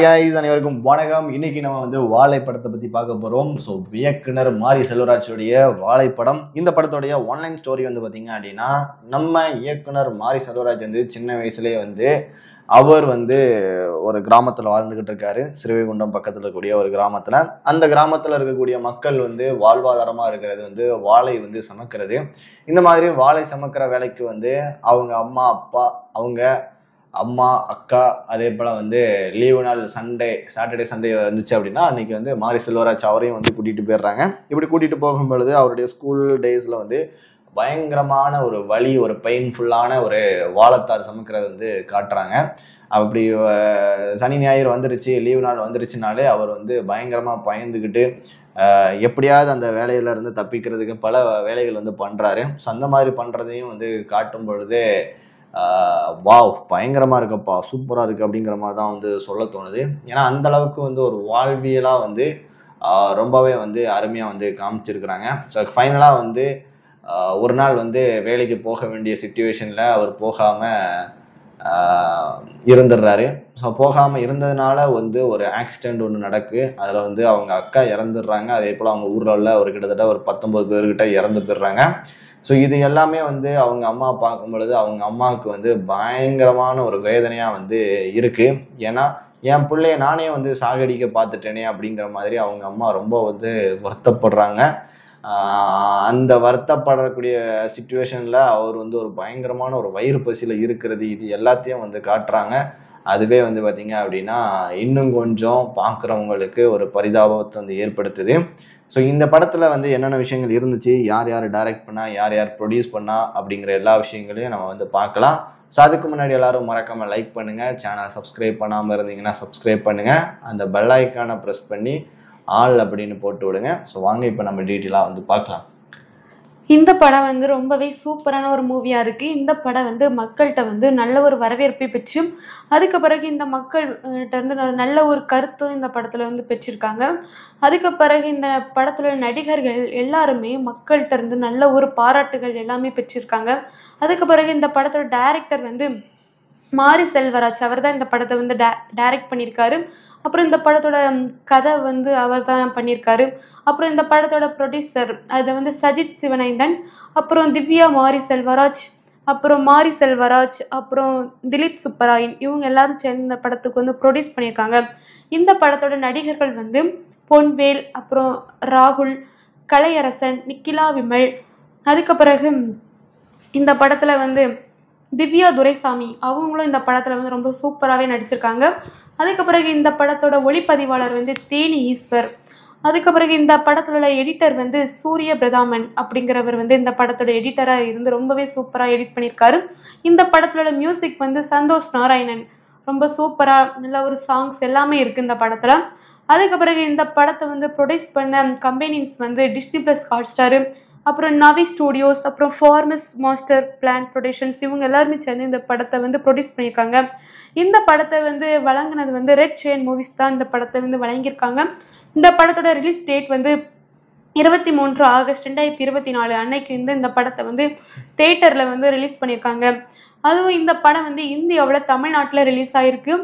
அனைவருக்கும் வணக்கம் இன்னைக்கு நம்ம வந்து வாழை படத்தை பத்தி பார்க்க போறோம் ஸோ இயக்குனர் மாரி செல்வராஜுடைய வாழைப்படம் இந்த படத்துடைய ஆன்லைன் ஸ்டோரி வந்து பார்த்தீங்க அப்படின்னா நம்ம இயக்குனர் மாரி செல்வராஜ் வந்து சின்ன வயசுலேயே வந்து அவர் வந்து ஒரு கிராமத்தில் வாழ்ந்துக்கிட்டு இருக்காரு சிறுவைகுண்டம் பக்கத்தில் இருக்கக்கூடிய ஒரு கிராமத்தில் அந்த கிராமத்தில் இருக்கக்கூடிய மக்கள் வந்து வாழ்வாதாரமாக இருக்கிறது வந்து வாழை வந்து சமைக்கிறது இந்த மாதிரி வாழை சமைக்கிற வேலைக்கு வந்து அவங்க அம்மா அப்பா அவங்க அம்மா அக்கா அதே போல் வந்து லீவு நாள் சண்டே சாட்டர்டே சண்டே வந்துச்சு அப்படின்னா அன்றைக்கி வந்து மாரி செல்வராஜ் அவரையும் வந்து கூட்டிகிட்டு போயிடுறாங்க இப்படி கூட்டிகிட்டு போகும் பொழுது அவருடைய ஸ்கூல் டேஸில் வந்து பயங்கரமான ஒரு வழி ஒரு பெயின்ஃபுல்லான ஒரு வாழத்தார் சமைக்கிறது வந்து காட்டுறாங்க அப்படி சனி ஞாயிறு வந்துருச்சு லீவு நாள் வந்துருச்சுனாலே அவர் வந்து பயங்கரமாக பயந்துக்கிட்டு எப்படியாவது அந்த வேலையிலேருந்து தப்பிக்கிறதுக்கு பல வேலைகள் வந்து பண்ணுறாரு ஸோ அந்த மாதிரி பண்ணுறதையும் வந்து காட்டும் பொழுது வாவ் பயங்கரமாக இருக்குப்பா சூப்பராக இருக்குது அப்படிங்கிற மாதிரி தான் வந்து சொல்ல தோணுது ஏன்னா அந்தளவுக்கு வந்து ஒரு வாழ்வியலாக வந்து ரொம்பவே வந்து அருமையாக வந்து காமிச்சிருக்கிறாங்க ஸோ ஃபைனலாக வந்து ஒரு நாள் வந்து வேலைக்கு போக வேண்டிய சுச்சுவேஷனில் அவர் போகாமல் இருந்துடுறாரு ஸோ போகாமல் இருந்ததுனால வந்து ஒரு ஆக்சிடெண்ட் ஒன்று நடக்கு அதில் வந்து அவங்க அக்கா இறந்துடுறாங்க அதே போல் அவங்க ஊரில் உள்ள ஒரு கிட்டத்தட்ட ஒரு பத்தொம்பது பேர்கிட்ட இறந்து போயிடுறாங்க ஸோ இது எல்லாமே வந்து அவங்க அம்மா பார்க்கும் பொழுது அவங்க அம்மாவுக்கு வந்து பயங்கரமான ஒரு வேதனையாக வந்து இருக்குது ஏன்னா என் பிள்ளைய நானே வந்து சாகடிக்க பார்த்துட்டேனே அப்படிங்கிற மாதிரி அவங்க அம்மா ரொம்ப வந்து வருத்தப்படுறாங்க அந்த வருத்தப்படக்கூடிய சுச்சுவேஷனில் அவர் வந்து ஒரு பயங்கரமான ஒரு வயிறு பசியில் இருக்கிறது இது எல்லாத்தையும் வந்து காட்டுறாங்க அதுவே வந்து பார்த்திங்க அப்படின்னா இன்னும் கொஞ்சம் பார்க்குறவங்களுக்கு ஒரு பரிதாபத்தை வந்து ஏற்படுத்துது ஸோ இந்த படத்தில் வந்து என்னென்ன விஷயங்கள் இருந்துச்சு யார் யார் டைரக்ட் பண்ணால் யார் யார் ப்ரொடியூஸ் பண்ணால் அப்படிங்கிற எல்லா விஷயங்களையும் நம்ம வந்து பார்க்கலாம் ஸோ அதுக்கு முன்னாடி எல்லாரும் மறக்காமல் லைக் பண்ணுங்கள் சேனலை சப்ஸ்கிரைப் பண்ணாமல் இருந்தீங்கன்னா சப்ஸ்கிரைப் பண்ணுங்கள் அந்த பெல் ஐக்கானை ப்ரெஸ் பண்ணி ஆள் அப்படின்னு போட்டு விடுங்க ஸோ வாங்க இப்போ நம்ம டீட்டெயிலாக வந்து பார்க்கலாம் இந்த படம் வந்து ரொம்பவே சூப்பரான ஒரு மூவியாக இருக்குது இந்த படம் வந்து மக்கள்கிட்ட வந்து நல்ல ஒரு வரவேற்பை பெற்று அதுக்கு பிறகு இந்த மக்கள்கிட்ட வந்து நல்ல ஒரு கருத்தும் இந்த படத்தில் வந்து பெற்றிருக்காங்க அதுக்கு பிறகு இந்த படத்தில் நடிகர்கள் எல்லாருமே மக்கள்கிட்ட இருந்து நல்ல ஒரு பாராட்டுகள் எல்லாமே பெற்றிருக்காங்க அதுக்கு பிறகு இந்த படத்தோட டேரக்டர் வந்து மாரி செல்வராஜ் அவர் தான் இந்த படத்தை வந்து டே டைரக்ட் பண்ணியிருக்காரு அப்புறம் இந்த படத்தோட கதை வந்து அவர் தான் பண்ணியிருக்காரு அப்புறம் இந்த படத்தோட ப்ரொடியூசர் அதை வந்து சஜித் சிவனைந்தன் அப்புறம் திவ்யா மாரி செல்வராஜ் அப்புறம் மாரி செல்வராஜ் அப்புறம் திலீப் சுப்பராயன் இவங்க எல்லாரும் சேர்ந்து இந்த படத்துக்கு வந்து ப்ரொடியூஸ் பண்ணியிருக்காங்க இந்த படத்தோட நடிகர்கள் வந்து பொன்வேல் அப்புறம் ராகுல் கலையரசன் நிக்கிலா விமல் அதுக்கு பிறகு இந்த படத்தில் வந்து திவ்யா துரைசாமி அவங்களும் இந்த படத்தில் வந்து ரொம்ப சூப்பராகவே நடிச்சிருக்காங்க அதுக்கு பிறகு இந்த படத்தோட ஒளிப்பதிவாளர் வந்து தேனி ஈஸ்வர் அதுக்கு பிறகு இந்த உள்ள எடிட்டர் வந்து சூரிய பிரதாமன் அப்படிங்கிறவர் வந்து இந்த படத்தோட எடிட்டராக இருந்து ரொம்பவே சூப்பராக எடிட் பண்ணியிருக்காரு இந்த படத்தில் உள்ள மியூசிக் வந்து சந்தோஷ் நாராயணன் ரொம்ப சூப்பராக நல்ல ஒரு சாங்ஸ் எல்லாமே இருக்குது இந்த படத்தில் அதுக்கு பிறகு இந்த படத்தை வந்து ப்ரொடியூஸ் பண்ண கம்பெனிஸ் வந்து டிஸ்னி ப்ளஸ் ஹாட் ஸ்டாரு அப்புறம் நவி ஸ்டூடியோஸ் அப்புறம் ஃபார்மஸ் மாஸ்டர் பிளான் ப்ரொடக்ஷன்ஸ் இவங்க எல்லாருமே சேர்ந்து இந்த படத்தை வந்து ப்ரொடியூஸ் பண்ணியிருக்காங்க இந்த படத்தை வந்து வழங்கினது வந்து ரெட் ஷேன் மூவிஸ் தான் இந்த படத்தை வந்து வழங்கியிருக்காங்க இந்த படத்தோட ரிலீஸ் டேட் வந்து இருபத்தி மூன்று ஆகஸ்ட் ரெண்டாயிரத்தி இருபத்தி நாலு அன்னைக்கு வந்து இந்த படத்தை வந்து தேட்டரில் வந்து ரிலீஸ் பண்ணியிருக்காங்க அதுவும் இந்த படம் வந்து இந்தியாவில் தமிழ்நாட்டில் ரிலீஸ் ஆகிருக்கு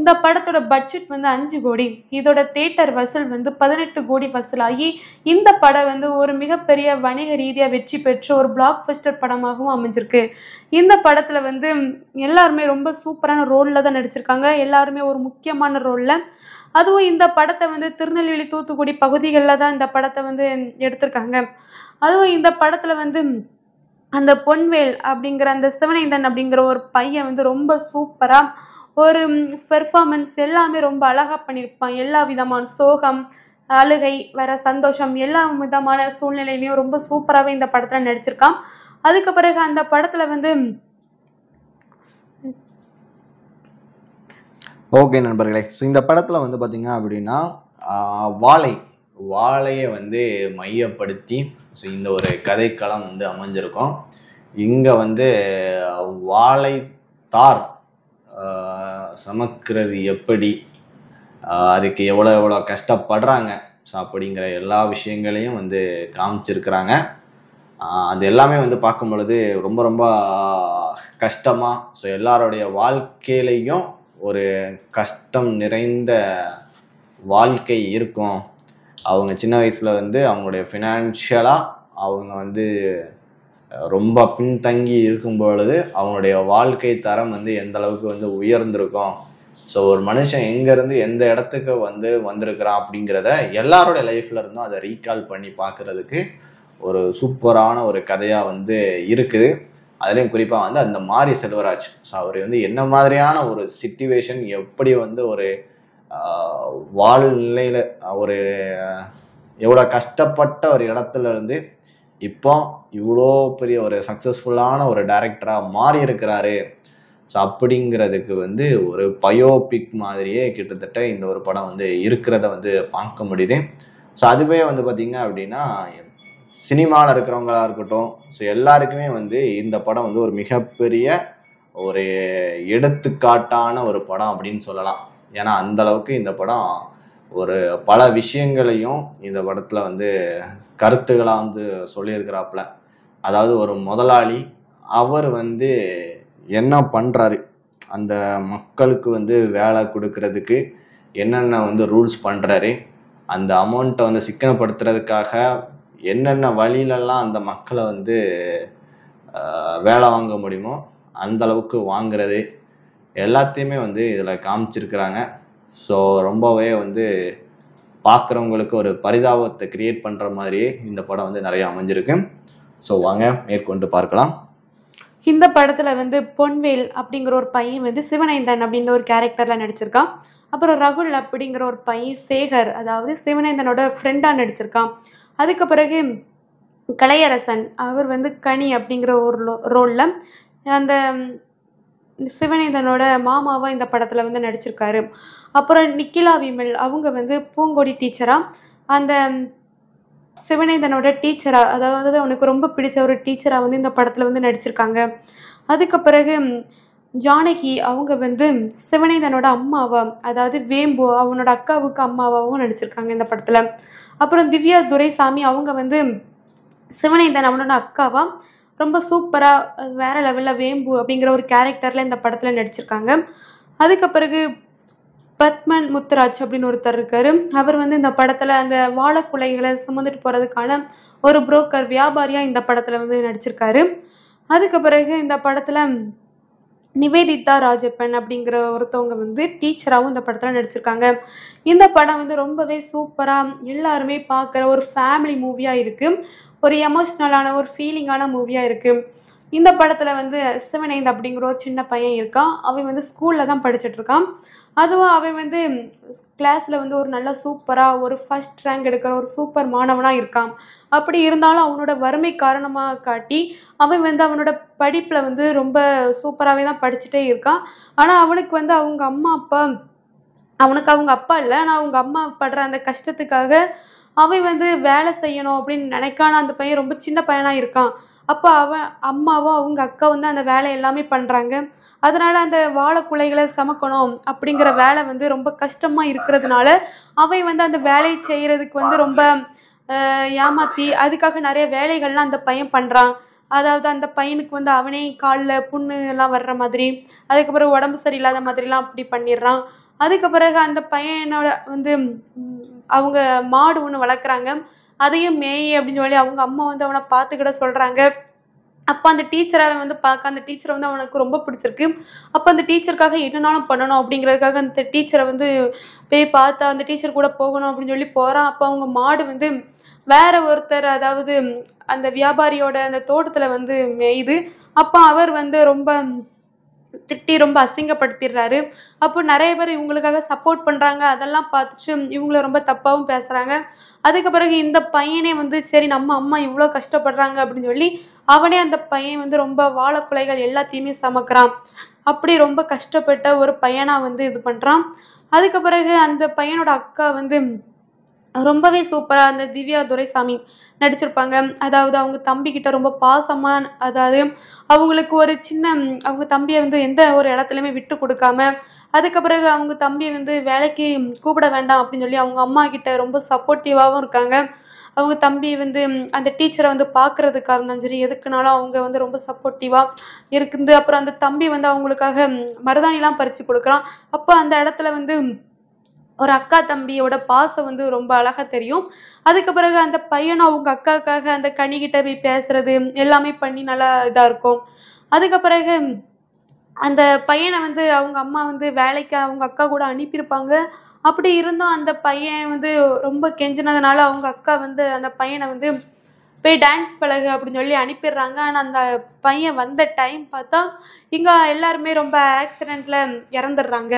இந்த படத்தோட பட்ஜெட் வந்து அஞ்சு கோடி இதோட தேட்டர் வசூல் வந்து பதினெட்டு கோடி வசூலாகி இந்த படம் வந்து ஒரு மிகப்பெரிய வணிக ரீதியாக வெற்றி பெற்ற ஒரு பிளாக் ஃபஸ்டர் படமாகவும் அமைஞ்சிருக்கு இந்த படத்தில் வந்து எல்லாருமே ரொம்ப சூப்பரான ரோலில் தான் நடிச்சிருக்காங்க எல்லாருமே ஒரு முக்கியமான ரோலில் அதுவும் இந்த படத்தை வந்து திருநெல்வேலி தூத்துக்குடி பகுதிகளில் தான் இந்த படத்தை வந்து எடுத்திருக்காங்க அதுவும் இந்த படத்தில் வந்து அந்த பொன்வேல் அப்படிங்கிற அந்த சிவனேந்தன் அப்படிங்கிற ஒரு பையன் வந்து ரொம்ப சூப்பராக ஒரு பெர்ஃபார்மன்ஸ் எல்லாமே ரொம்ப அழகாக பண்ணியிருப்பான் எல்லா விதமான சோகம் அழுகை வர சந்தோஷம் எல்லா விதமான சூழ்நிலையிலையும் ரொம்ப சூப்பராகவே இந்த படத்தில் நடிச்சிருக்கான் அதுக்கு பிறகு அந்த படத்தில் வந்து ஓகே நண்பர்களே ஸோ இந்த படத்தில் வந்து பார்த்திங்க அப்படின்னா வாழை வாழையை வந்து மையப்படுத்தி ஸோ இந்த ஒரு கதைக்களம் வந்து அமைஞ்சிருக்கும் இங்கே வந்து வாழை தார் சமைக்கிறது எப்படி அதுக்கு எவ்வளோ எவ்வளோ கஷ்டப்படுறாங்க ஸோ அப்படிங்கிற எல்லா விஷயங்களையும் வந்து காமிச்சிருக்கிறாங்க அது எல்லாமே வந்து பார்க்கும் பொழுது ரொம்ப ரொம்ப கஷ்டமாக ஸோ எல்லாருடைய வாழ்க்கையிலையும் ஒரு கஷ்டம் நிறைந்த வாழ்க்கை இருக்கும் அவங்க சின்ன வயசில் வந்து அவங்களுடைய ஃபினான்ஷியலாக அவங்க வந்து ரொம்ப பின்தங்கி இருக்கும் பொழுது அவனுடைய வாழ்க்கை தரம் வந்து எந்த அளவுக்கு வந்து உயர்ந்திருக்கும் ஸோ ஒரு மனுஷன் எங்கேருந்து எந்த இடத்துக்கு வந்து வந்திருக்கிறான் அப்படிங்கிறத எல்லாரோடைய லைஃப்ல இருந்தும் அதை ரீகால் பண்ணி பார்க்கறதுக்கு ஒரு சூப்பரான ஒரு கதையாக வந்து இருக்குது அதுலேயும் குறிப்பாக வந்து அந்த மாரி செல்வராஜ் ஸோ அவர் வந்து என்ன மாதிரியான ஒரு சுச்சுவேஷன் எப்படி வந்து ஒரு வாழ்நிலையில் ஒரு எவ்வளோ கஷ்டப்பட்ட ஒரு இடத்துல இருந்து இப்போ இவ்வளோ பெரிய ஒரு சக்ஸஸ்ஃபுல்லான ஒரு டேரக்டராக மாறி இருக்கிறாரு ஸோ அப்படிங்கிறதுக்கு வந்து ஒரு பயோபிக் மாதிரியே கிட்டத்தட்ட இந்த ஒரு படம் வந்து இருக்கிறத வந்து பார்க்க முடியுது ஸோ அதுவே வந்து பார்த்திங்க அப்படின்னா சினிமாவில் இருக்கிறவங்களாக இருக்கட்டும் ஸோ எல்லாருக்குமே வந்து இந்த படம் வந்து ஒரு மிகப்பெரிய ஒரு எடுத்துக்காட்டான ஒரு படம் அப்படின்னு சொல்லலாம் ஏன்னா அந்த அளவுக்கு இந்த படம் ஒரு பல விஷயங்களையும் இந்த படத்தில் வந்து கருத்துக்களாக வந்து சொல்லியிருக்கிறாப்புல அதாவது ஒரு முதலாளி அவர் வந்து என்ன பண்ணுறாரு அந்த மக்களுக்கு வந்து வேலை கொடுக்கறதுக்கு என்னென்ன வந்து ரூல்ஸ் பண்ணுறாரு அந்த அமௌண்ட்டை வந்து சிக்கனப்படுத்துறதுக்காக என்னென்ன வழியிலலாம் அந்த மக்களை வந்து வேலை வாங்க முடியுமோ அந்தளவுக்கு வாங்கிறது எல்லாத்தையுமே வந்து இதில் காமிச்சிருக்கிறாங்க ஸோ ரொம்பவே வந்து பார்க்குறவங்களுக்கு ஒரு பரிதாபத்தை கிரியேட் பண்ணுற மாதிரி இந்த படம் வந்து நிறைய அமைஞ்சிருக்கு ஸோ வாங்க மேற்கொண்டு பார்க்கலாம் இந்த படத்தில் வந்து பொன்வேல் அப்படிங்கிற ஒரு பையன் வந்து சிவனேந்தன் அப்படின்ற ஒரு கேரக்டரில் நடிச்சிருக்கான் அப்புறம் ரகுல் அப்படிங்கிற ஒரு பையன் சேகர் அதாவது சிவனைந்தனோட ஃப்ரெண்டாக நடிச்சிருக்கான் அதுக்கு பிறகு கலையரசன் அவர் வந்து கனி அப்படிங்கிற ஒரு ரோலில் அந்த சிவநேதனோட மாமாவாக இந்த படத்தில் வந்து நடிச்சிருக்காரு அப்புறம் நிக்கிலா விமல் அவங்க வந்து பூங்கொடி டீச்சராக அந்த சிவநேதனோட டீச்சராக அதாவது அவனுக்கு ரொம்ப பிடிச்ச ஒரு டீச்சராக வந்து இந்த படத்தில் வந்து நடிச்சிருக்காங்க அதுக்கு பிறகு ஜானகி அவங்க வந்து சிவநேதனோட அம்மாவா அதாவது வேம்பு அவனோட அக்காவுக்கு அம்மாவாகவும் நடிச்சிருக்காங்க இந்த படத்தில் அப்புறம் திவ்யா துரைசாமி அவங்க வந்து சிவநேதன் அவனோட அக்காவா ரொம்ப சூப்பராக வேறு லெவலில் வேம்பு அப்படிங்கிற ஒரு கேரக்டரில் இந்த படத்தில் நடிச்சிருக்காங்க அதுக்கு பிறகு பத்மன் முத்துராஜ் அப்படின்னு ஒருத்தர் இருக்கார் அவர் வந்து இந்த படத்தில் அந்த வாழைக்குலைகளை சுமந்துட்டு போகிறதுக்கான ஒரு புரோக்கர் வியாபாரியாக இந்த படத்தில் வந்து நடிச்சிருக்காரு அதுக்கு பிறகு இந்த படத்தில் நிவேதிதா ராஜப்பன் அப்படிங்கிற ஒருத்தவங்க வந்து டீச்சராகவும் இந்த படத்தில் நடிச்சிருக்காங்க இந்த படம் வந்து ரொம்பவே சூப்பராக எல்லாருமே பார்க்குற ஒரு ஃபேமிலி மூவியாக இருக்குது ஒரு எமோஷ்னலான ஒரு ஃபீலிங்கான மூவியாக இருக்குது இந்த படத்தில் வந்து சிவனைந்த் அப்படிங்கிற ஒரு சின்ன பையன் இருக்கான் அவன் வந்து ஸ்கூலில் தான் இருக்கான் அதுவும் அவன் வந்து கிளாஸில் வந்து ஒரு நல்ல சூப்பராக ஒரு ஃபஸ்ட் ரேங்க் எடுக்கிற ஒரு சூப்பர் மாணவனாக இருக்கான் அப்படி இருந்தாலும் அவனோட வறுமை காரணமாக காட்டி அவன் வந்து அவனோட படிப்பில் வந்து ரொம்ப சூப்பராகவே தான் படிச்சுட்டே இருக்கான் ஆனால் அவனுக்கு வந்து அவங்க அம்மா அப்பா அவனுக்கு அவங்க அப்பா இல்லை ஆனால் அவங்க அம்மா படுற அந்த கஷ்டத்துக்காக அவன் வந்து வேலை செய்யணும் அப்படின்னு நினைக்கான அந்த பையன் ரொம்ப சின்ன பையனாக இருக்கான் அப்போ அவன் அம்மாவும் அவங்க அக்கா வந்து அந்த வேலை எல்லாமே பண்ணுறாங்க அதனால் அந்த வாழைக்குலைகளை சமக்கணும் அப்படிங்கிற வேலை வந்து ரொம்ப கஷ்டமாக இருக்கிறதுனால அவன் வந்து அந்த வேலையை செய்கிறதுக்கு வந்து ரொம்ப ஏமாற்றி அதுக்காக நிறைய வேலைகள்லாம் அந்த பையன் பண்ணுறான் அதாவது அந்த பையனுக்கு வந்து அவனே காலில் புண்ணு எல்லாம் வர்ற மாதிரி அதுக்கப்புறம் உடம்பு சரியில்லாத மாதிரிலாம் அப்படி பண்ணிடுறான் அதுக்கு பிறகு அந்த பையனோட வந்து அவங்க மாடு ஒன்று வளர்க்குறாங்க அதையும் மேய் அப்படின்னு சொல்லி அவங்க அம்மா வந்து அவனை பார்த்துக்கிட சொல்கிறாங்க அப்போ அந்த டீச்சரை வந்து பார்க்க அந்த டீச்சரை வந்து அவனுக்கு ரொம்ப பிடிச்சிருக்கு அப்போ அந்த டீச்சருக்காக என்னனாலும் பண்ணணும் அப்படிங்கிறதுக்காக அந்த டீச்சரை வந்து போய் பார்த்தா அந்த டீச்சர் கூட போகணும் அப்படின்னு சொல்லி போகிறான் அப்போ அவங்க மாடு வந்து வேற ஒருத்தர் அதாவது அந்த வியாபாரியோட அந்த தோட்டத்தில் வந்து மேயுது அப்போ அவர் வந்து ரொம்ப திட்டி ரொம்ப அசிங்கப்படுத்திடுறாரு அப்போ நிறைய பேர் இவங்களுக்காக சப்போர்ட் பண்ணுறாங்க அதெல்லாம் பார்த்துட்டு இவங்கள ரொம்ப தப்பாகவும் பேசுகிறாங்க அதுக்கு பிறகு இந்த பையனே வந்து சரி நம்ம அம்மா இவ்வளோ கஷ்டப்படுறாங்க அப்படின்னு சொல்லி அவனே அந்த பையன் வந்து ரொம்ப குலைகள் எல்லாத்தையுமே சமைக்கிறான் அப்படி ரொம்ப கஷ்டப்பட்ட ஒரு பையனாக வந்து இது பண்ணுறான் அதுக்கு பிறகு அந்த பையனோட அக்கா வந்து ரொம்பவே சூப்பராக அந்த திவ்யா துரைசாமி நடிச்சிருப்பாங்க அதாவது அவங்க தம்பிக்கிட்ட ரொம்ப பாசமாக அதாவது அவங்களுக்கு ஒரு சின்ன அவங்க தம்பியை வந்து எந்த ஒரு இடத்துலையுமே விட்டு கொடுக்காம அதுக்கு பிறகு அவங்க தம்பியை வந்து வேலைக்கு கூப்பிட வேண்டாம் அப்படின்னு சொல்லி அவங்க அம்மா கிட்ட ரொம்ப சப்போர்ட்டிவாகவும் இருக்காங்க அவங்க தம்பி வந்து அந்த டீச்சரை வந்து பார்க்குறதுக்காக இருந்தாலும் சரி எதுக்குனாலும் அவங்க வந்து ரொம்ப சப்போர்ட்டிவாக இருக்குது அப்புறம் அந்த தம்பி வந்து அவங்களுக்காக மருதாணிலாம் பறித்து கொடுக்குறான் அப்போ அந்த இடத்துல வந்து ஒரு அக்கா தம்பியோட பாசம் வந்து ரொம்ப அழகாக தெரியும் அதுக்கு பிறகு அந்த பையன் அவங்க அக்காவுக்காக அந்த கனிக்கிட்ட போய் பேசுறது எல்லாமே பண்ணி நல்லா இதாக இருக்கும் அதுக்கு பிறகு அந்த பையனை வந்து அவங்க அம்மா வந்து வேலைக்கு அவங்க அக்கா கூட அனுப்பியிருப்பாங்க அப்படி இருந்தும் அந்த பையன் வந்து ரொம்ப கெஞ்சினதுனால அவங்க அக்கா வந்து அந்த பையனை வந்து போய் டான்ஸ் பழகு அப்படின்னு சொல்லி அனுப்பிடுறாங்க ஆனால் அந்த பையன் வந்த டைம் பார்த்தா இங்கே எல்லாருமே ரொம்ப ஆக்சிடெண்ட்டில் இறந்துடுறாங்க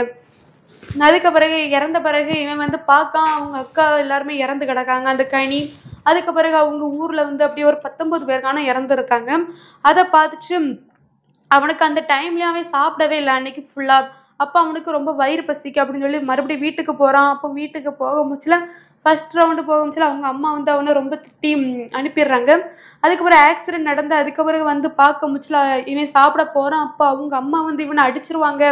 அதுக்கு பிறகு இறந்த பிறகு இவன் வந்து பார்க்க அவங்க அக்கா எல்லாருமே இறந்து கிடக்காங்க அந்த கனி அதுக்கு பிறகு அவங்க ஊரில் வந்து அப்படியே ஒரு பத்தொம்பது பேருக்கான இறந்துருக்காங்க அதை பார்த்துட்டு அவனுக்கு அந்த டைம்லேயே அவன் சாப்பிடவே இல்லை அன்னைக்கு ஃபுல்லாக அப்போ அவனுக்கு ரொம்ப வயிறு பசிக்கு அப்படின்னு சொல்லி மறுபடியும் வீட்டுக்கு போகிறான் அப்போ வீட்டுக்கு போக முடிச்சில் ஃபஸ்ட் ரவுண்டு போக முடிச்சில் அவங்க அம்மா வந்து அவனை ரொம்ப திட்டி அனுப்பிடுறாங்க அதுக்கப்புறம் ஆக்சிடென்ட் நடந்து அதுக்கப்புறம் வந்து பார்க்க முடிச்சில் இவன் சாப்பிட போகிறான் அப்போ அவங்க அம்மா வந்து இவனை அடிச்சிருவாங்க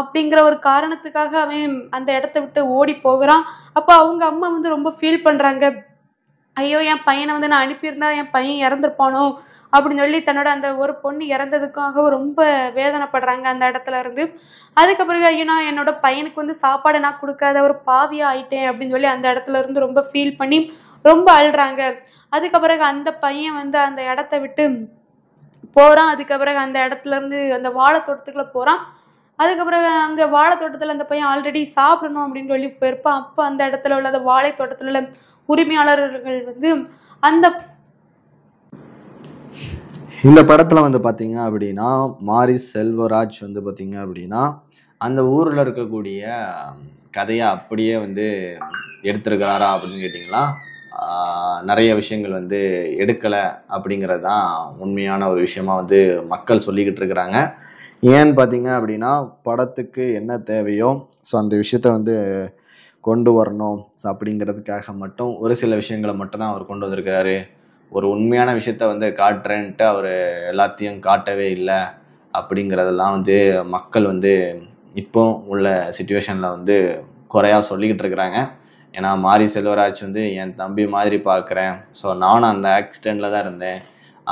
அப்படிங்கிற ஒரு காரணத்துக்காக அவன் அந்த இடத்த விட்டு ஓடி போகிறான் அப்போ அவங்க அம்மா வந்து ரொம்ப ஃபீல் பண்ணுறாங்க ஐயோ என் பையனை வந்து நான் அனுப்பியிருந்தா என் பையன் இறந்துருப்பானோ அப்படின்னு சொல்லி தன்னோட அந்த ஒரு பொண்ணு இறந்ததுக்காக ரொம்ப வேதனைப்படுறாங்க அந்த இடத்துல இருந்து அதுக்கப்புறம் ஐயோ நான் என்னோட பையனுக்கு வந்து சாப்பாடு நான் கொடுக்காத ஒரு பாவியாக ஆயிட்டேன் அப்படின்னு சொல்லி அந்த இடத்துல இருந்து ரொம்ப ஃபீல் பண்ணி ரொம்ப அழுறாங்க அதுக்கப்புறம் அந்த பையன் வந்து அந்த இடத்த விட்டு போகிறான் அதுக்கப்புறம் அந்த இடத்துல இருந்து அந்த வாழை தோட்டத்துக்குள்ளே போகிறான் அதுக்கப்புறம் அங்கே வாழை தோட்டத்தில் அந்த பையன் ஆல்ரெடி சாப்பிடணும் அப்படின்னு சொல்லி போயிருப்பான் அப்போ அந்த இடத்துல உள்ள அந்த வாழை தோட்டத்தில் உள்ள உரிமையாளர்கள் வந்து அந்த இந்த படத்தில் வந்து பார்த்தீங்க அப்படின்னா மாரி செல்வராஜ் வந்து பார்த்தீங்க அப்படின்னா அந்த ஊரில் இருக்கக்கூடிய கதையை அப்படியே வந்து எடுத்திருக்கிறாரா அப்படின்னு கேட்டிங்கன்னா நிறைய விஷயங்கள் வந்து எடுக்கலை அப்படிங்கிறது தான் உண்மையான ஒரு விஷயமா வந்து மக்கள் சொல்லிக்கிட்டு இருக்கிறாங்க ஏன்னு பார்த்தீங்க அப்படின்னா படத்துக்கு என்ன தேவையோ ஸோ அந்த விஷயத்த வந்து கொண்டு வரணும் ஸோ அப்படிங்கிறதுக்காக மட்டும் ஒரு சில விஷயங்களை மட்டும் தான் அவர் கொண்டு வந்திருக்கிறாரு ஒரு உண்மையான விஷயத்த வந்து காட்டுறேன்ட்டு அவர் எல்லாத்தையும் காட்டவே இல்லை அப்படிங்கிறதெல்லாம் வந்து மக்கள் வந்து இப்போ உள்ள சுச்சுவேஷனில் வந்து குறையாக சொல்லிக்கிட்டு இருக்கிறாங்க ஏன்னா மாரி செல்வராஜ் வந்து என் தம்பி மாதிரி பார்க்குறேன் ஸோ நானும் அந்த ஆக்சிடெண்ட்டில் தான் இருந்தேன்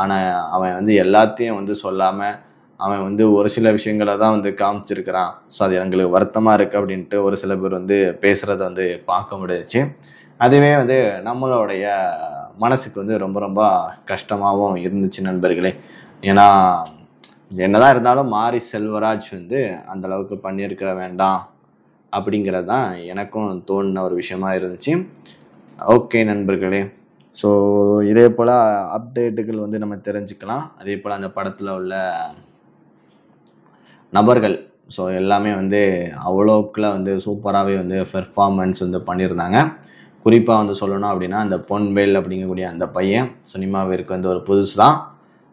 ஆனால் அவன் வந்து எல்லாத்தையும் வந்து சொல்லாமல் அவன் வந்து ஒரு சில விஷயங்களை தான் வந்து காமிச்சிருக்கிறான் ஸோ அது எங்களுக்கு வருத்தமாக இருக்குது அப்படின்ட்டு ஒரு சில பேர் வந்து பேசுகிறத வந்து பார்க்க முடிஞ்சிச்சு அதுவே வந்து நம்மளுடைய மனசுக்கு வந்து ரொம்ப ரொம்ப கஷ்டமாகவும் இருந்துச்சு நண்பர்களே ஏன்னா என்னதான் இருந்தாலும் மாரி செல்வராஜ் வந்து அந்த அளவுக்கு பண்ணியிருக்கிற வேண்டாம் அப்படிங்கிறது தான் எனக்கும் தோணின ஒரு விஷயமா இருந்துச்சு ஓகே நண்பர்களே ஸோ இதே போல் அப்டேட்டுகள் வந்து நம்ம தெரிஞ்சுக்கலாம் அதே போல் அந்த படத்தில் உள்ள நபர்கள் ஸோ எல்லாமே வந்து அவ்வளோக்குள்ள வந்து சூப்பராகவே வந்து பெர்ஃபார்மன்ஸ் வந்து பண்ணியிருந்தாங்க குறிப்பாக வந்து சொல்லணும் அப்படின்னா அந்த பொன்வேல் அப்படிங்கக்கூடிய அந்த பையன் சினிமாவிற்கு வந்து ஒரு புதுசு தான்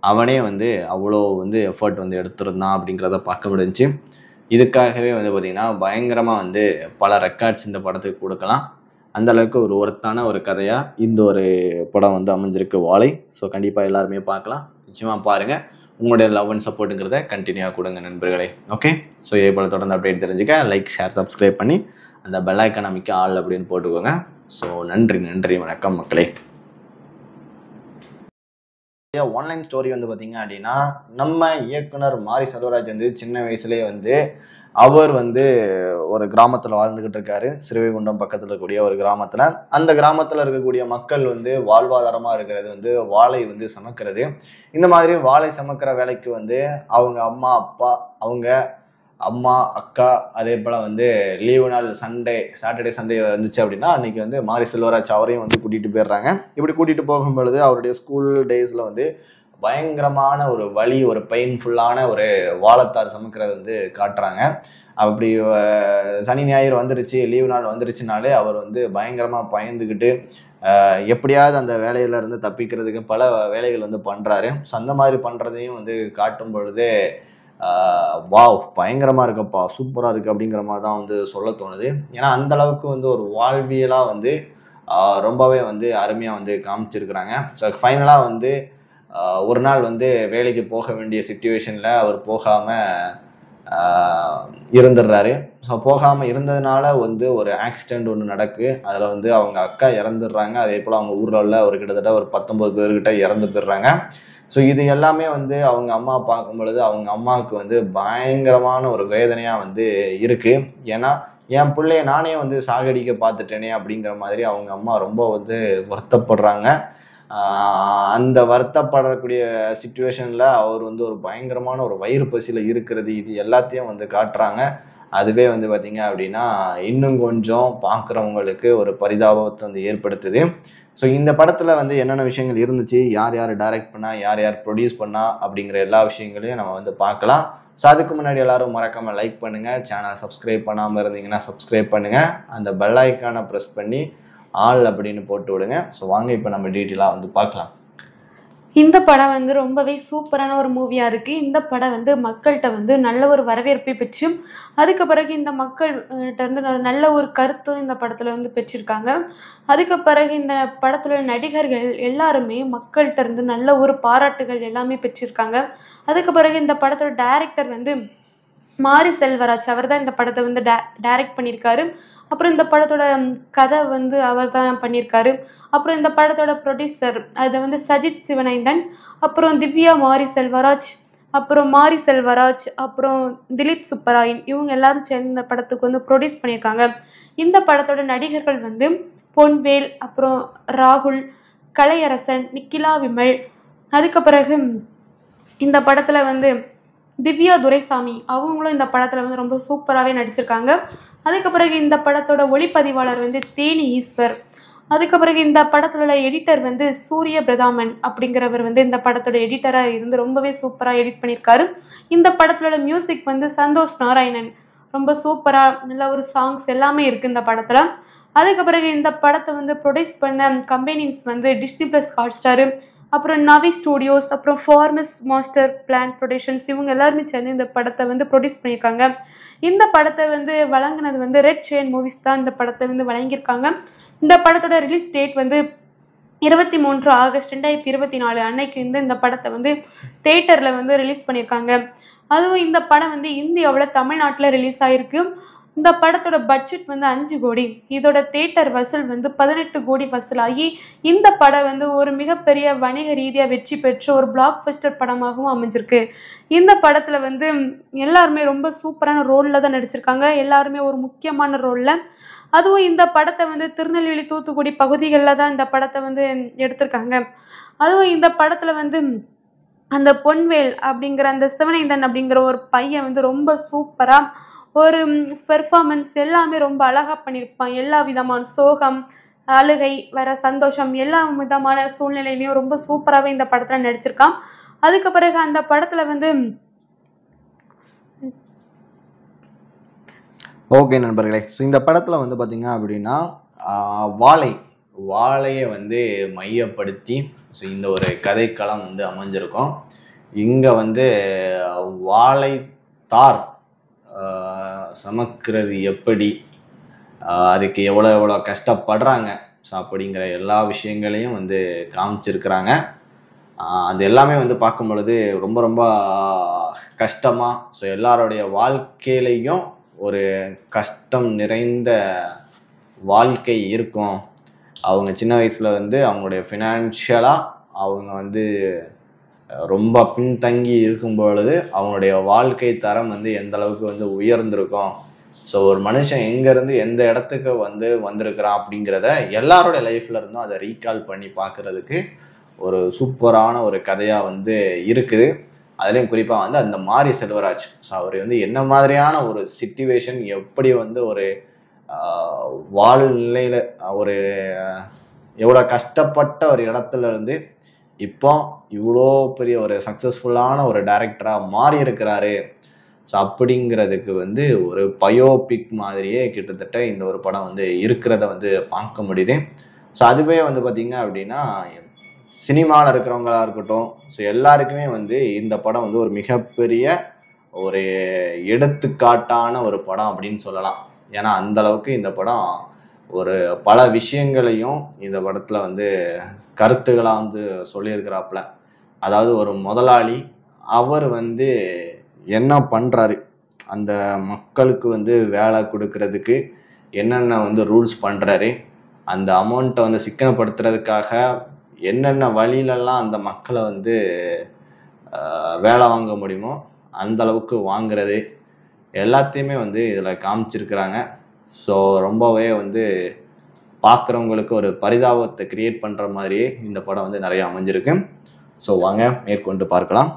அவனே வந்து அவ்வளோ வந்து எஃபர்ட் வந்து எடுத்துருந்தான் அப்படிங்கிறத பார்க்க முடிஞ்சு இதுக்காகவே வந்து பார்த்திங்கன்னா பயங்கரமாக வந்து பல ரெக்கார்ட்ஸ் இந்த படத்துக்கு கொடுக்கலாம் அந்த அளவுக்கு ஒரு ஒருத்தான ஒரு கதையாக இந்த ஒரு படம் வந்து அமைஞ்சிருக்கு வாழை ஸோ கண்டிப்பாக எல்லாருமே பார்க்கலாம் நிச்சயமாக பாருங்கள் உங்களுடைய லவ் அண்ட் சப்போர்ட்டுங்கிறத கண்டினியூவாக கொடுங்க நண்பர்களே ஓகே ஸோ இதே போல் தொடர்ந்து அப்டேட் தெரிஞ்சுக்க லைக் ஷேர் சப்ஸ்கிரைப் பண்ணி அந்த பெல் எக்கனாமிக்கு அமைக்க ஆள் அப்படின்னு போட்டுக்கோங்க ஸோ நன்றி நன்றி வணக்கம் மக்களே ஆன்லைன் ஸ்டோரி வந்து பார்த்தீங்க அப்படின்னா நம்ம இயக்குனர் மாரி செல்வராஜ் வந்து சின்ன வயசுலேயே வந்து அவர் வந்து ஒரு கிராமத்தில் வாழ்ந்துக்கிட்டு இருக்காரு சிறுவைகுண்டம் பக்கத்தில் இருக்கக்கூடிய ஒரு கிராமத்தில் அந்த கிராமத்தில் இருக்கக்கூடிய மக்கள் வந்து வாழ்வாதாரமாக இருக்கிறது வந்து வாழை வந்து சமைக்கிறது இந்த மாதிரி வாழை சமைக்கிற வேலைக்கு வந்து அவங்க அம்மா அப்பா அவங்க அம்மா அக்கா அதே போல் வந்து லீவு நாள் சண்டே சாட்டர்டே சண்டே வந்துச்சு அப்படின்னா அன்னைக்கு வந்து மாரி செல்வராஜ் அவரையும் வந்து கூட்டிகிட்டு போயிடுறாங்க இப்படி கூட்டிகிட்டு போகும் பொழுது அவருடைய ஸ்கூல் டேஸில் வந்து பயங்கரமான ஒரு வழி ஒரு பெயின்ஃபுல்லான ஒரு வாழத்தார் சமைக்கிறது வந்து காட்டுறாங்க அப்படி சனி ஞாயிறு வந்துருச்சு லீவ் நாள் வந்துருச்சுனாலே அவர் வந்து பயங்கரமாக பயந்துக்கிட்டு எப்படியாவது அந்த வேலையிலேருந்து தப்பிக்கிறதுக்கு பல வேலைகள் வந்து பண்ணுறாரு ஸோ அந்த மாதிரி பண்ணுறதையும் வந்து காட்டும் பொழுது வாவ் பயங்கரமாக இருக்கப்பா சூப்பராக இருக்குது அப்படிங்கிற மாதிரி தான் வந்து சொல்ல தோணுது ஏன்னா அந்த அளவுக்கு வந்து ஒரு வாழ்வியலாக வந்து ரொம்பவே வந்து அருமையாக வந்து காமிச்சிருக்கிறாங்க ஸோ ஃபைனலாக வந்து ஒரு நாள் வந்து வேலைக்கு போக வேண்டிய சுச்சுவேஷனில் அவர் போகாமல் இருந்துடுறாரு ஸோ போகாமல் இருந்ததுனால வந்து ஒரு ஆக்சிடெண்ட் ஒன்று நடக்கு அதில் வந்து அவங்க அக்கா இறந்துடுறாங்க அதே போல் அவங்க ஊரில் உள்ள ஒரு கிட்டத்தட்ட ஒரு பத்தொம்பது பேர்கிட்ட இறந்து போயிடுறாங்க ஸோ இது எல்லாமே வந்து அவங்க அம்மா பார்க்கும் பொழுது அவங்க அம்மாவுக்கு வந்து பயங்கரமான ஒரு வேதனையாக வந்து இருக்குது ஏன்னா என் பிள்ளைய நானே வந்து சாகடிக்க பார்த்துட்டேனே அப்படிங்கிற மாதிரி அவங்க அம்மா ரொம்ப வந்து வருத்தப்படுறாங்க அந்த வருத்தப்படக்கூடிய சுச்சுவேஷனில் அவர் வந்து ஒரு பயங்கரமான ஒரு வயிறு பசியில் இருக்கிறது இது எல்லாத்தையும் வந்து காட்டுறாங்க அதுவே வந்து பார்த்திங்க அப்படின்னா இன்னும் கொஞ்சம் பார்க்குறவங்களுக்கு ஒரு பரிதாபத்தை வந்து ஏற்படுத்துது ஸோ இந்த படத்தில் வந்து என்னென்ன விஷயங்கள் இருந்துச்சு யார் யார் டைரக்ட் பண்ணால் யார் யார் ப்ரொடியூஸ் பண்ணால் அப்படிங்கிற எல்லா விஷயங்களையும் நம்ம வந்து பார்க்கலாம் ஸோ அதுக்கு முன்னாடி எல்லோரும் மறக்காமல் லைக் பண்ணுங்கள் சேனலை சப்ஸ்கிரைப் பண்ணாமல் இருந்தீங்கன்னா சப்ஸ்கிரைப் பண்ணுங்கள் அந்த பெல் ஐக்கானை ப்ரெஸ் பண்ணி ஆள் அப்படின்னு போட்டு விடுங்க ஸோ வாங்க இப்போ நம்ம டீட்டெயிலாக வந்து பார்க்கலாம் இந்த படம் வந்து ரொம்பவே சூப்பரான ஒரு மூவியாக இருக்குது இந்த படம் வந்து மக்கள்கிட்ட வந்து நல்ல ஒரு வரவேற்பை பெற்றும் அதுக்கு பிறகு இந்த மக்கள்கிட்ட வந்து நல்ல ஒரு கருத்து இந்த படத்தில் வந்து பெற்றிருக்காங்க அதுக்கு பிறகு இந்த படத்தில் நடிகர்கள் எல்லாருமே மக்கள்கிட்ட இருந்து நல்ல ஒரு பாராட்டுகள் எல்லாமே பெற்றிருக்காங்க அதுக்கு பிறகு இந்த படத்தோட டைரக்டர் வந்து மாரி செல்வராஜ் அவர் தான் இந்த படத்தை வந்து டே டைரக்ட் பண்ணியிருக்காரு அப்புறம் இந்த படத்தோட கதை வந்து அவர் தான் பண்ணியிருக்காரு அப்புறம் இந்த படத்தோட ப்ரொடியூசர் அதை வந்து சஜித் சிவனைந்தன் அப்புறம் திவ்யா மாரி செல்வராஜ் அப்புறம் மாரி செல்வராஜ் அப்புறம் திலீப் சுப்பராயன் இவங்க எல்லாரும் சேர்ந்து இந்த படத்துக்கு வந்து ப்ரொடியூஸ் பண்ணியிருக்காங்க இந்த படத்தோட நடிகர்கள் வந்து பொன்வேல் அப்புறம் ராகுல் கலையரசன் நிக்கிலா விமல் அதுக்கு பிறகு இந்த படத்தில் வந்து திவ்யா துரைசாமி அவங்களும் இந்த படத்தில் வந்து ரொம்ப சூப்பராகவே நடிச்சிருக்காங்க அதுக்கப்புறம் இந்த படத்தோட ஒளிப்பதிவாளர் வந்து தேனி ஈஸ்வர் அதுக்கப்புறம் இந்த படத்தில் உள்ள எடிட்டர் வந்து சூரிய பிரதாமன் அப்படிங்கிறவர் வந்து இந்த படத்தோட எடிட்டராக இருந்து ரொம்பவே சூப்பராக எடிட் பண்ணியிருக்காரு இந்த படத்தோட மியூசிக் வந்து சந்தோஷ் நாராயணன் ரொம்ப சூப்பராக நல்ல ஒரு சாங்ஸ் எல்லாமே இருக்குது இந்த படத்தில் அதுக்கப்புறம் இந்த படத்தை வந்து ப்ரொடியூஸ் பண்ண கம்பெனிஸ் வந்து டிஸ்னி ப்ளஸ் ஹாட் ஸ்டாரு அப்புறம் நவி ஸ்டூடியோஸ் அப்புறம் ஃபார்மஸ் மாஸ்டர் பிளான் ப்ரொடக்ஷன்ஸ் இவங்க எல்லாருமே சேர்ந்து இந்த படத்தை வந்து ப்ரொடியூஸ் பண்ணியிருக்காங்க இந்த படத்தை வந்து வழங்கினது வந்து ரெட் செயின் மூவிஸ் தான் இந்த படத்தை வந்து வழங்கியிருக்காங்க இந்த படத்தோட ரிலீஸ் டேட் வந்து இருபத்தி மூன்று ஆகஸ்ட் ரெண்டாயிரத்தி இருபத்தி நாலு அன்னைக்கு வந்து இந்த படத்தை வந்து தேட்டரில் வந்து ரிலீஸ் பண்ணியிருக்காங்க அதுவும் இந்த படம் வந்து இந்தியாவில் தமிழ்நாட்டில் ரிலீஸ் ஆகிருக்கு இந்த படத்தோட பட்ஜெட் வந்து அஞ்சு கோடி இதோட தேட்டர் வசூல் வந்து பதினெட்டு கோடி வசூலாகி இந்த படம் வந்து ஒரு மிகப்பெரிய வணிக ரீதியாக வெற்றி பெற்ற ஒரு பிளாக் பஸ்டர் படமாகவும் அமைஞ்சிருக்கு இந்த படத்தில் வந்து எல்லாருமே ரொம்ப சூப்பரான ரோலில் தான் நடிச்சிருக்காங்க எல்லாருமே ஒரு முக்கியமான ரோலில் அதுவும் இந்த படத்தை வந்து திருநெல்வேலி தூத்துக்குடி பகுதிகளில் தான் இந்த படத்தை வந்து எடுத்திருக்காங்க அதுவும் இந்த படத்தில் வந்து அந்த பொன்வேல் அப்படிங்கிற அந்த சிவனைந்தன் அப்படிங்கிற ஒரு பையன் வந்து ரொம்ப சூப்பராக ஒரு பெர்ஃபார்மன்ஸ் எல்லாமே ரொம்ப அழகாக பண்ணியிருப்பான் எல்லா விதமான சோகம் அழுகை வர சந்தோஷம் எல்லா விதமான சூழ்நிலையிலையும் ரொம்ப சூப்பராகவே இந்த படத்தில் நடிச்சிருக்கான் அதுக்கு பிறகு அந்த படத்தில் வந்து ஓகே நண்பர்களே ஸோ இந்த படத்தில் வந்து பார்த்திங்க அப்படின்னா வாழை வாழையை வந்து மையப்படுத்தி ஸோ இந்த ஒரு கதைக்களம் வந்து அமைஞ்சிருக்கும் இங்கே வந்து வாழை தார் சமைக்கிறது எப்படி அதுக்கு எவ்வளோ எவ்வளோ கஷ்டப்படுறாங்க அப்படிங்கிற எல்லா விஷயங்களையும் வந்து காமிச்சிருக்கிறாங்க அது எல்லாமே வந்து பார்க்கும் பொழுது ரொம்ப ரொம்ப கஷ்டமாக ஸோ எல்லாருடைய வாழ்க்கையிலையும் ஒரு கஷ்டம் நிறைந்த வாழ்க்கை இருக்கும் அவங்க சின்ன வயசில் வந்து அவங்களுடைய ஃபினான்ஷியலாக அவங்க வந்து ரொம்ப பின்தங்கி இருக்கும் பொழுது அவனுடைய வாழ்க்கை தரம் வந்து எந்த அளவுக்கு வந்து உயர்ந்திருக்கும் ஸோ ஒரு மனுஷன் எங்கேருந்து எந்த இடத்துக்கு வந்து வந்திருக்கிறான் அப்படிங்கிறத எல்லாரோட லைஃப்ல இருந்தும் அதை ரீகால் பண்ணி பார்க்கறதுக்கு ஒரு சூப்பரான ஒரு கதையாக வந்து இருக்குது அதுலேயும் குறிப்பாக வந்து அந்த மாரி செல்வராஜ் ஸோ அவர் வந்து என்ன மாதிரியான ஒரு சுச்சுவேஷன் எப்படி வந்து ஒரு வாழ்நிலையில் ஒரு எவ்வளோ கஷ்டப்பட்ட ஒரு இடத்துல இருந்து இப்போ இவ்வளோ பெரிய ஒரு சக்ஸஸ்ஃபுல்லான ஒரு டைரக்டராக மாறி இருக்கிறாரு ஸோ அப்படிங்கிறதுக்கு வந்து ஒரு பயோபிக் மாதிரியே கிட்டத்தட்ட இந்த ஒரு படம் வந்து இருக்கிறத வந்து பார்க்க முடியுது ஸோ அதுவே வந்து பார்த்திங்க அப்படின்னா சினிமாவில் இருக்கிறவங்களா இருக்கட்டும் ஸோ எல்லாருக்குமே வந்து இந்த படம் வந்து ஒரு மிகப்பெரிய ஒரு எடுத்துக்காட்டான ஒரு படம் அப்படின்னு சொல்லலாம் ஏன்னா அந்த அளவுக்கு இந்த படம் ஒரு பல விஷயங்களையும் இந்த படத்தில் வந்து கருத்துக்களாக வந்து சொல்லியிருக்கிறாப்புல அதாவது ஒரு முதலாளி அவர் வந்து என்ன பண்ணுறாரு அந்த மக்களுக்கு வந்து வேலை கொடுக்கறதுக்கு என்னென்ன வந்து ரூல்ஸ் பண்ணுறாரு அந்த அமௌண்ட்டை வந்து சிக்கனப்படுத்துறதுக்காக என்னென்ன வழியிலலாம் அந்த மக்களை வந்து வேலை வாங்க முடியுமோ அந்தளவுக்கு வாங்கிறது எல்லாத்தையுமே வந்து இதில் காமிச்சிருக்கிறாங்க ஸோ ரொம்பவே வந்து பார்க்குறவங்களுக்கு ஒரு பரிதாபத்தை கிரியேட் பண்ணுற மாதிரியே இந்த படம் வந்து நிறைய அமைஞ்சிருக்கு ஸோ வாங்க மேற்கொண்டு பார்க்கலாம்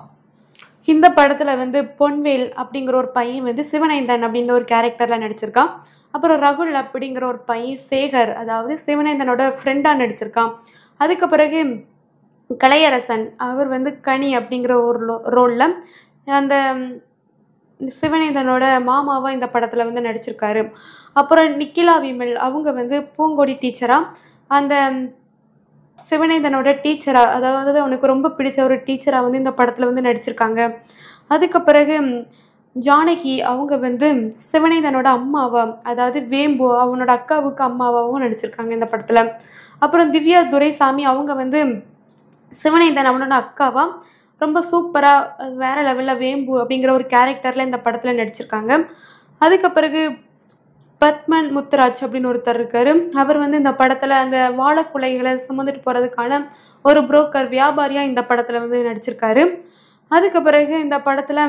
இந்த படத்தில் வந்து பொன்வேல் அப்படிங்கிற ஒரு பையன் வந்து சிவனேந்தன் அப்படிங்கிற ஒரு கேரக்டரில் நடிச்சிருக்கான் அப்புறம் ரகுல் அப்படிங்கிற ஒரு பையன் சேகர் அதாவது சிவனைந்தனோட ஃப்ரெண்டாக நடிச்சிருக்கான் அதுக்கு பிறகு கலையரசன் அவர் வந்து கனி அப்படிங்கிற ஒரு ரோலில் அந்த சிவனைந்தனோட மாமாவாக இந்த படத்தில் வந்து நடிச்சிருக்காரு அப்புறம் நிக்கிலா விமல் அவங்க வந்து பூங்கொடி டீச்சராக அந்த சிவநேதனோட டீச்சராக அதாவது அவனுக்கு ரொம்ப பிடிச்ச ஒரு டீச்சராக வந்து இந்த படத்தில் வந்து நடிச்சிருக்காங்க அதுக்கு பிறகு ஜானகி அவங்க வந்து சிவநேதனோட அம்மாவா அதாவது வேம்பு அவனோட அக்காவுக்கு அம்மாவாகவும் நடிச்சிருக்காங்க இந்த படத்தில் அப்புறம் திவ்யா துரைசாமி அவங்க வந்து சிவநேதன் அவனோட அக்காவா ரொம்ப சூப்பராக வேறு லெவலில் வேம்பு அப்படிங்கிற ஒரு கேரக்டரில் இந்த படத்தில் நடிச்சிருக்காங்க அதுக்கு பிறகு பத்மன் முத்துராஜ் அப்படின்னு ஒருத்தர் இருக்கார் அவர் வந்து இந்த படத்தில் அந்த வாழைக்குலைகளை சுமந்துட்டு போகிறதுக்கான ஒரு புரோக்கர் வியாபாரியாக இந்த படத்தில் வந்து நடிச்சிருக்காரு அதுக்கு பிறகு இந்த படத்தில்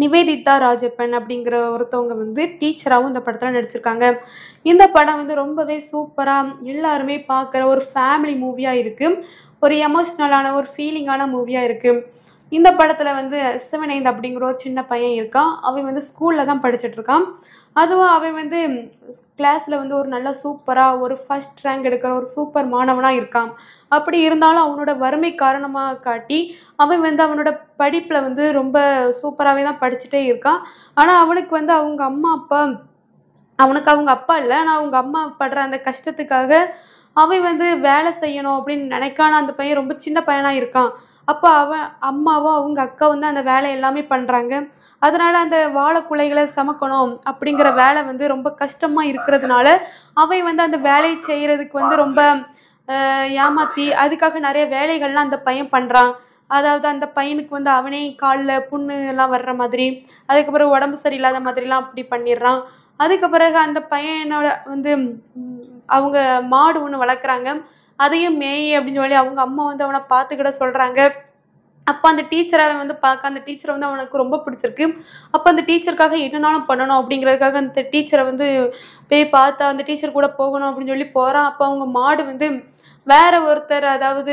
நிவேதிதா ராஜப்பன் அப்படிங்கிற ஒருத்தவங்க வந்து டீச்சராகவும் இந்த படத்தில் நடிச்சிருக்காங்க இந்த படம் வந்து ரொம்பவே சூப்பராக எல்லாருமே பார்க்குற ஒரு ஃபேமிலி மூவியாக இருக்குது ஒரு எமோஷ்னலான ஒரு ஃபீலிங்கான மூவியாக இருக்குது இந்த படத்தில் வந்து சிவனைந்த் அப்படிங்கிற ஒரு சின்ன பையன் இருக்கான் அவன் வந்து ஸ்கூலில் தான் படிச்சுட்ருக்கான் அதுவும் அவன் வந்து கிளாஸில் வந்து ஒரு நல்ல சூப்பராக ஒரு ஃபஸ்ட் ரேங்க் எடுக்கிற ஒரு சூப்பர் மாணவனாக இருக்கான் அப்படி இருந்தாலும் அவனோட வறுமை காரணமாக காட்டி அவன் வந்து அவனோட படிப்பில் வந்து ரொம்ப சூப்பராகவே தான் படிச்சுட்டே இருக்கான் ஆனால் அவனுக்கு வந்து அவங்க அம்மா அப்பா அவனுக்கு அவங்க அப்பா இல்லை ஆனால் அவங்க அம்மா படுற அந்த கஷ்டத்துக்காக அவன் வந்து வேலை செய்யணும் அப்படின்னு நினைக்கான அந்த பையன் ரொம்ப சின்ன பையனாக இருக்கான் அப்போ அவன் அம்மாவும் அவங்க அக்கா வந்து அந்த வேலை எல்லாமே பண்ணுறாங்க அதனால் அந்த வாழைக்குலைகளை சமக்கணும் அப்படிங்கிற வேலை வந்து ரொம்ப கஷ்டமாக இருக்கிறதுனால அவன் வந்து அந்த வேலையை செய்கிறதுக்கு வந்து ரொம்ப ஏமாற்றி அதுக்காக நிறைய வேலைகள்லாம் அந்த பையன் பண்ணுறான் அதாவது அந்த பையனுக்கு வந்து அவனே காலில் புண்ணு எல்லாம் வர்ற மாதிரி அதுக்கப்புறம் உடம்பு சரியில்லாத மாதிரிலாம் அப்படி பண்ணிடுறான் அதுக்கு பிறகு அந்த பையனோட வந்து அவங்க மாடு ஒன்று வளர்க்குறாங்க அதையும் மேய் அப்படின்னு சொல்லி அவங்க அம்மா வந்து அவனை பார்த்துக்கிட சொல்கிறாங்க அப்போ அந்த டீச்சரை வந்து பார்க்க அந்த டீச்சரை வந்து அவனுக்கு ரொம்ப பிடிச்சிருக்கு அப்போ அந்த டீச்சருக்காக என்னென்னாலும் பண்ணணும் அப்படிங்கிறதுக்காக அந்த டீச்சரை வந்து போய் பார்த்தா அந்த டீச்சர் கூட போகணும் அப்படின்னு சொல்லி போகிறான் அப்போ அவங்க மாடு வந்து வேற ஒருத்தர் அதாவது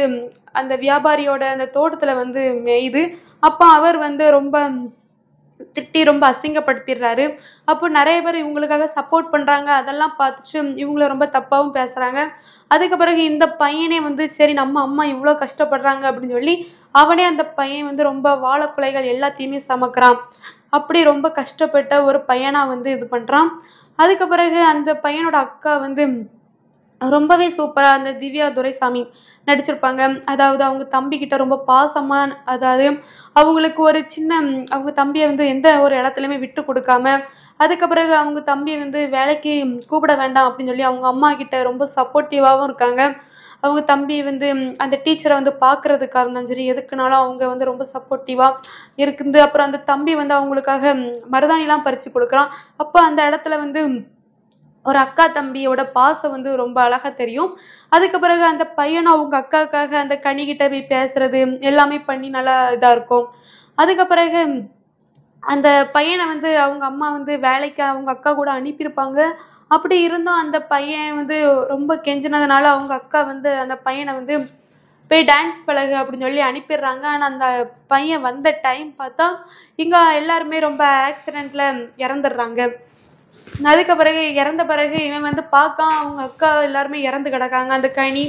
அந்த வியாபாரியோட அந்த தோட்டத்தில் வந்து மேயுது அப்போ அவர் வந்து ரொம்ப திட்டி ரொம்ப அசிங்கப்படுத்திடுறாரு அப்போ நிறைய பேர் இவங்களுக்காக சப்போர்ட் பண்ணுறாங்க அதெல்லாம் பார்த்துட்டு இவங்கள ரொம்ப தப்பாகவும் பேசுகிறாங்க அதுக்கு பிறகு இந்த பையனே வந்து சரி நம்ம அம்மா இவ்வளோ கஷ்டப்படுறாங்க அப்படின்னு சொல்லி அவனே அந்த பையன் வந்து ரொம்ப வாழைக்குலைகள் எல்லாத்தையுமே சமைக்கிறான் அப்படி ரொம்ப கஷ்டப்பட்ட ஒரு பையனாக வந்து இது பண்ணுறான் அதுக்கு பிறகு அந்த பையனோட அக்கா வந்து ரொம்பவே சூப்பராக அந்த திவ்யா துரைசாமி நடிச்சிருப்பாங்க அதாவது அவங்க தம்பிக்கிட்ட ரொம்ப பாசமாக அதாவது அவங்களுக்கு ஒரு சின்ன அவங்க தம்பியை வந்து எந்த ஒரு இடத்துலையுமே விட்டு கொடுக்காம அதுக்கு பிறகு அவங்க தம்பியை வந்து வேலைக்கு கூப்பிட வேண்டாம் அப்படின்னு சொல்லி அவங்க அம்மா கிட்ட ரொம்ப சப்போர்ட்டிவாகவும் இருக்காங்க அவங்க தம்பி வந்து அந்த டீச்சரை வந்து பார்க்குறதுக்காக இருந்தாலும் சரி எதுக்குனாலும் அவங்க வந்து ரொம்ப சப்போர்ட்டிவாக இருக்குது அப்புறம் அந்த தம்பி வந்து அவங்களுக்காக மருதாணிலாம் பறித்து கொடுக்குறான் அப்போ அந்த இடத்துல வந்து ஒரு அக்கா தம்பியோட பாசம் வந்து ரொம்ப அழகாக தெரியும் அதுக்கு பிறகு அந்த பையனும் அவங்க அக்காவுக்காக அந்த கனிகிட்ட போய் பேசுறது எல்லாமே பண்ணி நல்லா இதாக இருக்கும் அதுக்கு பிறகு அந்த பையனை வந்து அவங்க அம்மா வந்து வேலைக்கு அவங்க அக்கா கூட அனுப்பியிருப்பாங்க அப்படி இருந்தும் அந்த பையன் வந்து ரொம்ப கெஞ்சினதுனால அவங்க அக்கா வந்து அந்த பையனை வந்து போய் டான்ஸ் பழகு அப்படின்னு சொல்லி அனுப்பிடுறாங்க ஆனால் அந்த பையன் வந்த டைம் பார்த்தா இங்கே எல்லாருமே ரொம்ப ஆக்சிடெண்ட்டில் இறந்துடுறாங்க அதுக்கு பிறகு இறந்த பிறகு இவன் வந்து பார்க்கான் அவங்க அக்கா எல்லாருமே இறந்து கிடக்காங்க அந்த கனி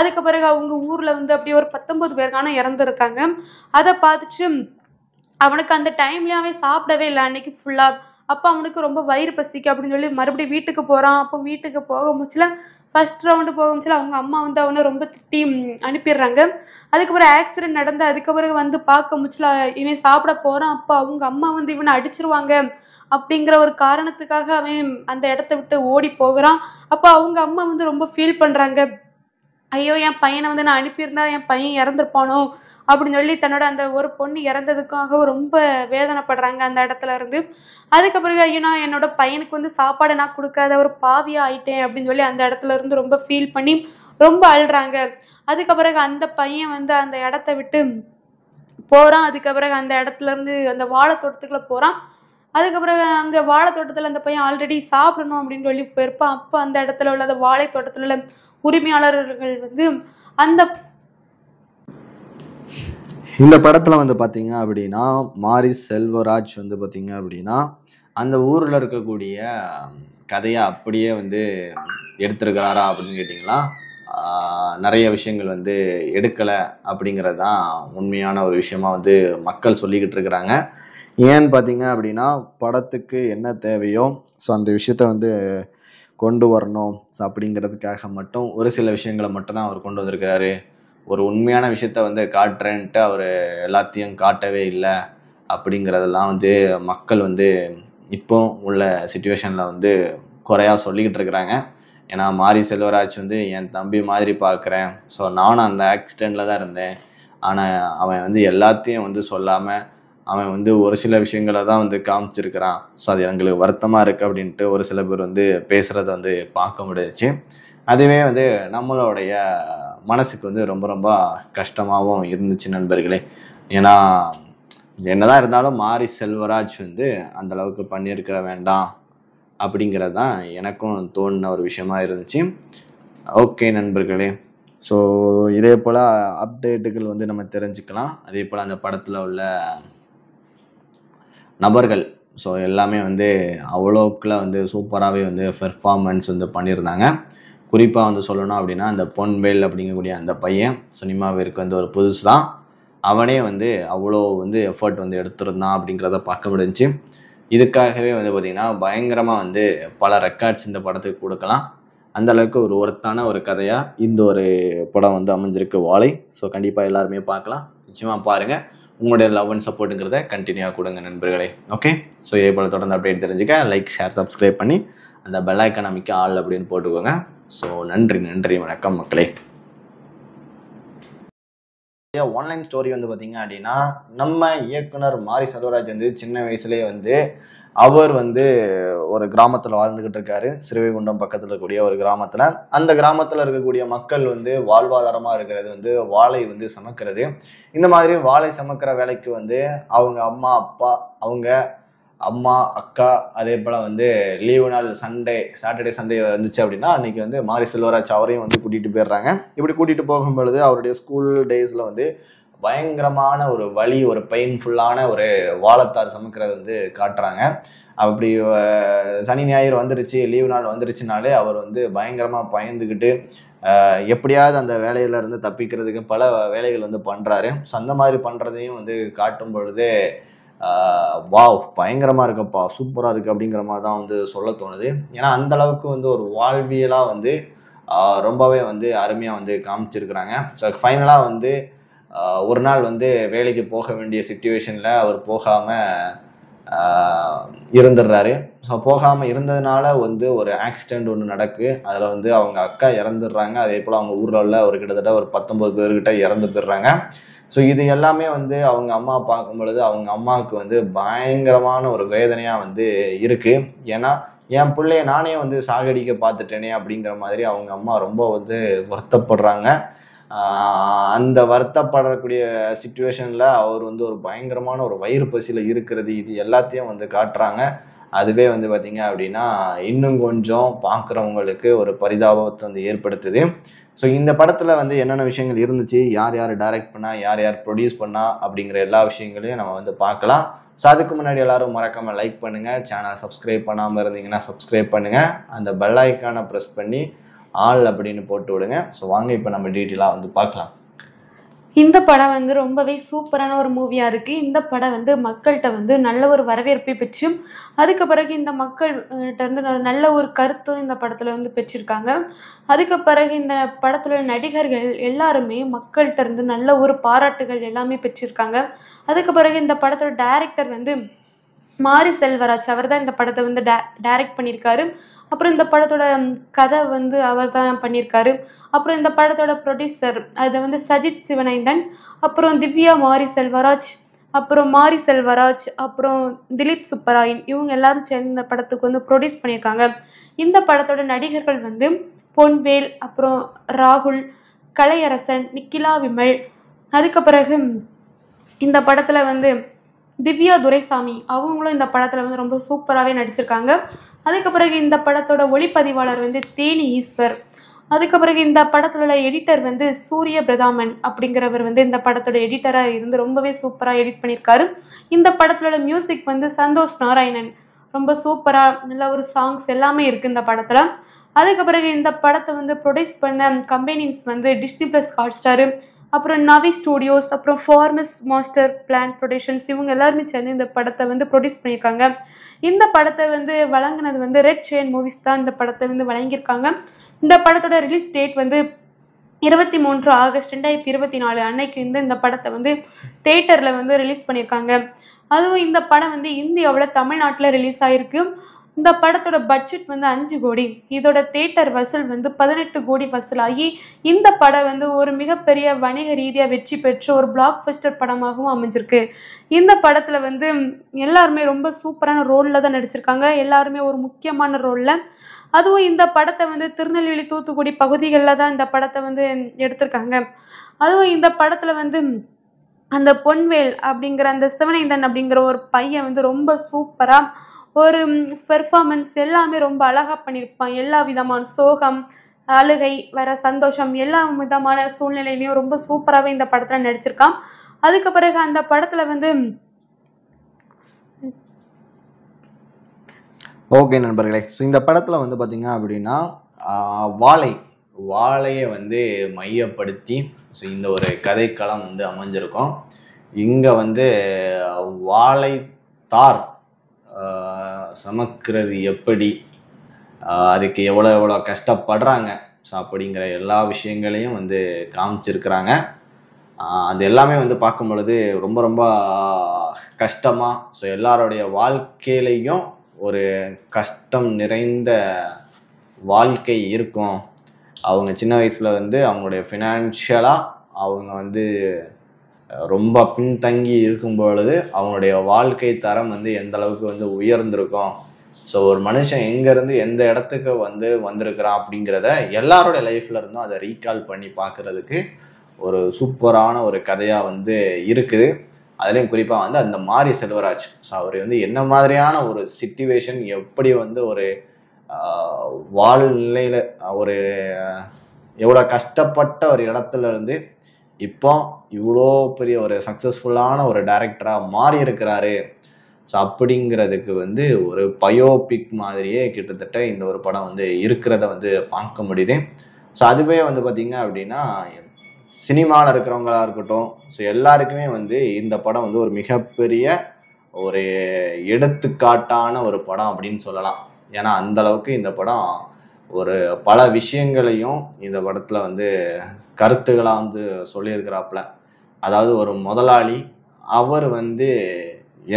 அதுக்கு பிறகு அவங்க ஊரில் வந்து அப்படியே ஒரு பத்தொம்பது பேருக்கான இறந்துருக்காங்க அதை பார்த்துட்டு அவனுக்கு அந்த டைம்லேயே அவன் சாப்பிடவே இல்லை அன்னைக்கு ஃபுல்லாக அப்போ அவனுக்கு ரொம்ப வயிறு பசிக்கு அப்படின்னு சொல்லி மறுபடியும் வீட்டுக்கு போகிறான் அப்போ வீட்டுக்கு போக முச்சில் ஃபஸ்ட் ரவுண்டு போக முச்சில் அவங்க அம்மா வந்து அவனை ரொம்ப திட்டி அனுப்பிடுறாங்க அதுக்கப்புறம் ஆக்சிடென்ட் நடந்து அதுக்கப்புறம் வந்து பார்க்க முச்சில் இவன் சாப்பிட போகிறான் அப்போ அவங்க அம்மா வந்து இவனை அடிச்சிருவாங்க அப்படிங்கிற ஒரு காரணத்துக்காக அவன் அந்த இடத்த விட்டு ஓடி போகிறான் அப்போ அவங்க அம்மா வந்து ரொம்ப ஃபீல் பண்ணுறாங்க ஐயோ என் பையனை வந்து நான் அனுப்பியிருந்தா என் பையன் இறந்துருப்பானோ அப்படின்னு சொல்லி தன்னோட அந்த ஒரு பொண்ணு இறந்ததுக்காக ரொம்ப வேதனைப்படுறாங்க அந்த இடத்துல இருந்து அதுக்கப்புறம் ஐயோ நான் என்னோட பையனுக்கு வந்து சாப்பாடு நான் கொடுக்காத ஒரு பாவியாக ஆயிட்டேன் அப்படின்னு சொல்லி அந்த இடத்துல இருந்து ரொம்ப ஃபீல் பண்ணி ரொம்ப அழுறாங்க அதுக்கப்புறம் அந்த பையன் வந்து அந்த இடத்த விட்டு போகிறான் அதுக்கப்புறம் அந்த இடத்துல இருந்து அந்த வாழைத்தோட்டத்துக்குள்ளே போகிறான் அதுக்கப்புறம் அங்கே வாழைத்தோட்டத்தில் அந்த பையன் ஆல்ரெடி சாப்பிடணும் அப்படின்னு சொல்லி போயிருப்பான் அப்போ அந்த இடத்துல உள்ள அந்த வாழைத்தோட்டத்தில் உள்ள உரிமையாளர்கள் வந்து அந்த இந்த படத்தில் வந்து பார்த்தீங்க அப்படின்னா மாரி செல்வராஜ் வந்து பார்த்தீங்க அப்படின்னா அந்த ஊரில் இருக்கக்கூடிய கதையை அப்படியே வந்து எடுத்திருக்கிறாரா அப்படின்னு கேட்டிங்கன்னா நிறைய விஷயங்கள் வந்து எடுக்கலை அப்படிங்கிறது தான் உண்மையான ஒரு விஷயமா வந்து மக்கள் சொல்லிக்கிட்டு இருக்கிறாங்க ஏன்னு பார்த்தீங்க அப்படின்னா படத்துக்கு என்ன தேவையோ ஸோ அந்த விஷயத்த வந்து கொண்டு வரணும் ஸோ அப்படிங்கிறதுக்காக மட்டும் ஒரு சில விஷயங்களை மட்டும் தான் அவர் கொண்டு வந்திருக்கிறாரு ஒரு உண்மையான விஷயத்த வந்து காட்டுறேன்ட்டு அவர் எல்லாத்தையும் காட்டவே இல்லை அப்படிங்கிறதெல்லாம் வந்து மக்கள் வந்து இப்போ உள்ள சுச்சுவேஷனில் வந்து குறையாக சொல்லிக்கிட்டு இருக்கிறாங்க ஏன்னா மாரி செல்வராஜ் வந்து என் தம்பி மாதிரி பார்க்குறேன் ஸோ நானும் அந்த ஆக்சிடெண்ட்டில் தான் இருந்தேன் ஆனால் அவன் வந்து எல்லாத்தையும் வந்து சொல்லாமல் அவன் வந்து ஒரு சில விஷயங்களை தான் வந்து காமிச்சிருக்கிறான் ஸோ அது எங்களுக்கு வருத்தமாக இருக்குது அப்படின்ட்டு ஒரு சில பேர் வந்து பேசுகிறத வந்து பார்க்க முடியுச்சு அதுவே வந்து நம்மளுடைய மனசுக்கு வந்து ரொம்ப ரொம்ப கஷ்டமாகவும் இருந்துச்சு நண்பர்களே ஏன்னா என்னதான் இருந்தாலும் மாரி செல்வராஜ் வந்து அந்த அளவுக்கு பண்ணியிருக்கிற வேண்டாம் அப்படிங்கிறது தான் எனக்கும் தோணின ஒரு விஷயமா இருந்துச்சு ஓகே நண்பர்களே ஸோ இதே போல் அப்டேட்டுகள் வந்து நம்ம தெரிஞ்சுக்கலாம் அதே போல் அந்த படத்தில் உள்ள நபர்கள் ஸோ எல்லாமே வந்து அவ்வளோக்குள்ள வந்து சூப்பராகவே வந்து பெர்ஃபார்மன்ஸ் வந்து பண்ணியிருந்தாங்க குறிப்பாக வந்து சொல்லணும் அப்படின்னா அந்த பொன்வேல் அப்படிங்கக்கூடிய அந்த பையன் சினிமாவிற்கு வந்து ஒரு புதுசு தான் அவனே வந்து அவ்வளோ வந்து எஃபர்ட் வந்து எடுத்துருந்தான் அப்படிங்கிறத பார்க்க முடிஞ்சு இதுக்காகவே வந்து பார்த்திங்கன்னா பயங்கரமாக வந்து பல ரெக்கார்ட்ஸ் இந்த படத்துக்கு கொடுக்கலாம் அந்தளவுக்கு ஒரு ஒருத்தான ஒரு கதையாக இந்த ஒரு படம் வந்து அமைஞ்சிருக்கு வாழை ஸோ கண்டிப்பாக எல்லாருமே பார்க்கலாம் நிச்சயமாக பாருங்கள் உங்களுடைய லவ் அண்ட் சப்போர்ட்டுங்கிறத கண்டினியூவாக கொடுங்க நண்பர்களே ஓகே ஸோ இதே போல் தொடர்ந்து அப்டேட் தெரிஞ்சுக்க லைக் ஷேர் சப்ஸ்கிரைப் பண்ணி அந்த பெல் ஐக்கன் அமைக்க ஆள் அப்படின்னு போட்டுக்கோங்க ஸோ நன்றி நன்றி வணக்கம் மக்களே ஆன்லைன் ஸ்டோரி வந்து பார்த்தீங்க அப்படின்னா நம்ம இயக்குனர் மாரி செல்வராஜ் வந்து சின்ன வயசுலேயே வந்து அவர் வந்து ஒரு கிராமத்தில் வாழ்ந்துக்கிட்டு இருக்காரு சிறுவைகுண்டம் பக்கத்தில் இருக்கக்கூடிய ஒரு கிராமத்தில் அந்த கிராமத்தில் இருக்கக்கூடிய மக்கள் வந்து வாழ்வாதாரமாக இருக்கிறது வந்து வாழை வந்து சமைக்கிறது இந்த மாதிரி வாழை சமைக்கிற வேலைக்கு வந்து அவங்க அம்மா அப்பா அவங்க அம்மா அக்கா அதே போல் வந்து லீவு நாள் சண்டே சாட்டர்டே சண்டே வந்துச்சு அப்படின்னா அன்றைக்கி வந்து மாரி செல்வராஜ் அவரையும் வந்து கூட்டிகிட்டு போயிடுறாங்க இப்படி கூட்டிகிட்டு போகும்பொழுது அவருடைய ஸ்கூல் டேஸில் வந்து பயங்கரமான ஒரு வழி ஒரு பெயின்ஃபுல்லான ஒரு வாழத்தார் சமைக்கிறது வந்து காட்டுறாங்க அப்படி சனி ஞாயிறு வந்துருச்சு லீவு நாள் வந்துருச்சுனாலே அவர் வந்து பயங்கரமாக பயந்துக்கிட்டு எப்படியாவது அந்த வேலையிலேருந்து தப்பிக்கிறதுக்கு பல வேலைகள் வந்து பண்ணுறாரு ஸோ அந்த மாதிரி பண்ணுறதையும் வந்து காட்டும் பொழுது வாவ் பயங்கரமாக இருக்குப்பா சூப்பராக இருக்குது அப்படிங்கிற மாதிரி தான் வந்து சொல்ல தோணுது ஏன்னா அந்தளவுக்கு வந்து ஒரு வாழ்வியலாக வந்து ரொம்பவே வந்து அருமையாக வந்து காமிச்சிருக்கிறாங்க ஸோ ஃபைனலாக வந்து ஒரு நாள் வந்து வேலைக்கு போக வேண்டிய சுச்சுவேஷனில் அவர் போகாமல் இருந்துடுறாரு ஸோ போகாமல் இருந்ததுனால வந்து ஒரு ஆக்சிடெண்ட் ஒன்று நடக்கு அதில் வந்து அவங்க அக்கா இறந்துடுறாங்க அதே போல் அவங்க ஊரில் உள்ள ஒரு கிட்டத்தட்ட ஒரு பத்தொம்பது பேர்கிட்ட இறந்து போயிடுறாங்க ஸோ இது எல்லாமே வந்து அவங்க அம்மா பார்க்கும் பொழுது அவங்க அம்மாவுக்கு வந்து பயங்கரமான ஒரு வேதனையாக வந்து இருக்குது ஏன்னா என் பிள்ளைய நானே வந்து சாகடிக்க பார்த்துட்டேனே அப்படிங்கிற மாதிரி அவங்க அம்மா ரொம்ப வந்து வருத்தப்படுறாங்க அந்த வருத்தப்படக்கூடிய சுச்சுவேஷனில் அவர் வந்து ஒரு பயங்கரமான ஒரு வயிறு பசியில் இருக்கிறது இது எல்லாத்தையும் வந்து காட்டுறாங்க அதுவே வந்து பார்த்திங்க அப்படின்னா இன்னும் கொஞ்சம் பார்க்குறவங்களுக்கு ஒரு பரிதாபத்தை வந்து ஏற்படுத்துது ஸோ இந்த படத்தில் வந்து என்னென்ன விஷயங்கள் இருந்துச்சு யார் யார் டைரக்ட் பண்ணா யார் யார் ப்ரொடியூஸ் பண்ணா அப்படிங்கிற எல்லா விஷயங்களையும் நம்ம வந்து பார்க்கலாம் ஸோ அதுக்கு முன்னாடி எல்லாரும் மறக்காமல் லைக் பண்ணுங்கள் சேனலை சப்ஸ்கிரைப் பண்ணாமல் இருந்தீங்கன்னா சப்ஸ்கிரைப் பண்ணுங்கள் அந்த பெல் ஐக்கானை ப்ரெஸ் பண்ணி ஆல் அப்படின்னு போட்டு விடுங்க ஸோ வாங்க இப்போ நம்ம டீட்டெயிலாக வந்து பார்க்கலாம் இந்த படம் வந்து ரொம்பவே சூப்பரான ஒரு மூவியாக இருக்குது இந்த படம் வந்து மக்கள்கிட்ட வந்து நல்ல ஒரு வரவேற்பை பெற்று அதுக்கு பிறகு இந்த மக்கள்கிட்ட இருந்து நல்ல ஒரு கருத்தும் இந்த படத்தில் வந்து பெற்றிருக்காங்க அதுக்கு பிறகு இந்த படத்தில் நடிகர்கள் எல்லாருமே மக்கள்கிட்ட இருந்து நல்ல ஒரு பாராட்டுகள் எல்லாமே பெற்றிருக்காங்க அதுக்கு பிறகு இந்த படத்தோட டேரக்டர் வந்து மாரி செல்வராஜ் அவர் தான் இந்த படத்தை வந்து டே டேரெக்ட் பண்ணியிருக்காரு அப்புறம் இந்த படத்தோட கதை வந்து அவர் தான் பண்ணியிருக்காரு அப்புறம் இந்த படத்தோட ப்ரொடியூசர் அதை வந்து சஜித் சிவனைந்தன் அப்புறம் திவ்யா மாரி செல்வராஜ் அப்புறம் மாரி செல்வராஜ் அப்புறம் திலீப் சுப்பராயன் இவங்க எல்லாரும் சேர்ந்து இந்த படத்துக்கு வந்து ப்ரொடியூஸ் பண்ணியிருக்காங்க இந்த படத்தோட நடிகர்கள் வந்து பொன்வேல் அப்புறம் ராகுல் கலையரசன் நிக்கிலா விமல் அதுக்கு பிறகு இந்த படத்தில் வந்து திவ்யா துரைசாமி அவங்களும் இந்த படத்தில் வந்து ரொம்ப சூப்பராகவே நடிச்சிருக்காங்க அதுக்கப்புறம் இந்த படத்தோட ஒளிப்பதிவாளர் வந்து தேனி ஈஸ்வர் அதுக்கு பிறகு இந்த படத்தில் உள்ள எடிட்டர் வந்து சூரிய பிரதாமன் அப்படிங்கிறவர் வந்து இந்த படத்தோட எடிட்டராக இருந்து ரொம்பவே சூப்பராக எடிட் பண்ணியிருக்காரு இந்த படத்தில் உள்ள மியூசிக் வந்து சந்தோஷ் நாராயணன் ரொம்ப சூப்பராக நல்ல ஒரு சாங்ஸ் எல்லாமே இருக்குது இந்த படத்தில் அதுக்கு பிறகு இந்த படத்தை வந்து ப்ரொடியூஸ் பண்ண கம்பெனிஸ் வந்து டிஸ்னி ப்ளஸ் ஸ்டாரு அப்புறம் நவி ஸ்டூடியோஸ் அப்புறம் ஃபார்மஸ் மாஸ்டர் பிளான் ப்ரொடக்ஷன்ஸ் இவங்க எல்லாருமே சேர்ந்து இந்த படத்தை வந்து ப்ரொடியூஸ் பண்ணியிருக்காங்க இந்த படத்தை வந்து வழங்கினது வந்து ரெட் சேன் மூவிஸ் தான் இந்த படத்தை வந்து வழங்கியிருக்காங்க இந்த படத்தோட ரிலீஸ் டேட் வந்து இருபத்தி மூன்று ஆகஸ்ட் ரெண்டாயிரத்தி இருபத்தி நாலு அன்னைக்கு வந்து இந்த படத்தை வந்து தேட்டரில் வந்து ரிலீஸ் பண்ணியிருக்காங்க அதுவும் இந்த படம் வந்து இந்தியாவில் தமிழ்நாட்டில் ரிலீஸ் ஆகிருக்கு இந்த படத்தோட பட்ஜெட் வந்து அஞ்சு கோடி இதோட தேட்டர் வசூல் வந்து பதினெட்டு கோடி வசூலாகி இந்த படம் வந்து ஒரு மிகப்பெரிய வணிக ரீதியாக வெற்றி பெற்ற ஒரு பிளாக் பஸ்டர் படமாகவும் அமைஞ்சிருக்கு இந்த படத்தில் வந்து எல்லாருமே ரொம்ப சூப்பரான ரோலில் தான் நடிச்சிருக்காங்க எல்லாருமே ஒரு முக்கியமான ரோலில் அதுவும் இந்த படத்தை வந்து திருநெல்வேலி தூத்துக்குடி பகுதிகளில் தான் இந்த படத்தை வந்து எடுத்திருக்காங்க அதுவும் இந்த படத்தில் வந்து அந்த பொன்வேல் அப்படிங்கிற அந்த சிவனைந்தன் அப்படிங்கிற ஒரு பையன் வந்து ரொம்ப சூப்பராக ஒரு பெர்ஃபார்மன்ஸ் எல்லாமே ரொம்ப அழகாக பண்ணியிருப்பான் எல்லா விதமான சோகம் அழுகை வர சந்தோஷம் எல்லா விதமான சூழ்நிலையிலையும் ரொம்ப சூப்பராகவே இந்த படத்தில் நடிச்சிருக்கான் அதுக்கு பிறகு அந்த படத்தில் வந்து ஓகே நண்பர்களே ஸோ இந்த படத்தில் வந்து பார்த்திங்க அப்படின்னா வாழை வாழையை வந்து மையப்படுத்தி ஸோ இந்த ஒரு கதைக்களம் வந்து அமைஞ்சிருக்கும் இங்கே வந்து வாழை தார் சமைக்கிறது எப்படி அதுக்கு எவ்வளோ எவ்வளோ கஷ்டப்படுறாங்க ஸோ அப்படிங்கிற எல்லா விஷயங்களையும் வந்து காமிச்சிருக்கிறாங்க அது எல்லாமே வந்து பார்க்கும் பொழுது ரொம்ப ரொம்ப கஷ்டமாக ஸோ எல்லாருடைய வாழ்க்கையிலையும் ஒரு கஷ்டம் நிறைந்த வாழ்க்கை இருக்கும் அவங்க சின்ன வயசில் வந்து அவங்களுடைய ஃபினான்ஷியலாக அவங்க வந்து ரொம்ப பின்தங்கி இருக்கும் பொழுது அவனுடைய வாழ்க்கை தரம் வந்து எந்த அளவுக்கு வந்து உயர்ந்திருக்கும் ஸோ ஒரு மனுஷன் எங்கேருந்து எந்த இடத்துக்கு வந்து வந்திருக்கிறான் அப்படிங்கிறத எல்லாருடைய லைஃப்ல இருந்தும் அதை ரீகால் பண்ணி பார்க்கறதுக்கு ஒரு சூப்பரான ஒரு கதையாக வந்து இருக்குது அதுலேயும் குறிப்பாக வந்து அந்த மாரி செல்வராஜ் ஸோ அவர் வந்து என்ன மாதிரியான ஒரு சுச்சுவேஷன் எப்படி வந்து ஒரு வாழ்நிலையில் ஒரு எவ்வளோ கஷ்டப்பட்ட ஒரு இடத்துல இருந்து இப்போ இவ்வளோ பெரிய ஒரு சக்ஸஸ்ஃபுல்லான ஒரு டேரக்டராக மாறி இருக்கிறாரு ஸோ அப்படிங்கிறதுக்கு வந்து ஒரு பயோபிக் மாதிரியே கிட்டத்தட்ட இந்த ஒரு படம் வந்து இருக்கிறத வந்து பார்க்க முடியுது ஸோ அதுவே வந்து பார்த்திங்க அப்படின்னா சினிமாவில் இருக்கிறவங்களாக இருக்கட்டும் ஸோ எல்லாருக்குமே வந்து இந்த படம் வந்து ஒரு மிகப்பெரிய ஒரு எடுத்துக்காட்டான ஒரு படம் அப்படின்னு சொல்லலாம் ஏன்னா அந்தளவுக்கு இந்த படம் ஒரு பல விஷயங்களையும் இந்த படத்தில் வந்து கருத்துக்களாக வந்து சொல்லியிருக்கிறாப்புல அதாவது ஒரு முதலாளி அவர் வந்து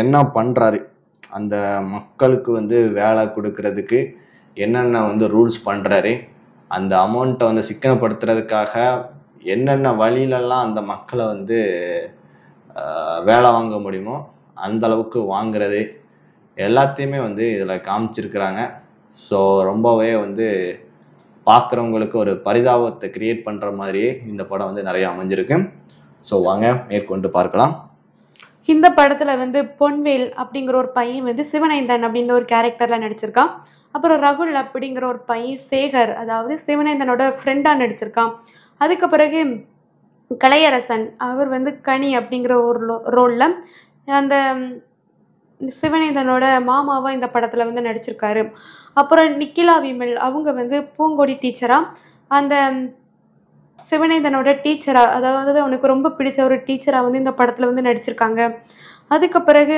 என்ன பண்ணுறாரு அந்த மக்களுக்கு வந்து வேலை கொடுக்கறதுக்கு என்னென்ன வந்து ரூல்ஸ் பண்ணுறாரு அந்த அமௌண்ட்டை வந்து சிக்கனப்படுத்துறதுக்காக என்னென்ன வழியிலலாம் அந்த மக்களை வந்து வேலை வாங்க முடியுமோ அந்த அளவுக்கு வாங்கிறது எல்லாத்தையுமே வந்து இதில் காமிச்சிருக்கிறாங்க ஸோ ரொம்பவே வந்து பார்க்குறவங்களுக்கு ஒரு பரிதாபத்தை கிரியேட் பண்ணுற மாதிரியே இந்த படம் வந்து நிறைய அமைஞ்சிருக்கு ஸோ வாங்க மேற்கொண்டு பார்க்கலாம் இந்த படத்தில் வந்து பொன்வேல் அப்படிங்கிற ஒரு பையன் வந்து சிவனேந்தன் அப்படிங்கிற ஒரு கேரக்டரில் நடிச்சிருக்கான் அப்புறம் ரகுல் அப்படிங்கிற ஒரு பையன் சேகர் அதாவது சிவனைந்தனோட ஃப்ரெண்டாக நடிச்சிருக்கான் அதுக்கு பிறகு கலையரசன் அவர் வந்து கனி அப்படிங்கிற ஒரு ரோலில் அந்த சிவனேந்தனோட மாமாவாக இந்த படத்தில் வந்து நடிச்சிருக்காரு அப்புறம் நிக்கிலா விமல் அவங்க வந்து பூங்கொடி டீச்சராக அந்த சிவனை தன்னோட டீச்சராக அதாவது அவனுக்கு ரொம்ப பிடிச்ச ஒரு டீச்சராக வந்து இந்த படத்தில் வந்து நடிச்சிருக்காங்க அதுக்கு பிறகு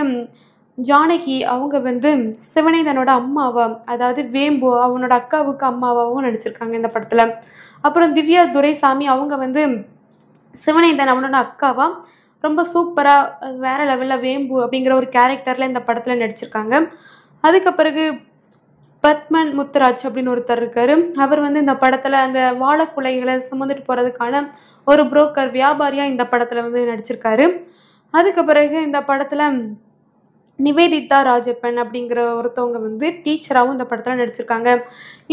ஜானகி அவங்க வந்து சிவனை தன்னோட அம்மாவா அதாவது வேம்பு அவனோட அக்காவுக்கு அம்மாவாகவும் நடிச்சிருக்காங்க இந்த படத்தில் அப்புறம் திவ்யா துரைசாமி அவங்க வந்து சிவனைந்தன் அவனோட அக்காவா ரொம்ப சூப்பராக வேறு லெவலில் வேம்பு அப்படிங்கிற ஒரு கேரக்டரில் இந்த படத்தில் நடிச்சிருக்காங்க அதுக்கு பிறகு பத்மன் முத்துராஜ் அப்படின்னு ஒருத்தர் இருக்காரு அவர் வந்து இந்த படத்தில் அந்த வாழைக்குலைகளை சுமந்துட்டு போகிறதுக்கான ஒரு புரோக்கர் வியாபாரியாக இந்த படத்தில் வந்து நடிச்சிருக்காரு அதுக்கு பிறகு இந்த படத்தில் நிவேதிதா ராஜப்பன் அப்படிங்கிற ஒருத்தவங்க வந்து டீச்சராகவும் இந்த படத்தில் நடிச்சிருக்காங்க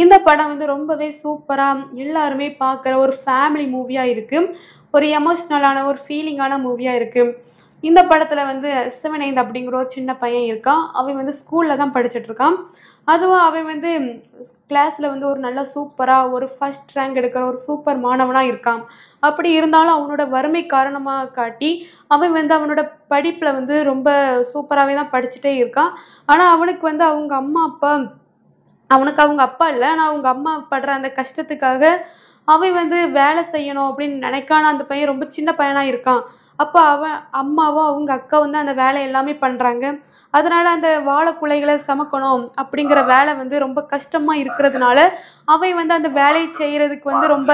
இந்த படம் வந்து ரொம்பவே சூப்பராக எல்லாருமே பார்க்குற ஒரு ஃபேமிலி மூவியாக இருக்குது ஒரு எமோஷ்னலான ஒரு ஃபீலிங்கான மூவியாக இருக்குது இந்த படத்தில் வந்து சிவனைந்த் அப்படிங்கிற ஒரு சின்ன பையன் இருக்கான் அவன் வந்து ஸ்கூலில் தான் படிச்சுட்ருக்கான் அதுவும் அவன் வந்து கிளாஸில் வந்து ஒரு நல்ல சூப்பராக ஒரு ஃபஸ்ட் ரேங்க் எடுக்கிற ஒரு சூப்பர் மாணவனாக இருக்கான் அப்படி இருந்தாலும் அவனோட வறுமை காரணமாக காட்டி அவன் வந்து அவனோட படிப்பில் வந்து ரொம்ப சூப்பராகவே தான் படிச்சுட்டே இருக்கான் ஆனால் அவனுக்கு வந்து அவங்க அம்மா அப்பா அவனுக்கு அவங்க அப்பா இல்லை ஆனால் அவங்க அம்மா படுற அந்த கஷ்டத்துக்காக அவன் வந்து வேலை செய்யணும் அப்படின்னு நினைக்கான அந்த பையன் ரொம்ப சின்ன பையனாக இருக்கான் அப்போ அவன் அம்மாவும் அவங்க அக்கா வந்து அந்த வேலை எல்லாமே பண்ணுறாங்க அதனால் அந்த வாழைக்குலைகளை சமக்கணும் அப்படிங்கிற வேலை வந்து ரொம்ப கஷ்டமாக இருக்கிறதுனால அவை வந்து அந்த வேலையை செய்கிறதுக்கு வந்து ரொம்ப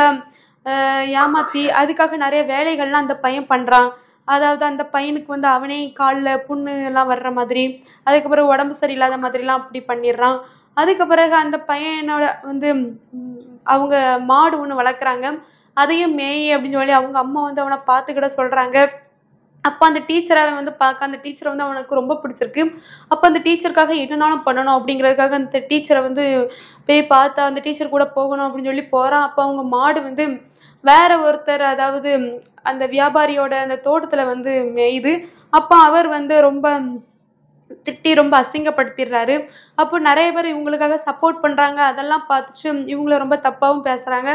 ஏமாற்றி அதுக்காக நிறைய வேலைகள்லாம் அந்த பையன் பண்ணுறான் அதாவது அந்த பையனுக்கு வந்து அவனே காலில் புண்ணு எல்லாம் வர்ற மாதிரி அதுக்கப்புறம் உடம்பு சரியில்லாத மாதிரிலாம் அப்படி பண்ணிடுறான் அதுக்கு பிறகு அந்த பையனோட வந்து அவங்க மாடு ஒன்று வளர்க்குறாங்க அதையும் மேய் அப்படின்னு சொல்லி அவங்க அம்மா வந்து அவனை பார்த்துக்கிட சொல்கிறாங்க அப்போ அந்த டீச்சரை அவன் வந்து பார்க்க அந்த டீச்சரை வந்து அவனுக்கு ரொம்ப பிடிச்சிருக்கு அப்போ அந்த டீச்சருக்காக என்னன்னாலும் பண்ணணும் அப்படிங்கிறதுக்காக அந்த டீச்சரை வந்து போய் பார்த்தா அந்த டீச்சர் கூட போகணும் அப்படின்னு சொல்லி போகிறான் அப்போ அவங்க மாடு வந்து வேற ஒருத்தர் அதாவது அந்த வியாபாரியோட அந்த தோட்டத்தில் வந்து மேயுது அப்போ அவர் வந்து ரொம்ப திட்டி ரொம்ப அசிங்கப்படுத்திடுறாரு அப்போ நிறைய பேர் இவங்களுக்காக சப்போர்ட் பண்ணுறாங்க அதெல்லாம் பார்த்துட்டு இவங்கள ரொம்ப தப்பாகவும் பேசுகிறாங்க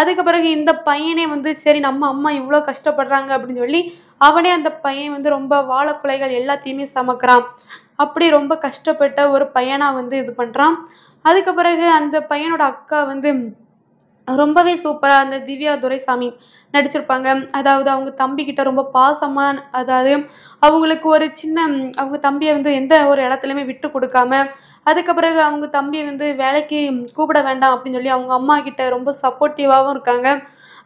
அதுக்கு பிறகு இந்த பையனே வந்து சரி நம்ம அம்மா இவ்வளோ கஷ்டப்படுறாங்க அப்படின்னு சொல்லி அவனே அந்த பையன் வந்து ரொம்ப வாழைக்குலைகள் எல்லாத்தையுமே சமைக்கிறான் அப்படி ரொம்ப கஷ்டப்பட்ட ஒரு பையனாக வந்து இது பண்ணுறான் அதுக்கு பிறகு அந்த பையனோட அக்கா வந்து ரொம்பவே சூப்பராக அந்த திவ்யா துரைசாமி நடிச்சிருப்பாங்க அதாவது அவங்க தம்பிக்கிட்ட ரொம்ப பாசமாக அதாவது அவங்களுக்கு ஒரு சின்ன அவங்க தம்பியை வந்து எந்த ஒரு இடத்துலையுமே விட்டு கொடுக்காம அதுக்கு பிறகு அவங்க தம்பியை வந்து வேலைக்கு கூப்பிட வேண்டாம் அப்படின்னு சொல்லி அவங்க அம்மா கிட்ட ரொம்ப சப்போர்ட்டிவாகவும் இருக்காங்க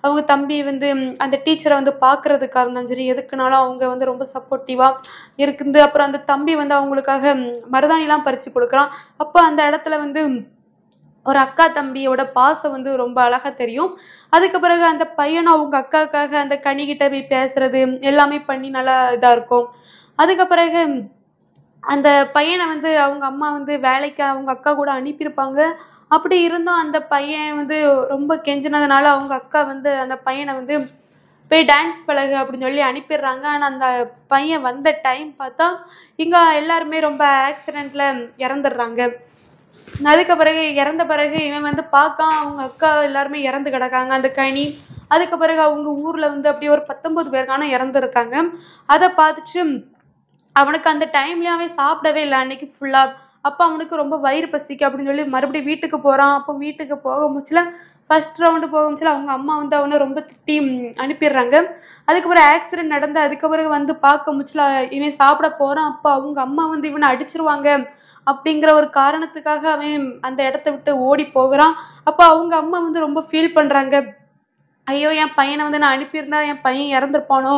அவங்க தம்பி வந்து அந்த டீச்சரை வந்து பார்க்குறதுக்காக இருந்தாலும் சரி எதுக்குனாலும் அவங்க வந்து ரொம்ப சப்போர்ட்டிவாக இருக்குது அப்புறம் அந்த தம்பி வந்து அவங்களுக்காக மருதாணிலாம் பறித்து கொடுக்குறான் அப்போ அந்த இடத்துல வந்து ஒரு அக்கா தம்பியோட பாசம் வந்து ரொம்ப அழகாக தெரியும் அதுக்கு பிறகு அந்த பையனும் அவங்க அக்காவுக்காக அந்த கனிகிட்ட போய் பேசுறது எல்லாமே பண்ணி நல்லா இதாக இருக்கும் அதுக்கு பிறகு அந்த பையனை வந்து அவங்க அம்மா வந்து வேலைக்கு அவங்க அக்கா கூட அனுப்பியிருப்பாங்க அப்படி இருந்தும் அந்த பையன் வந்து ரொம்ப கெஞ்சினதுனால அவங்க அக்கா வந்து அந்த பையனை வந்து போய் டான்ஸ் பழகு அப்படின்னு சொல்லி அனுப்பிடுறாங்க ஆனால் அந்த பையன் வந்த டைம் பார்த்தா இங்கே எல்லாருமே ரொம்ப ஆக்சிடெண்ட்டில் இறந்துடுறாங்க அதுக்கு பிறகு இறந்த பிறகு இவன் வந்து பார்க்கா அவங்க அக்கா எல்லாருமே இறந்து கிடக்காங்க அந்த கனி அதுக்கு பிறகு அவங்க ஊரில் வந்து அப்படியே ஒரு பத்தொம்பது பேருக்கான இறந்துருக்காங்க அதை பார்த்துட்டு அவனுக்கு அந்த டைம்லேயாவே சாப்பிடவே இல்லை அன்னைக்கு ஃபுல்லாக அப்போ அவனுக்கு ரொம்ப வயிறு பசிக்கு அப்படின்னு சொல்லி மறுபடியும் வீட்டுக்கு போகிறான் அப்போ வீட்டுக்கு போக முச்சில ஃபஸ்ட் ரவுண்டு போக முச்சில அவங்க அம்மா வந்து அவனை ரொம்ப திட்டி அனுப்பிடுறாங்க அதுக்கப்புறம் ஆக்சிடென்ட் நடந்து அதுக்கப்புறம் வந்து பார்க்க முச்சில இவன் சாப்பிட போகிறான் அப்போ அவங்க அம்மா வந்து இவனை அடிச்சிருவாங்க அப்படிங்கிற ஒரு காரணத்துக்காக அவன் அந்த இடத்த விட்டு ஓடி போகிறான் அப்போ அவங்க அம்மா வந்து ரொம்ப ஃபீல் பண்ணுறாங்க ஐயோ என் பையனை வந்து நான் அனுப்பியிருந்தா என் பையன் இறந்துருப்பானோ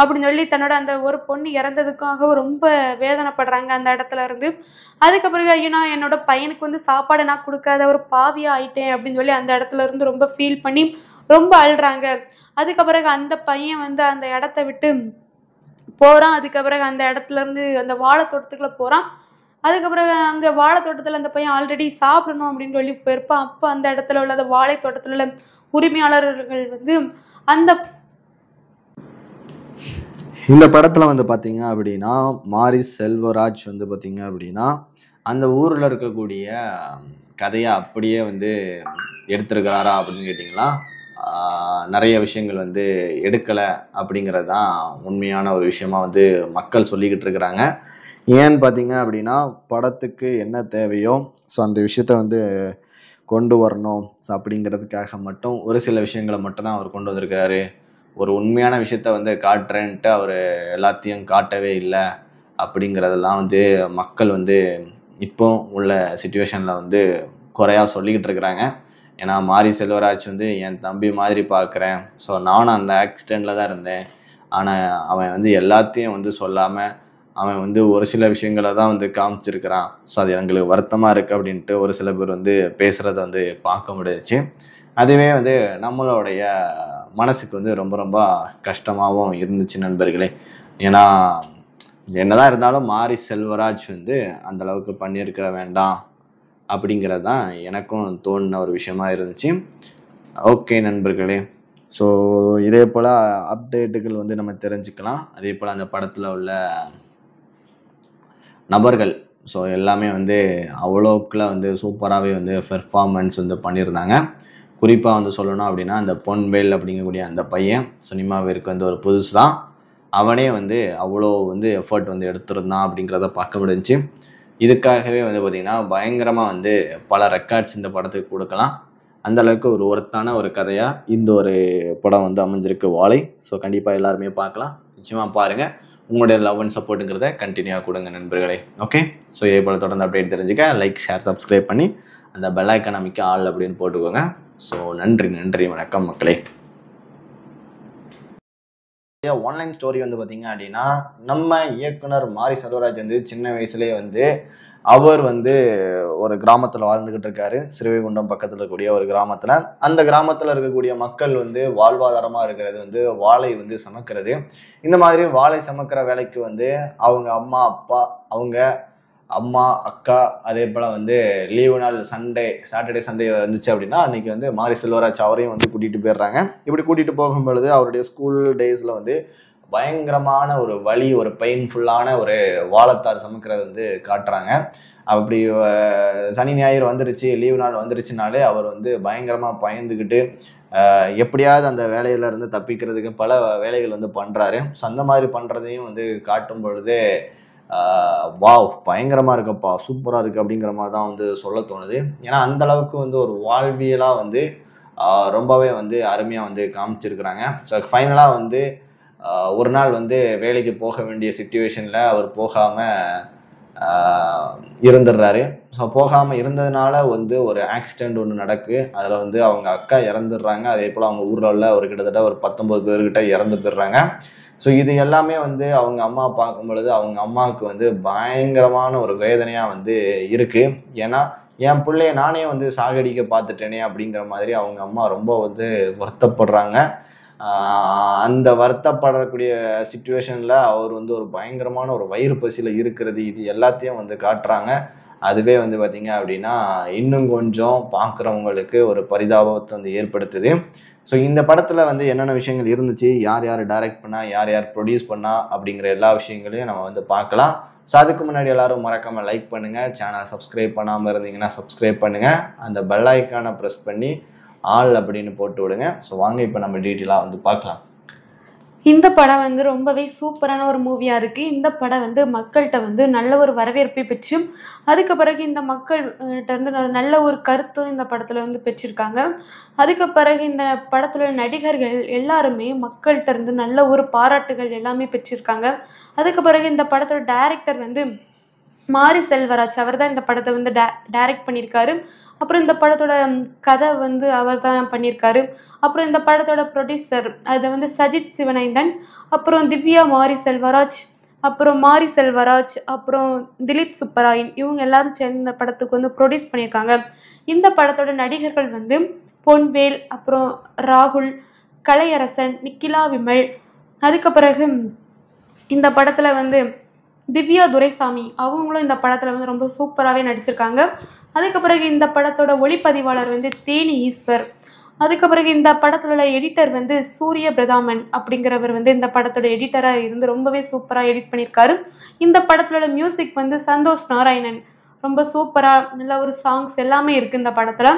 அப்படின்னு சொல்லி தன்னோட அந்த ஒரு பொண்ணு இறந்ததுக்காக ரொம்ப வேதனைப்படுறாங்க அந்த இடத்துல இருந்து அதுக்கப்புறம் பிறகு ஐயோ நான் என்னோட பையனுக்கு வந்து சாப்பாடு நான் கொடுக்காத ஒரு பாவியாக ஆயிட்டேன் அப்படின்னு சொல்லி அந்த இடத்துல இருந்து ரொம்ப ஃபீல் பண்ணி ரொம்ப அழுறாங்க அதுக்கப்புறம் அந்த பையன் வந்து அந்த இடத்த விட்டு போகிறான் அதுக்கப்புறம் அந்த இடத்துல இருந்து அந்த வாழைத்தோட்டத்துக்குள்ளே போகிறான் அதுக்கப்புறம் அங்கே வாழைத்தோட்டத்தில் அந்த பையன் ஆல்ரெடி சாப்பிடணும் அப்படின்னு சொல்லி போயிருப்பான் அப்போ அந்த இடத்துல உள்ள அந்த வாழைத்தோட்டத்தில் உள்ள உரிமையாளர்கள் வந்து அந்த இந்த படத்தில் வந்து பார்த்தீங்க அப்படின்னா மாரி செல்வராஜ் வந்து பார்த்தீங்க அப்படின்னா அந்த ஊரில் இருக்கக்கூடிய கதையை அப்படியே வந்து எடுத்துருக்கிறாரா அப்படின்னு கேட்டிங்கன்னா நிறைய விஷயங்கள் வந்து எடுக்கலை அப்படிங்கிறது தான் உண்மையான ஒரு விஷயமா வந்து மக்கள் சொல்லிக்கிட்டு இருக்கிறாங்க ஏன்னு பார்த்தீங்க அப்படின்னா படத்துக்கு என்ன தேவையோ ஸோ அந்த விஷயத்த வந்து கொண்டு வரணும் ஸோ அப்படிங்கிறதுக்காக மட்டும் ஒரு சில விஷயங்களை மட்டும் தான் அவர் கொண்டு வந்திருக்கிறாரு ஒரு உண்மையான விஷயத்த வந்து காட்டுறேன்ட்டு அவர் எல்லாத்தையும் காட்டவே இல்லை அப்படிங்கிறதெல்லாம் வந்து மக்கள் வந்து இப்போ உள்ள சுச்சுவேஷனில் வந்து குறையாக சொல்லிக்கிட்டு இருக்கிறாங்க ஏன்னா மாரி செல்வராஜ் வந்து என் தம்பி மாதிரி பார்க்குறேன் ஸோ நானும் அந்த ஆக்சிடெண்ட்டில் தான் இருந்தேன் ஆனால் அவன் வந்து எல்லாத்தையும் வந்து சொல்லாமல் அவன் வந்து ஒரு சில விஷயங்களை தான் வந்து காமிச்சிருக்கிறான் ஸோ அது எங்களுக்கு வருத்தமாக இருக்குது அப்படின்ட்டு ஒரு சில பேர் வந்து பேசுகிறத வந்து பார்க்க முடிஞ்சிச்சு அதுவே வந்து நம்மளுடைய மனசுக்கு வந்து ரொம்ப ரொம்ப கஷ்டமாகவும் இருந்துச்சு நண்பர்களே ஏன்னா என்னதான் இருந்தாலும் மாரி செல்வராஜ் வந்து அந்தளவுக்கு பண்ணியிருக்கிற வேண்டாம் அப்படிங்கிறது தான் எனக்கும் தோணின ஒரு விஷயமா இருந்துச்சு ஓகே நண்பர்களே ஸோ இதே போல் அப்டேட்டுகள் வந்து நம்ம தெரிஞ்சுக்கலாம் அதே போல் அந்த படத்தில் உள்ள நபர்கள் ஸோ எல்லாமே வந்து அவ்வளோக்குள்ள வந்து சூப்பராகவே வந்து பெர்ஃபார்மன்ஸ் வந்து பண்ணியிருந்தாங்க குறிப்பாக வந்து சொல்லணும் அப்படின்னா அந்த பொன்வேல் அப்படிங்கக்கூடிய அந்த பையன் சினிமாவிற்கு வந்து ஒரு புதுசு தான் அவனே வந்து அவ்வளோ வந்து எஃபர்ட் வந்து எடுத்துருந்தான் அப்படிங்கிறத பார்க்க முடிஞ்சு இதுக்காகவே வந்து பார்த்திங்கன்னா பயங்கரமாக வந்து பல ரெக்கார்ட்ஸ் இந்த படத்துக்கு கொடுக்கலாம் அந்த அளவுக்கு ஒரு ஒருத்தான ஒரு கதையாக இந்த ஒரு படம் வந்து அமைஞ்சிருக்கு வாழை ஸோ கண்டிப்பாக எல்லாருமே பார்க்கலாம் நிச்சயமாக பாருங்கள் உங்களுடைய லவ் அண்ட் சப்போர்ட்டுங்கிறத கண்டினியூவாக கொடுங்க நண்பர்களே ஓகே ஸோ இதே போல் தொடர்ந்து அப்டேட் தெரிஞ்சுக்க லைக் ஷேர் சப்ஸ்கிரைப் பண்ணி அந்த பெல் ஐக்கன் அமைக்க ஆள் அப்படின்னு போட்டுக்கோங்க ஸோ நன்றி நன்றி வணக்கம் மக்களே ஆன்லைன் ஸ்டோரி வந்து பார்த்தீங்க அப்படின்னா நம்ம இயக்குனர் மாரி செல்வராஜ் வந்து சின்ன வயசுலேயே வந்து அவர் வந்து ஒரு கிராமத்தில் வாழ்ந்துக்கிட்டு இருக்காரு சிறுவைகுண்டம் பக்கத்தில் இருக்கக்கூடிய ஒரு கிராமத்தில் அந்த கிராமத்தில் இருக்கக்கூடிய மக்கள் வந்து வாழ்வாதாரமாக இருக்கிறது வந்து வாழை வந்து சமைக்கிறது இந்த மாதிரி வாழை சமைக்கிற வேலைக்கு வந்து அவங்க அம்மா அப்பா அவங்க அம்மா அக்கா அதே போல் வந்து லீவு நாள் சண்டே சாட்டர்டே சண்டே வந்துச்சு அப்படின்னா அன்றைக்கி வந்து மாரி செல்வராஜ் அவரையும் வந்து கூட்டிகிட்டு போயிடுறாங்க இப்படி கூட்டிகிட்டு போகும் பொழுது அவருடைய ஸ்கூல் டேஸில் வந்து பயங்கரமான ஒரு வழி ஒரு பெயின்ஃபுல்லான ஒரு வாழத்தார் சமைக்கிறது வந்து காட்டுறாங்க அப்படி சனி ஞாயிறு வந்துருச்சு லீவு நாள் வந்துருச்சுனாலே அவர் வந்து பயங்கரமாக பயந்துக்கிட்டு எப்படியாவது அந்த வேலையிலேருந்து தப்பிக்கிறதுக்கு பல வேலைகள் வந்து பண்ணுறாரு ஸோ அந்த மாதிரி பண்ணுறதையும் வந்து காட்டும் பொழுது வாவ் பயங்கரமாக இருக்கப்பா சூப்பராக இருக்குது அப்படிங்கிற மாதிரி தான் வந்து சொல்ல தோணுது ஏன்னா அந்தளவுக்கு வந்து ஒரு வாழ்வியலாக வந்து ரொம்பவே வந்து அருமையாக வந்து காமிச்சிருக்கிறாங்க ஸோ ஃபைனலாக வந்து ஒரு நாள் வந்து வேலைக்கு போக வேண்டிய சுச்சுவேஷனில் அவர் போகாமல் இருந்துடுறாரு ஸோ போகாமல் இருந்ததுனால வந்து ஒரு ஆக்சிடெண்ட் ஒன்று நடக்கு அதில் வந்து அவங்க அக்கா இறந்துடுறாங்க அதே போல் அவங்க ஊரில் உள்ள ஒரு கிட்டத்தட்ட ஒரு பத்தொம்பது பேர்கிட்ட இறந்து போயிடுறாங்க ஸோ இது எல்லாமே வந்து அவங்க அம்மா பார்க்கும் பொழுது அவங்க அம்மாவுக்கு வந்து பயங்கரமான ஒரு வேதனையாக வந்து இருக்குது ஏன்னா என் பிள்ளைய நானே வந்து சாகடிக்க பார்த்துட்டேனே அப்படிங்கிற மாதிரி அவங்க அம்மா ரொம்ப வந்து வருத்தப்படுறாங்க அந்த வருத்தப்படக்கூடிய சுச்சுவேஷனில் அவர் வந்து ஒரு பயங்கரமான ஒரு வயிறு பசியில் இருக்கிறது இது எல்லாத்தையும் வந்து காட்டுறாங்க அதுவே வந்து பார்த்திங்க அப்படின்னா இன்னும் கொஞ்சம் பார்க்குறவங்களுக்கு ஒரு பரிதாபத்தை வந்து ஏற்படுத்துது ஸோ இந்த படத்தில் வந்து என்னென்ன விஷயங்கள் இருந்துச்சு யார் யார் டைரக்ட் பண்ணால் யார் யார் ப்ரொடியூஸ் பண்ணா அப்படிங்கிற எல்லா விஷயங்களையும் நம்ம வந்து பார்க்கலாம் ஸோ அதுக்கு முன்னாடி எல்லாரும் மறக்காமல் லைக் பண்ணுங்கள் சேனலை சப்ஸ்கிரைப் பண்ணாமல் இருந்தீங்கன்னா சப்ஸ்கிரைப் பண்ணுங்கள் அந்த பெல் ஐக்கானை ப்ரெஸ் பண்ணி ஆள் அப்படின்னு போட்டு விடுங்க ஸோ வாங்க இப்போ நம்ம டீட்டெயிலாக வந்து பார்க்கலாம் இந்த படம் வந்து ரொம்பவே சூப்பரான ஒரு மூவியாக இருக்குது இந்த படம் வந்து மக்கள்கிட்ட வந்து நல்ல ஒரு வரவேற்பை பெற்றும் அதுக்கு பிறகு இந்த மக்கள்கிட்ட வந்து நல்ல ஒரு கருத்து இந்த படத்தில் வந்து பெற்றிருக்காங்க அதுக்கு பிறகு இந்த படத்தில் நடிகர்கள் எல்லாருமே மக்கள்கிட்ட இருந்து நல்ல ஒரு பாராட்டுகள் எல்லாமே பெற்றிருக்காங்க அதுக்கு பிறகு இந்த படத்தோட டேரக்டர் வந்து மாரி செல்வராஜ் அவர் தான் இந்த படத்தை வந்து டே டேரக்ட் பண்ணியிருக்காரு அப்புறம் இந்த படத்தோட கதை வந்து அவர் தான் பண்ணியிருக்காரு அப்புறம் இந்த படத்தோட ப்ரொடியூசர் அதை வந்து சஜித் சிவனைந்தன் அப்புறம் திவ்யா மாரி செல்வராஜ் அப்புறம் மாரி செல்வராஜ் அப்புறம் திலீப் சுப்பராயன் இவங்க எல்லாரும் சேர்ந்து இந்த படத்துக்கு வந்து ப்ரொடியூஸ் பண்ணியிருக்காங்க இந்த படத்தோட நடிகர்கள் வந்து பொன்வேல் அப்புறம் ராகுல் கலையரசன் நிக்கிலா விமல் அதுக்கு பிறகு இந்த படத்தில் வந்து திவ்யா துரைசாமி அவங்களும் இந்த படத்தில் வந்து ரொம்ப சூப்பராகவே நடிச்சிருக்காங்க அதுக்கு பிறகு இந்த படத்தோட ஒளிப்பதிவாளர் வந்து தேனி ஈஸ்வர் அதுக்கு பிறகு இந்த படத்தில் உள்ள எடிட்டர் வந்து சூரிய பிரதாமன் அப்படிங்கிறவர் வந்து இந்த படத்தோட எடிட்டராக இருந்து ரொம்பவே சூப்பராக எடிட் பண்ணியிருக்காரு இந்த படத்தில் உள்ள மியூசிக் வந்து சந்தோஷ் நாராயணன் ரொம்ப சூப்பராக நல்ல ஒரு சாங்ஸ் எல்லாமே இருக்குது இந்த படத்தில்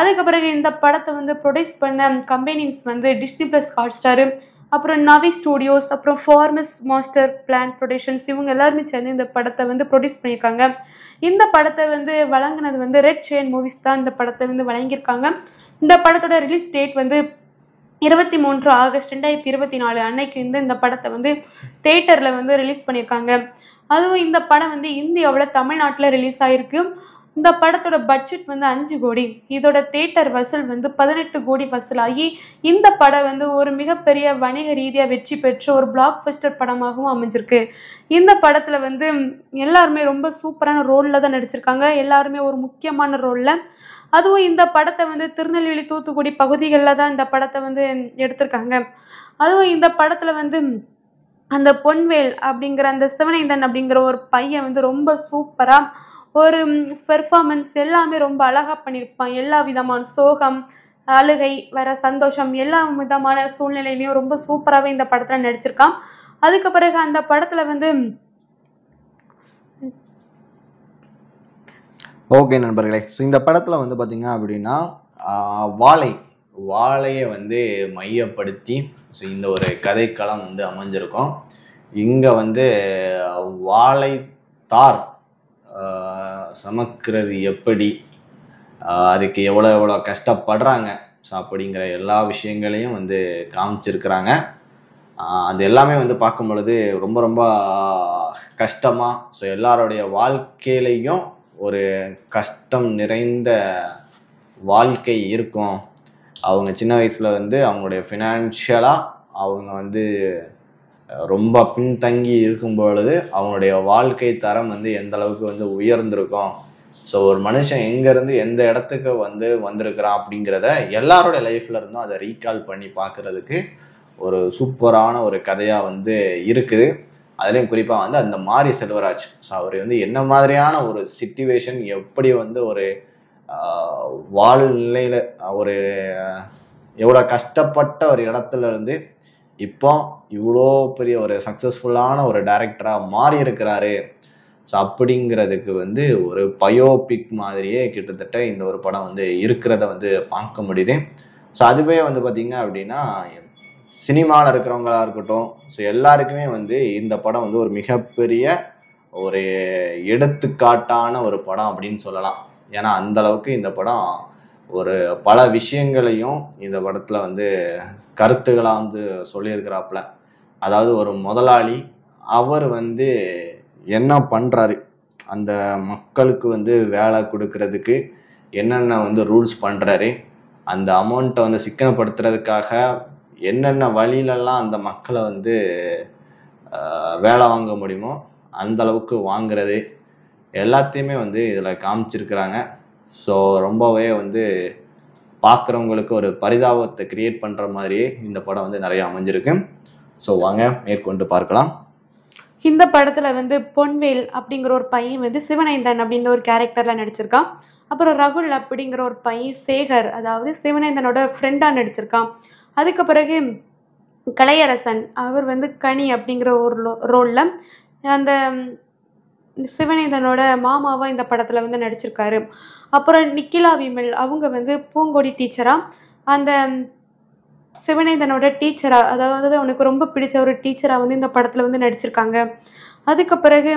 அதுக்கு பிறகு இந்த படத்தை வந்து ப்ரொடியூஸ் பண்ண கம்பெனிஸ் வந்து டிஸ்னி ப்ளஸ் ஹாட் ஸ்டாரு அப்புறம் நவி ஸ்டூடியோஸ் அப்புறம் ஃபார்மஸ் மாஸ்டர் பிளான் ப்ரொடக்ஷன்ஸ் இவங்க எல்லாருமே சேர்ந்து இந்த படத்தை வந்து ப்ரொடியூஸ் பண்ணியிருக்காங்க இந்த படத்தை வந்து வழங்கினது வந்து ரெட் செயின் மூவிஸ் தான் இந்த படத்தை வந்து வழங்கியிருக்காங்க இந்த படத்தோட ரிலீஸ் டேட் வந்து இருபத்தி மூன்று ஆகஸ்ட் ரெண்டாயிரத்தி இருபத்தி நாலு அன்னைக்கு வந்து இந்த படத்தை வந்து தேட்டரில் வந்து ரிலீஸ் பண்ணியிருக்காங்க அதுவும் இந்த படம் வந்து இந்தியாவில் தமிழ்நாட்டில் ரிலீஸ் ஆகிருக்கு இந்த படத்தோட பட்ஜெட் வந்து அஞ்சு கோடி இதோட தேட்டர் வசூல் வந்து பதினெட்டு கோடி வசூலாகி இந்த படம் வந்து ஒரு மிகப்பெரிய வணிக ரீதியாக வெற்றி பெற்ற ஒரு பிளாக் ஃபஸ்டர் படமாகவும் அமைஞ்சிருக்கு இந்த படத்தில் வந்து எல்லாருமே ரொம்ப சூப்பரான ரோலில் தான் நடிச்சிருக்காங்க எல்லாருமே ஒரு முக்கியமான ரோலில் அதுவும் இந்த படத்தை வந்து திருநெல்வேலி தூத்துக்குடி பகுதிகளில் தான் இந்த படத்தை வந்து எடுத்திருக்காங்க அதுவும் இந்த படத்தில் வந்து அந்த பொன்வேல் அப்படிங்கிற அந்த சிவனேந்தன் அப்படிங்கிற ஒரு பையன் வந்து ரொம்ப சூப்பராக ஒரு பெர்ஃபார்மன்ஸ் எல்லாமே ரொம்ப அழகாக பண்ணியிருப்பான் எல்லா விதமான சோகம் அழுகை வர சந்தோஷம் எல்லா விதமான சூழ்நிலையிலையும் ரொம்ப சூப்பராகவே இந்த படத்தில் நடிச்சிருக்கான் அதுக்கு பிறகு அந்த படத்தில் வந்து ஓகே நண்பர்களே ஸோ இந்த படத்தில் வந்து பார்த்திங்க அப்படின்னா வாழை வாழையை வந்து மையப்படுத்தி ஸோ இந்த ஒரு கதைக்களம் வந்து அமைஞ்சிருக்கும் இங்கே வந்து வாழைத்தார் சமைக்கிறது எப்படி அதுக்கு எவ்வளோ எவ்வளோ கஷ்டப்படுறாங்க அப்படிங்கிற எல்லா விஷயங்களையும் வந்து காமிச்சிருக்கிறாங்க அது எல்லாமே வந்து பார்க்கும் பொழுது ரொம்ப ரொம்ப கஷ்டமாக ஸோ எல்லாருடைய வாழ்க்கையிலையும் ஒரு கஷ்டம் நிறைந்த வாழ்க்கை இருக்கும் அவங்க சின்ன வயசில் வந்து அவங்களுடைய ஃபினான்ஷியலாக அவங்க வந்து ரொம்ப பின்தங்கி இருக்கும் பொழுது அவனுடைய வாழ்க்கை தரம் வந்து எந்த அளவுக்கு வந்து உயர்ந்திருக்கும் ஸோ ஒரு மனுஷன் எங்கேருந்து எந்த இடத்துக்கு வந்து வந்திருக்கிறான் அப்படிங்கிறத எல்லாரோட லைஃப்ல இருந்தும் அதை ரீகால் பண்ணி பார்க்கறதுக்கு ஒரு சூப்பரான ஒரு கதையாக வந்து இருக்குது அதுலேயும் குறிப்பாக வந்து அந்த மாரி செல்வராஜ் ஸோ அவர் வந்து என்ன மாதிரியான ஒரு சுச்சுவேஷன் எப்படி வந்து ஒரு வாழ்நிலையில் ஒரு எவ்வளோ கஷ்டப்பட்ட ஒரு இடத்துல இருந்து இப்போ இவ்வளோ பெரிய ஒரு சக்ஸஸ்ஃபுல்லான ஒரு டேரக்டராக மாறி இருக்கிறாரு ஸோ அப்படிங்கிறதுக்கு வந்து ஒரு பயோபிக் மாதிரியே கிட்டத்தட்ட இந்த ஒரு படம் வந்து இருக்கிறத வந்து பார்க்க முடியுது ஸோ அதுவே வந்து பார்த்திங்க அப்படின்னா சினிமாவில் இருக்கிறவங்களாக இருக்கட்டும் ஸோ எல்லாருக்குமே வந்து இந்த படம் வந்து ஒரு மிகப்பெரிய ஒரு எடுத்துக்காட்டான ஒரு படம் அப்படின்னு சொல்லலாம் ஏன்னா அந்தளவுக்கு இந்த படம் ஒரு பல விஷயங்களையும் இந்த படத்தில் வந்து கருத்துக்களாக வந்து சொல்லியிருக்கிறாப்புல அதாவது ஒரு முதலாளி அவர் வந்து என்ன பண்ணுறாரு அந்த மக்களுக்கு வந்து வேலை கொடுக்கறதுக்கு என்னென்ன வந்து ரூல்ஸ் பண்ணுறாரு அந்த அமௌண்ட்டை வந்து சிக்கனப்படுத்துறதுக்காக என்னென்ன வழியிலலாம் அந்த மக்களை வந்து வேலை வாங்க முடியுமோ அந்தளவுக்கு வாங்கிறது எல்லாத்தையுமே வந்து இதில் காமிச்சிருக்கிறாங்க ஸோ ரொம்பவே வந்து பார்க்குறவங்களுக்கு ஒரு பரிதாபத்தை கிரியேட் பண்ணுற மாதிரி இந்த படம் வந்து நிறைய அமைஞ்சிருக்கு ஸோ வாங்க மேற்கொண்டு பார்க்கலாம் இந்த படத்தில் வந்து பொன்வேல் அப்படிங்கிற ஒரு பையன் வந்து சிவனேந்தன் அப்படின்ற ஒரு கேரக்டரில் நடிச்சிருக்கான் அப்புறம் ரகுல் அப்படிங்கிற ஒரு பையன் சேகர் அதாவது சிவனேந்தனோட ஃப்ரெண்டாக நடிச்சிருக்கான் அதுக்கு பிறகு கலையரசன் அவர் வந்து கனி அப்படிங்கிற ஒரு ரோலில் அந்த சிவனை தன்னோட மாமாவாக இந்த படத்தில் வந்து நடிச்சிருக்காரு அப்புறம் நிக்கிலா விமல் அவங்க வந்து பூங்கொடி டீச்சராக அந்த சிவநேதனோட டீச்சராக அதாவது அவனுக்கு ரொம்ப பிடிச்ச ஒரு டீச்சராக வந்து இந்த படத்தில் வந்து நடிச்சிருக்காங்க அதுக்கு பிறகு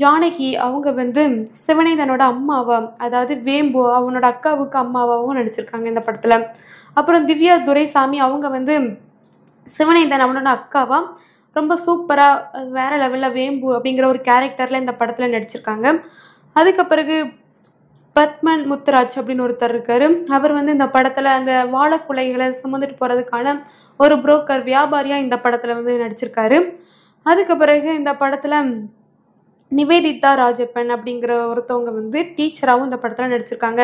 ஜானகி அவங்க வந்து சிவநேதனோட அம்மாவா அதாவது வேம்பு அவனோட அக்காவுக்கு அம்மாவாகவும் நடிச்சிருக்காங்க இந்த படத்தில் அப்புறம் திவ்யா துரைசாமி அவங்க வந்து சிவநேதன் அவனோட அக்காவா ரொம்ப சூப்பராக வேறு லெவலில் வேம்பு அப்படிங்கிற ஒரு கேரக்டரில் இந்த படத்தில் நடிச்சிருக்காங்க அதுக்கு பிறகு பத்மன் முத்துராஜ் அப்படின்னு ஒருத்தர் இருக்கார் அவர் வந்து இந்த படத்தில் அந்த வாழைக்குலைகளை சுமந்துட்டு போகிறதுக்கான ஒரு புரோக்கர் வியாபாரியாக இந்த படத்தில் வந்து நடிச்சிருக்காரு அதுக்கு பிறகு இந்த படத்தில் நிவேதிதா ராஜப்பன் அப்படிங்கிற ஒருத்தவங்க வந்து டீச்சராகவும் இந்த படத்தில் நடிச்சிருக்காங்க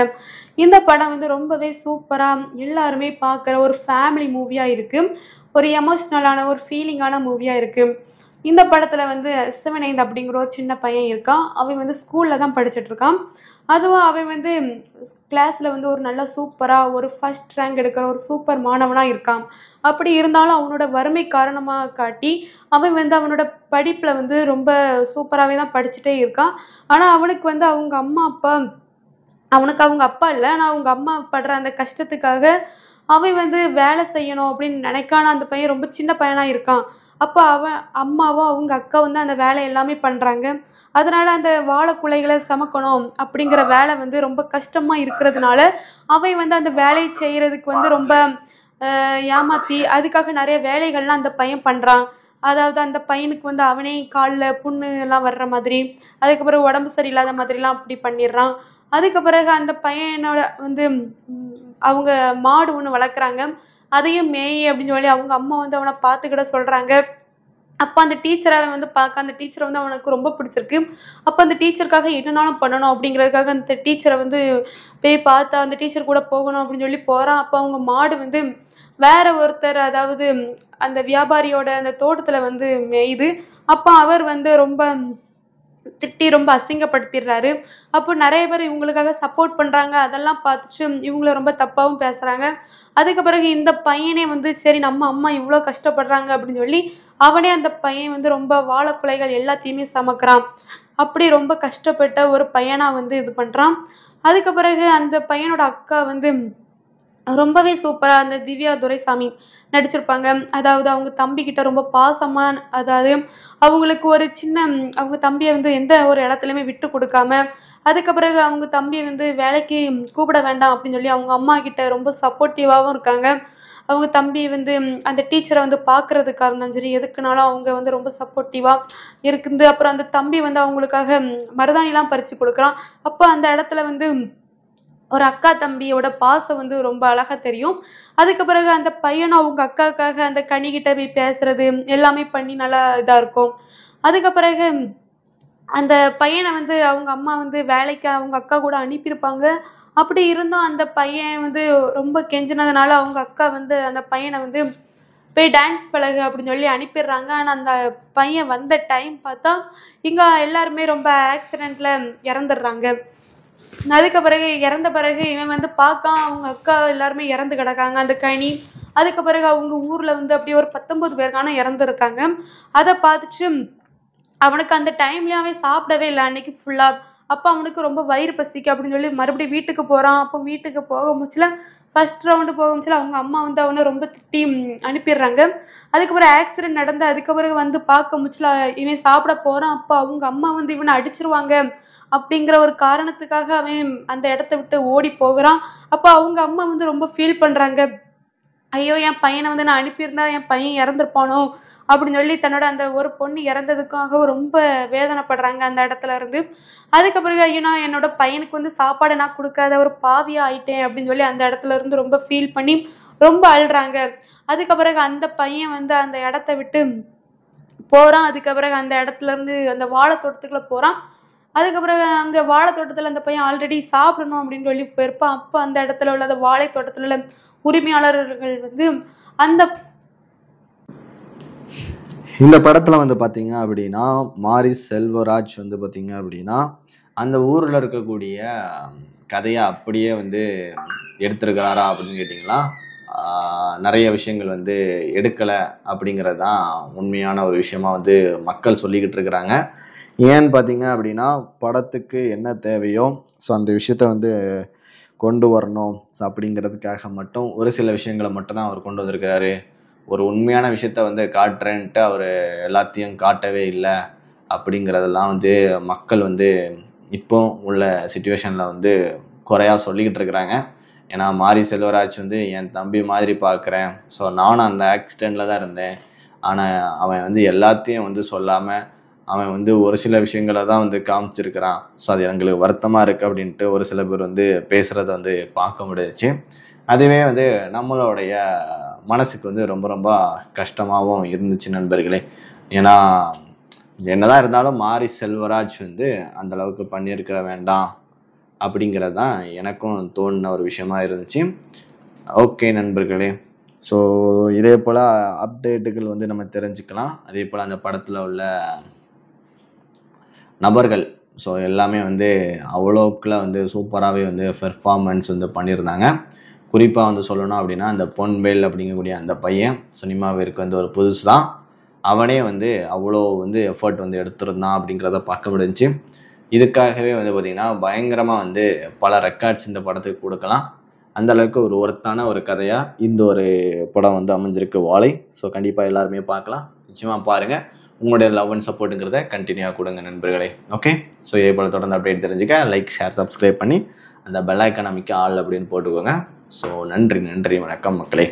இந்த படம் வந்து ரொம்பவே சூப்பராக எல்லாருமே பார்க்குற ஒரு ஃபேமிலி மூவியாக இருக்குது ஒரு எமோஷ்னலான ஒரு ஃபீலிங்கான மூவியாக இருக்குது இந்த படத்தில் வந்து சிவனைந்த் அப்படிங்கிற ஒரு சின்ன பையன் இருக்கான் அவன் வந்து ஸ்கூலில் தான் இருக்கான் அதுவும் அவன் வந்து கிளாஸில் வந்து ஒரு நல்ல சூப்பராக ஒரு ஃபஸ்ட் ரேங்க் எடுக்கிற ஒரு சூப்பர் மாணவனாக இருக்கான் அப்படி இருந்தாலும் அவனோட வறுமை காரணமாக காட்டி அவன் வந்து அவனோட படிப்பில் வந்து ரொம்ப சூப்பராகவே தான் படிச்சுட்டே இருக்கான் ஆனால் அவனுக்கு வந்து அவங்க அம்மா அப்பா அவனுக்கு அவங்க அப்பா இல்லை ஆனால் அவங்க அம்மா படுற அந்த கஷ்டத்துக்காக அவன் வந்து வேலை செய்யணும் அப்படின்னு நினைக்கான அந்த பையன் ரொம்ப சின்ன பையனாக இருக்கான் அப்போ அவன் அம்மாவும் அவங்க அக்கா வந்து அந்த வேலை எல்லாமே பண்ணுறாங்க அதனால் அந்த வாழை குலைகளை சமக்கணும் அப்படிங்கிற வேலை வந்து ரொம்ப கஷ்டமாக இருக்கிறதுனால அவன் வந்து அந்த வேலையை செய்கிறதுக்கு வந்து ரொம்ப ஏமாற்றி அதுக்காக நிறைய வேலைகள்லாம் அந்த பையன் பண்ணுறான் அதாவது அந்த பையனுக்கு வந்து அவனே காலில் புண்ணு எல்லாம் வர்ற மாதிரி அதுக்கப்புறம் உடம்பு சரியில்லாத மாதிரிலாம் அப்படி பண்ணிடுறான் அதுக்கு பிறகு அந்த பையனோட வந்து அவங்க மாடு ஒன்று வளர்க்குறாங்க அதையும் மேய் அப்படின்னு சொல்லி அவங்க அம்மா வந்து அவனை பார்த்துக்கிட சொல்கிறாங்க அப்போ அந்த டீச்சரை வந்து பார்க்க அந்த டீச்சரை வந்து அவனுக்கு ரொம்ப பிடிச்சிருக்கு அப்போ அந்த டீச்சருக்காக என்னென்னாலும் பண்ணணும் அப்படிங்கிறதுக்காக அந்த டீச்சரை வந்து போய் பார்த்தா அந்த டீச்சர் கூட போகணும் அப்படின்னு சொல்லி போகிறான் அப்போ அவங்க மாடு வந்து வேற ஒருத்தர் அதாவது அந்த வியாபாரியோட அந்த தோட்டத்தில் வந்து மேயுது அப்போ அவர் வந்து ரொம்ப திட்டி ரொம்ப அசிங்கப்படுத்திடுறாரு அப்போ நிறைய பேர் இவங்களுக்காக சப்போர்ட் பண்ணுறாங்க அதெல்லாம் பார்த்துட்டு இவங்கள ரொம்ப தப்பாகவும் பேசுகிறாங்க அதுக்கு பிறகு இந்த பையனே வந்து சரி நம்ம அம்மா இவ்வளோ கஷ்டப்படுறாங்க அப்படின்னு சொல்லி அவனே அந்த பையன் வந்து ரொம்ப வாழக்குலைகள் எல்லாத்தையுமே சமைக்கிறான் அப்படி ரொம்ப கஷ்டப்பட்ட ஒரு பையனாக வந்து இது பண்ணுறான் அதுக்கு பிறகு அந்த பையனோட அக்கா வந்து ரொம்பவே சூப்பராக அந்த திவ்யா துரைசாமி நடிச்சிருப்பாங்க அதாவது அவங்க தம்பிக்கிட்ட ரொம்ப பாசமாக அதாவது அவங்களுக்கு ஒரு சின்ன அவங்க தம்பியை வந்து எந்த ஒரு இடத்துலையுமே விட்டு கொடுக்காம அதுக்கப்புறம் அவங்க தம்பியை வந்து வேலைக்கு கூப்பிட வேண்டாம் அப்படின்னு சொல்லி அவங்க அம்மா கிட்ட ரொம்ப சப்போர்ட்டிவாகவும் இருக்காங்க அவங்க தம்பி வந்து அந்த டீச்சரை வந்து பார்க்குறதுக்காக இருந்தாலும் சரி எதுக்குனாலும் அவங்க வந்து ரொம்ப சப்போர்ட்டிவாக இருக்குது அப்புறம் அந்த தம்பி வந்து அவங்களுக்காக மருதாணிலாம் பறித்து கொடுக்குறான் அப்போ அந்த இடத்துல வந்து ஒரு அக்கா தம்பியோட பாசம் வந்து ரொம்ப அழகாக தெரியும் அதுக்கு பிறகு அந்த பையனும் அவங்க அக்காக்காக அந்த கனிக்கிட்ட போய் பேசுறது எல்லாமே பண்ணி நல்லா இதாக இருக்கும் அதுக்கு பிறகு அந்த பையனை வந்து அவங்க அம்மா வந்து வேலைக்கு அவங்க அக்கா கூட அனுப்பியிருப்பாங்க அப்படி இருந்தும் அந்த பையன் வந்து ரொம்ப கெஞ்சினதுனால அவங்க அக்கா வந்து அந்த பையனை வந்து போய் டான்ஸ் பழகு அப்படின்னு சொல்லி அனுப்பிடுறாங்க ஆனால் அந்த பையன் வந்த டைம் பார்த்தா இங்கே எல்லாருமே ரொம்ப ஆக்சிடெண்ட்டில் இறந்துடுறாங்க அதுக்கு பிறகு இறந்த பிறகு இவன் வந்து பார்க்கான் அவங்க அக்கா எல்லாருமே இறந்து கிடக்காங்க அந்த கனி அதுக்கு பிறகு அவங்க ஊரில் வந்து அப்படியே ஒரு பத்தொம்பது பேருக்கான இறந்துருக்காங்க அதை பார்த்துட்டு அவனுக்கு அந்த டைம்லேயும் சாப்பிடவே இல்லை அன்னைக்கு ஃபுல்லாக அப்போ அவனுக்கு ரொம்ப வயிறு பசிக்கு அப்படின்னு சொல்லி மறுபடியும் வீட்டுக்கு போகிறான் அப்போ வீட்டுக்கு போக முடிச்சில் ஃபஸ்ட் ரவுண்டு போக முடிச்சல அவங்க அம்மா வந்து அவனை ரொம்ப திட்டி அனுப்பிடுறாங்க அதுக்கப்புறம் ஆக்சிடென்ட் நடந்து அதுக்கப்புறம் வந்து பார்க்க முச்சில இவன் சாப்பிட போகிறான் அப்போ அவங்க அம்மா வந்து இவனை அடிச்சிருவாங்க அப்படிங்கிற ஒரு காரணத்துக்காக அவன் அந்த இடத்த விட்டு ஓடி போகிறான் அப்போ அவங்க அம்மா வந்து ரொம்ப ஃபீல் பண்ணுறாங்க ஐயோ என் பையனை வந்து நான் அனுப்பியிருந்தா என் பையன் இறந்துருப்பானோ அப்படின்னு சொல்லி தன்னோட அந்த ஒரு பொண்ணு இறந்ததுக்காக ரொம்ப வேதனைப்படுறாங்க அந்த இடத்துல இருந்து அதுக்கப்புறம் ஐயோ நான் என்னோட பையனுக்கு வந்து சாப்பாடு நான் கொடுக்காத ஒரு பாவியாக ஆயிட்டேன் அப்படின்னு சொல்லி அந்த இடத்துல இருந்து ரொம்ப ஃபீல் பண்ணி ரொம்ப அழுறாங்க அதுக்கப்புறம் அந்த பையன் வந்து அந்த இடத்த விட்டு போகிறான் அதுக்கப்புறம் அந்த இடத்துல இருந்து அந்த வாழை தோட்டத்துக்குள்ளே போகிறான் அதுக்கப்புறம் அங்கே வாழை தோட்டத்தில் அந்த பையன் ஆல்ரெடி சாப்பிடணும் அப்படின்னு சொல்லி போயிருப்பான் அப்போ அந்த இடத்துல உள்ள அந்த வாழை தோட்டத்தில் உள்ள உரிமையாளர்கள் வந்து அந்த இந்த படத்தில் வந்து பார்த்தீங்க அப்படின்னா மாரி செல்வராஜ் வந்து பார்த்தீங்க அப்படின்னா அந்த ஊரில் இருக்கக்கூடிய கதையை அப்படியே வந்து எடுத்திருக்கிறாரா அப்படின்னு கேட்டிங்கன்னா நிறைய விஷயங்கள் வந்து எடுக்கலை அப்படிங்கிறது தான் உண்மையான ஒரு விஷயமா வந்து மக்கள் சொல்லிக்கிட்டு இருக்கிறாங்க ஏன்னு பார்த்தீங்க அப்படின்னா படத்துக்கு என்ன தேவையோ ஸோ அந்த விஷயத்த வந்து கொண்டு வரணும் ஸோ அப்படிங்கிறதுக்காக மட்டும் ஒரு சில விஷயங்களை மட்டும் தான் அவர் கொண்டு வந்திருக்கிறாரு ஒரு உண்மையான விஷயத்த வந்து காட்டுறேன்ட்டு அவர் எல்லாத்தையும் காட்டவே இல்லை அப்படிங்கிறதெல்லாம் வந்து மக்கள் வந்து இப்போ உள்ள சுச்சுவேஷனில் வந்து குறையாக சொல்லிக்கிட்டு இருக்கிறாங்க ஏன்னா மாரி செல்வராஜ் வந்து என் தம்பி மாதிரி பார்க்குறேன் ஸோ நானும் அந்த ஆக்சிடெண்ட்டில் தான் இருந்தேன் ஆனால் அவன் வந்து எல்லாத்தையும் வந்து சொல்லாமல் அவன் வந்து ஒரு சில விஷயங்கள தான் வந்து காமிச்சிருக்கிறான் ஸோ அது எங்களுக்கு வருத்தமாக இருக்குது அப்படின்ட்டு ஒரு சில பேர் வந்து பேசுகிறத வந்து பார்க்க முடியுச்சு அதுவே வந்து நம்மளுடைய மனசுக்கு வந்து ரொம்ப ரொம்ப கஷ்டமாகவும் இருந்துச்சு நண்பர்களே ஏன்னா என்னதான் இருந்தாலும் மாரி செல்வராஜ் வந்து அந்த அளவுக்கு பண்ணியிருக்கிற வேண்டாம் அப்படிங்கிறது தான் எனக்கும் தோணின ஒரு விஷயமா இருந்துச்சு ஓகே நண்பர்களே ஸோ இதே போல் அப்டேட்டுகள் வந்து நம்ம தெரிஞ்சுக்கலாம் அதே போல் அந்த படத்தில் உள்ள நபர்கள் ஸோ எல்லாமே வந்து அவ்வளோக்குள்ள வந்து சூப்பராகவே வந்து பெர்ஃபார்மன்ஸ் வந்து பண்ணியிருந்தாங்க குறிப்பாக வந்து சொல்லணும் அப்படின்னா அந்த பொன்வேல் அப்படிங்கக்கூடிய அந்த பையன் சினிமாவிற்கு வந்து ஒரு புதுசு தான் அவனே வந்து அவ்வளோ வந்து எஃபர்ட் வந்து எடுத்துருந்தான் அப்படிங்கிறத பார்க்க முடிஞ்சு இதுக்காகவே வந்து பார்த்திங்கன்னா பயங்கரமாக வந்து பல ரெக்கார்ட்ஸ் இந்த படத்துக்கு கொடுக்கலாம் அந்த அளவுக்கு ஒரு ஒருத்தான ஒரு கதையாக இந்த ஒரு படம் வந்து அமைஞ்சிருக்கு வாழை ஸோ கண்டிப்பாக எல்லாருமே பார்க்கலாம் நிச்சயமாக பாருங்கள் உங்களுடைய லவ் அண்ட் சப்போர்ட்டுங்கிறத கண்டினியூவாக கொடுங்க நண்பர்களே ஓகே ஸோ இதே போல் தொடர்ந்து அப்டேட் தெரிஞ்சுக்க லைக் ஷேர் சப்ஸ்கிரைப் பண்ணி அந்த பெல் எக்கனாமிக்கு ஆள் அப்படின்னு போட்டுக்கோங்க ஸோ நன்றி நன்றி வணக்கம் மக்களே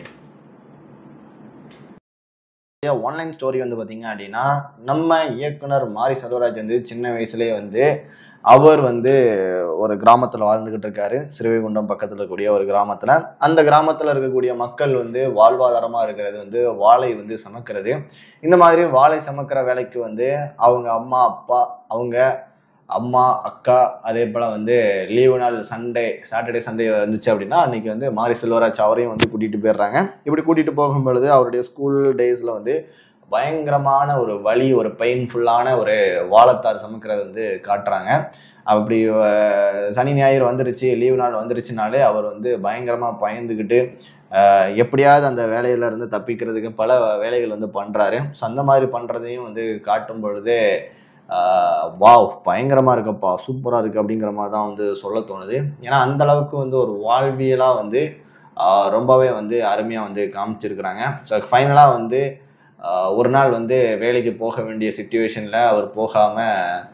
ஆன்லைன் ஸ்டோரி வந்து பார்த்தீங்க அப்படின்னா நம்ம இயக்குனர் மாரி செல்வராஜ் வந்து சின்ன வயசுலேயே வந்து அவர் வந்து ஒரு கிராமத்தில் வாழ்ந்துக்கிட்டு இருக்காரு சிறுவைகுண்டம் பக்கத்தில் இருக்கக்கூடிய ஒரு கிராமத்தில் அந்த கிராமத்தில் இருக்கக்கூடிய மக்கள் வந்து வாழ்வாதாரமாக இருக்கிறது வந்து வாழை வந்து சமைக்கிறது இந்த மாதிரி வாழை சமைக்கிற வேலைக்கு வந்து அவங்க அம்மா அப்பா அவங்க அம்மா அக்கா அதே போல் வந்து லீவு நாள் சண்டே சாட்டர்டே சண்டே வந்துச்சு அப்படின்னா அன்றைக்கி வந்து மாரி செல்வராஜ் அவரையும் வந்து கூட்டிகிட்டு போயிடுறாங்க இப்படி கூட்டிகிட்டு போகும் பொழுது அவருடைய ஸ்கூல் டேஸில் வந்து பயங்கரமான ஒரு வழி ஒரு பெயின்ஃபுல்லான ஒரு வாழத்தார் சமைக்கிறது வந்து காட்டுறாங்க அப்படி சனி ஞாயிறு வந்துருச்சு லீவு நாள் வந்துருச்சுனாலே அவர் வந்து பயங்கரமாக பயந்துக்கிட்டு எப்படியாவது அந்த வேலையிலேருந்து தப்பிக்கிறதுக்கு பல வேலைகள் வந்து பண்ணுறாரு ஸோ அந்த மாதிரி பண்ணுறதையும் வந்து காட்டும் பொழுது வாவ் பயங்கரமாக இருக்கப்பா சூப்பராக இருக்குது அப்படிங்கிற மாதிரி தான் வந்து சொல்ல தோணுது ஏன்னா அந்தளவுக்கு வந்து ஒரு வாழ்வியலாக வந்து ரொம்பவே வந்து அருமையாக வந்து காமிச்சிருக்கிறாங்க ஸோ ஃபைனலாக வந்து ஒரு நாள் வந்து வேலைக்கு போக வேண்டிய சுச்சுவேஷனில் அவர் போகாமல்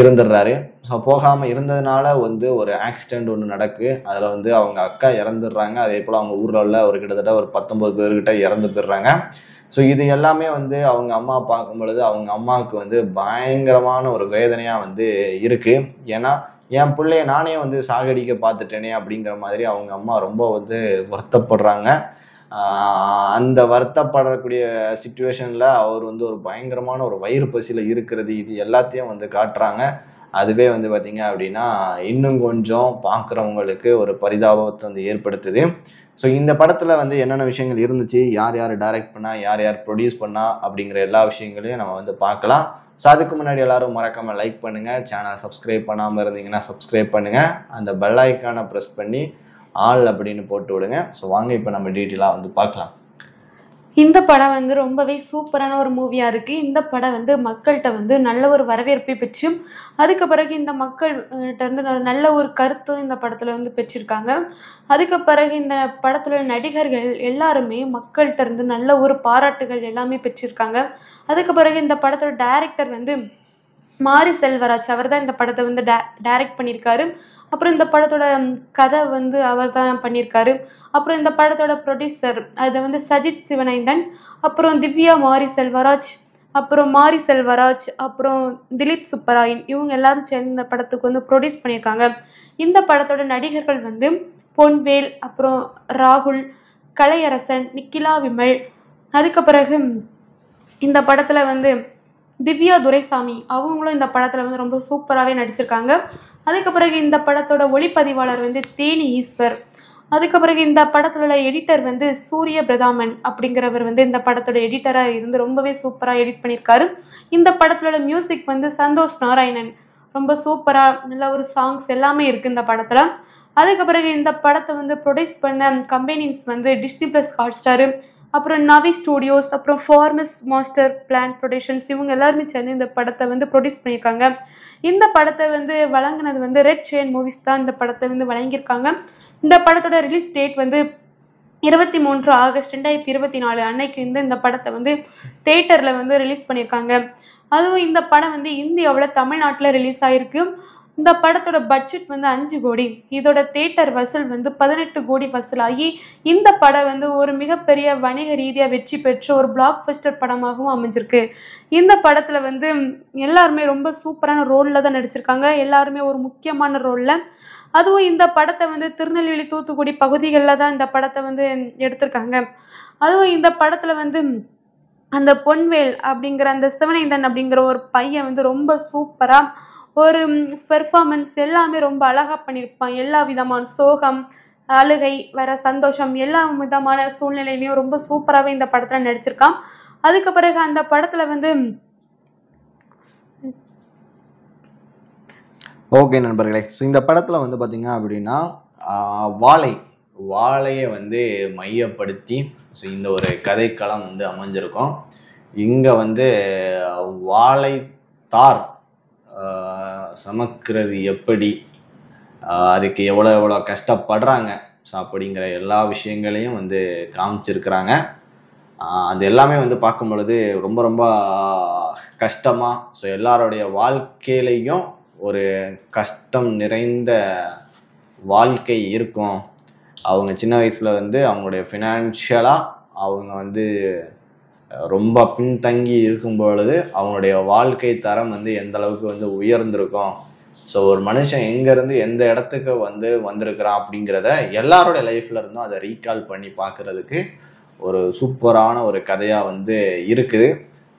இருந்துடுறாரு ஸோ போகாமல் இருந்ததுனால வந்து ஒரு ஆக்சிடெண்ட் ஒன்று நடக்கு அதில் வந்து அவங்க அக்கா இறந்துடுறாங்க அதே போல் அவங்க ஊரில் உள்ள ஒரு கிட்டத்தட்ட ஒரு பத்தொம்பது பேர்கிட்ட இறந்து போயிடுறாங்க ஸோ இது எல்லாமே வந்து அவங்க அம்மா பார்க்கும் பொழுது அவங்க அம்மாவுக்கு வந்து பயங்கரமான ஒரு வேதனையாக வந்து இருக்குது ஏன்னா என் பிள்ளைய நானே வந்து சாகடிக்க பார்த்துட்டேனே அப்படிங்கிற மாதிரி அவங்க அம்மா ரொம்ப வந்து வருத்தப்படுறாங்க அந்த வருத்தப்படக்கூடிய சுச்சுவேஷனில் அவர் வந்து ஒரு பயங்கரமான ஒரு வயிறு பசியில் இருக்கிறது இது எல்லாத்தையும் வந்து காட்டுறாங்க அதுவே வந்து பார்த்திங்க அப்படின்னா இன்னும் கொஞ்சம் பார்க்குறவங்களுக்கு ஒரு பரிதாபத்தை வந்து ஏற்படுத்துது ஸோ இந்த படத்தில் வந்து என்னென்ன விஷயங்கள் இருந்துச்சு யார் யார் டைரக்ட் பண்ணால் யார் யார் ப்ரொடியூஸ் பண்ணால் அப்படிங்கிற எல்லா விஷயங்களையும் நம்ம வந்து பார்க்கலாம் ஸோ அதுக்கு முன்னாடி எல்லாரும் மறக்காமல் லைக் பண்ணுங்கள் சேனலை சப்ஸ்கிரைப் பண்ணாமல் இருந்தீங்கன்னா சப்ஸ்கிரைப் பண்ணுங்கள் அந்த பெல் ஐக்கானை ப்ரெஸ் பண்ணி ஆள் அப்படின்னு போட்டு விடுங்க ஸோ வாங்க இப்போ நம்ம டீட்டெயிலாக வந்து பார்க்கலாம் இந்த படம் வந்து ரொம்பவே சூப்பரான ஒரு மூவியாக இருக்குது இந்த படம் வந்து மக்கள்கிட்ட வந்து நல்ல ஒரு வரவேற்பை பெற்றும் அதுக்கு பிறகு இந்த மக்கள்கிட்ட வந்து நல்ல ஒரு கருத்து இந்த படத்தில் வந்து பெற்றிருக்காங்க அதுக்கு பிறகு இந்த படத்தில் நடிகர்கள் எல்லாருமே மக்கள்கிட்ட இருந்து நல்ல ஒரு பாராட்டுகள் எல்லாமே பெற்றிருக்காங்க அதுக்கு பிறகு இந்த படத்தோட டைரக்டர் வந்து மாரி செல்வராஜ் அவர் தான் இந்த படத்தை வந்து டே டைரக்ட் பண்ணியிருக்காரு அப்புறம் இந்த படத்தோட கதை வந்து அவர் தான் பண்ணியிருக்காரு அப்புறம் இந்த படத்தோட ப்ரொடியூசர் அதை வந்து சஜித் சிவனைந்தன் அப்புறம் திவ்யா மாரி செல்வராஜ் அப்புறம் மாரி செல்வராஜ் அப்புறம் திலீப் சுப்பராயன் இவங்க எல்லாரும் சேர்ந்து இந்த படத்துக்கு வந்து ப்ரொடியூஸ் பண்ணியிருக்காங்க இந்த படத்தோட நடிகர்கள் வந்து பொன்வேல் அப்புறம் ராகுல் கலையரசன் நிக்கிலா விமல் அதுக்கு பிறகு இந்த படத்தில் வந்து திவ்யா துரைசாமி அவங்களும் இந்த படத்தில் வந்து ரொம்ப சூப்பராகவே நடிச்சிருக்காங்க அதுக்கு பிறகு இந்த படத்தோட ஒளிப்பதிவாளர் வந்து தேனி ஈஸ்வர் அதுக்கு பிறகு இந்த படத்தோட எடிட்டர் வந்து சூரிய பிரதாமன் அப்படிங்கிறவர் வந்து இந்த படத்தோட எடிட்டராக இருந்து ரொம்பவே சூப்பராக எடிட் பண்ணியிருக்காரு இந்த படத்தோட மியூசிக் வந்து சந்தோஷ் நாராயணன் ரொம்ப சூப்பராக நல்ல ஒரு சாங்ஸ் எல்லாமே இருக்குது இந்த படத்தில் அதுக்கு பிறகு இந்த படத்தை வந்து ப்ரொடியூஸ் பண்ண கம்பெனிஸ் வந்து டிஸ்னி ப்ளஸ் ஹாட் அப்புறம் நவி ஸ்டூடியோஸ் அப்புறம் ஃபார்மஸ் மாஸ்டர் பிளான் ப்ரொடக்ஷன்ஸ் இவங்க எல்லாருமே சேர்ந்து இந்த படத்தை வந்து ப்ரொடியூஸ் பண்ணியிருக்காங்க இந்த படத்தை வந்து வழங்கினது வந்து ரெட் ஷேன் மூவிஸ் தான் இந்த படத்தை வந்து வழங்கியிருக்காங்க இந்த படத்தோட ரிலீஸ் டேட் வந்து இருபத்தி மூன்று ஆகஸ்ட் ரெண்டாயிரத்தி இருபத்தி நாலு அன்னைக்கு வந்து இந்த படத்தை வந்து தேட்டரில் வந்து ரிலீஸ் பண்ணியிருக்காங்க அதுவும் இந்த படம் வந்து இந்தியாவில் தமிழ்நாட்டில் ரிலீஸ் ஆகிருக்கு இந்த படத்தோட பட்ஜெட் வந்து அஞ்சு கோடி இதோட தேட்டர் வசூல் வந்து பதினெட்டு கோடி வசூலாகி இந்த படம் வந்து ஒரு மிகப்பெரிய வணிக ரீதியாக வெற்றி பெற்ற ஒரு பிளாக் ஃபஸ்டர் படமாகவும் அமைஞ்சிருக்கு இந்த படத்தில் வந்து எல்லாருமே ரொம்ப சூப்பரான ரோலில் தான் நடிச்சிருக்காங்க எல்லாருமே ஒரு முக்கியமான ரோலில் அதுவும் இந்த படத்தை வந்து திருநெல்வேலி தூத்துக்குடி பகுதிகளில் தான் இந்த படத்தை வந்து எடுத்திருக்காங்க அதுவும் இந்த படத்தில் வந்து அந்த பொன்வேல் அப்படிங்கிற அந்த சிவனேந்தன் அப்படிங்கிற ஒரு பையன் வந்து ரொம்ப சூப்பராக ஒரு பெர்ஃபார்மன்ஸ் எல்லாமே ரொம்ப அழகாக பண்ணியிருப்பான் எல்லா விதமான சோகம் அழுகை வர சந்தோஷம் எல்லா விதமான சூழ்நிலையிலையும் ரொம்ப சூப்பராகவே இந்த படத்தில் நடிச்சிருக்கான் அதுக்கு பிறகு அந்த படத்தில் வந்து ஓகே நண்பர்களே ஸோ இந்த படத்தில் வந்து பார்த்திங்க அப்படின்னா வாழை வாழையை வந்து மையப்படுத்தி ஸோ இந்த ஒரு கதைக்களம் வந்து அமைஞ்சிருக்கும் இங்கே வந்து வாழைத்தார் சமைக்கிறது எப்படி அதுக்கு எவ்வளோ எவ்வளோ கஷ்டப்படுறாங்க ஸோ அப்படிங்கிற எல்லா விஷயங்களையும் வந்து காமிச்சிருக்கிறாங்க அது எல்லாமே வந்து பார்க்கும் பொழுது ரொம்ப ரொம்ப கஷ்டமாக ஸோ எல்லாருடைய வாழ்க்கையிலையும் ஒரு கஷ்டம் நிறைந்த வாழ்க்கை இருக்கும் அவங்க சின்ன வயசில் வந்து அவங்களுடைய ஃபினான்ஷியலாக அவங்க வந்து ரொம்ப பின்தங்கி இருக்கும் பொழுது அவனுடைய வாழ்க்கை தரம் வந்து எந்த அளவுக்கு வந்து உயர்ந்திருக்கும் ஸோ ஒரு மனுஷன் எங்கேருந்து எந்த இடத்துக்கு வந்து வந்திருக்கிறான் அப்படிங்கிறத எல்லாரோடைய லைஃப்ல இருந்தும் அதை ரீகால் பண்ணி பார்க்கறதுக்கு ஒரு சூப்பரான ஒரு கதையாக வந்து இருக்குது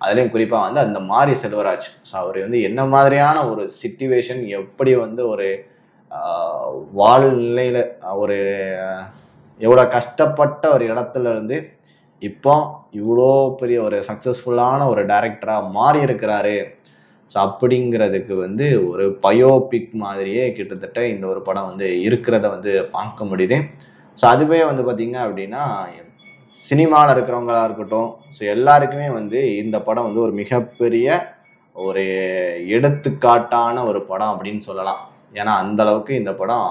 அதுலேயும் குறிப்பாக வந்து அந்த மாதிரி செல்வராஜ் ஸோ அவர் வந்து என்ன மாதிரியான ஒரு சுச்சுவேஷன் எப்படி வந்து ஒரு வாழ்நிலையில் ஒரு எவ்வளோ கஷ்டப்பட்ட ஒரு இடத்துல இருந்து இப்போ இவ்வளோ பெரிய ஒரு சக்ஸஸ்ஃபுல்லான ஒரு டேரக்டராக மாறி இருக்கிறாரு ஸோ அப்படிங்கிறதுக்கு வந்து ஒரு பயோபிக் மாதிரியே கிட்டத்தட்ட இந்த ஒரு படம் வந்து இருக்கிறத வந்து பார்க்க முடியுது ஸோ அதுவே வந்து பார்த்திங்க அப்படின்னா சினிமாவில் இருக்கிறவங்களாக இருக்கட்டும் ஸோ எல்லாருக்குமே வந்து இந்த படம் வந்து ஒரு மிகப்பெரிய ஒரு எடுத்துக்காட்டான ஒரு படம் அப்படின்னு சொல்லலாம் ஏன்னா அந்த அளவுக்கு இந்த படம்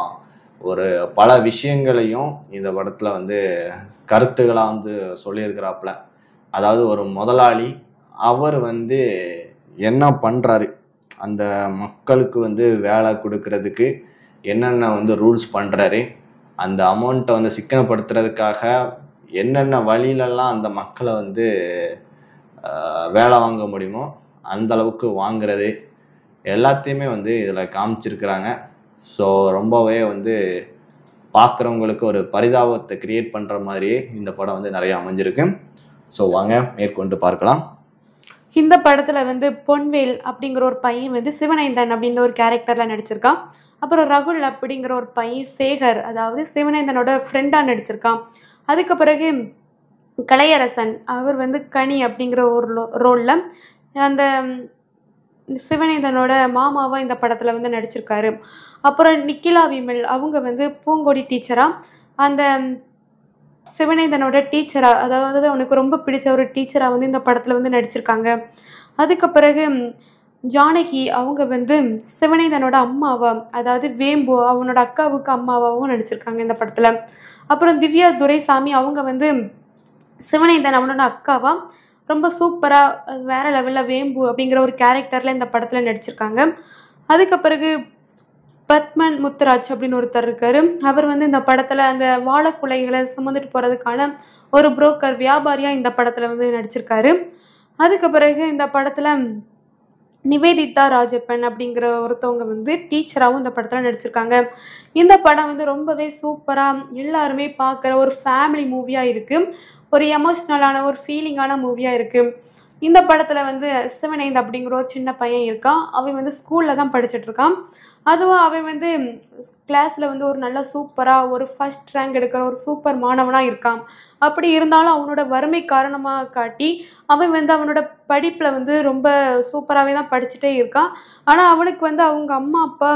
ஒரு பல விஷயங்களையும் இந்த படத்தில் வந்து கருத்துக்களாக வந்து சொல்லியிருக்கிறாப்புல அதாவது ஒரு முதலாளி அவர் வந்து என்ன பண்ணுறாரு அந்த மக்களுக்கு வந்து வேலை கொடுக்கறதுக்கு என்னென்ன வந்து ரூல்ஸ் பண்ணுறாரு அந்த அமௌண்ட்டை வந்து சிக்கனப்படுத்துறதுக்காக என்னென்ன வழியிலலாம் அந்த மக்களை வந்து வேலை வாங்க முடியுமோ அந்த அளவுக்கு வாங்கிறது எல்லாத்தையுமே வந்து இதில் காமிச்சிருக்கிறாங்க ஸோ ரொம்பவே வந்து பார்க்குறவங்களுக்கு ஒரு பரிதாபத்தை கிரியேட் பண்ணுற மாதிரியே இந்த படம் வந்து நிறைய அமைஞ்சிருக்கு ஸோ வாங்க மேற்கொண்டு பார்க்கலாம் இந்த படத்தில் வந்து பொன்வேல் அப்படிங்கிற ஒரு பையன் வந்து சிவனைந்தன் அப்படின்ற ஒரு கேரக்டரில் நடிச்சிருக்கான் அப்புறம் ரகுல் அப்படிங்கிற ஒரு பையன் சேகர் அதாவது சிவனைந்தனோட ஃப்ரெண்டாக நடிச்சிருக்கான் அதுக்கு பிறகு கலையரசன் அவர் வந்து கனி அப்படிங்கிற ஒரு ரோலில் அந்த சிவனேந்தனோட மாமாவாக இந்த படத்தில் வந்து நடிச்சிருக்காரு அப்புறம் நிக்கிலா விமல் அவங்க வந்து பூங்கொடி டீச்சராக அந்த சிவனை தன்னோட டீச்சராக அதாவது அவனுக்கு ரொம்ப பிடிச்ச ஒரு டீச்சராக வந்து இந்த படத்தில் வந்து நடிச்சிருக்காங்க அதுக்கு பிறகு ஜானகி அவங்க வந்து சிவனை தன்னோட அம்மாவா அதாவது வேம்பு அவனோட அக்காவுக்கு அம்மாவாகவும் நடிச்சிருக்காங்க இந்த படத்தில் அப்புறம் திவ்யா துரைசாமி அவங்க வந்து சிவனைந்தன் அவனோட அக்காவா ரொம்ப சூப்பராக வேறு லெவலில் வேம்பு அப்படிங்கிற ஒரு கேரக்டரில் இந்த படத்தில் நடிச்சிருக்காங்க அதுக்கு பிறகு பத்மன் முத்துராஜ் அப்படின்னு ஒருத்தர் இருக்காரு அவர் வந்து இந்த படத்தில் அந்த வாழைக்குலைகளை சுமந்துட்டு போகிறதுக்கான ஒரு புரோக்கர் வியாபாரியாக இந்த படத்தில் வந்து நடிச்சிருக்காரு அதுக்கு பிறகு இந்த படத்தில் நிவேதிதா ராஜப்பன் அப்படிங்கிற ஒருத்தவங்க வந்து டீச்சராகவும் இந்த படத்தில் நடிச்சிருக்காங்க இந்த படம் வந்து ரொம்பவே சூப்பராக எல்லாருமே பார்க்குற ஒரு ஃபேமிலி மூவியாக இருக்குது ஒரு எமோஷ்னலான ஒரு ஃபீலிங்கான மூவியாக இருக்குது இந்த படத்தில் வந்து சிவனைந்த் அப்படிங்கிற ஒரு சின்ன பையன் இருக்கான் அவன் வந்து ஸ்கூலில் தான் படிச்சுட்ருக்கான் அதுவும் அவன் வந்து கிளாஸில் வந்து ஒரு நல்ல சூப்பராக ஒரு ஃபஸ்ட் ரேங்க் எடுக்கிற ஒரு சூப்பர் மாணவனாக இருக்கான் அப்படி இருந்தாலும் அவனோட வறுமை காரணமாக காட்டி அவன் வந்து அவனோட படிப்பில் வந்து ரொம்ப சூப்பராகவே தான் படிச்சுட்டே இருக்கான் ஆனால் அவனுக்கு வந்து அவங்க அம்மா அப்பா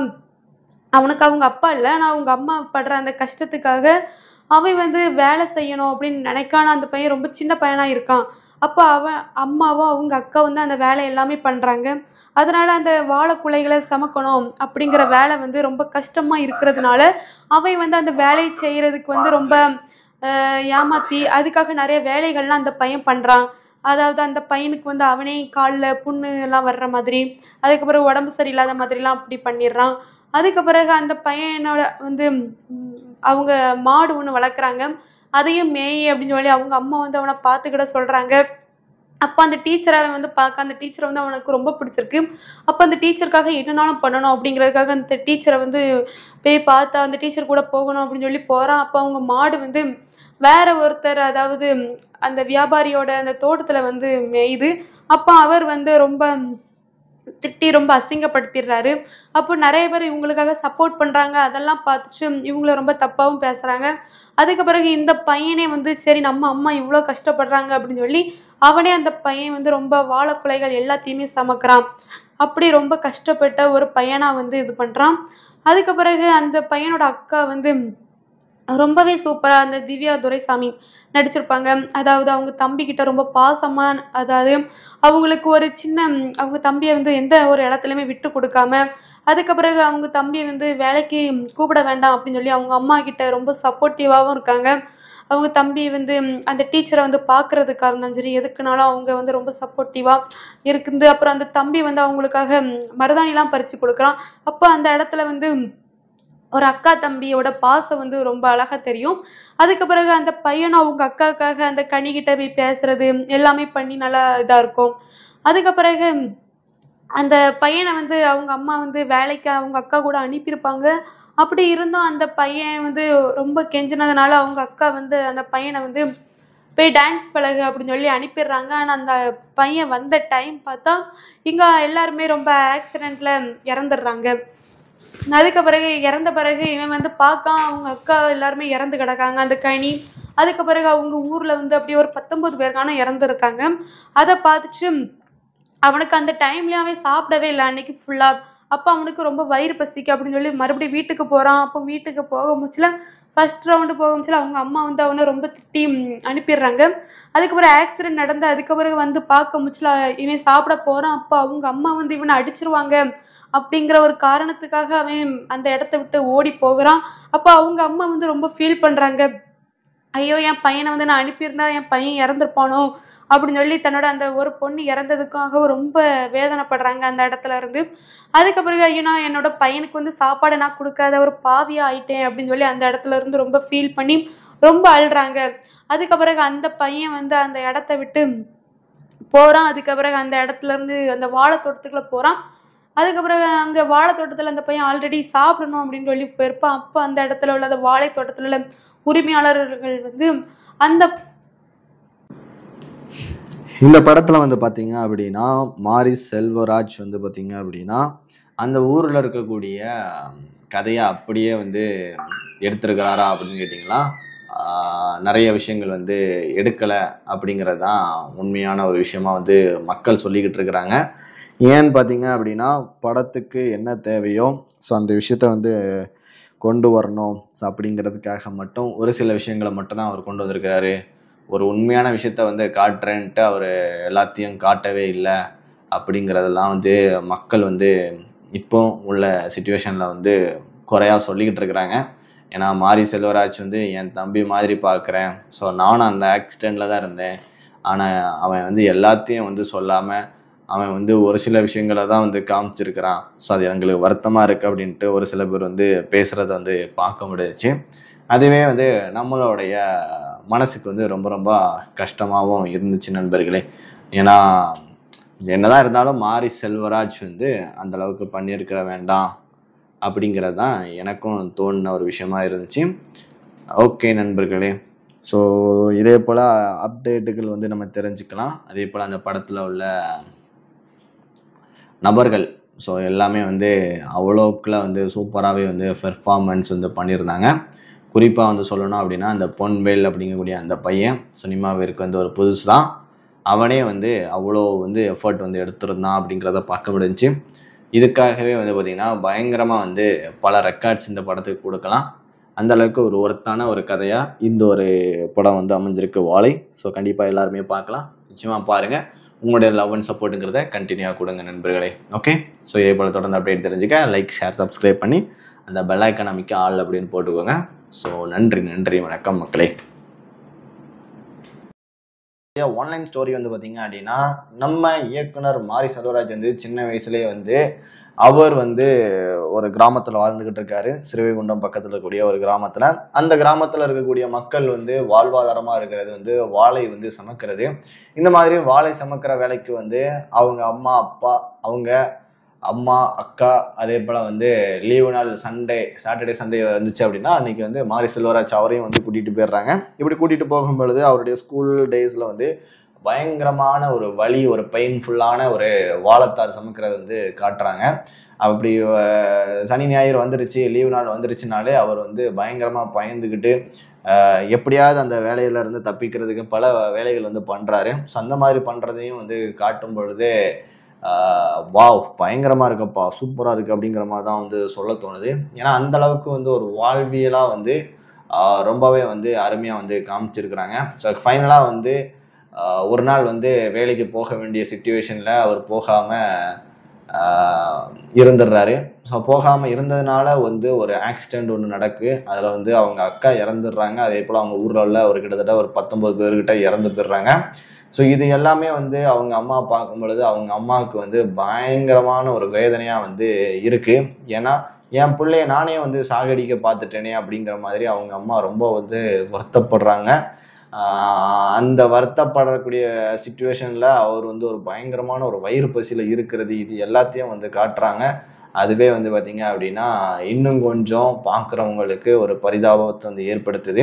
அவனுக்கு அவங்க அப்பா இல்லை ஆனால் அவங்க அம்மா படுற அந்த கஷ்டத்துக்காக அவன் வந்து வேலை செய்யணும் அப்படின்னு நினைக்கான அந்த பையன் ரொம்ப சின்ன பையனாக இருக்கான் அப்போ அவன் அம்மாவும் அவங்க அக்கா வந்து அந்த வேலை எல்லாமே பண்ணுறாங்க அதனால் அந்த வாழைக்குலைகளை சமக்கணும் அப்படிங்கிற வேலை வந்து ரொம்ப கஷ்டமாக இருக்கிறதுனால அவை வந்து அந்த வேலையை செய்கிறதுக்கு வந்து ரொம்ப ஏமாற்றி அதுக்காக நிறைய வேலைகள்லாம் அந்த பையன் பண்ணுறான் அதாவது அந்த பையனுக்கு வந்து அவனே காலில் புண்ணு எல்லாம் வர்ற மாதிரி அதுக்கப்புறம் உடம்பு சரியில்லாத மாதிரிலாம் அப்படி பண்ணிடுறான் அதுக்கு பிறகு அந்த பையனோட வந்து அவங்க மாடு ஒன்று வளர்க்குறாங்க அதையும் மேய் அப்படின்னு சொல்லி அவங்க அம்மா வந்து அவனை பார்த்துக்கிட சொல்கிறாங்க அப்போ அந்த டீச்சரை அவன் வந்து பார்க்க அந்த டீச்சரை வந்து அவனுக்கு ரொம்ப பிடிச்சிருக்கு அப்போ அந்த டீச்சருக்காக என்னென்னாலும் பண்ணணும் அப்படிங்கிறதுக்காக அந்த டீச்சரை வந்து போய் பார்த்தா அந்த டீச்சர் கூட போகணும் அப்படின்னு சொல்லி போகிறான் அப்போ அவங்க மாடு வந்து வேற ஒருத்தர் அதாவது அந்த வியாபாரியோட அந்த தோட்டத்தில் வந்து மேயுது அப்போ அவர் வந்து ரொம்ப திட்டி ரொம்ப அசிங்கப்படுத்திடுறாரு அப்போ நிறைய பேர் இவங்களுக்காக சப்போர்ட் பண்ணுறாங்க அதெல்லாம் பார்த்துட்டு இவங்கள ரொம்ப தப்பாகவும் பேசுகிறாங்க அதுக்கு பிறகு இந்த பையனே வந்து சரி நம்ம அம்மா இவ்வளோ கஷ்டப்படுறாங்க அப்படின்னு சொல்லி அவனே அந்த பையன் வந்து ரொம்ப வாழைக்குலைகள் எல்லாத்தையுமே சமைக்கிறான் அப்படி ரொம்ப கஷ்டப்பட்ட ஒரு பையனாக வந்து இது பண்ணுறான் அதுக்கு பிறகு அந்த பையனோட அக்கா வந்து ரொம்பவே சூப்பராக அந்த திவ்யா துரைசாமி நடிச்சிருப்பாங்க அதாவது அவங்க தம்பிக்கிட்ட ரொம்ப பாசமாக அதாவது அவங்களுக்கு ஒரு சின்ன அவங்க தம்பியை வந்து எந்த ஒரு இடத்துலையுமே விட்டு கொடுக்காம அதுக்கு பிறகு அவங்க தம்பியை வந்து வேலைக்கு கூப்பிட வேண்டாம் அப்படின்னு சொல்லி அவங்க அம்மா கிட்ட ரொம்ப சப்போர்ட்டிவாகவும் இருக்காங்க அவங்க தம்பி வந்து அந்த டீச்சரை வந்து பார்க்குறதுக்காக இருந்தாலும் சரி எதுக்குனாலும் அவங்க வந்து ரொம்ப சப்போர்ட்டிவாக இருக்குது அப்புறம் அந்த தம்பி வந்து அவங்களுக்காக மருதாணிலாம் பறித்து கொடுக்குறான் அப்போ அந்த இடத்துல வந்து ஒரு அக்கா தம்பியோட பாசம் வந்து ரொம்ப அழகாக தெரியும் அதுக்கு பிறகு அந்த பையனை அவங்க அக்காவுக்காக அந்த கனிகிட்ட போய் பேசுறது எல்லாமே பண்ணி நல்லா இதாக இருக்கும் அதுக்கு பிறகு அந்த பையனை வந்து அவங்க அம்மா வந்து வேலைக்கு அவங்க அக்கா கூட அனுப்பியிருப்பாங்க அப்படி இருந்தும் அந்த பையன் வந்து ரொம்ப கெஞ்சினதுனால அவங்க அக்கா வந்து அந்த பையனை வந்து போய் டான்ஸ் பழகு அப்படின்னு சொல்லி அனுப்பிடுறாங்க ஆனால் அந்த பையன் வந்த டைம் பார்த்தா இங்கே எல்லாருமே ரொம்ப ஆக்சிடெண்ட்டில் இறந்துடுறாங்க அதுக்கு பிறகு இறந்த பிறகு இவன் வந்து பார்க்கா அவங்க அக்கா எல்லாருமே இறந்து கிடக்காங்க அந்த கனி அதுக்கு பிறகு அவங்க ஊரில் வந்து அப்படியே ஒரு பத்தொம்பது பேருக்கான இறந்துருக்காங்க அதை பார்த்துட்டு அவனுக்கு அந்த டைம்லேயே அவன் சாப்பிடவே இல்லை அன்னைக்கு ஃபுல்லாக அப்போ அவனுக்கு ரொம்ப வயிறு பசிக்கு அப்படின்னு சொல்லி மறுபடியும் வீட்டுக்கு போகிறான் அப்போ வீட்டுக்கு போக முடிச்சில் ஃபஸ்ட் ரவுண்டு போக முச்சில அவங்க அம்மா வந்து அவனை ரொம்ப திட்டி அனுப்பிடுறாங்க அதுக்கப்புறம் ஆக்சிடென்ட் நடந்து அதுக்கப்புறம் வந்து பார்க்க முடிச்சில் இவன் சாப்பிட போகிறான் அப்போ அவங்க அம்மா வந்து இவனை அடிச்சிருவாங்க அப்படிங்கிற ஒரு காரணத்துக்காக அவன் அந்த இடத்த விட்டு ஓடி போகிறான் அப்போ அவங்க அம்மா வந்து ரொம்ப ஃபீல் பண்ணுறாங்க ஐயோ என் பையனை வந்து நான் அனுப்பியிருந்தா என் பையன் இறந்துருப்பானோ அப்படின்னு சொல்லி தன்னோட அந்த ஒரு பொண்ணு இறந்ததுக்காக ரொம்ப வேதனைப்படுறாங்க அந்த இடத்துல இருந்து அதுக்கு பிறகு ஐயோ நான் என்னோட பையனுக்கு வந்து சாப்பாடு நான் கொடுக்காத ஒரு பாவியாக ஆயிட்டேன் அப்படின்னு சொல்லி அந்த இடத்துல இருந்து ரொம்ப ஃபீல் பண்ணி ரொம்ப அழுறாங்க அதுக்கு பிறகு அந்த பையன் வந்து அந்த இடத்த விட்டு போகிறான் அதுக்கு பிறகு அந்த இடத்துல இருந்து அந்த வாழை தோட்டத்துக்குள்ள போகிறான் அதுக்கப்புறம் அங்கே வாழை தோட்டத்தில் அந்த பையன் ஆல்ரெடி சாப்பிடணும் அப்படின்னு சொல்லி போயிருப்பான் அப்போ அந்த இடத்துல உள்ள அந்த வாழை தோட்டத்தில் உள்ள உரிமையாளர்கள் வந்து அந்த இந்த படத்தில் வந்து பார்த்தீங்க அப்படின்னா மாரி செல்வராஜ் வந்து பார்த்தீங்க அப்படின்னா அந்த ஊரில் இருக்கக்கூடிய கதையை அப்படியே வந்து எடுத்திருக்கிறாரா அப்படின்னு கேட்டிங்கன்னா நிறைய விஷயங்கள் வந்து எடுக்கலை அப்படிங்கிறது தான் உண்மையான ஒரு விஷயமா வந்து மக்கள் சொல்லிக்கிட்டு இருக்கிறாங்க ஏன்னு பார்த்தீங்க அப்படின்னா படத்துக்கு என்ன தேவையோ ஸோ அந்த விஷயத்த வந்து கொண்டு வரணும் ஸோ அப்படிங்கிறதுக்காக மட்டும் ஒரு சில விஷயங்களை மட்டும் தான் அவர் கொண்டு வந்திருக்கிறாரு ஒரு உண்மையான விஷயத்த வந்து காட்டுறேன்ட்டு அவர் எல்லாத்தையும் காட்டவே இல்லை அப்படிங்கிறதெல்லாம் வந்து மக்கள் வந்து இப்போ உள்ள சுச்சுவேஷனில் வந்து குறையாக சொல்லிக்கிட்டு இருக்கிறாங்க ஏன்னா மாரி செல்வராஜ் வந்து என் தம்பி மாதிரி பார்க்குறேன் ஸோ நானும் அந்த ஆக்சிடெண்ட்டில் தான் இருந்தேன் ஆனால் அவன் வந்து எல்லாத்தையும் வந்து சொல்லாமல் அவன் வந்து ஒரு சில விஷயங்களை தான் வந்து காமிச்சிருக்கிறான் ஸோ அது எங்களுக்கு வருத்தமாக இருக்குது அப்படின்ட்டு ஒரு சில பேர் வந்து பேசுகிறத வந்து பார்க்க முடியாச்சு அதுவே வந்து நம்மளுடைய மனசுக்கு வந்து ரொம்ப ரொம்ப கஷ்டமாகவும் இருந்துச்சு நண்பர்களே ஏன்னா என்னதான் இருந்தாலும் மாரி செல்வராஜ் வந்து அந்த அளவுக்கு பண்ணியிருக்கிற வேண்டாம் அப்படிங்கிறது தான் எனக்கும் தோணின ஒரு விஷயமா இருந்துச்சு ஓகே நண்பர்களே ஸோ இதே போல் அப்டேட்டுகள் வந்து நம்ம தெரிஞ்சுக்கலாம் அதே போல் அந்த படத்தில் உள்ள நபர்கள் ஸோ எல்லாமே வந்து அவ்வளோக்குள்ள வந்து சூப்பராகவே வந்து பெர்ஃபார்மன்ஸ் வந்து பண்ணியிருந்தாங்க குறிப்பாக வந்து சொல்லணும் அப்படின்னா அந்த பொன்வேல் அப்படிங்கக்கூடிய அந்த பையன் சினிமாவிற்கு வந்து ஒரு புதுசு தான் அவனே வந்து அவ்வளோ வந்து எஃபர்ட் வந்து எடுத்துருந்தான் அப்படிங்கிறத பார்க்க முடிஞ்சு இதுக்காகவே வந்து பார்த்திங்கன்னா பயங்கரமாக வந்து பல ரெக்கார்ட்ஸ் இந்த படத்துக்கு கொடுக்கலாம் அந்தளவுக்கு ஒரு ஒருத்தான ஒரு கதையாக இந்த ஒரு படம் வந்து அமைஞ்சிருக்கு வாழை ஸோ கண்டிப்பாக எல்லாருமே பார்க்கலாம் நிச்சயமாக பாருங்கள் உங்களுடைய லவ் அண்ட் சப்போர்ட்டுங்கிறத கண்டினியூவாக கொடுங்க நண்பர்களே ஓகே ஸோ இதே போல் தொடர்ந்து அப்டேட் தெரிஞ்சுக்க லைக் ஷேர் சப்ஸ்கிரைப் பண்ணி அந்த பெல் ஐக்கன் அமைக்க ஆள் அப்படின்னு போட்டுக்கோங்க ஸோ நன்றி நன்றி வணக்கம் மக்களே ஆன்லைன் ஸ்டோரி வந்து பார்த்தீங்க அப்படின்னா நம்ம இயக்குனர் மாரி செல்வராஜ் வந்து சின்ன வயசுலேயே வந்து அவர் வந்து ஒரு கிராமத்தில் வாழ்ந்துக்கிட்டு இருக்காரு சிறுவைகுண்டம் பக்கத்தில் இருக்கக்கூடிய ஒரு கிராமத்தில் அந்த கிராமத்தில் இருக்கக்கூடிய மக்கள் வந்து வாழ்வாதாரமாக இருக்கிறது வந்து வாழை வந்து சமைக்கிறது இந்த மாதிரி வாழை சமைக்கிற வேலைக்கு வந்து அவங்க அம்மா அப்பா அவங்க அம்மா அக்கா அதே போல் வந்து லீவு நாள் சண்டே சாட்டர்டே சண்டே வந்துச்சு அப்படின்னா அன்றைக்கி வந்து மாரி செல்வராஜ் அவரையும் வந்து கூட்டிகிட்டு போயிடுறாங்க இப்படி கூட்டிகிட்டு போகும்பொழுது அவருடைய ஸ்கூல் டேஸில் வந்து பயங்கரமான ஒரு வழி ஒரு பெயின்ஃபுல்லான ஒரு வாழத்தார் சமைக்கிறது வந்து காட்டுறாங்க அப்படி சனி ஞாயிறு வந்துருச்சு லீவு நாள் வந்துருச்சுனாலே அவர் வந்து பயங்கரமாக பயந்துக்கிட்டு எப்படியாவது அந்த வேலையிலேருந்து தப்பிக்கிறதுக்கு பல வேலைகள் வந்து பண்ணுறாரு ஸோ அந்த மாதிரி பண்ணுறதையும் வந்து காட்டும் பொழுது வாவ் பயங்கரமாக இருக்குப்பா சூப்பராக இருக்குது அப்படிங்கிற மாதிரி தான் வந்து சொல்ல தோணுது ஏன்னா அந்த அளவுக்கு வந்து ஒரு வாழ்வியலாக வந்து ரொம்பவே வந்து அருமையாக வந்து காமிச்சிருக்கிறாங்க ஸோ ஃபைனலாக வந்து ஒரு நாள் வந்து வேலைக்கு போக வேண்டிய சுச்சுவேஷனில் அவர் போகாமல் இருந்துடுறாரு ஸோ போகாமல் இருந்ததுனால வந்து ஒரு ஆக்சிடெண்ட் ஒன்று நடக்கு அதில் வந்து அவங்க அக்கா இறந்துடுறாங்க அதே போல் அவங்க ஊரில் உள்ள ஒரு கிட்டத்தட்ட ஒரு பத்தொம்பது பேர்கிட்ட இறந்து போயிடுறாங்க ஸோ இது எல்லாமே வந்து அவங்க அம்மா பார்க்கும் பொழுது அவங்க அம்மாவுக்கு வந்து பயங்கரமான ஒரு வேதனையாக வந்து இருக்குது ஏன்னா என் பிள்ளைய நானே வந்து சாகடிக்க பார்த்துட்டேனே அப்படிங்கிற மாதிரி அவங்க அம்மா ரொம்ப வந்து வருத்தப்படுறாங்க அந்த வருத்தப்படக்கூடிய சுச்சுவேஷனில் அவர் வந்து ஒரு பயங்கரமான ஒரு வயிறு பசியில் இருக்கிறது இது எல்லாத்தையும் வந்து காட்டுறாங்க அதுவே வந்து பார்த்திங்க அப்படின்னா இன்னும் கொஞ்சம் பார்க்குறவங்களுக்கு ஒரு பரிதாபத்தை வந்து ஏற்படுத்துது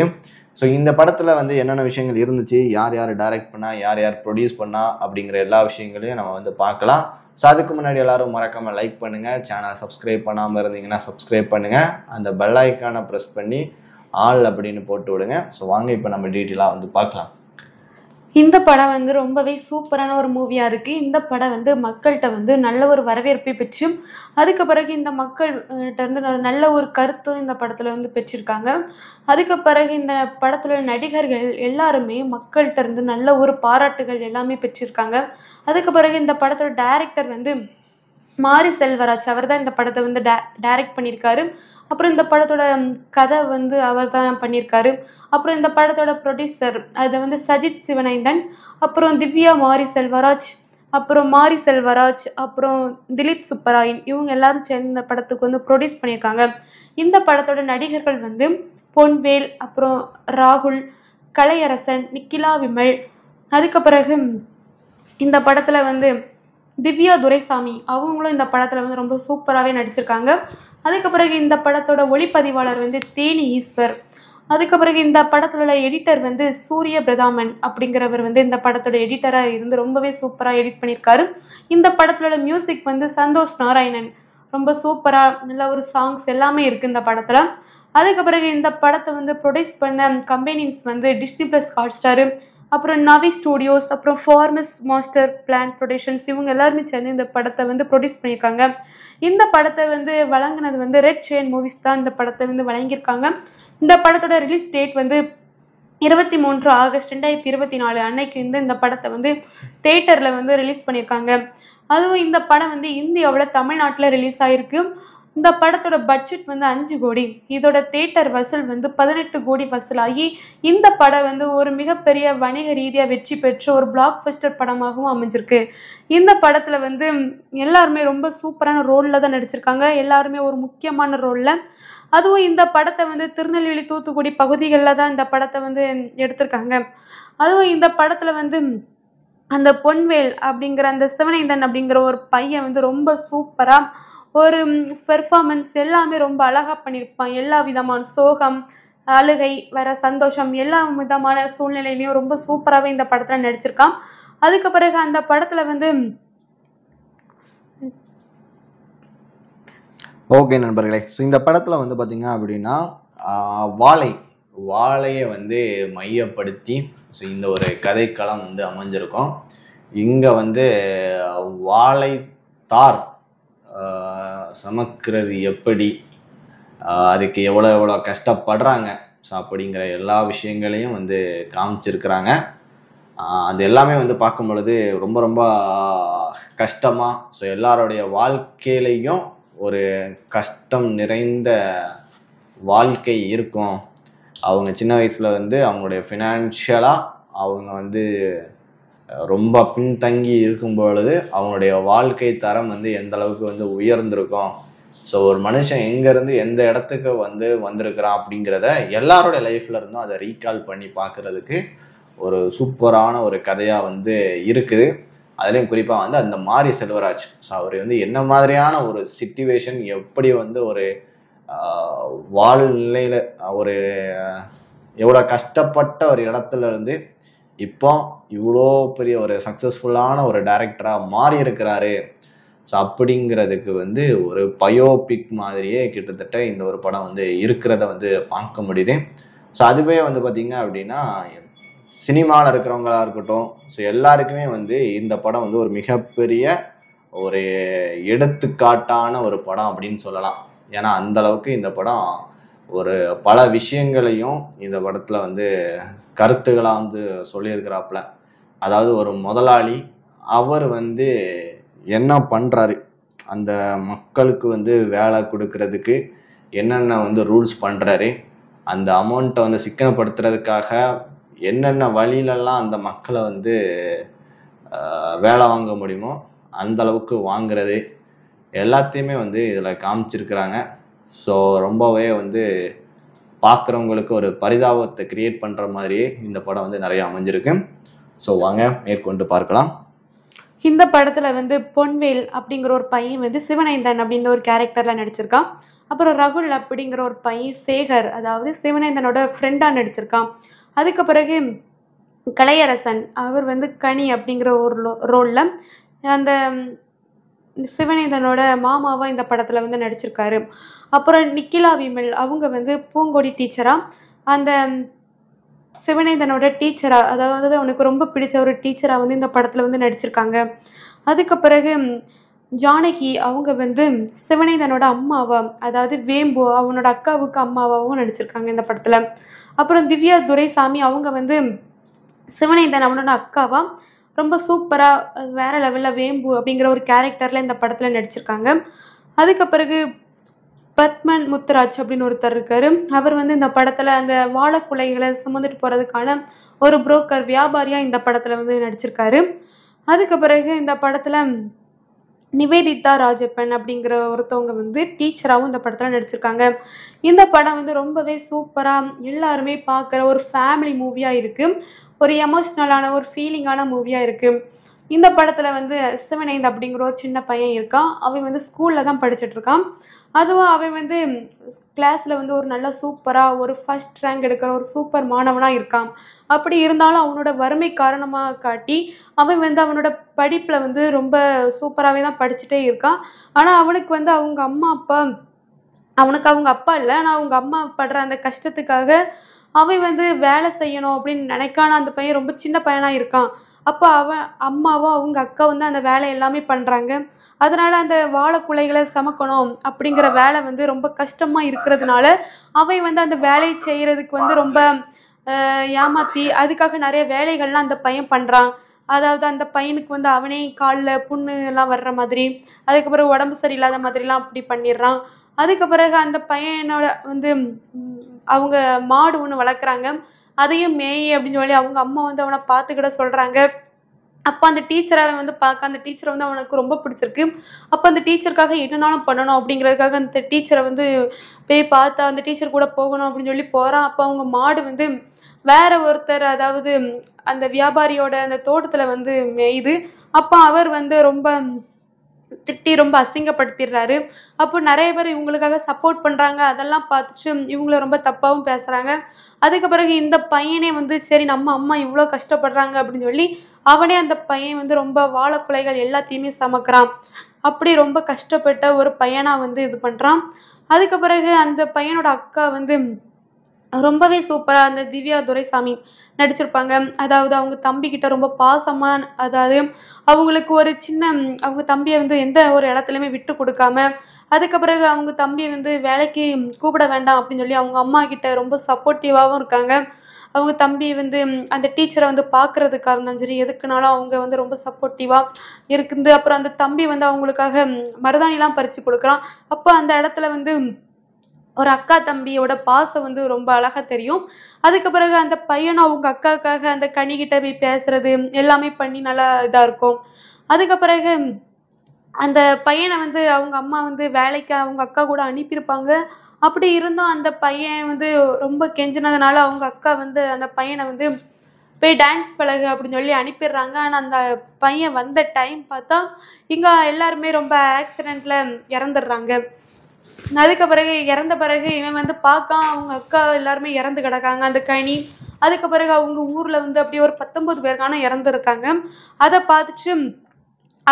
ஸோ இந்த படத்தில் வந்து என்னென்ன விஷயங்கள் இருந்துச்சு யார் யார் டைரக்ட் பண்ணால் யார் யார் ப்ரொடியூஸ் பண்ணா அப்படிங்கிற எல்லா விஷயங்களையும் நம்ம வந்து பார்க்கலாம் ஸோ அதுக்கு முன்னாடி எல்லாரும் மறக்காமல் லைக் பண்ணுங்கள் சேனலை சப்ஸ்கிரைப் பண்ணாமல் இருந்தீங்கன்னா சப்ஸ்கிரைப் பண்ணுங்கள் அந்த பெல் ஐக்கானை ப்ரெஸ் பண்ணி ஆல் அப்படின்னு போட்டு விடுங்க ஸோ வாங்க இப்போ நம்ம டீட்டெயிலாக வந்து பார்க்கலாம் இந்த படம் வந்து ரொம்பவே சூப்பரான ஒரு மூவியாக இருக்குது இந்த படம் வந்து மக்கள்கிட்ட வந்து நல்ல ஒரு வரவேற்பை பெற்றும் அதுக்கு பிறகு இந்த மக்கள்கிட்ட இருந்து நல்ல ஒரு கருத்து இந்த படத்தில் வந்து பெற்றிருக்காங்க அதுக்கு பிறகு இந்த படத்தில் நடிகர்கள் எல்லாருமே மக்கள்கிட்ட இருந்து நல்ல ஒரு பாராட்டுகள் எல்லாமே பெற்றிருக்காங்க அதுக்கு பிறகு இந்த படத்தோட டேரக்டர் வந்து மாரி செல்வராஜ் அவர் தான் இந்த படத்தை வந்து டே டைரக்ட் பண்ணியிருக்காரு அப்புறம் இந்த படத்தோட கதை வந்து அவர் தான் பண்ணியிருக்காரு அப்புறம் இந்த படத்தோட ப்ரொடியூசர் அதை வந்து சஜித் சிவனைந்தன் அப்புறம் திவ்யா மாரி செல்வராஜ் அப்புறம் மாரி செல்வராஜ் அப்புறம் திலீப் சுப்பராயன் இவங்க எல்லாரும் சேர்ந்து இந்த படத்துக்கு வந்து ப்ரொடியூஸ் பண்ணியிருக்காங்க இந்த படத்தோட நடிகர்கள் வந்து பொன்வேல் அப்புறம் ராகுல் கலையரசன் நிக்கிலா விமல் அதுக்கு பிறகு இந்த படத்தில் வந்து திவ்யா துரைசாமி அவங்களும் இந்த படத்தில் வந்து ரொம்ப சூப்பராகவே நடிச்சிருக்காங்க அதுக்கப்புறம் இந்த படத்தோட ஒளிப்பதிவாளர் வந்து தேனி ஈஸ்வர் அதுக்கு பிறகு இந்த படத்தில் உள்ள எடிட்டர் வந்து சூரிய பிரதாமன் அப்படிங்கிறவர் வந்து இந்த படத்தோட எடிட்டராக இருந்து ரொம்பவே சூப்பராக எடிட் பண்ணியிருக்காரு இந்த படத்தில் உள்ள மியூசிக் வந்து சந்தோஷ் நாராயணன் ரொம்ப சூப்பராக நல்ல ஒரு சாங்ஸ் எல்லாமே இருக்குது இந்த படத்தில் அதுக்கு பிறகு இந்த படத்தை வந்து ப்ரொடியூஸ் பண்ண கம்பெனிஸ் வந்து டிஸ்னி ப்ளஸ் ஹாட்ஸ்டாரு அப்புறம் நவி ஸ்டூடியோஸ் அப்புறம் ஃபார்மஸ் மாஸ்டர் பிளான் ப்ரொடக்ஷன்ஸ் இவங்க எல்லாருமே சேர்ந்து இந்த படத்தை வந்து ப்ரொடியூஸ் பண்ணியிருக்காங்க இந்த படத்தை வந்து வழங்கினது வந்து ரெட் செயின் மூவிஸ் தான் இந்த படத்தை வந்து வழங்கியிருக்காங்க இந்த படத்தோட ரிலீஸ் டேட் வந்து இருபத்தி மூன்று ஆகஸ்ட் ரெண்டாயிரத்தி இருபத்தி நாலு அன்னைக்கு வந்து இந்த படத்தை வந்து தேட்டரில் வந்து ரிலீஸ் பண்ணியிருக்காங்க அதுவும் இந்த படம் வந்து இந்தியாவில் தமிழ்நாட்டில் ரிலீஸ் ஆகிருக்கு இந்த படத்தோட பட்ஜெட் வந்து அஞ்சு கோடி இதோட தேட்டர் வசூல் வந்து பதினெட்டு கோடி வசூலாகி இந்த படம் வந்து ஒரு மிகப்பெரிய வணிக ரீதியாக வெற்றி பெற்ற ஒரு பிளாக் பஸ்டர் படமாகவும் அமைஞ்சிருக்கு இந்த படத்தில் வந்து எல்லாருமே ரொம்ப சூப்பரான ரோலில் தான் நடிச்சிருக்காங்க எல்லாருமே ஒரு முக்கியமான ரோலில் அதுவும் இந்த படத்தை வந்து திருநெல்வேலி தூத்துக்குடி பகுதிகளில் தான் இந்த படத்தை வந்து எடுத்திருக்காங்க அதுவும் இந்த படத்தில் வந்து அந்த பொன்வேல் அப்படிங்கிற அந்த சிவனைந்தன் அப்படிங்கிற ஒரு பையன் வந்து ரொம்ப சூப்பராக ஒரு பெர்ஃபார்மன்ஸ் எல்லாமே ரொம்ப அழகாக பண்ணியிருப்பான் எல்லா விதமான சோகம் அழுகை வர சந்தோஷம் எல்லா விதமான சூழ்நிலையிலையும் ரொம்ப சூப்பராகவே இந்த படத்தில் நடிச்சிருக்கான் அதுக்கு பிறகு அந்த படத்தில் வந்து ஓகே நண்பர்களே ஸோ இந்த படத்தில் வந்து பார்த்திங்க அப்படின்னா வாழை வாழையை வந்து மையப்படுத்தி ஸோ இந்த ஒரு கதைக்களம் வந்து அமைஞ்சிருக்கும் இங்கே வந்து வாழை தார் சமைக்கிறது எப்படி அதுக்கு எவ்வளோ எவ்வளோ கஷ்டப்படுறாங்க ஸோ அப்படிங்கிற எல்லா விஷயங்களையும் வந்து காமிச்சிருக்கிறாங்க அது எல்லாமே வந்து பார்க்கும் பொழுது ரொம்ப ரொம்ப கஷ்டமாக ஸோ எல்லாருடைய வாழ்க்கையிலையும் ஒரு கஷ்டம் நிறைந்த வாழ்க்கை இருக்கும் அவங்க சின்ன வயசில் வந்து அவங்களுடைய ஃபினான்ஷியலாக அவங்க வந்து ரொம்ப பின்தங்கி இருக்கும் பொழுது அவனுடைய வாழ்க்கை தரம் வந்து எந்த அளவுக்கு வந்து உயர்ந்திருக்கும் ஸோ ஒரு மனுஷன் எங்கேருந்து எந்த இடத்துக்கு வந்து வந்திருக்கிறான் அப்படிங்கிறத எல்லாருடைய லைஃப்ல இருந்தும் அதை ரீகால் பண்ணி பார்க்கறதுக்கு ஒரு சூப்பரான ஒரு கதையாக வந்து இருக்குது அதுலேயும் குறிப்பாக வந்து அந்த மாரி செல்வராஜ் ஸோ அவர் வந்து என்ன மாதிரியான ஒரு சுச்சுவேஷன் எப்படி வந்து ஒரு வாழ்நிலையில் ஒரு எவ்வளோ கஷ்டப்பட்ட ஒரு இடத்துல இருந்து இப்போ இவ்வளோ பெரிய ஒரு சக்ஸஸ்ஃபுல்லான ஒரு டேரக்டராக மாறி இருக்கிறாரு ஸோ அப்படிங்கிறதுக்கு வந்து ஒரு பயோபிக் மாதிரியே கிட்டத்தட்ட இந்த ஒரு படம் வந்து இருக்கிறத வந்து பார்க்க முடியுது ஸோ அதுவே வந்து பார்த்திங்க அப்படின்னா சினிமாவில் இருக்கிறவங்களா இருக்கட்டும் ஸோ எல்லாருக்குமே வந்து இந்த படம் வந்து ஒரு மிகப்பெரிய ஒரு எடுத்துக்காட்டான ஒரு படம் அப்படின்னு சொல்லலாம் ஏன்னா அந்தளவுக்கு இந்த படம் ஒரு பல விஷயங்களையும் இந்த படத்தில் வந்து கருத்துக்களாக வந்து சொல்லியிருக்கிறாப்புல அதாவது ஒரு முதலாளி அவர் வந்து என்ன பண்ணுறாரு அந்த மக்களுக்கு வந்து வேலை கொடுக்கறதுக்கு என்னென்ன வந்து ரூல்ஸ் பண்ணுறாரு அந்த அமௌண்ட்டை வந்து சிக்கனப்படுத்துறதுக்காக என்னென்ன வழியிலலாம் அந்த மக்களை வந்து வேலை வாங்க முடியுமோ அந்த அளவுக்கு வாங்கிறது எல்லாத்தையுமே வந்து இதில் காமிச்சிருக்கிறாங்க ஸோ ரொம்பவே வந்து பார்க்குறவங்களுக்கு ஒரு பரிதாபத்தை கிரியேட் பண்ணுற மாதிரியே இந்த படம் வந்து நிறைய அமைஞ்சிருக்கு ஸோ வாங்க மேற்கொண்டு பார்க்கலாம் இந்த படத்தில் வந்து பொன்வேல் அப்படிங்கிற ஒரு பையன் வந்து சிவனைந்தன் அப்படின்ற ஒரு கேரக்டரில் நடிச்சிருக்கான் அப்புறம் ரகுல் அப்படிங்கிற ஒரு பையன் சேகர் அதாவது சிவனைந்தனோட ஃப்ரெண்டாக நடிச்சிருக்கான் அதுக்கு பிறகு கலையரசன் அவர் வந்து கனி அப்படிங்கிற ஒரு ரோலில் அந்த சிவனேந்தனோட மாமாவாக இந்த படத்தில் வந்து நடிச்சிருக்காரு அப்புறம் நிக்கிலா விமல் அவங்க வந்து பூங்கொடி டீச்சராக அந்த சிவனை டீச்சராக அதாவது அவனுக்கு ரொம்ப பிடிச்ச ஒரு டீச்சராக வந்து இந்த படத்தில் வந்து நடிச்சிருக்காங்க அதுக்கு பிறகு ஜானகி அவங்க வந்து சிவனை அம்மாவா அதாவது வேம்பு அவனோட அக்காவுக்கு அம்மாவாகவும் நடிச்சிருக்காங்க இந்த படத்தில் அப்புறம் திவ்யா துரைசாமி அவங்க வந்து சிவனைந்தன் அவனோட அக்காவா ரொம்ப சூப்பராக வேறு லெவலில் வேம்பு அப்படிங்கிற ஒரு கேரக்டரில் இந்த படத்தில் நடிச்சிருக்காங்க அதுக்கு பிறகு பத்மன் முத்துராஜ் அப்படின்னு ஒருத்தர் இருக்கார் அவர் வந்து இந்த படத்தில் அந்த வாழைக்குலைகளை சுமந்துட்டு போகிறதுக்கான ஒரு புரோக்கர் வியாபாரியாக இந்த படத்தில் வந்து நடிச்சிருக்காரு அதுக்கு பிறகு இந்த படத்தில் நிவேதிதா ராஜப்பன் அப்படிங்கிற ஒருத்தவங்க வந்து டீச்சராகவும் இந்த படத்தில் நடிச்சிருக்காங்க இந்த படம் வந்து ரொம்பவே சூப்பராக எல்லாருமே பார்க்குற ஒரு ஃபேமிலி மூவியாக இருக்குது ஒரு எமோஷ்னலான ஒரு ஃபீலிங்கான மூவியாக இருக்குது இந்த படத்தில் வந்து சிவனைந்த் அப்படிங்கிற ஒரு சின்ன பையன் இருக்கான் அவன் வந்து ஸ்கூலில் தான் படிச்சுட்ருக்கான் அதுவும் அவன் வந்து கிளாஸில் வந்து ஒரு நல்ல சூப்பராக ஒரு ஃபஸ்ட் ரேங்க் எடுக்கிற ஒரு சூப்பர் மாணவனாக இருக்கான் அப்படி இருந்தாலும் அவனோட வறுமை காரணமாக காட்டி அவன் வந்து அவனோட படிப்பில் வந்து ரொம்ப சூப்பராகவே தான் படிச்சுட்டே இருக்கான் ஆனால் அவனுக்கு வந்து அவங்க அம்மா அப்பா அவனுக்கு அவங்க அப்பா இல்லை ஆனால் அவங்க அம்மா படுற அந்த கஷ்டத்துக்காக அவன் வந்து வேலை செய்யணும் அப்படின்னு நினைக்கான அந்த பையன் ரொம்ப சின்ன பையனாக இருக்கான் அப்போ அவன் அம்மாவும் அவங்க அக்கா வந்து அந்த வேலை எல்லாமே பண்ணுறாங்க அதனால் அந்த வாழைக்குலைகளை சமக்கணும் அப்படிங்கிற வேலை வந்து ரொம்ப கஷ்டமாக இருக்கிறதுனால அவை வந்து அந்த வேலை செய்கிறதுக்கு வந்து ரொம்ப ஏமாற்றி அதுக்காக நிறைய வேலைகள்லாம் அந்த பையன் பண்ணுறான் அதாவது அந்த பையனுக்கு வந்து அவனே காலில் புண்ணு எல்லாம் வர்ற மாதிரி அதுக்கப்புறம் உடம்பு சரியில்லாத மாதிரிலாம் அப்படி பண்ணிடுறான் அதுக்கு பிறகு அந்த பையனோட வந்து அவங்க மாடு ஒன்று வளர்க்குறாங்க அதையும் மேய் அப்படின்னு சொல்லி அவங்க அம்மா வந்து அவனை பார்த்துக்கிட சொல்கிறாங்க அப்போ அந்த டீச்சரை வந்து பார்க்க அந்த டீச்சரை வந்து அவனுக்கு ரொம்ப பிடிச்சிருக்கு அப்போ அந்த டீச்சருக்காக என்னனாலும் பண்ணணும் அப்படிங்கிறதுக்காக அந்த டீச்சரை வந்து போய் பார்த்தா அந்த டீச்சர் கூட போகணும் அப்படின்னு சொல்லி போகிறான் அப்போ அவங்க மாடு வந்து வேற ஒருத்தர் அதாவது அந்த வியாபாரியோட அந்த தோட்டத்தில் வந்து மேயுது அப்போ அவர் வந்து ரொம்ப திட்டி ரொம்ப அசிங்கப்படுத்திடுறாரு அப்போ நிறைய பேர் இவங்களுக்காக சப்போர்ட் பண்ணுறாங்க அதெல்லாம் பார்த்துட்டு இவங்கள ரொம்ப தப்பாகவும் பேசுகிறாங்க அதுக்கு பிறகு இந்த பையனே வந்து சரி நம்ம அம்மா இவ்வளோ கஷ்டப்படுறாங்க அப்படின்னு சொல்லி அவனே அந்த பையன் வந்து ரொம்ப வாழைக்குலைகள் எல்லாத்தையுமே சமைக்கிறான் அப்படி ரொம்ப கஷ்டப்பட்ட ஒரு பையனாக வந்து இது பண்ணுறான் அதுக்கு பிறகு அந்த பையனோட அக்கா வந்து ரொம்பவே சூப்பராக அந்த திவ்யா துரைசாமி நடிச்சிருப்பாங்க அதாவது அவங்க தம்பிக்கிட்ட ரொம்ப பாசமாக அதாவது அவங்களுக்கு ஒரு சின்ன அவங்க தம்பியை வந்து எந்த ஒரு இடத்துலையுமே விட்டு கொடுக்காம அதுக்கு பிறகு அவங்க தம்பியை வந்து வேலைக்கு கூப்பிட வேண்டாம் அப்படின்னு சொல்லி அவங்க அம்மா கிட்ட ரொம்ப சப்போர்ட்டிவாகவும் இருக்காங்க அவங்க தம்பி வந்து அந்த டீச்சரை வந்து பார்க்குறதுக்காக இருந்தாலும் சரி எதுக்குனாலும் அவங்க வந்து ரொம்ப சப்போர்ட்டிவாக இருக்குது அப்புறம் அந்த தம்பி வந்து அவங்களுக்காக மருதாணிலாம் பறித்து கொடுக்குறான் அப்போ அந்த இடத்துல வந்து ஒரு அக்கா தம்பியோட பாசம் வந்து ரொம்ப அழகாக தெரியும் அதுக்கு பிறகு அந்த பையனும் அவங்க அக்காவுக்காக அந்த கனிகிட்ட போய் பேசுறது எல்லாமே பண்ணி நல்லா இதாக இருக்கும் அதுக்கு பிறகு அந்த பையனை வந்து அவங்க அம்மா வந்து வேலைக்கு அவங்க அக்கா கூட அனுப்பியிருப்பாங்க அப்படி இருந்தும் அந்த பையன் வந்து ரொம்ப கெஞ்சினதுனால அவங்க அக்கா வந்து அந்த பையனை வந்து போய் டான்ஸ் பழகு அப்படின்னு சொல்லி அனுப்பிடுறாங்க ஆனால் அந்த பையன் வந்த டைம் பார்த்தா இங்கே எல்லாருமே ரொம்ப ஆக்சிடெண்ட்டில் இறந்துடுறாங்க அதுக்கு பிறகு இறந்த பிறகு இவன் வந்து பார்க்கான் அவங்க அக்கா எல்லாருமே இறந்து கிடக்காங்க அந்த கனி அதுக்கு பிறகு அவங்க ஊரில் வந்து அப்படியே ஒரு பத்தொம்பது பேருக்கான இறந்துருக்காங்க அதை பார்த்துட்டு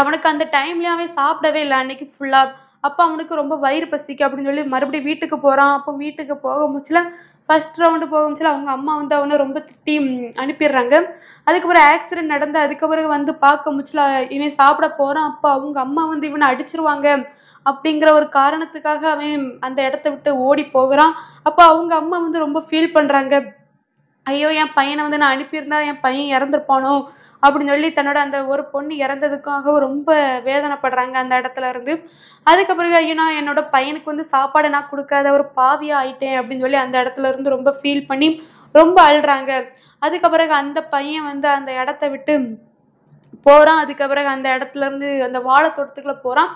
அவனுக்கு அந்த டைம்லேயே அவன் சாப்பிடவே இல்லை அன்னைக்கு ஃபுல்லாக அப்போ அவனுக்கு ரொம்ப வயிறு பசிக்கு அப்படின்னு சொல்லி மறுபடியும் வீட்டுக்கு போகிறான் அப்போ வீட்டுக்கு போக முச்சில் ஃபஸ்ட் ரவுண்டு போக முச்சில் அவங்க அம்மா வந்து அவனை ரொம்ப திட்டி அனுப்பிடுறாங்க அதுக்கப்புறம் ஆக்சிடென்ட் நடந்து அதுக்கப்புறம் வந்து பார்க்க முச்சில் இவன் சாப்பிட போகிறான் அப்போ அவங்க அம்மா வந்து இவனை அடிச்சிருவாங்க அப்படிங்கிற ஒரு காரணத்துக்காக அவன் அந்த இடத்த விட்டு ஓடி போகிறான் அப்போ அவங்க அம்மா வந்து ரொம்ப ஃபீல் பண்ணுறாங்க ஐயோ என் பையனை வந்து நான் அனுப்பியிருந்தா என் பையன் இறந்துருப்பானோ அப்படின்னு சொல்லி தன்னோட அந்த ஒரு பொண்ணு இறந்ததுக்காக ரொம்ப வேதனைப்படுறாங்க அந்த இடத்துல இருந்து அதுக்கப்புறம் ஐயோ நான் என்னோட பையனுக்கு வந்து சாப்பாடு நான் கொடுக்காத ஒரு பாவியாக ஆயிட்டேன் அப்படின்னு சொல்லி அந்த இடத்துல இருந்து ரொம்ப ஃபீல் பண்ணி ரொம்ப அழுறாங்க அதுக்கப்புறம் அந்த பையன் வந்து அந்த இடத்த விட்டு போகிறான் அதுக்கப்புறம் அந்த இடத்துல இருந்து அந்த வாழை தோட்டத்துக்குள்ள போகிறான்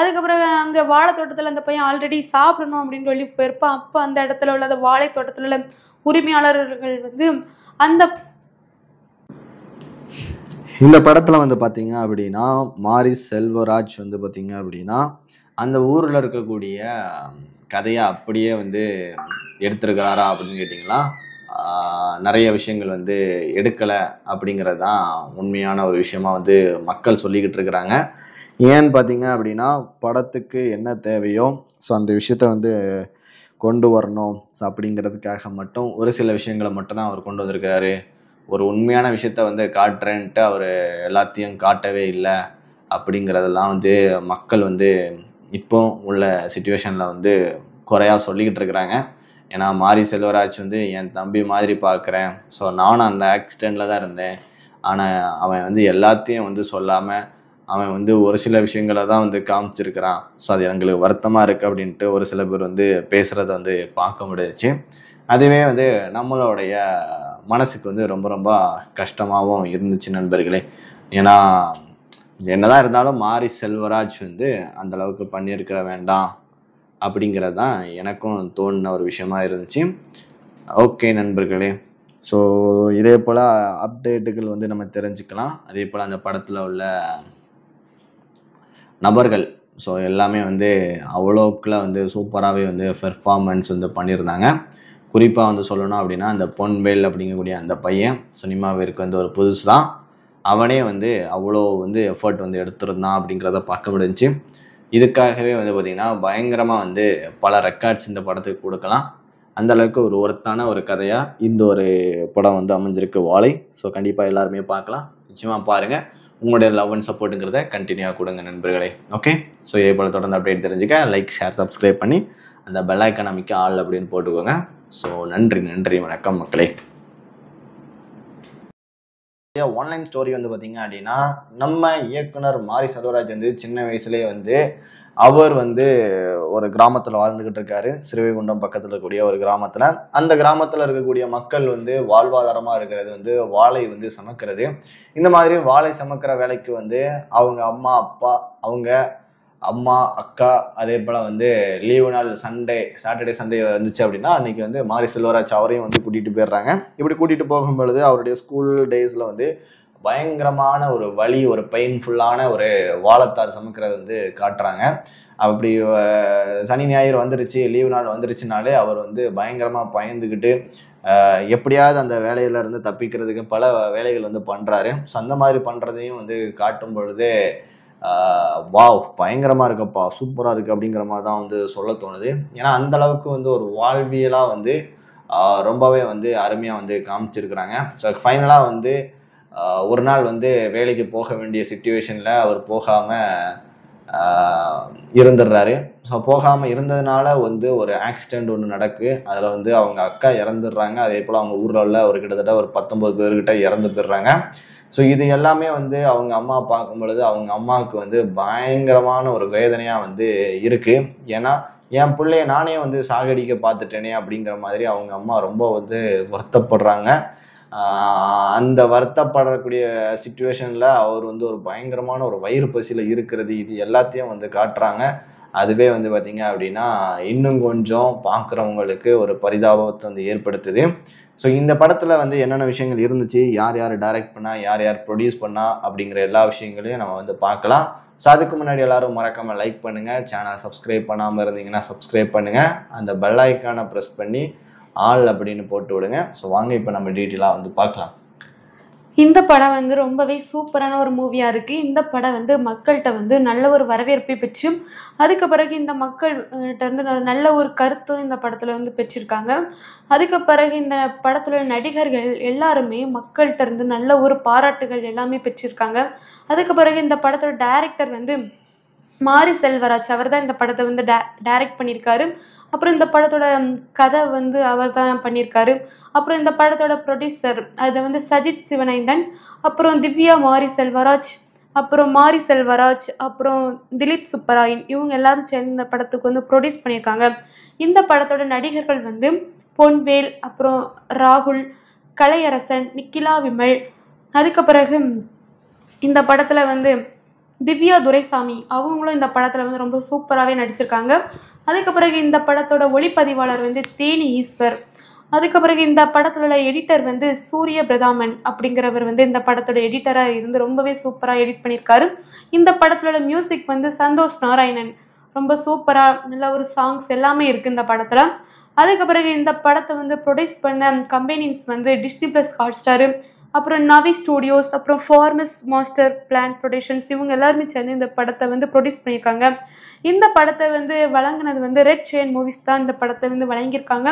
அதுக்கப்புறம் அங்கே வாழை தோட்டத்தில் அந்த பையன் ஆல்ரெடி சாப்பிடணும் அப்படின்னு சொல்லி போயிருப்பான் அப்போ அந்த இடத்துல உள்ள அந்த வாழை தோட்டத்தில் உள்ள உரிமையாளர்கள் வந்து அந்த இந்த படத்தில் வந்து பார்த்தீங்க அப்படின்னா மாரி செல்வராஜ் வந்து பார்த்தீங்க அப்படின்னா அந்த ஊரில் இருக்கக்கூடிய கதையை அப்படியே வந்து எடுத்திருக்கிறாரா அப்படின்னு கேட்டிங்கன்னா நிறைய விஷயங்கள் வந்து எடுக்கலை அப்படிங்கிறது தான் உண்மையான ஒரு விஷயமா வந்து மக்கள் சொல்லிக்கிட்டு இருக்கிறாங்க ஏன்னு பார்த்தீங்க அப்படின்னா படத்துக்கு என்ன தேவையோ ஸோ அந்த விஷயத்த வந்து கொண்டு வரணும் ஸோ அப்படிங்கிறதுக்காக மட்டும் ஒரு சில விஷயங்களை மட்டும்தான் அவர் கொண்டு வந்திருக்கிறாரு ஒரு உண்மையான விஷயத்த வந்து காட்டுறேன்ட்டு அவர் எல்லாத்தையும் காட்டவே இல்லை அப்படிங்கிறதெல்லாம் வந்து மக்கள் வந்து இப்போ உள்ள சுச்சுவேஷனில் வந்து குறையாக சொல்லிக்கிட்டு இருக்கிறாங்க ஏன்னா மாரி செல்வராஜ் வந்து என் தம்பி மாதிரி பார்க்குறேன் ஸோ நானும் அந்த ஆக்சிடெண்ட்டில் தான் இருந்தேன் ஆனால் அவன் வந்து எல்லாத்தையும் வந்து சொல்லாமல் அவன் வந்து ஒரு சில விஷயங்களை தான் வந்து காமிச்சிருக்கிறான் ஸோ அது எங்களுக்கு வருத்தமாக இருக்குது அப்படின்ட்டு ஒரு சில பேர் வந்து பேசுகிறத வந்து பார்க்க முடியாச்சு அதுவே வந்து நம்மளுடைய மனசுக்கு வந்து ரொம்ப ரொம்ப கஷ்டமாகவும் இருந்துச்சு நண்பர்களே ஏன்னா என்னதான் இருந்தாலும் மாரி செல்வராஜ் வந்து அந்த அளவுக்கு பண்ணியிருக்கிற வேண்டாம் அப்படிங்கிறது தான் எனக்கும் தோணின ஒரு விஷயமா இருந்துச்சு ஓகே நண்பர்களே ஸோ இதே போல் அப்டேட்டுகள் வந்து நம்ம தெரிஞ்சுக்கலாம் அதே போல் அந்த படத்தில் உள்ள நபர்கள் ஸோ எல்லாமே வந்து அவ்வளோக்குள்ள வந்து சூப்பராகவே வந்து பெர்ஃபார்மன்ஸ் வந்து பண்ணியிருந்தாங்க குறிப்பாக வந்து சொல்லணும் அப்படின்னா அந்த பொன்வேல் அப்படிங்கக்கூடிய அந்த பையன் சினிமாவிற்கு வந்து ஒரு புதுசு தான் அவனே வந்து அவ்வளோ வந்து எஃபர்ட் வந்து எடுத்துருந்தான் அப்படிங்கிறத பார்க்க முடிஞ்சு இதுக்காகவே வந்து பார்த்திங்கன்னா பயங்கரமாக வந்து பல ரெக்கார்ட்ஸ் இந்த படத்துக்கு கொடுக்கலாம் அந்தளவுக்கு ஒரு ஒருத்தான ஒரு கதையாக இந்த ஒரு படம் வந்து அமைஞ்சிருக்கு வாழை ஸோ கண்டிப்பாக எல்லாருமே பார்க்கலாம் நிச்சயமாக பாருங்கள் உங்களுடைய லவ் அண்ட் சப்போர்ட்டுங்கிறத கண்டினியூவாக கொடுங்க நண்பர்களே ஓகே ஸோ இதே போல் தொடர்ந்து அப்டேட் தெரிஞ்சுக்க லைக் ஷேர் சப்ஸ்கிரைப் பண்ணி அந்த பெல் ஐக்கன் அமைக்க ஆள் அப்படின்னு போட்டுக்கோங்க ஸோ நன்றி நன்றி வணக்கம் மக்களே ஆன்லைன் ஸ்டோரி வந்து பார்த்தீங்க அப்படின்னா நம்ம இயக்குனர் மாரி செல்வராஜ் வந்து சின்ன வயசுலேயே வந்து அவர் வந்து ஒரு கிராமத்தில் வாழ்ந்துக்கிட்டு இருக்காரு சிறுவைகுண்டம் பக்கத்தில் இருக்கக்கூடிய ஒரு கிராமத்தில் அந்த கிராமத்தில் இருக்கக்கூடிய மக்கள் வந்து வாழ்வாதாரமாக இருக்கிறது வந்து வாழை வந்து சமைக்கிறது இந்த மாதிரி வாழை சமைக்கிற வேலைக்கு வந்து அவங்க அம்மா அப்பா அவங்க அம்மா அக்கா அதே போல் வந்து லீவு நாள் சண்டே சாட்டர்டே சண்டே வந்துச்சு அப்படின்னா அன்றைக்கி வந்து மாரி செல்வராஜ் அவரையும் வந்து கூட்டிகிட்டு போயிடுறாங்க இப்படி கூட்டிகிட்டு போகும்பொழுது அவருடைய ஸ்கூல் டேஸில் வந்து பயங்கரமான ஒரு வழி ஒரு பெயின்ஃபுல்லான ஒரு வாழத்தார் சமைக்கிறது வந்து காட்டுறாங்க அப்படி சனி ஞாயிறு வந்துருச்சு லீவு நாள் வந்துருச்சுனாலே அவர் வந்து பயங்கரமாக பயந்துக்கிட்டு எப்படியாவது அந்த வேலையிலேருந்து தப்பிக்கிறதுக்கு பல வேலைகள் வந்து பண்ணுறாரு ஸோ அந்த மாதிரி பண்ணுறதையும் வந்து காட்டும் பொழுது வாவ் பயங்கரமாக இருக்கப்பா சூப்பராக இருக்குது அப்படிங்கிற மாதிரி தான் வந்து சொல்ல தோணுது ஏன்னா அந்த அளவுக்கு வந்து ஒரு வாழ்வியலாக வந்து ரொம்பவே வந்து அருமையாக வந்து காமிச்சிருக்கிறாங்க ஸோ ஃபைனலாக வந்து ஒரு நாள் வந்து வேலைக்கு போக வேண்டிய சுச்சுவேஷனில் அவர் போகாமல் இருந்துடுறாரு ஸோ போகாமல் இருந்ததுனால வந்து ஒரு ஆக்சிடெண்ட் ஒன்று நடக்கு அதில் வந்து அவங்க அக்கா இறந்துடுறாங்க அதே போல் அவங்க ஊரில் உள்ள ஒரு கிட்டத்தட்ட ஒரு பத்தொம்பது பேர்கிட்ட இறந்து போயிடுறாங்க ஸோ இது எல்லாமே வந்து அவங்க அம்மா பார்க்கும் பொழுது அவங்க அம்மாவுக்கு வந்து பயங்கரமான ஒரு வேதனையாக வந்து இருக்குது ஏன்னா என் பிள்ளைய நானே வந்து சாகடிக்க பார்த்துட்டேனே அப்படிங்கிற மாதிரி அவங்க அம்மா ரொம்ப வந்து வருத்தப்படுறாங்க அந்த வருத்தப்படக்கூடிய சுச்சுவேஷனில் அவர் வந்து ஒரு பயங்கரமான ஒரு வயிறு பசியில் இருக்கிறது இது எல்லாத்தையும் வந்து காட்டுறாங்க அதுவே வந்து பார்த்திங்க அப்படின்னா இன்னும் கொஞ்சம் பார்க்குறவங்களுக்கு ஒரு பரிதாபத்தை வந்து ஏற்படுத்துது ஸோ இந்த படத்தில் வந்து என்னென்ன விஷயங்கள் இருந்துச்சு யார் யார் டைரக்ட் பண்ணா யார் யார் ப்ரொடியூஸ் பண்ணா அப்படிங்கிற எல்லா விஷயங்களையும் நம்ம வந்து பார்க்கலாம் ஸோ அதுக்கு முன்னாடி எல்லாரும் மறக்காமல் லைக் பண்ணுங்கள் சேனலை சப்ஸ்கிரைப் பண்ணாமல் இருந்தீங்கன்னா சப்ஸ்கிரைப் பண்ணுங்கள் அந்த பெல் ஐக்கானை ப்ரெஸ் பண்ணி ஆள் அப்படின்னு போட்டு விடுங்க ஸோ வாங்க இப்போ நம்ம டீட்டெயிலாக வந்து பார்க்கலாம் இந்த படம் வந்து ரொம்பவே சூப்பரான ஒரு மூவியாக இருக்குது இந்த படம் வந்து மக்கள்கிட்ட வந்து நல்ல ஒரு வரவேற்பை பெற்றும் அதுக்கு பிறகு இந்த மக்கள்கிட்ட இருந்து நல்ல ஒரு கருத்தும் இந்த படத்தில் வந்து பெற்றிருக்காங்க அதுக்கு பிறகு இந்த படத்தில் நடிகர்கள் எல்லாருமே மக்கள்கிட்ட இருந்து நல்ல ஒரு பாராட்டுகள் எல்லாமே பெற்றிருக்காங்க அதுக்கு பிறகு இந்த படத்தோட டேரக்டர் வந்து மாரி செல்வராஜ் அவர் தான் இந்த படத்தை வந்து டே டேரெக்ட் பண்ணியிருக்காரு அப்புறம் இந்த படத்தோட கதை வந்து அவர் தான் பண்ணியிருக்காரு அப்புறம் இந்த படத்தோட ப்ரொடியூசர் அதை வந்து சஜித் சிவனைந்தன் அப்புறம் திவ்யா மாரி செல்வராஜ் அப்புறம் மாரி செல்வராஜ் அப்புறம் திலீப் சுப்பராயன் இவங்க எல்லாரும் சேர்ந்து இந்த படத்துக்கு வந்து ப்ரொடியூஸ் பண்ணியிருக்காங்க இந்த படத்தோட நடிகர்கள் வந்து பொன்வேல் அப்புறம் ராகுல் கலையரசன் நிக்கிலா விமல் அதுக்கு பிறகு இந்த படத்தில் வந்து திவ்யா துரைசாமி அவங்களும் இந்த படத்தில் வந்து ரொம்ப சூப்பராகவே நடிச்சிருக்காங்க அதுக்கு பிறகு இந்த படத்தோட ஒளிப்பதிவாளர் வந்து தேனி ஈஸ்வர் அதுக்கு பிறகு இந்த படத்தில் உள்ள எடிட்டர் வந்து சூரிய பிரதாமன் அப்படிங்கிறவர் வந்து இந்த படத்தோட எடிட்டராக இருந்து ரொம்பவே சூப்பராக எடிட் பண்ணியிருக்காரு இந்த படத்தில் உள்ள மியூசிக் வந்து சந்தோஷ் நாராயணன் ரொம்ப சூப்பராக நல்ல ஒரு சாங்ஸ் எல்லாமே இருக்குது இந்த படத்தில் அதுக்கு பிறகு இந்த படத்தை வந்து ப்ரொடியூஸ் பண்ண கம்பெனிஸ் வந்து டிஸ்னி ப்ளஸ் ஹாட் ஸ்டாரு அப்புறம் நவி ஸ்டூடியோஸ் அப்புறம் ஃபார்மஸ் மாஸ்டர் பிளான் ப்ரொடக்ஷன்ஸ் இவங்க எல்லாருமே சேர்ந்து இந்த படத்தை வந்து ப்ரொடியூஸ் பண்ணியிருக்காங்க இந்த படத்தை வந்து வழங்கினது வந்து ரெட் சேன் மூவிஸ் தான் இந்த படத்தை வந்து வழங்கியிருக்காங்க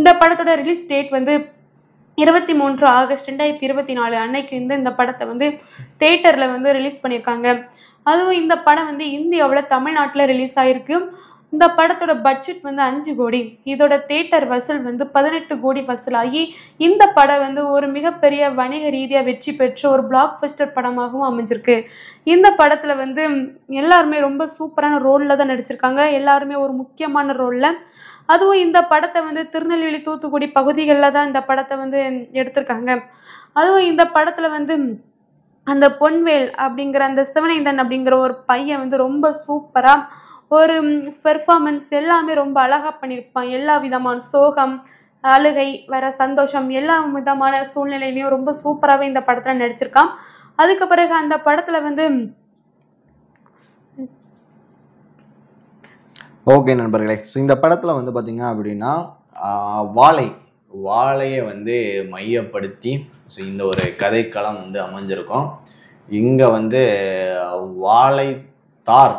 இந்த படத்தோட ரிலீஸ் டேட் வந்து இருபத்தி மூன்று ஆகஸ்ட் ரெண்டாயிரத்தி இருபத்தி நாலு அன்னைக்கு வந்து இந்த படத்தை வந்து தேட்டரில் வந்து ரிலீஸ் பண்ணியிருக்காங்க அதுவும் இந்த படம் வந்து இந்தியாவில் தமிழ்நாட்டில் ரிலீஸ் ஆகிருக்கு இந்த படத்தோட பட்ஜெட் வந்து அஞ்சு கோடி இதோட தேட்டர் வசூல் வந்து பதினெட்டு கோடி வசூலாகி இந்த படம் வந்து ஒரு மிகப்பெரிய வணிக ரீதியாக வெற்றி பெற்ற ஒரு பிளாக் ஃபஸ்டர் படமாகவும் அமைஞ்சிருக்கு இந்த படத்தில் வந்து எல்லாருமே ரொம்ப சூப்பரான ரோலில் தான் நடிச்சிருக்காங்க எல்லாருமே ஒரு முக்கியமான ரோலில் அதுவும் இந்த படத்தை வந்து திருநெல்வேலி தூத்துக்குடி பகுதிகளில் தான் இந்த படத்தை வந்து எடுத்திருக்காங்க அதுவும் இந்த படத்தில் வந்து அந்த பொன்வேல் அப்படிங்கிற அந்த சிவனைந்தன் அப்படிங்கிற ஒரு பையன் வந்து ரொம்ப சூப்பராக ஒரு பெர்ஃபார்மன்ஸ் எல்லாமே ரொம்ப அழகாக பண்ணியிருப்பான் எல்லா விதமான சோகம் அழுகை வர சந்தோஷம் எல்லா விதமான சூழ்நிலையிலையும் ரொம்ப சூப்பராகவே இந்த படத்தில் நடிச்சிருக்கான் அதுக்கு பிறகு அந்த படத்தில் வந்து ஓகே நண்பர்களே ஸோ இந்த படத்தில் வந்து பார்த்திங்க அப்படின்னா வாழை வாழையை வந்து மையப்படுத்தி ஸோ இந்த ஒரு கதைக்களம் வந்து அமைஞ்சிருக்கும் இங்கே வந்து வாழை தார்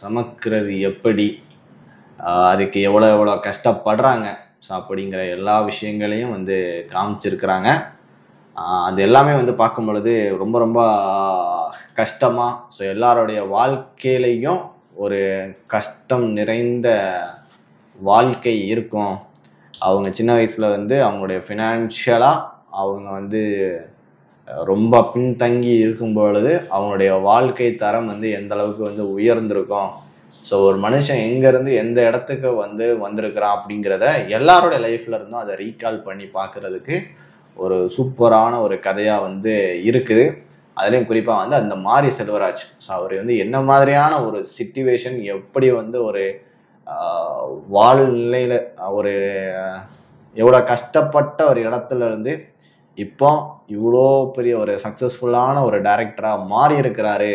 சமக்கிறது எப்படி அதுக்கு எவ்வளோ எவ்வளோ கஷ்டப்படுறாங்க அப்படிங்கிற எல்லா விஷயங்களையும் வந்து காமிச்சிருக்கிறாங்க அது எல்லாமே வந்து பார்க்கும் பொழுது ரொம்ப ரொம்ப கஷ்டமாக ஸோ எல்லாருடைய வாழ்க்கையிலையும் ஒரு கஷ்டம் நிறைந்த வாழ்க்கை இருக்கும் அவங்க சின்ன வயசில் வந்து அவங்களுடைய ஃபினான்ஷியலாக அவங்க வந்து ரொம்ப பின்தங்கி இருக்கும் பொழுது அவனுடைய வாழ்க்கை தரம் வந்து எந்த அளவுக்கு வந்து உயர்ந்திருக்கும் ஸோ ஒரு மனுஷன் எங்கேருந்து எந்த இடத்துக்கு வந்து வந்திருக்கிறான் அப்படிங்கிறத எல்லாருடைய லைஃப்ல இருந்தும் அதை ரீகால் பண்ணி பார்க்கறதுக்கு ஒரு சூப்பரான ஒரு கதையாக வந்து இருக்குது அதுலேயும் குறிப்பாக வந்து அந்த மாரி செல்வராஜ் ஸோ அவர் வந்து என்ன மாதிரியான ஒரு சுச்சுவேஷன் எப்படி வந்து ஒரு வாழ்நிலையில் ஒரு எவ்வளோ கஷ்டப்பட்ட ஒரு இடத்துல இருந்து இப்போ இவ்வளோ பெரிய ஒரு சக்ஸஸ்ஃபுல்லான ஒரு டேரக்டராக மாறி இருக்கிறாரு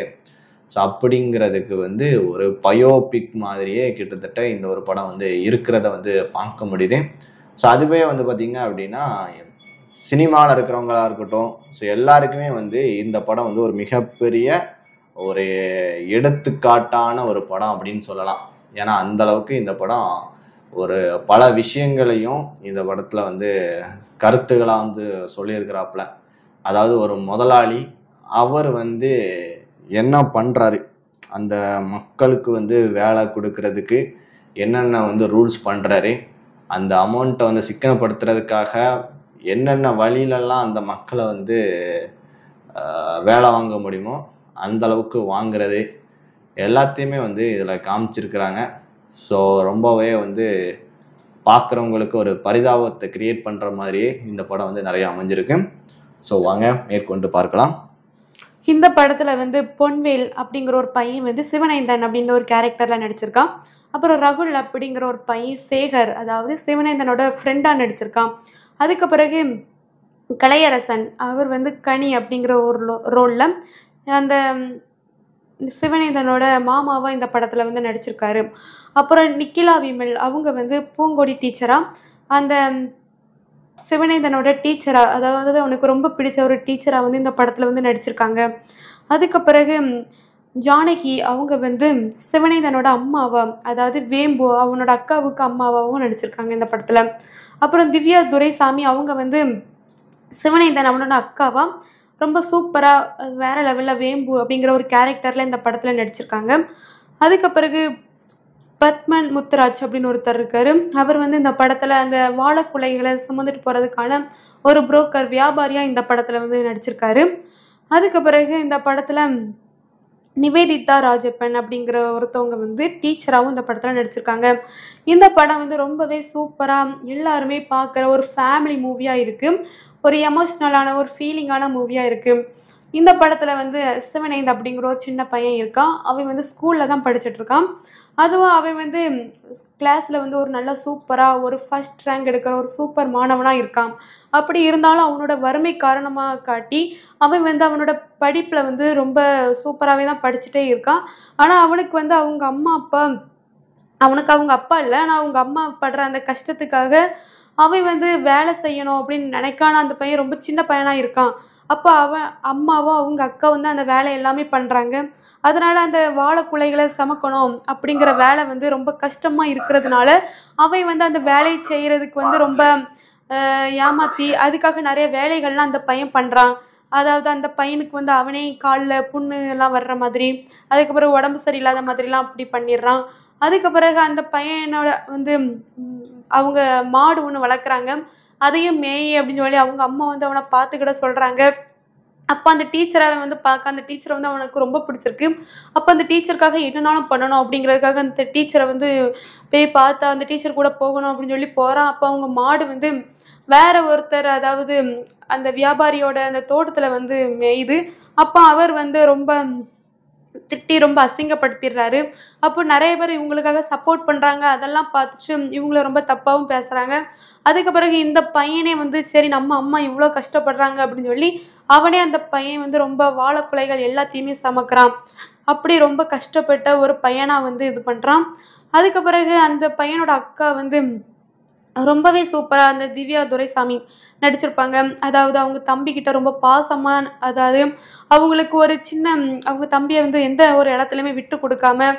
ஸோ அப்படிங்கிறதுக்கு வந்து ஒரு பயோபிக் மாதிரியே கிட்டத்தட்ட இந்த ஒரு படம் வந்து இருக்கிறத வந்து பார்க்க முடியுது ஸோ அதுவே வந்து பார்த்திங்க அப்படின்னா சினிமாவில் இருக்கிறவங்களாக இருக்கட்டும் ஸோ எல்லாருக்குமே வந்து இந்த படம் வந்து ஒரு மிகப்பெரிய ஒரு எடுத்துக்காட்டான ஒரு படம் அப்படின்னு சொல்லலாம் ஏன்னா அந்தளவுக்கு இந்த படம் ஒரு பல விஷயங்களையும் இந்த படத்தில் வந்து கருத்துக்களாக வந்து சொல்லியிருக்கிறாப்புல அதாவது ஒரு முதலாளி அவர் வந்து என்ன பண்ணுறாரு அந்த மக்களுக்கு வந்து வேலை கொடுக்கறதுக்கு என்னென்ன வந்து ரூல்ஸ் பண்ணுறாரு அந்த அமௌண்ட்டை வந்து சிக்கனப்படுத்துறதுக்காக என்னென்ன வழியிலலாம் அந்த மக்களை வந்து வேலை வாங்க முடியுமோ அந்தளவுக்கு வாங்கிறது எல்லாத்தையுமே வந்து இதில் காமிச்சிருக்கிறாங்க ஸோ ரொம்பவே வந்து பார்க்குறவங்களுக்கு ஒரு பரிதாபத்தை கிரியேட் பண்ணுற மாதிரியே இந்த படம் வந்து நிறைய அமைஞ்சிருக்கு ஸோ வாங்க மேற்கொண்டு பார்க்கலாம் இந்த படத்தில் வந்து பொன்வேல் அப்படிங்கிற ஒரு பையன் வந்து சிவனேந்தன் அப்படிங்கிற ஒரு கேரக்டரில் நடிச்சிருக்கான் அப்புறம் ரகுல் அப்படிங்கிற ஒரு பையன் சேகர் அதாவது சிவனேந்தனோட ஃப்ரெண்டாக நடிச்சிருக்கான் அதுக்கு பிறகு கலையரசன் அவர் வந்து கனி அப்படிங்கிற ஒரு ரோலில் அந்த சிவநேதனோட மாமாவாக இந்த படத்தில் வந்து நடிச்சிருக்காரு அப்புறம் நிக்கிலா விமல் அவங்க வந்து பூங்கொடி டீச்சராக அந்த சிவநேதனோட டீச்சராக அதாவது அவனுக்கு ரொம்ப பிடிச்ச ஒரு டீச்சராக வந்து இந்த படத்தில் வந்து நடிச்சிருக்காங்க அதுக்கு பிறகு ஜானகி அவங்க வந்து சிவநேதனோட அம்மாவா அதாவது வேம்பு அவனோட அக்காவுக்கு அம்மாவாகவும் நடிச்சிருக்காங்க இந்த படத்தில் அப்புறம் திவ்யா துரைசாமி அவங்க வந்து சிவநேதன் அவனோட அக்காவா ரொம்ப சூப்பராக வேறு லெவலில் வேம்பு அப்படிங்கிற ஒரு கேரக்டரில் இந்த படத்தில் நடிச்சிருக்காங்க அதுக்கு பிறகு பத்மன் முத்துராஜ் அப்படின்னு ஒருத்தர் இருக்கார் அவர் வந்து இந்த படத்தில் அந்த வாழைக்குலைகளை சுமந்துட்டு போகிறதுக்கான ஒரு புரோக்கர் வியாபாரியாக இந்த படத்தில் வந்து நடிச்சிருக்காரு அதுக்கு பிறகு இந்த படத்தில் நிவேதிதா ராஜப்பன் அப்படிங்கிற ஒருத்தவங்க வந்து டீச்சராகவும் இந்த படத்தில் நடிச்சிருக்காங்க இந்த படம் வந்து ரொம்பவே சூப்பராக எல்லாருமே பார்க்குற ஒரு ஃபேமிலி மூவியாக இருக்குது ஒரு எமோஷ்னலான ஒரு ஃபீலிங்கான மூவியாக இருக்குது இந்த படத்தில் வந்து சிவனைந்த் அப்படிங்கிற ஒரு சின்ன பையன் இருக்கான் அவன் வந்து ஸ்கூலில் தான் படிச்சுட்ருக்கான் அதுவும் அவன் வந்து கிளாஸில் வந்து ஒரு நல்ல சூப்பராக ஒரு ஃபஸ்ட் ரேங்க் எடுக்கிற ஒரு சூப்பர் மாணவனாக இருக்கான் அப்படி இருந்தாலும் அவனோட வறுமை காரணமாக காட்டி அவன் வந்து அவனோட படிப்பில் வந்து ரொம்ப சூப்பராகவே தான் படிச்சுட்டே இருக்கான் ஆனால் அவனுக்கு வந்து அவங்க அம்மா அப்பா அவனுக்கு அவங்க அப்பா இல்லை ஆனால் அவங்க அம்மா படுற அந்த கஷ்டத்துக்காக அவன் வந்து வேலை செய்யணும் அப்படின்னு நினைக்கான அந்த பையன் ரொம்ப சின்ன பையனாக இருக்கான் அப்போ அவன் அம்மாவும் அவங்க அக்கா வந்து அந்த வேலை எல்லாமே பண்ணுறாங்க அதனால் அந்த வாழை குலைகளை சமக்கணும் அப்படிங்கிற வேலை வந்து ரொம்ப கஷ்டமாக இருக்கிறதுனால அவன் வந்து அந்த வேலையை செய்கிறதுக்கு வந்து ரொம்ப ஏமாற்றி அதுக்காக நிறைய வேலைகள்லாம் அந்த பையன் பண்ணுறான் அதாவது அந்த பையனுக்கு வந்து அவனே காலில் புண்ணு எல்லாம் வர்ற மாதிரி அதுக்கப்புறம் உடம்பு சரியில்லாத மாதிரிலாம் அப்படி பண்ணிடுறான் அதுக்கு பிறகு அந்த பையனோட வந்து அவங்க மாடு ஒன்று வளர்க்குறாங்க அதையும் மேய் அப்படின்னு சொல்லி அவங்க அம்மா வந்து அவனை பார்த்துக்கிட சொல்கிறாங்க அப்போ அந்த டீச்சரை வந்து பார்க்க அந்த டீச்சரை வந்து அவனுக்கு ரொம்ப பிடிச்சிருக்கு அப்போ அந்த டீச்சருக்காக என்னென்னாலும் பண்ணணும் அப்படிங்கிறதுக்காக அந்த டீச்சரை வந்து போய் பார்த்தா அந்த டீச்சர் கூட போகணும் அப்படின்னு சொல்லி போகிறான் அப்போ அவங்க மாடு வந்து வேற ஒருத்தர் அதாவது அந்த வியாபாரியோட அந்த தோட்டத்தில் வந்து மேயுது அப்போ அவர் வந்து ரொம்ப திட்டி ரொம்ப அசிங்கப்படுத்திடுறாரு அப்போ நிறைய பேர் இவங்களுக்காக சப்போர்ட் பண்ணுறாங்க அதெல்லாம் பார்த்துட்டு இவங்கள ரொம்ப தப்பாகவும் பேசுகிறாங்க அதுக்கு பிறகு இந்த பையனே வந்து சரி நம்ம அம்மா இவ்வளோ கஷ்டப்படுறாங்க அப்படின்னு சொல்லி அவனே அந்த பையன் வந்து ரொம்ப வாழக்குலைகள் எல்லாத்தையுமே சமைக்கிறான் அப்படி ரொம்ப கஷ்டப்பட்ட ஒரு பையனாக வந்து இது பண்ணுறான் அதுக்கு பிறகு அந்த பையனோட அக்கா வந்து ரொம்பவே சூப்பராக அந்த திவ்யா துரைசாமி நடிச்சிருப்பாங்க அதாவது அவங்க தம்பிக்கிட்ட ரொம்ப பாசமாக அதாவது அவங்களுக்கு ஒரு சின்ன அவங்க தம்பியை வந்து எந்த ஒரு இடத்துலையுமே விட்டு கொடுக்காம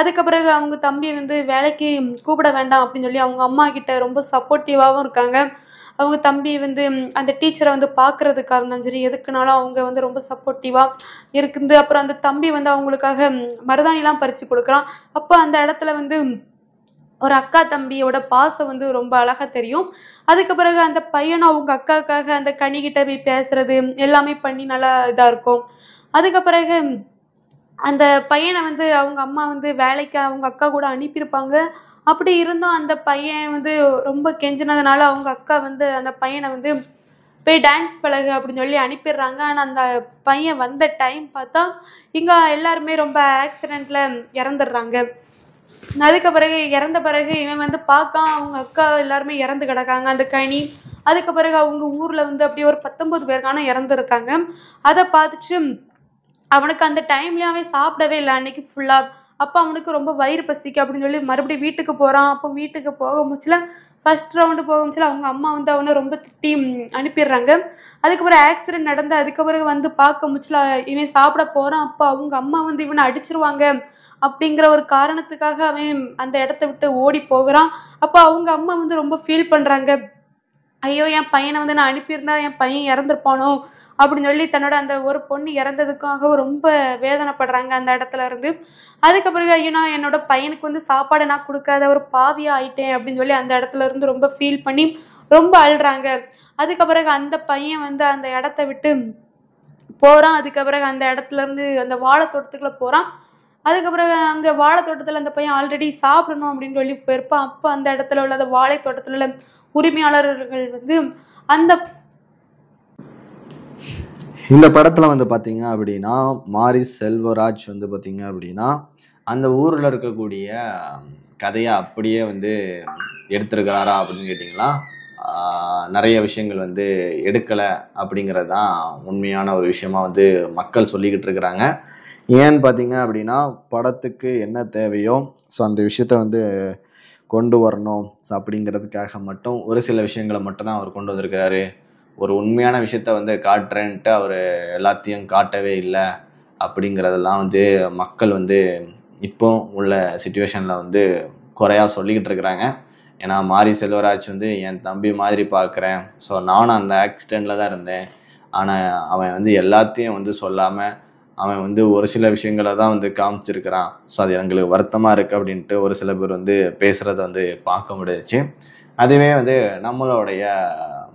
அதுக்கு பிறகு அவங்க தம்பியை வந்து வேலைக்கு கூப்பிட வேண்டாம் அப்படின்னு சொல்லி அவங்க அம்மா கிட்ட ரொம்ப சப்போர்ட்டிவாகவும் இருக்காங்க அவங்க தம்பி வந்து அந்த டீச்சரை வந்து பார்க்குறதுக்காக இருந்தாலும் சரி எதுக்குனாலும் அவங்க வந்து ரொம்ப சப்போர்ட்டிவாக இருக்குது அப்புறம் அந்த தம்பி வந்து அவங்களுக்காக மருதாணிலாம் பறித்து கொடுக்குறான் அப்போ அந்த இடத்துல வந்து ஒரு அக்கா தம்பியோட பாசம் வந்து ரொம்ப அழகாக தெரியும் அதுக்கு பிறகு அந்த பையனும் அவங்க அக்காக்காக அந்த கனிகிட்ட போய் பேசுறது எல்லாமே பண்ணி நல்லா இதாக இருக்கும் அதுக்கு பிறகு அந்த பையனை வந்து அவங்க அம்மா வந்து வேலைக்கு அவங்க அக்கா கூட அனுப்பியிருப்பாங்க அப்படி இருந்தும் அந்த பையன் வந்து ரொம்ப கெஞ்சினதுனால அவங்க அக்கா வந்து அந்த பையனை வந்து போய் டான்ஸ் பழகு அப்படின்னு சொல்லி அனுப்பிடுறாங்க ஆனால் அந்த பையன் வந்த டைம் பார்த்தா இங்கே எல்லாருமே ரொம்ப ஆக்சிடெண்ட்டில் இறந்துடுறாங்க அதுக்கு பிறகு இறந்த பிறகு இவன் வந்து பார்க்கா அவங்க அக்கா எல்லாருமே இறந்து கிடக்காங்க அந்த கனி அதுக்கு பிறகு அவங்க ஊரில் வந்து அப்படியே ஒரு பத்தொம்பது பேர் இறந்துருக்காங்க அதை பார்த்துட்டு அவனுக்கு அந்த டைம்லேயாவே சாப்பிடவே இல்லை அன்னைக்கு ஃபுல்லாக அப்போ அவனுக்கு ரொம்ப வயிறு பசிக்கு அப்படின்னு சொல்லி மறுபடியும் வீட்டுக்கு போகிறான் அப்போ வீட்டுக்கு போக முச்சில ஃபஸ்ட் ரவுண்டு போக போகும்போது அவங்க அம்மா வந்து அவனை ரொம்ப திட்டி அனுப்பிடுறாங்க அதுக்கப்புறம் ஆக்சிடென்ட் நடந்து அதுக்கப்புறம் வந்து பார்க்க முச்சில இவன் சாப்பிட போகிறான் அப்போ அவங்க அம்மா வந்து இவனை அடிச்சிருவாங்க அப்படிங்கிற ஒரு காரணத்துக்காக அவன் அந்த இடத்த விட்டு ஓடி போகிறான் அப்போ அவங்க அம்மா வந்து ரொம்ப ஃபீல் பண்ணுறாங்க ஐயோ என் பையனை வந்து நான் அனுப்பியிருந்தா என் பையன் இறந்துருப்பானோ அப்படின்னு சொல்லி தன்னோட அந்த ஒரு பொண்ணு இறந்ததுக்காக ரொம்ப வேதனைப்படுறாங்க அந்த இடத்துல இருந்து அதுக்கப்புறம் ஐயோ நான் என்னோட பையனுக்கு வந்து சாப்பாடு நான் கொடுக்காத ஒரு பாவியாக ஆயிட்டேன் அப்படின்னு சொல்லி அந்த இடத்துல இருந்து ரொம்ப ஃபீல் பண்ணி ரொம்ப அழுறாங்க அதுக்கப்புறம் அந்த பையன் வந்து அந்த இடத்த விட்டு போகிறான் அதுக்கப்புறம் அந்த இடத்துல இருந்து அந்த தோட்டத்துக்குள்ளே போகிறான் அதுக்கப்புறம் அங்கே வாழை தோட்டத்தில் அந்த பையன் ஆல்ரெடி சாப்பிடணும் அப்படின்னு சொல்லி போயிருப்பான் அப்போ அந்த இடத்துல உள்ள அந்த வாழை தோட்டத்தில் உள்ள உரிமையாளர்கள் வந்து அந்த இந்த படத்தில் வந்து பார்த்தீங்க அப்படின்னா மாரி செல்வராஜ் வந்து பார்த்தீங்க அப்படின்னா அந்த ஊரில் இருக்கக்கூடிய கதையை அப்படியே வந்து எடுத்திருக்கிறாரா அப்படின்னு கேட்டிங்கன்னா நிறைய விஷயங்கள் வந்து எடுக்கலை அப்படிங்கிறது தான் உண்மையான ஒரு விஷயமா வந்து மக்கள் சொல்லிக்கிட்டு இருக்கிறாங்க ஏன்னு பார்த்தீங்க அப்படின்னா படத்துக்கு என்ன தேவையோ ஸோ அந்த விஷயத்த வந்து கொண்டு வரணும் ஸோ அப்படிங்கிறதுக்காக மட்டும் ஒரு சில விஷயங்களை மட்டும் தான் அவர் கொண்டு வந்திருக்கிறாரு ஒரு உண்மையான விஷயத்த வந்து காட்டுறேன்ட்டு அவர் எல்லாத்தையும் காட்டவே இல்லை அப்படிங்கிறதெல்லாம் வந்து மக்கள் வந்து இப்போ உள்ள சுச்சுவேஷனில் வந்து குறையாக சொல்லிக்கிட்டு இருக்கிறாங்க ஏன்னா மாரி செல்வராஜ் வந்து என் தம்பி மாதிரி பார்க்குறேன் ஸோ நானும் அந்த ஆக்சிடெண்ட்டில் தான் இருந்தேன் ஆனால் அவன் வந்து எல்லாத்தையும் வந்து சொல்லாமல் அவன் வந்து ஒரு சில விஷயங்களை தான் வந்து காமிச்சிருக்கிறான் ஸோ அது எங்களுக்கு வருத்தமாக இருக்குது அப்படின்ட்டு ஒரு சில பேர் வந்து பேசுகிறத வந்து பார்க்க முடியுச்சு அதுவே வந்து நம்மளுடைய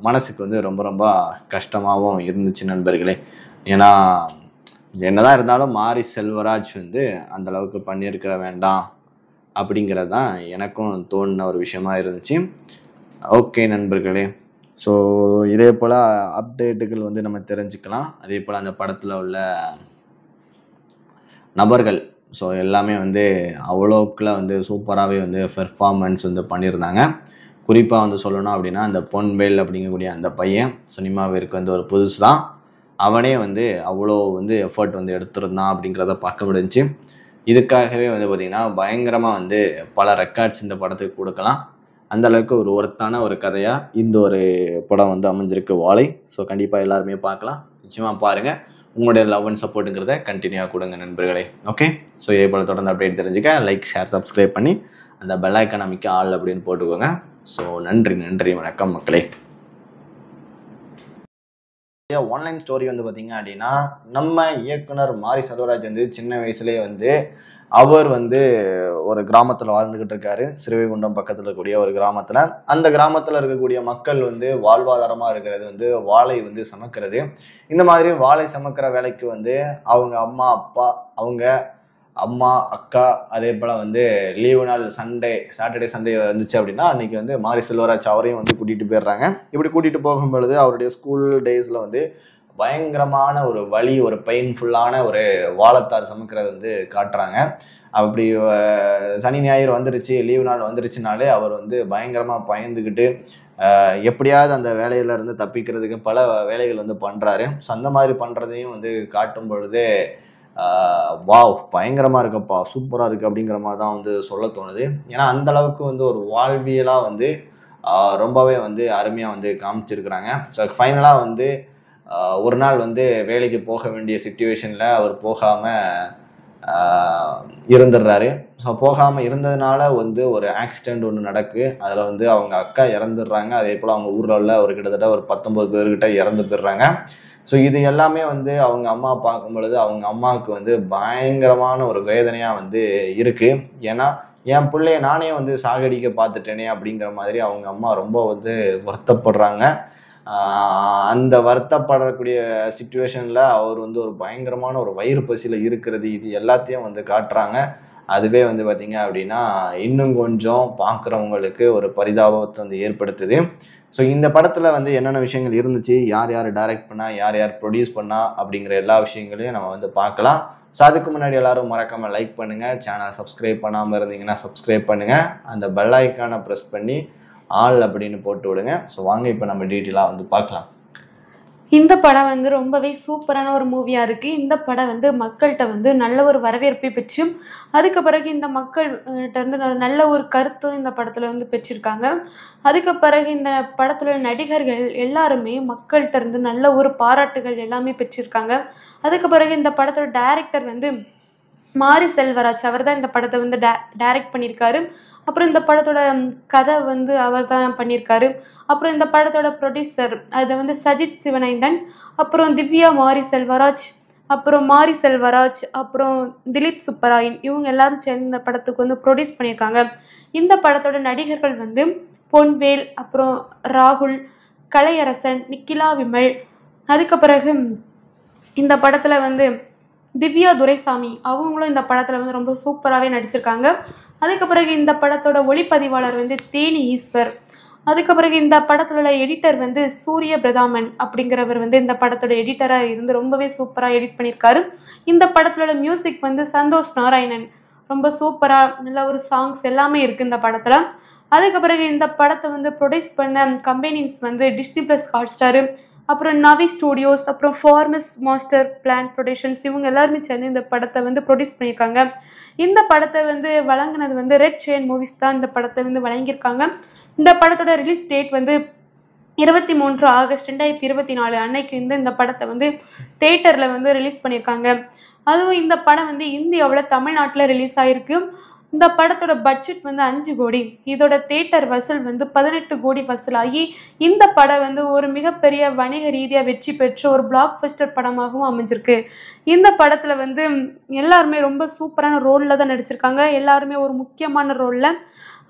மனசுக்கு வந்து ரொம்ப ரொம்ப கஷ்டமாகவும் இருந்துச்சு நண்பர்களே ஏன்னா என்னதான் இருந்தாலும் மாரி செல்வராஜ் வந்து அந்த அளவுக்கு பண்ணியிருக்கிற வேண்டாம் அப்படிங்கிறது தான் எனக்கும் தோணின ஒரு விஷயமா இருந்துச்சு ஓகே நண்பர்களே ஸோ இதே போல் அப்டேட்டுகள் வந்து நம்ம தெரிஞ்சுக்கலாம் அதே போல் அந்த படத்தில் உள்ள நபர்கள் ஸோ எல்லாமே வந்து அவ்வளோக்குள்ள வந்து சூப்பராகவே வந்து பெர்ஃபார்மன்ஸ் வந்து பண்ணியிருந்தாங்க குறிப்பாக வந்து சொல்லணும் அப்படின்னா அந்த பொன்வேல் அப்படிங்கக்கூடிய அந்த பையன் சினிமாவிற்கு வந்து ஒரு புதுசு தான் அவனே வந்து அவ்வளோ வந்து எஃபர்ட் வந்து எடுத்துருந்தான் அப்படிங்கிறத பார்க்க முடிஞ்சு இதுக்காகவே வந்து பார்த்திங்கன்னா பயங்கரமாக வந்து பல ரெக்கார்ட்ஸ் இந்த படத்துக்கு கொடுக்கலாம் அந்தளவுக்கு ஒரு ஒருத்தான ஒரு கதையாக இந்த ஒரு படம் வந்து அமைஞ்சிருக்கு வாழை ஸோ கண்டிப்பாக எல்லாருமே பார்க்கலாம் நிச்சயமாக பாருங்கள் உங்களுடைய லவ் அண்ட் சப்போர்ட்டுங்கிறத கண்டினியூவாக கொடுங்க நண்பர்களே ஓகே ஸோ இதே போல் தொடர்ந்து அப்டேட் தெரிஞ்சுக்க லைக் ஷேர் சப்ஸ்கிரைப் பண்ணி அந்த பெல் ஐக்கன் அமைக்க ஆள் அப்படின்னு போட்டுக்கோங்க ஸோ நன்றி நன்றி வணக்கம் மக்களே ஆன்லைன் ஸ்டோரி வந்து பார்த்தீங்க அப்படின்னா நம்ம இயக்குனர் மாரி செல்வராஜ் வந்து சின்ன வயசுலேயே வந்து அவர் வந்து ஒரு கிராமத்தில் வாழ்ந்துக்கிட்டு இருக்காரு சிறுவைகுண்டம் பக்கத்தில் இருக்கக்கூடிய ஒரு கிராமத்தில் அந்த கிராமத்தில் இருக்கக்கூடிய மக்கள் வந்து வாழ்வாதாரமாக இருக்கிறது வந்து வாழை வந்து சமைக்கிறது இந்த மாதிரி வாழை சமைக்கிற வேலைக்கு வந்து அவங்க அம்மா அப்பா அவங்க அம்மா அக்கா அதே போல் வந்து லீவு நாள் சண்டே சாட்டர்டே சண்டே வந்துச்சு அப்படின்னா அன்றைக்கி வந்து மாரி செல்வராஜ் அவரையும் வந்து கூட்டிகிட்டு போயிடுறாங்க இப்படி கூட்டிகிட்டு போகும்பொழுது அவருடைய ஸ்கூல் டேஸில் வந்து பயங்கரமான ஒரு வழி ஒரு பெயின்ஃபுல்லான ஒரு வாழத்தார் சமைக்கிறது வந்து காட்டுறாங்க அப்படி சனி ஞாயிறு வந்துருச்சு லீவு நாள் வந்துருச்சுனாலே அவர் வந்து பயங்கரமாக பயந்துக்கிட்டு எப்படியாவது அந்த வேலையிலேருந்து தப்பிக்கிறதுக்கு பல வேலைகள் வந்து பண்ணுறாரு ஸோ அந்த மாதிரி பண்ணுறதையும் வந்து காட்டும் பொழுது வாவ் பயங்கரமாக இருக்குப்பா சூப்பராக இருக்குது அப்படிங்கிற மாதிரி தான் வந்து சொல்ல தோணுது ஏன்னா அந்தளவுக்கு வந்து ஒரு வாழ்வியலாக வந்து ரொம்பவே வந்து அருமையாக வந்து காமிச்சிருக்கிறாங்க ஸோ ஃபைனலாக வந்து ஒரு நாள் வந்து வேலைக்கு போக வேண்டிய சுச்சுவேஷனில் அவர் போகாமல் இருந்துடுறாரு ஸோ போகாமல் இருந்ததுனால வந்து ஒரு ஆக்சிடெண்ட் ஒன்று நடக்கு அதில் வந்து அவங்க அக்கா இறந்துடுறாங்க அதே போல் அவங்க ஊரில் உள்ள ஒரு கிட்டத்தட்ட ஒரு பத்தொம்பது பேர்கிட்ட இறந்து போயிடுறாங்க ஸோ இது எல்லாமே வந்து அவங்க அம்மா பார்க்கும் பொழுது அவங்க அம்மாவுக்கு வந்து பயங்கரமான ஒரு வேதனையாக வந்து இருக்குது ஏன்னா என் பிள்ளைய நானே வந்து சாகடிக்க பார்த்துட்டேனே அப்படிங்கிற மாதிரி அவங்க அம்மா ரொம்ப வந்து வருத்தப்படுறாங்க அந்த வருத்தப்படக்கூடிய சுச்சுவேஷனில் அவர் வந்து ஒரு பயங்கரமான ஒரு வயிறு பசியில் இருக்கிறது இது எல்லாத்தையும் வந்து காட்டுறாங்க அதுவே வந்து பார்த்திங்க அப்படின்னா இன்னும் கொஞ்சம் பார்க்குறவங்களுக்கு ஒரு பரிதாபத்தை வந்து ஏற்படுத்துது ஸோ இந்த படத்தில் வந்து என்னென்ன விஷயங்கள் இருந்துச்சு யார் யார் டைரக்ட் பண்ணால் யார் யார் ப்ரொடியூஸ் பண்ணா அப்படிங்கிற எல்லா விஷயங்களையும் நம்ம வந்து பார்க்கலாம் ஸோ அதுக்கு முன்னாடி எல்லாரும் மறக்காமல் லைக் பண்ணுங்கள் சேனலை சப்ஸ்கிரைப் பண்ணாமல் இருந்தீங்கன்னா சப்ஸ்கிரைப் பண்ணுங்கள் அந்த பெல் ஐக்கானை ப்ரெஸ் பண்ணி ஆள் அப்படின்னு போட்டு விடுங்க ஸோ வாங்க இப்போ நம்ம டீட்டெயிலாக வந்து பார்க்கலாம் இந்த படம் வந்து ரொம்பவே சூப்பரான ஒரு மூவியாக இருக்குது இந்த படம் வந்து மக்கள்கிட்ட வந்து நல்ல ஒரு வரவேற்பை பெற்று அதுக்கு பிறகு இந்த மக்கள்கிட்ட வந்து நல்ல ஒரு கருத்து இந்த படத்தில் வந்து பெற்றிருக்காங்க அதுக்கு பிறகு இந்த படத்தில் நடிகர்கள் எல்லாருமே மக்கள்கிட்ட இருந்து நல்ல ஒரு பாராட்டுகள் எல்லாமே பெற்றிருக்காங்க அதுக்கு பிறகு இந்த படத்தோட டேரக்டர் வந்து மாரி செல்வராஜ் அவர் தான் இந்த படத்தை வந்து டே டேரக்ட் பண்ணியிருக்காரு அப்புறம் இந்த படத்தோட கதை வந்து அவர் தான் பண்ணியிருக்காரு அப்புறம் இந்த படத்தோட ப்ரொடியூசர் அதை வந்து சஜித் சிவனைந்தன் அப்புறம் திவ்யா மாரி செல்வராஜ் அப்புறம் மாரி செல்வராஜ் அப்புறம் திலீப் சுப்பராயன் இவங்க எல்லாரும் சேர்ந்து இந்த படத்துக்கு வந்து ப்ரொடியூஸ் பண்ணியிருக்காங்க இந்த படத்தோட நடிகர்கள் வந்து பொன்வேல் அப்புறம் ராகுல் கலையரசன் நிக்கிலா விமல் அதுக்கு பிறகு இந்த படத்தில் வந்து திவ்யா துரைசாமி அவங்களும் இந்த படத்தில் வந்து ரொம்ப சூப்பராகவே நடிச்சிருக்காங்க அதுக்கு பிறகு இந்த படத்தோட ஒளிப்பதிவாளர் வந்து தேனி ஈஸ்வர் அதுக்கு பிறகு இந்த படத்தோட எடிட்டர் வந்து சூரிய பிரதாமன் அப்படிங்கிறவர் வந்து இந்த படத்தோட எடிட்டராக இருந்து ரொம்பவே சூப்பராக எடிட் பண்ணியிருக்காரு இந்த படத்தோட மியூசிக் வந்து சந்தோஷ் நாராயணன் ரொம்ப சூப்பராக நல்ல ஒரு சாங்ஸ் எல்லாமே இருக்குது இந்த படத்தில் அதுக்கு பிறகு இந்த படத்தை வந்து ப்ரொடியூஸ் பண்ண கம்பெனிஸ் வந்து டிஸ்னி ப்ளஸ் ஹாட் ஸ்டாரு அப்புறம் நவி ஸ்டூடியோஸ் அப்புறம் ஃபார்மஸ் மாஸ்டர் பிளான் ப்ரொடக்ஷன்ஸ் இவங்க எல்லாருமே சேர்ந்து இந்த படத்தை வந்து ப்ரொடியூஸ் பண்ணியிருக்காங்க இந்த படத்தை வந்து வழங்கினது வந்து ரெட் செயின் மூவிஸ் தான் இந்த படத்தை வந்து வழங்கியிருக்காங்க இந்த படத்தோட ரிலீஸ் டேட் வந்து இருபத்தி மூன்று ஆகஸ்ட் ரெண்டாயிரத்தி இருபத்தி நாலு அன்னைக்கு வந்து இந்த படத்தை வந்து தேட்டரில் வந்து ரிலீஸ் பண்ணியிருக்காங்க அதுவும் இந்த படம் வந்து இந்தியாவில் தமிழ்நாட்டில் ரிலீஸ் ஆகிருக்கு இந்த படத்தோட பட்ஜெட் வந்து அஞ்சு கோடி இதோட தேட்டர் வசூல் வந்து பதினெட்டு கோடி வசூலாகி இந்த படம் வந்து ஒரு மிகப்பெரிய வணிக ரீதியாக வெற்றி பெற்ற ஒரு பிளாக் ஃபஸ்டர் படமாகவும் அமைஞ்சிருக்கு இந்த படத்தில் வந்து எல்லாருமே ரொம்ப சூப்பரான ரோலில் தான் நடிச்சிருக்காங்க எல்லாருமே ஒரு முக்கியமான ரோலில்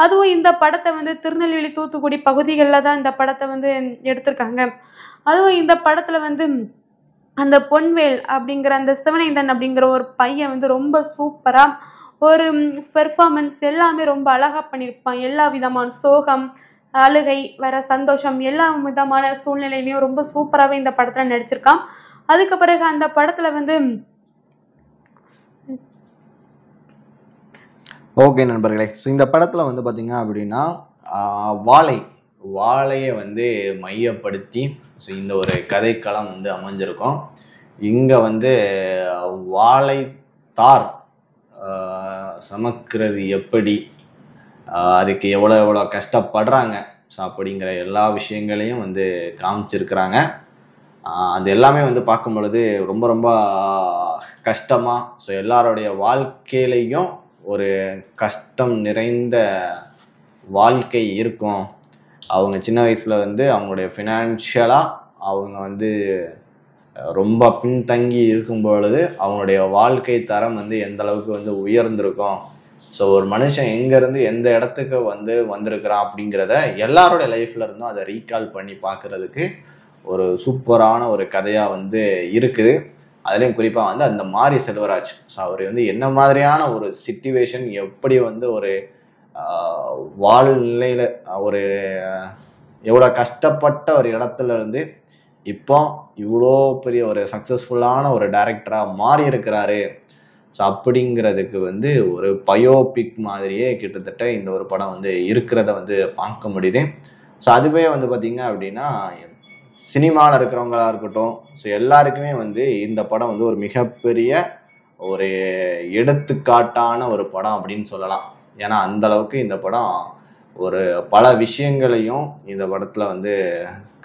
அதுவும் இந்த படத்தை வந்து திருநெல்வேலி தூத்துக்குடி பகுதிகளில் தான் இந்த படத்தை வந்து எடுத்திருக்காங்க அதுவும் இந்த படத்தில் வந்து அந்த பொன்வேல் அப்படிங்கிற அந்த சிவனைந்தன் அப்படிங்கிற ஒரு பையன் வந்து ரொம்ப சூப்பராக ஒரு பெர்ஃபார்மன்ஸ் எல்லாமே ரொம்ப அழகாக பண்ணியிருப்பான் எல்லா விதமான சோகம் அழுகை வர சந்தோஷம் எல்லா விதமான சூழ்நிலையிலையும் ரொம்ப சூப்பராகவே இந்த படத்தில் நடிச்சிருக்கான் அதுக்கு பிறகு அந்த படத்தில் வந்து ஓகே நண்பர்களே ஸோ இந்த படத்தில் வந்து பார்த்திங்க அப்படின்னா வாழை வாழையை வந்து மையப்படுத்தி ஸோ இந்த ஒரு கதைக்களம் வந்து அமைஞ்சிருக்கும் இங்கே வந்து வாழைத்தார் சமைக்கிறது எப்படி அதுக்கு எவ்வளோ எவ்வளோ கஷ்டப்படுறாங்க சாப்பிடிங்கிற அப்படிங்கிற எல்லா விஷயங்களையும் வந்து காமிச்சிருக்கிறாங்க அது எல்லாமே வந்து பார்க்கும் பொழுது ரொம்ப ரொம்ப கஷ்டமாக ஸோ எல்லாருடைய வாழ்க்கையிலையும் ஒரு கஷ்டம் நிறைந்த வாழ்க்கை இருக்கும் அவங்க சின்ன வயசில் வந்து அவங்களுடைய ஃபினான்ஷியலாக அவங்க வந்து ரொம்ப பின்தங்கி இருக்கும் பொழுது அவங்களுடைய வாழ்க்கை தரம் வந்து எந்த அளவுக்கு வந்து உயர்ந்திருக்கும் ஸோ ஒரு மனுஷன் எங்கேருந்து எந்த இடத்துக்கு வந்து வந்திருக்கிறான் அப்படிங்கிறத எல்லாரோடைய லைஃப்ல இருந்தும் அதை ரீகால் பண்ணி பார்க்கறதுக்கு ஒரு சூப்பரான ஒரு கதையாக வந்து இருக்குது அதுலேயும் குறிப்பாக வந்து அந்த மாரி செல்வராஜ் ஸோ அவர் வந்து என்ன மாதிரியான ஒரு சுச்சுவேஷன் எப்படி வந்து ஒரு வாழ்நிலையில் ஒரு எவ்வளோ கஷ்டப்பட்ட ஒரு இடத்துல இருந்து இப்போ இவ்வளோ பெரிய ஒரு சக்ஸஸ்ஃபுல்லான ஒரு டேரக்டராக மாறி இருக்கிறாரு ஸோ அப்படிங்கிறதுக்கு வந்து ஒரு பயோபிக் மாதிரியே கிட்டத்தட்ட இந்த ஒரு படம் வந்து இருக்கிறத வந்து பார்க்க முடியுது ஸோ அதுவே வந்து பார்த்திங்க அப்படின்னா சினிமாவில் இருக்கிறவங்களாக இருக்கட்டும் ஸோ எல்லாருக்குமே வந்து இந்த படம் வந்து ஒரு மிகப்பெரிய ஒரு எடுத்துக்காட்டான ஒரு படம் அப்படின்னு சொல்லலாம் ஏன்னா அந்த அளவுக்கு இந்த படம் ஒரு பல விஷயங்களையும் இந்த படத்தில் வந்து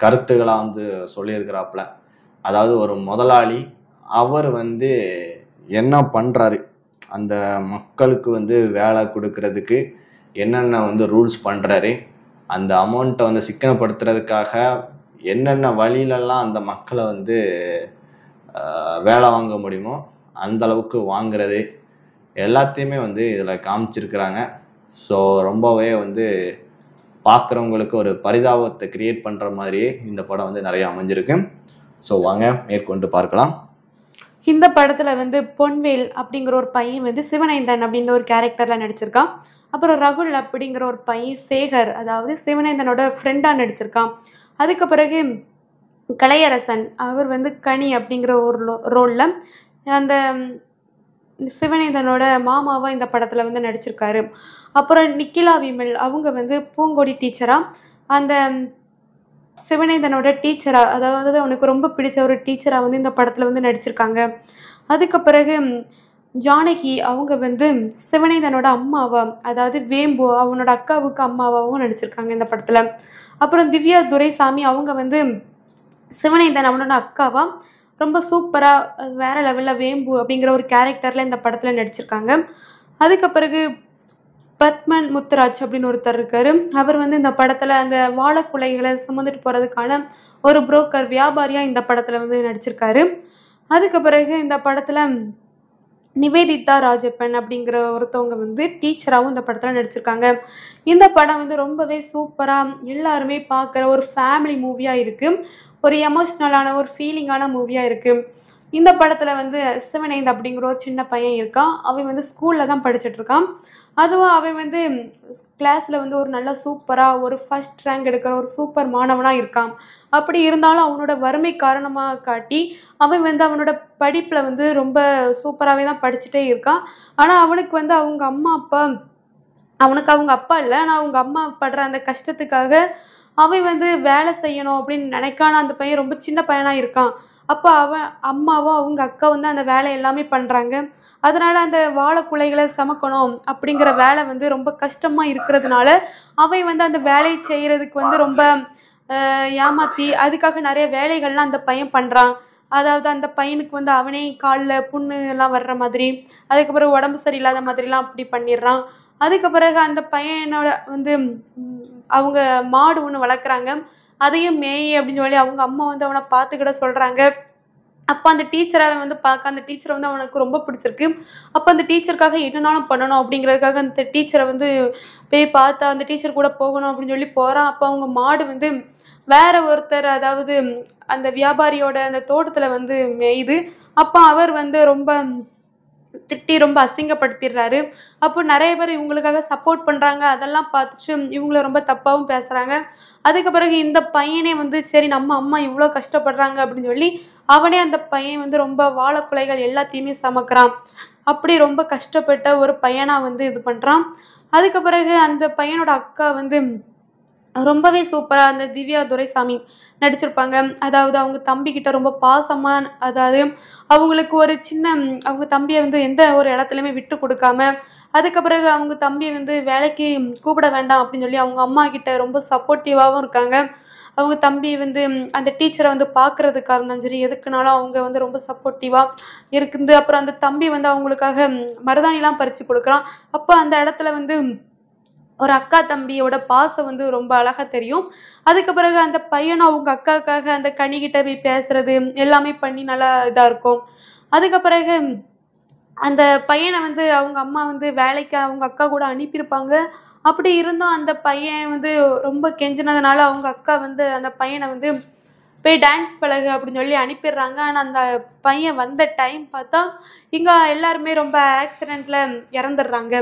கருத்துக்களாக வந்து சொல்லியிருக்கிறாப்புல அதாவது ஒரு முதலாளி அவர் வந்து என்ன பண்ணுறாரு அந்த மக்களுக்கு வந்து வேலை கொடுக்கறதுக்கு என்னென்ன வந்து ரூல்ஸ் பண்ணுறாரு அந்த அமௌண்ட்டை வந்து சிக்கனப்படுத்துறதுக்காக என்னென்ன வழியிலலாம் அந்த மக்களை வந்து வேலை வாங்க முடியுமோ அந்தளவுக்கு வாங்கிறது எல்லாத்தையுமே வந்து இதில் காமிச்சிருக்கிறாங்க ஸோ ரொம்பவே வந்து பார்க்குறவங்களுக்கு ஒரு பரிதாபத்தை கிரியேட் பண்ணுற மாதிரி இந்த படம் வந்து நிறைய அமைஞ்சிருக்கு ஸோ வாங்க மேற்கொண்டு பார்க்கலாம் இந்த படத்தில் வந்து பொன்வேல் அப்படிங்கிற ஒரு பையன் வந்து சிவனைந்தன் அப்படின்ற ஒரு கேரக்டரில் நடிச்சிருக்கான் அப்புறம் ரகுல் அப்படிங்கிற ஒரு பையன் சேகர் அதாவது சிவனைந்தனோட ஃப்ரெண்டாக நடிச்சிருக்கான் அதுக்கு பிறகு கலையரசன் அவர் வந்து கனி அப்படிங்கிற ஒரு ரோலில் அந்த சிவனைந்தனோட மாமாவாக இந்த படத்தில் வந்து நடிச்சிருக்காரு அப்புறம் நிக்கிலா விமல் அவங்க வந்து பூங்கொடி டீச்சராக அந்த சிவனேந்தனோட டீச்சராக அதாவது அவனுக்கு ரொம்ப பிடிச்ச ஒரு டீச்சராக வந்து இந்த படத்தில் வந்து நடிச்சிருக்காங்க அதுக்கு பிறகு ஜானகி அவங்க வந்து சிவனேந்தனோட அம்மாவா அதாவது வேம்பு அவனோட அக்காவுக்கு அம்மாவாகவும் நடிச்சிருக்காங்க இந்த படத்தில் அப்புறம் திவ்யா துரைசாமி அவங்க வந்து சிவனேந்தன் அவனோட அக்காவா ரொம்ப சூப்பராக வேறு லெவலில் வேம்பு அப்படிங்கிற ஒரு கேரக்டரில் இந்த படத்தில் நடிச்சிருக்காங்க அதுக்கு பிறகு பத்மன் முத்துராஜ் அப்படின்னு ஒருத்தர் இருக்காரு அவர் வந்து இந்த படத்தில் அந்த வாழைக்குலைகளை சுமந்துட்டு போகிறதுக்கான ஒரு புரோக்கர் வியாபாரியாக இந்த படத்தில் வந்து நடிச்சிருக்காரு அதுக்கு பிறகு இந்த படத்தில் நிவேதிதா ராஜப்பன் அப்படிங்கிற ஒருத்தவங்க வந்து டீச்சராகவும் இந்த படத்தில் நடிச்சிருக்காங்க இந்த படம் வந்து ரொம்பவே சூப்பராக எல்லாருமே பார்க்குற ஒரு ஃபேமிலி மூவியாக இருக்குது ஒரு எமோஷ்னலான ஒரு ஃபீலிங்கான மூவியாக இருக்குது இந்த படத்தில் வந்து சிவனைந்த் அப்படிங்கிற ஒரு சின்ன பையன் இருக்கான் அவன் வந்து ஸ்கூலில் தான் படிச்சுட்ருக்கான் அதுவும் அவன் வந்து கிளாஸில் வந்து ஒரு நல்ல சூப்பராக ஒரு ஃபஸ்ட் ரேங்க் எடுக்கிற ஒரு சூப்பர் மாணவனாக இருக்கான் அப்படி இருந்தாலும் அவனோட வறுமை காரணமாக காட்டி அவன் வந்து அவனோட படிப்பில் வந்து ரொம்ப சூப்பராகவே தான் படிச்சுட்டே இருக்கான் ஆனால் அவனுக்கு வந்து அவங்க அம்மா அப்பா அவனுக்கு அவங்க அப்பா இல்லை ஆனால் அவங்க அம்மா படுற அந்த கஷ்டத்துக்காக அவன் வந்து வேலை செய்யணும் அப்படின்னு நினைக்கான அந்த பையன் ரொம்ப சின்ன பையனாக இருக்கான் அப்போ அவன் அம்மாவும் அவங்க அக்கா வந்து அந்த வேலை எல்லாமே பண்ணுறாங்க அதனால் அந்த வாழைக்குலைகளை சமக்கணும் அப்படிங்கிற வேலை வந்து ரொம்ப கஷ்டமாக இருக்கிறதுனால அவை வந்து அந்த வேலையை செய்கிறதுக்கு வந்து ரொம்ப ஏமாற்றி அதுக்காக நிறைய வேலைகள்லாம் அந்த பையன் பண்ணுறான் அதாவது அந்த பையனுக்கு வந்து அவனே காலில் புண்ணு எல்லாம் வர்ற மாதிரி அதுக்கப்புறம் உடம்பு சரியில்லாத மாதிரிலாம் அப்படி பண்ணிடுறான் அதுக்கு பிறகு அந்த பையனோட வந்து அவங்க மாடு ஒன்று வளர்க்குறாங்க அதையும் மேய் அப்படின்னு சொல்லி அவங்க அம்மா வந்து அவனை பார்த்துக்கிட சொல்கிறாங்க அப்போ அந்த டீச்சரை அவன் வந்து பார்க்க அந்த டீச்சரை வந்து அவனுக்கு ரொம்ப பிடிச்சிருக்கு அப்போ அந்த டீச்சருக்காக என்னென்னாலும் பண்ணணும் அப்படிங்கிறதுக்காக அந்த டீச்சரை வந்து போய் பார்த்தா அந்த டீச்சர் கூட போகணும் அப்படின்னு சொல்லி போகிறான் அப்போ அவங்க மாடு வந்து வேற ஒருத்தர் அதாவது அந்த வியாபாரியோட அந்த தோட்டத்தில் வந்து மேய்து அப்போ அவர் வந்து ரொம்ப திட்டி ரொம்ப அசிங்கப்படுத்திடுறாரு அப்போ நிறைய பேர் இவங்களுக்காக சப்போர்ட் பண்ணுறாங்க அதெல்லாம் பார்த்துட்டு இவங்கள ரொம்ப தப்பாகவும் பேசுகிறாங்க அதுக்கு பிறகு இந்த பையனே வந்து சரி நம்ம அம்மா இவ்வளோ கஷ்டப்படுறாங்க அப்படின்னு சொல்லி அவனே அந்த பையன் வந்து ரொம்ப வாழக்குலைகள் எல்லாத்தையுமே சமைக்கிறான் அப்படி ரொம்ப கஷ்டப்பட்ட ஒரு பையனாக வந்து இது பண்ணுறான் அதுக்கு பிறகு அந்த பையனோட அக்கா வந்து ரொம்பவே சூப்பராக அந்த திவ்யா துரைசாமி நடிச்சிருப்பாங்க அதாவது அவங்க தம்பிக்கிட்ட ரொம்ப பாசமாக அதாவது அவங்களுக்கு ஒரு சின்ன அவங்க தம்பியை வந்து எந்த ஒரு இடத்துலையுமே விட்டு கொடுக்காம அதுக்கு பிறகு அவங்க தம்பியை வந்து வேலைக்கு கூப்பிட வேண்டாம் அப்படின்னு சொல்லி அவங்க அம்மா கிட்ட ரொம்ப சப்போர்ட்டிவாகவும் இருக்காங்க அவங்க தம்பி வந்து அந்த டீச்சரை வந்து பார்க்குறதுக்காக இருந்தாலும் சரி எதுக்குனாலும் அவங்க வந்து ரொம்ப சப்போர்ட்டிவாக இருக்குது அப்புறம் அந்த தம்பி வந்து அவங்களுக்காக மருதாணிலாம் பறித்து கொடுக்குறான் அப்போ அந்த இடத்துல வந்து ஒரு அக்கா தம்பியோட பாசம் வந்து ரொம்ப அழகாக தெரியும் அதுக்கு பிறகு அந்த பையனை அவங்க அக்காவுக்காக அந்த கனிக்கிட்ட போய் பேசுறது எல்லாமே பண்ணி நல்லா இதாக இருக்கும் அதுக்கு பிறகு அந்த பையனை வந்து அவங்க அம்மா வந்து வேலைக்கு அவங்க அக்கா கூட அனுப்பியிருப்பாங்க அப்படி இருந்தும் அந்த பையன் வந்து ரொம்ப கெஞ்சினதுனால அவங்க அக்கா வந்து அந்த பையனை வந்து போய் டான்ஸ் பழகு அப்படின்னு சொல்லி அனுப்பிடுறாங்க ஆனால் அந்த பையன் வந்த டைம் பார்த்தா இங்கே எல்லாருமே ரொம்ப ஆக்சிடெண்ட்டில் இறந்துடுறாங்க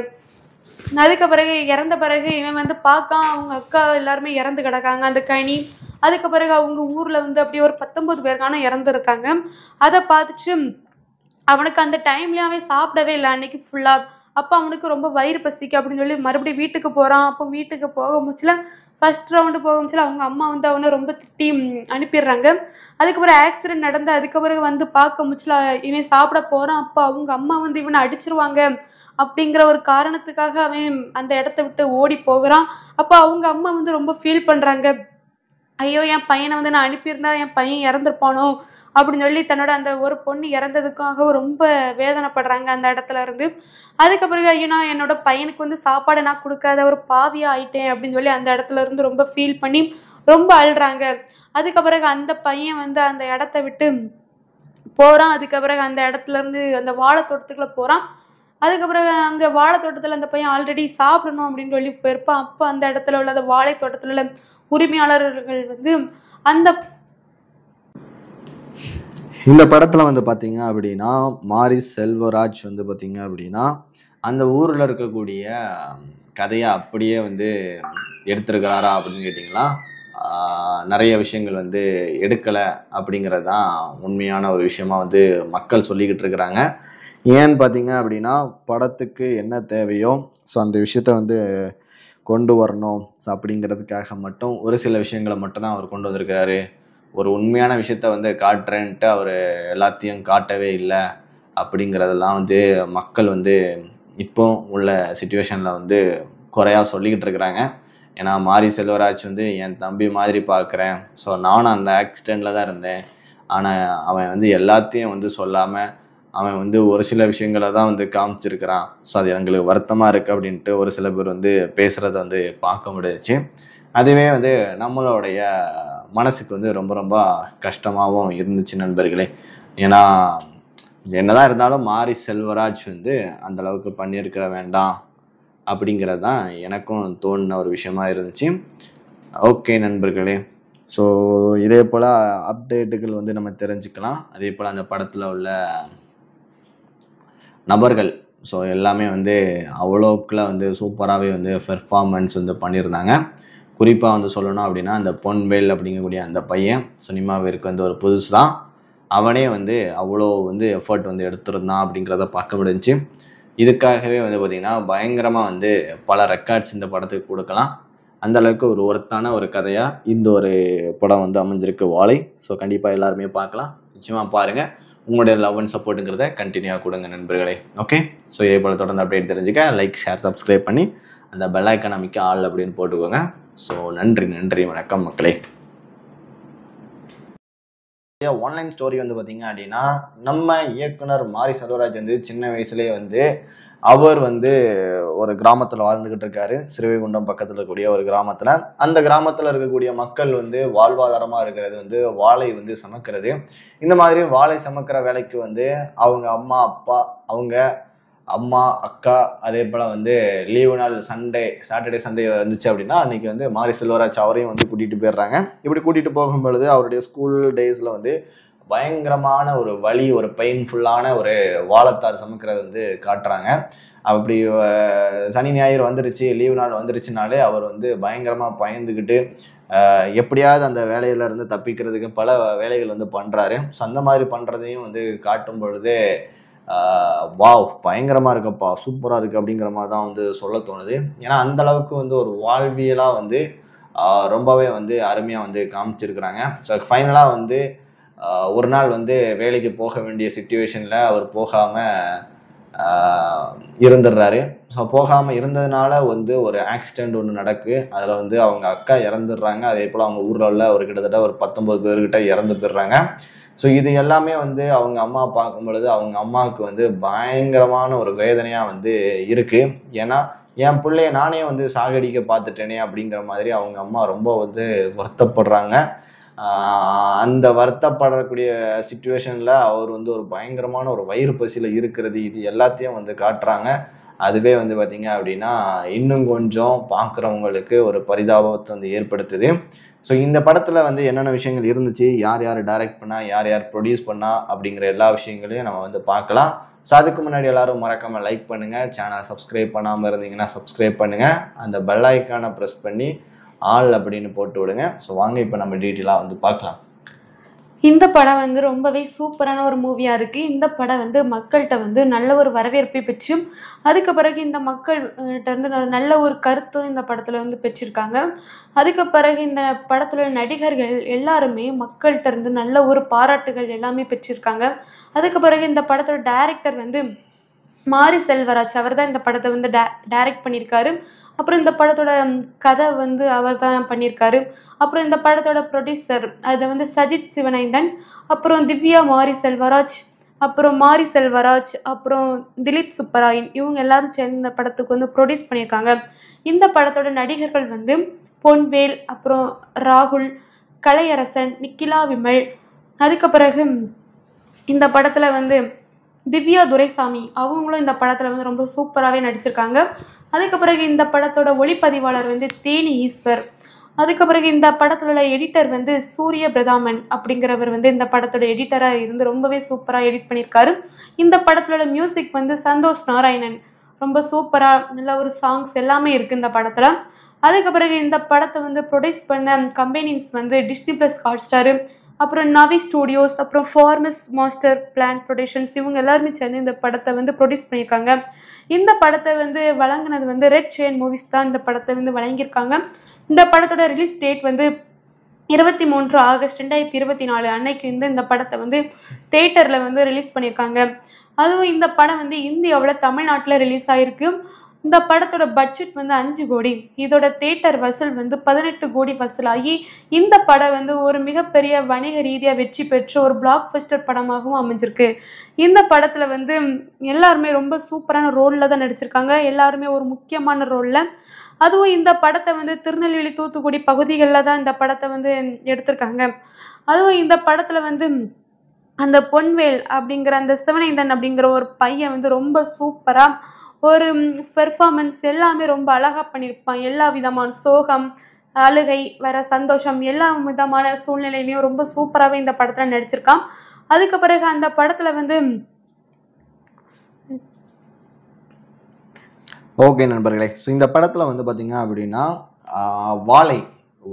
அதுக்கு பிறகு இறந்த பிறகு இவன் வந்து பார்க்க அவங்க அக்கா எல்லாருமே இறந்து கிடக்காங்க அந்த கனி அதுக்கு பிறகு அவங்க ஊரில் வந்து அப்படியே ஒரு பத்தொம்பது பேருக்கான இறந்துருக்காங்க அதை பார்த்துட்டு அவனுக்கு அந்த டைம்லேயே அவன் சாப்பிடவே இல்லை அன்னைக்கு ஃபுல்லாக அப்போ அவனுக்கு ரொம்ப வயிறு பசிக்கு அப்படின்னு சொல்லி மறுபடியும் வீட்டுக்கு போகிறான் அப்போ வீட்டுக்கு போக முச்சில் ஃபஸ்ட் ரவுண்டு போக முச்சில் அவங்க அம்மா வந்து அவனை ரொம்ப திட்டி அனுப்பிடுறாங்க அதுக்கப்புறம் ஆக்சிடென்ட் நடந்து அதுக்கப்புறம் வந்து பார்க்க முச்சில் இவன் சாப்பிட போகிறான் அப்போ அவங்க அம்மா வந்து இவனை அடிச்சிருவாங்க அப்படிங்கிற ஒரு காரணத்துக்காக அவன் அந்த இடத்த விட்டு ஓடி போகிறான் அப்போ அவங்க அம்மா வந்து ரொம்ப ஃபீல் பண்ணுறாங்க ஐயோ என் பையனை வந்து நான் அனுப்பியிருந்தா என் பையன் இறந்துருப்பானோ அப்படின்னு சொல்லி தன்னோட அந்த ஒரு பொண்ணு இறந்ததுக்காக ரொம்ப வேதனைப்படுறாங்க அந்த இடத்துல இருந்து அதுக்கு பிறகு ஐயோ நான் என்னோட பையனுக்கு வந்து சாப்பாடு நான் கொடுக்காத ஒரு பாவியாக ஆயிட்டேன் அப்படின்னு சொல்லி அந்த இடத்துல இருந்து ரொம்ப ஃபீல் பண்ணி ரொம்ப அழுறாங்க அதுக்கு பிறகு அந்த பையன் வந்து அந்த இடத்த விட்டு போகிறான் அதுக்கு பிறகு அந்த இடத்துல இருந்து அந்த வாழை தோட்டத்துக்குள்ள போகிறான் அதுக்கு பிறகு அங்கே வாழை தோட்டத்தில் அந்த பையன் ஆல்ரெடி சாப்பிடணும் அப்படின்னு சொல்லி போயிருப்பான் அப்போ அந்த இடத்துல உள்ள அந்த வாழை தோட்டத்தில் உள்ள உரிமையாளர்கள் வந்து அந்த இந்த படத்தில் வந்து பார்த்தீங்க அப்படின்னா மாரி செல்வராஜ் வந்து பார்த்தீங்க அப்படின்னா அந்த ஊரில் இருக்கக்கூடிய கதையை அப்படியே வந்து எடுத்திருக்கிறாரா அப்படின்னு கேட்டிங்கன்னா நிறைய விஷயங்கள் வந்து எடுக்கலை அப்படிங்கிறது தான் உண்மையான ஒரு விஷயமா வந்து மக்கள் சொல்லிக்கிட்டு இருக்கிறாங்க ஏன்னு பார்த்தீங்க அப்படின்னா படத்துக்கு என்ன தேவையோ ஸோ அந்த விஷயத்த வந்து கொண்டு வரணும் ஸோ அப்படிங்கிறதுக்காக மட்டும் ஒரு சில விஷயங்களை மட்டும் தான் அவர் கொண்டு வந்திருக்கிறாரு ஒரு உண்மையான விஷயத்த வந்து காட்டுறேன்ட்டு அவர் எல்லாத்தையும் காட்டவே இல்லை அப்படிங்கிறதெல்லாம் வந்து மக்கள் வந்து இப்போ உள்ள சுச்சுவேஷனில் வந்து குறையாக சொல்லிக்கிட்டு இருக்கிறாங்க ஏன்னா மாரி செல்வராஜ் வந்து என் தம்பி மாதிரி பார்க்குறேன் ஸோ நானும் அந்த ஆக்சிடெண்ட்டில் தான் இருந்தேன் ஆனால் அவன் வந்து எல்லாத்தையும் வந்து சொல்லாமல் அவன் வந்து ஒரு சில விஷயங்களை தான் வந்து காமிச்சிருக்கிறான் ஸோ அது எங்களுக்கு வருத்தமாக இருக்குது அப்படின்ட்டு ஒரு சில பேர் வந்து பேசுகிறத வந்து பார்க்க முடிஞ்சிச்சு அதுவே வந்து நம்மளுடைய மனசுக்கு வந்து ரொம்ப ரொம்ப கஷ்டமாகவும் இருந்துச்சு நண்பர்களே ஏன்னா என்னதான் இருந்தாலும் மாரி செல்வராஜ் வந்து அந்த அளவுக்கு பண்ணியிருக்கிற வேண்டாம் அப்படிங்கிறது தான் எனக்கும் தோணின ஒரு விஷயமா இருந்துச்சு ஓகே நண்பர்களே ஸோ இதே போல் அப்டேட்டுகள் வந்து நம்ம தெரிஞ்சுக்கலாம் அதே போல் அந்த படத்தில் உள்ள நபர்கள் ஸோ எல்லாமே வந்து அவ்வளோக்குள்ள வந்து சூப்பராகவே வந்து பெர்ஃபார்மன்ஸ் வந்து பண்ணியிருந்தாங்க குறிப்பாக வந்து சொல்லணும் அப்படின்னா அந்த பொன்வேல் அப்படிங்கக்கூடிய அந்த பையன் சினிமாவிற்கு வந்து ஒரு புதுசு தான் அவனே வந்து அவ்வளோ வந்து எஃபர்ட் வந்து எடுத்துருந்தான் அப்படிங்கிறத பார்க்க முடிஞ்சு இதுக்காகவே வந்து பார்த்திங்கன்னா பயங்கரமாக வந்து பல ரெக்கார்ட்ஸ் இந்த படத்துக்கு கொடுக்கலாம் அந்த அளவுக்கு ஒரு ஒருத்தான ஒரு கதையாக இந்த ஒரு படம் வந்து அமைஞ்சிருக்கு வாழை ஸோ கண்டிப்பாக எல்லாருமே பார்க்கலாம் நிச்சயமாக பாருங்கள் உங்களுடைய லவ் அண்ட் சப்போர்ட்டுங்கிறத கண்டினியூவாக கொடுங்க நண்பர்களே ஓகே ஸோ இதே போல் தொடர்ந்து அப்டேட் தெரிஞ்சுக்க லைக் ஷேர் சப்ஸ்கிரைப் பண்ணி அந்த பெல் எக்கனாமிக்கு ஆள் அப்படின்னு போட்டுக்கோங்க ஸோ நன்றி நன்றி வணக்கம் மக்களே ஆன்லைன் ஸ்டோரி வந்து பார்த்தீங்க அப்படின்னா நம்ம இயக்குனர் மாரி செல்வராஜ் வந்து சின்ன வயசுலேயே வந்து அவர் வந்து ஒரு கிராமத்தில் வாழ்ந்துக்கிட்டு இருக்காரு சிறுவைகுண்டம் பக்கத்தில் இருக்கக்கூடிய ஒரு கிராமத்தில் அந்த கிராமத்தில் இருக்கக்கூடிய மக்கள் வந்து வாழ்வாதாரமாக இருக்கிறது வந்து வாழை வந்து சமைக்கிறது இந்த மாதிரி வாழை சமைக்கிற வேலைக்கு வந்து அவங்க அம்மா அப்பா அவங்க அம்மா அக்கா அதே போல் வந்து லீவு நாள் சண்டே சாட்டர்டே சண்டே வந்துச்சு அப்படின்னா அன்றைக்கி வந்து மாரி செல்வராஜ் அவரையும் வந்து கூட்டிகிட்டு போயிடுறாங்க இப்படி கூட்டிகிட்டு போகும் பொழுது அவருடைய ஸ்கூல் டேஸில் வந்து பயங்கரமான ஒரு வழி ஒரு பெயின்ஃபுல்லான ஒரு வாழத்தார் சமைக்கிறத வந்து காட்டுறாங்க அப்படி சனி ஞாயிறு வந்துருச்சு லீவு நாள் வந்துருச்சுனாலே அவர் வந்து பயங்கரமாக பயந்துக்கிட்டு எப்படியாவது அந்த வேலையிலேருந்து தப்பிக்கிறதுக்கு பல வேலைகள் வந்து பண்ணுறாரு ஸோ அந்த மாதிரி பண்ணுறதையும் வந்து காட்டும் பொழுது வாவ் பயங்கரமாக இருக்குப்பா சூப்பராக இருக்குது அப்படிங்கிற மாதிரி தான் வந்து சொல்ல தோணுது ஏன்னா அந்தளவுக்கு வந்து ஒரு வாழ்வியலாக வந்து ரொம்பவே வந்து அருமையாக வந்து காமிச்சிருக்கிறாங்க ஸோ ஃபைனலாக வந்து ஒரு நாள் வந்து வேலைக்கு போக வேண்டிய சுச்சுவேஷனில் அவர் போகாமல் இருந்துடுறாரு ஸோ போகாமல் இருந்ததுனால வந்து ஒரு ஆக்சிடெண்ட் ஒன்று நடக்கு அதில் வந்து அவங்க அக்கா இறந்துடுறாங்க அதே போல் அவங்க ஊரில் உள்ள ஒரு கிட்டத்தட்ட ஒரு பத்தொம்பது பேர்கிட்ட இறந்து போயிடுறாங்க ஸோ இது எல்லாமே வந்து அவங்க அம்மா பார்க்கும் பொழுது அவங்க அம்மாவுக்கு வந்து பயங்கரமான ஒரு வேதனையாக வந்து இருக்குது ஏன்னா என் பிள்ளைய நானே வந்து சாகடிக்க பார்த்துட்டேனே அப்படிங்கிற மாதிரி அவங்க அம்மா ரொம்ப வந்து வருத்தப்படுறாங்க அந்த வருத்தப்படக்கூடிய சுச்சுவேஷனில் அவர் வந்து ஒரு பயங்கரமான ஒரு வயிறு பசியில் இருக்கிறது இது எல்லாத்தையும் வந்து காட்டுறாங்க அதுவே வந்து பார்த்திங்க அப்படின்னா இன்னும் கொஞ்சம் பார்க்குறவங்களுக்கு ஒரு பரிதாபத்தை வந்து ஏற்படுத்துது ஸோ இந்த படத்தில் வந்து என்னென்ன விஷயங்கள் இருந்துச்சு யார் யார் டைரக்ட் பண்ணால் யார் யார் ப்ரொடியூஸ் பண்ணா அப்படிங்கிற எல்லா விஷயங்களையும் நம்ம வந்து பார்க்கலாம் ஸோ அதுக்கு முன்னாடி எல்லாரும் மறக்காமல் லைக் பண்ணுங்கள் சேனலை சப்ஸ்கிரைப் பண்ணாமல் இருந்தீங்கன்னா சப்ஸ்கிரைப் பண்ணுங்கள் அந்த பெல் ஐக்கானை ப்ரெஸ் பண்ணி ஆள் அப்படின்னு போட்டு விடுங்க ஸோ வாங்க இப்போ நம்ம டீட்டெயிலாக வந்து பார்க்கலாம் இந்த படம் வந்து ரொம்பவே சூப்பரான ஒரு மூவியாக இருக்குது இந்த படம் வந்து மக்கள்கிட்ட வந்து நல்ல ஒரு வரவேற்பை பெற்றும் அதுக்கு பிறகு இந்த மக்கள்கிட்ட இருந்து நல்ல ஒரு கருத்தும் இந்த படத்தில் வந்து பெற்றிருக்காங்க அதுக்கு பிறகு இந்த படத்தில் நடிகர்கள் எல்லாருமே மக்கள்கிட்ட இருந்து நல்ல ஒரு பாராட்டுகள் எல்லாமே பெற்றிருக்காங்க அதுக்கு பிறகு இந்த படத்தோட டேரக்டர் வந்து மாரி செல்வராஜ் அவர் தான் இந்த படத்தை வந்து டே டேரக்ட் பண்ணியிருக்காரு அப்புறம் இந்த படத்தோட கதை வந்து அவர் தான் பண்ணியிருக்காரு அப்புறம் இந்த படத்தோட ப்ரொடியூசர் அது வந்து சஜித் சிவனைந்தன் அப்புறம் திவ்யா மாரி செல்வராஜ் அப்புறம் மாரி செல்வராஜ் அப்புறம் திலீப் சுப்பராயன் இவங்க எல்லாரும் சேர்ந்து இந்த படத்துக்கு வந்து ப்ரொடியூஸ் பண்ணியிருக்காங்க இந்த படத்தோட நடிகர்கள் வந்து பொன்வேல் அப்புறம் ராகுல் கலையரசன் நிக்கிலா விமல் அதுக்கு பிறகு இந்த படத்தில் வந்து திவ்யா துரைசாமி அவங்களும் இந்த படத்தில் வந்து ரொம்ப சூப்பராகவே நடிச்சிருக்காங்க அதுக்கு பிறகு இந்த படத்தோட ஒளிப்பதிவாளர் வந்து தேனி ஈஸ்வர் அதுக்கு பிறகு இந்த படத்தோட எடிட்டர் வந்து சூரிய பிரதாமன் அப்படிங்கிறவர் வந்து இந்த படத்தோட எடிட்டராக இருந்து ரொம்பவே சூப்பராக எடிட் பண்ணியிருக்காரு இந்த படத்தோட மியூசிக் வந்து சந்தோஷ் நாராயணன் ரொம்ப சூப்பராக நல்ல ஒரு சாங்ஸ் எல்லாமே இருக்குது இந்த படத்தில் பிறகு இந்த படத்தை வந்து ப்ரொடியூஸ் பண்ண கம்பெனிஸ் வந்து டிஸ்னி ப்ளஸ் ஹாட் ஸ்டாரு அப்புறம் நவி ஸ்டூடியோஸ் அப்புறம் ஃபார்மஸ் மாஸ்டர் பிளான் ப்ரொடக்ஷன்ஸ் இவங்க எல்லாருமே சேர்ந்து இந்த படத்தை வந்து ப்ரொடியூஸ் பண்ணியிருக்காங்க இந்த படத்தை வந்து வழங்கினது வந்து ரெட் செயின் மூவிஸ் தான் இந்த படத்தை வந்து வழங்கியிருக்காங்க இந்த படத்தோட ரிலீஸ் டேட் வந்து இருபத்தி மூன்று ஆகஸ்ட் ரெண்டாயிரத்தி இருபத்தி நாலு அன்னைக்கு வந்து இந்த படத்தை வந்து தேட்டரில் வந்து ரிலீஸ் பண்ணியிருக்காங்க அதுவும் இந்த படம் வந்து இந்தியாவில் தமிழ்நாட்டில் ரிலீஸ் ஆகிருக்கு இந்த படத்தோட பட்ஜெட் வந்து அஞ்சு கோடி இதோட தேட்டர் வசூல் வந்து பதினெட்டு கோடி வசூலாகி இந்த படம் வந்து ஒரு மிகப்பெரிய வணிக ரீதியாக வெற்றி பெற்ற ஒரு பிளாக் ஃபஸ்டர் படமாகவும் அமைஞ்சிருக்கு இந்த படத்தில் வந்து எல்லாருமே ரொம்ப சூப்பரான ரோலில் தான் நடிச்சிருக்காங்க எல்லாருமே ஒரு முக்கியமான ரோலில் அதுவும் இந்த படத்தை வந்து திருநெல்வேலி தூத்துக்குடி பகுதிகளில் தான் இந்த படத்தை வந்து எடுத்திருக்காங்க அதுவும் இந்த படத்தில் வந்து அந்த பொன்வேல் அப்படிங்கிற அந்த சிவனைந்தன் அப்படிங்கிற ஒரு பையன் வந்து ரொம்ப சூப்பராக ஒரு பெர்ஃபார்மன்ஸ் எல்லாமே ரொம்ப அழகாக பண்ணியிருப்பான் எல்லா விதமான சோகம் அழுகை வர சந்தோஷம் எல்லா விதமான சூழ்நிலையிலையும் ரொம்ப சூப்பராகவே இந்த படத்தில் நடிச்சிருக்கான் அதுக்கு பிறகு அந்த படத்தில் வந்து ஓகே நண்பர்களே ஸோ இந்த படத்தில் வந்து பார்த்திங்க அப்படின்னா வாழை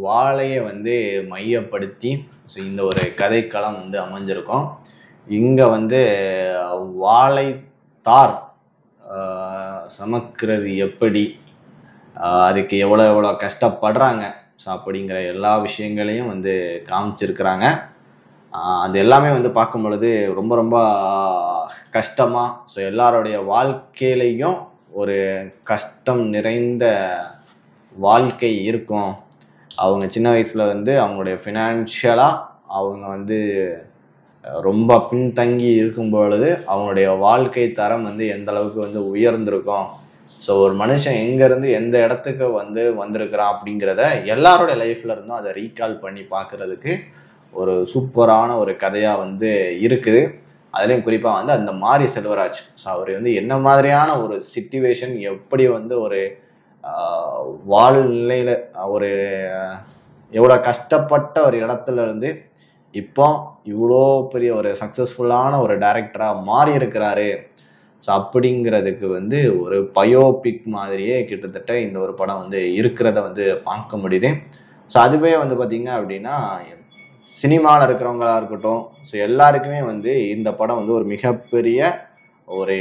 வாழையை வந்து மையப்படுத்தி ஸோ இந்த ஒரு கதைக்களம் வந்து அமைஞ்சிருக்கும் இங்கே வந்து வாழை தார் சமக்கிறது எப்படி அதுக்கு எவ்வளோ எவ்வளோ கஷ்டப்படுறாங்க ஸோ அப்படிங்கிற எல்லா விஷயங்களையும் வந்து காமிச்சிருக்கிறாங்க அது எல்லாமே வந்து பார்க்கும் பொழுது ரொம்ப ரொம்ப கஷ்டமாக ஸோ எல்லாருடைய வாழ்க்கையிலையும் ஒரு கஷ்டம் நிறைந்த வாழ்க்கை இருக்கும் அவங்க சின்ன வயசில் வந்து அவங்களுடைய ஃபினான்ஷியலாக அவங்க வந்து ரொம்ப பின்தங்கி இருக்கும் பொழுது அவங்களுடைய வாழ்க்கை தரம் வந்து எந்த அளவுக்கு வந்து உயர்ந்திருக்கும் ஸோ ஒரு மனுஷன் எங்கேருந்து எந்த இடத்துக்கு வந்து வந்திருக்கிறான் அப்படிங்கிறத எல்லாரோடைய லைஃப்பில் இருந்தும் அதை ரீகால் பண்ணி பார்க்குறதுக்கு ஒரு சூப்பரான ஒரு கதையாக வந்து இருக்குது அதுலேயும் குறிப்பாக வந்து அந்த மாரி செல்வராஜ் ஸோ அவர் வந்து என்ன மாதிரியான ஒரு சுச்சுவேஷன் எப்படி வந்து ஒரு வாழ்நிலையில் ஒரு எவ்வளோ கஷ்டப்பட்ட ஒரு இடத்துல இருந்து இப்போ இவ்வளோ பெரிய ஒரு சக்ஸஸ்ஃபுல்லான ஒரு டேரக்டராக மாறி இருக்கிறாரு ஸோ அப்படிங்கிறதுக்கு வந்து ஒரு பயோபிக் மாதிரியே கிட்டத்தட்ட இந்த ஒரு படம் வந்து இருக்கிறத வந்து பார்க்க முடியுது ஸோ அதுவே வந்து பார்த்திங்க அப்படின்னா சினிமாவில் இருக்கிறவங்களா இருக்கட்டும் ஸோ எல்லாருக்குமே வந்து இந்த படம் வந்து ஒரு மிகப்பெரிய ஒரு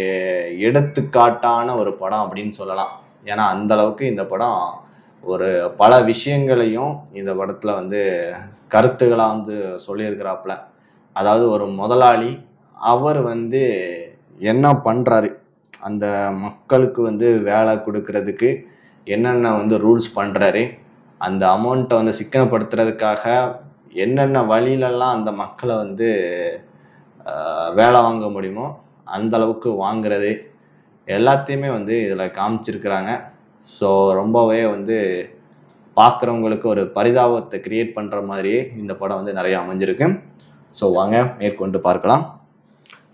எடுத்துக்காட்டான ஒரு படம் அப்படின்னு சொல்லலாம் ஏன்னா அந்த அளவுக்கு இந்த படம் ஒரு பல விஷயங்களையும் இந்த படத்தில் வந்து கருத்துக்களாக வந்து சொல்லியிருக்கிறாப்புல அதாவது ஒரு முதலாளி அவர் வந்து என்ன பண்ணுறாரு அந்த மக்களுக்கு வந்து வேலை கொடுக்கறதுக்கு என்னென்ன வந்து ரூல்ஸ் பண்ணுறாரு அந்த அமௌண்ட்டை வந்து சிக்கனப்படுத்துறதுக்காக என்னென்ன வழியிலெல்லாம் அந்த மக்களை வந்து வேலை வாங்க முடியுமோ அந்த அளவுக்கு வாங்கிறது எல்லாத்தையுமே வந்து இதில் காமிச்சிருக்கிறாங்க ஸோ ரொம்பவே வந்து பார்க்குறவங்களுக்கு ஒரு பரிதாபத்தை கிரியேட் பண்ணுற மாதிரியே இந்த படம் வந்து நிறைய அமைஞ்சிருக்கு ஸோ வாங்க மேற்கொண்டு பார்க்கலாம்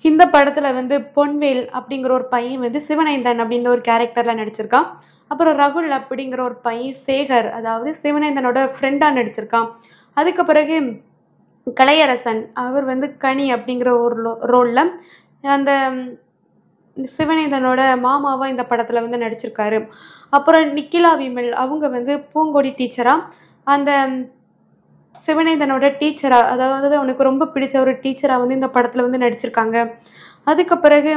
இந்த படத்தில் வந்து பொன்வேல் அப்படிங்கிற ஒரு பையன் வந்து சிவனேந்தன் அப்படிங்கிற ஒரு கேரக்டரில் நடிச்சிருக்கான் அப்புறம் ரகுல் அப்படிங்கிற ஒரு பையன் சேகர் அதாவது சிவனேந்தனோட ஃப்ரெண்டாக நடிச்சிருக்கான் அதுக்கு பிறகு கலையரசன் அவர் வந்து கனி அப்படிங்கிற ஒரு ரோ ரோலில் அந்த சிவநேதனோட மாமாவாக இந்த படத்தில் வந்து நடிச்சிருக்காரு அப்புறம் நிக்கிலா விமல் அவங்க வந்து பூங்கொடி டீச்சராக அந்த சிவநேதனோட டீச்சராக அதாவது அவனுக்கு ரொம்ப பிடிச்ச ஒரு டீச்சராக வந்து இந்த படத்தில் வந்து நடிச்சிருக்காங்க அதுக்கு பிறகு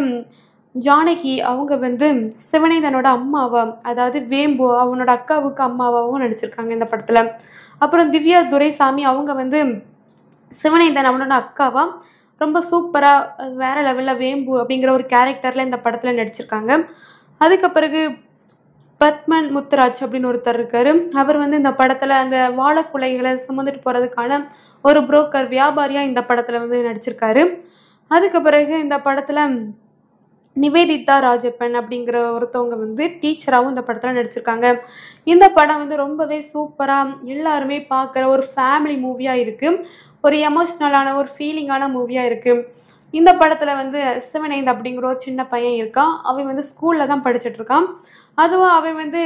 ஜானகி அவங்க வந்து சிவநேதனோட அம்மாவா அதாவது வேம்பு அவனோட அக்காவுக்கு அம்மாவாகவும் நடிச்சிருக்காங்க இந்த படத்தில் அப்புறம் திவ்யா துரைசாமி அவங்க வந்து சிவனை தான் அவனோட அக்காவா ரொம்ப சூப்பராக வேற லெவலில் வேம்பு அப்படிங்கிற ஒரு கேரக்டரில் இந்த படத்தில் நடிச்சிருக்காங்க அதுக்கு பிறகு பத்மன் முத்துராஜ் அப்படின்னு ஒருத்தர் இருக்கார் அவர் வந்து இந்த படத்தில் அந்த வாழைக்குலைகளை சுமந்துட்டு போகிறதுக்கான ஒரு புரோக்கர் வியாபாரியாக இந்த படத்தில் வந்து நடிச்சிருக்காரு அதுக்கு பிறகு இந்த படத்தில் நிவேதிதா ராஜப்பன் அப்படிங்கிற ஒருத்தவங்க வந்து டீச்சராகவும் இந்த படத்தில் நடிச்சிருக்காங்க இந்த படம் வந்து ரொம்பவே சூப்பராக எல்லாருமே பார்க்குற ஒரு ஃபேமிலி மூவியாக இருக்குது ஒரு எமோஷ்னலான ஒரு ஃபீலிங்கான மூவியாக இருக்குது இந்த படத்தில் வந்து சிவனைந்த் அப்படிங்கிற ஒரு சின்ன பையன் இருக்கான் அவன் வந்து ஸ்கூலில் தான் படிச்சுட்ருக்கான் அதுவும் அவன் வந்து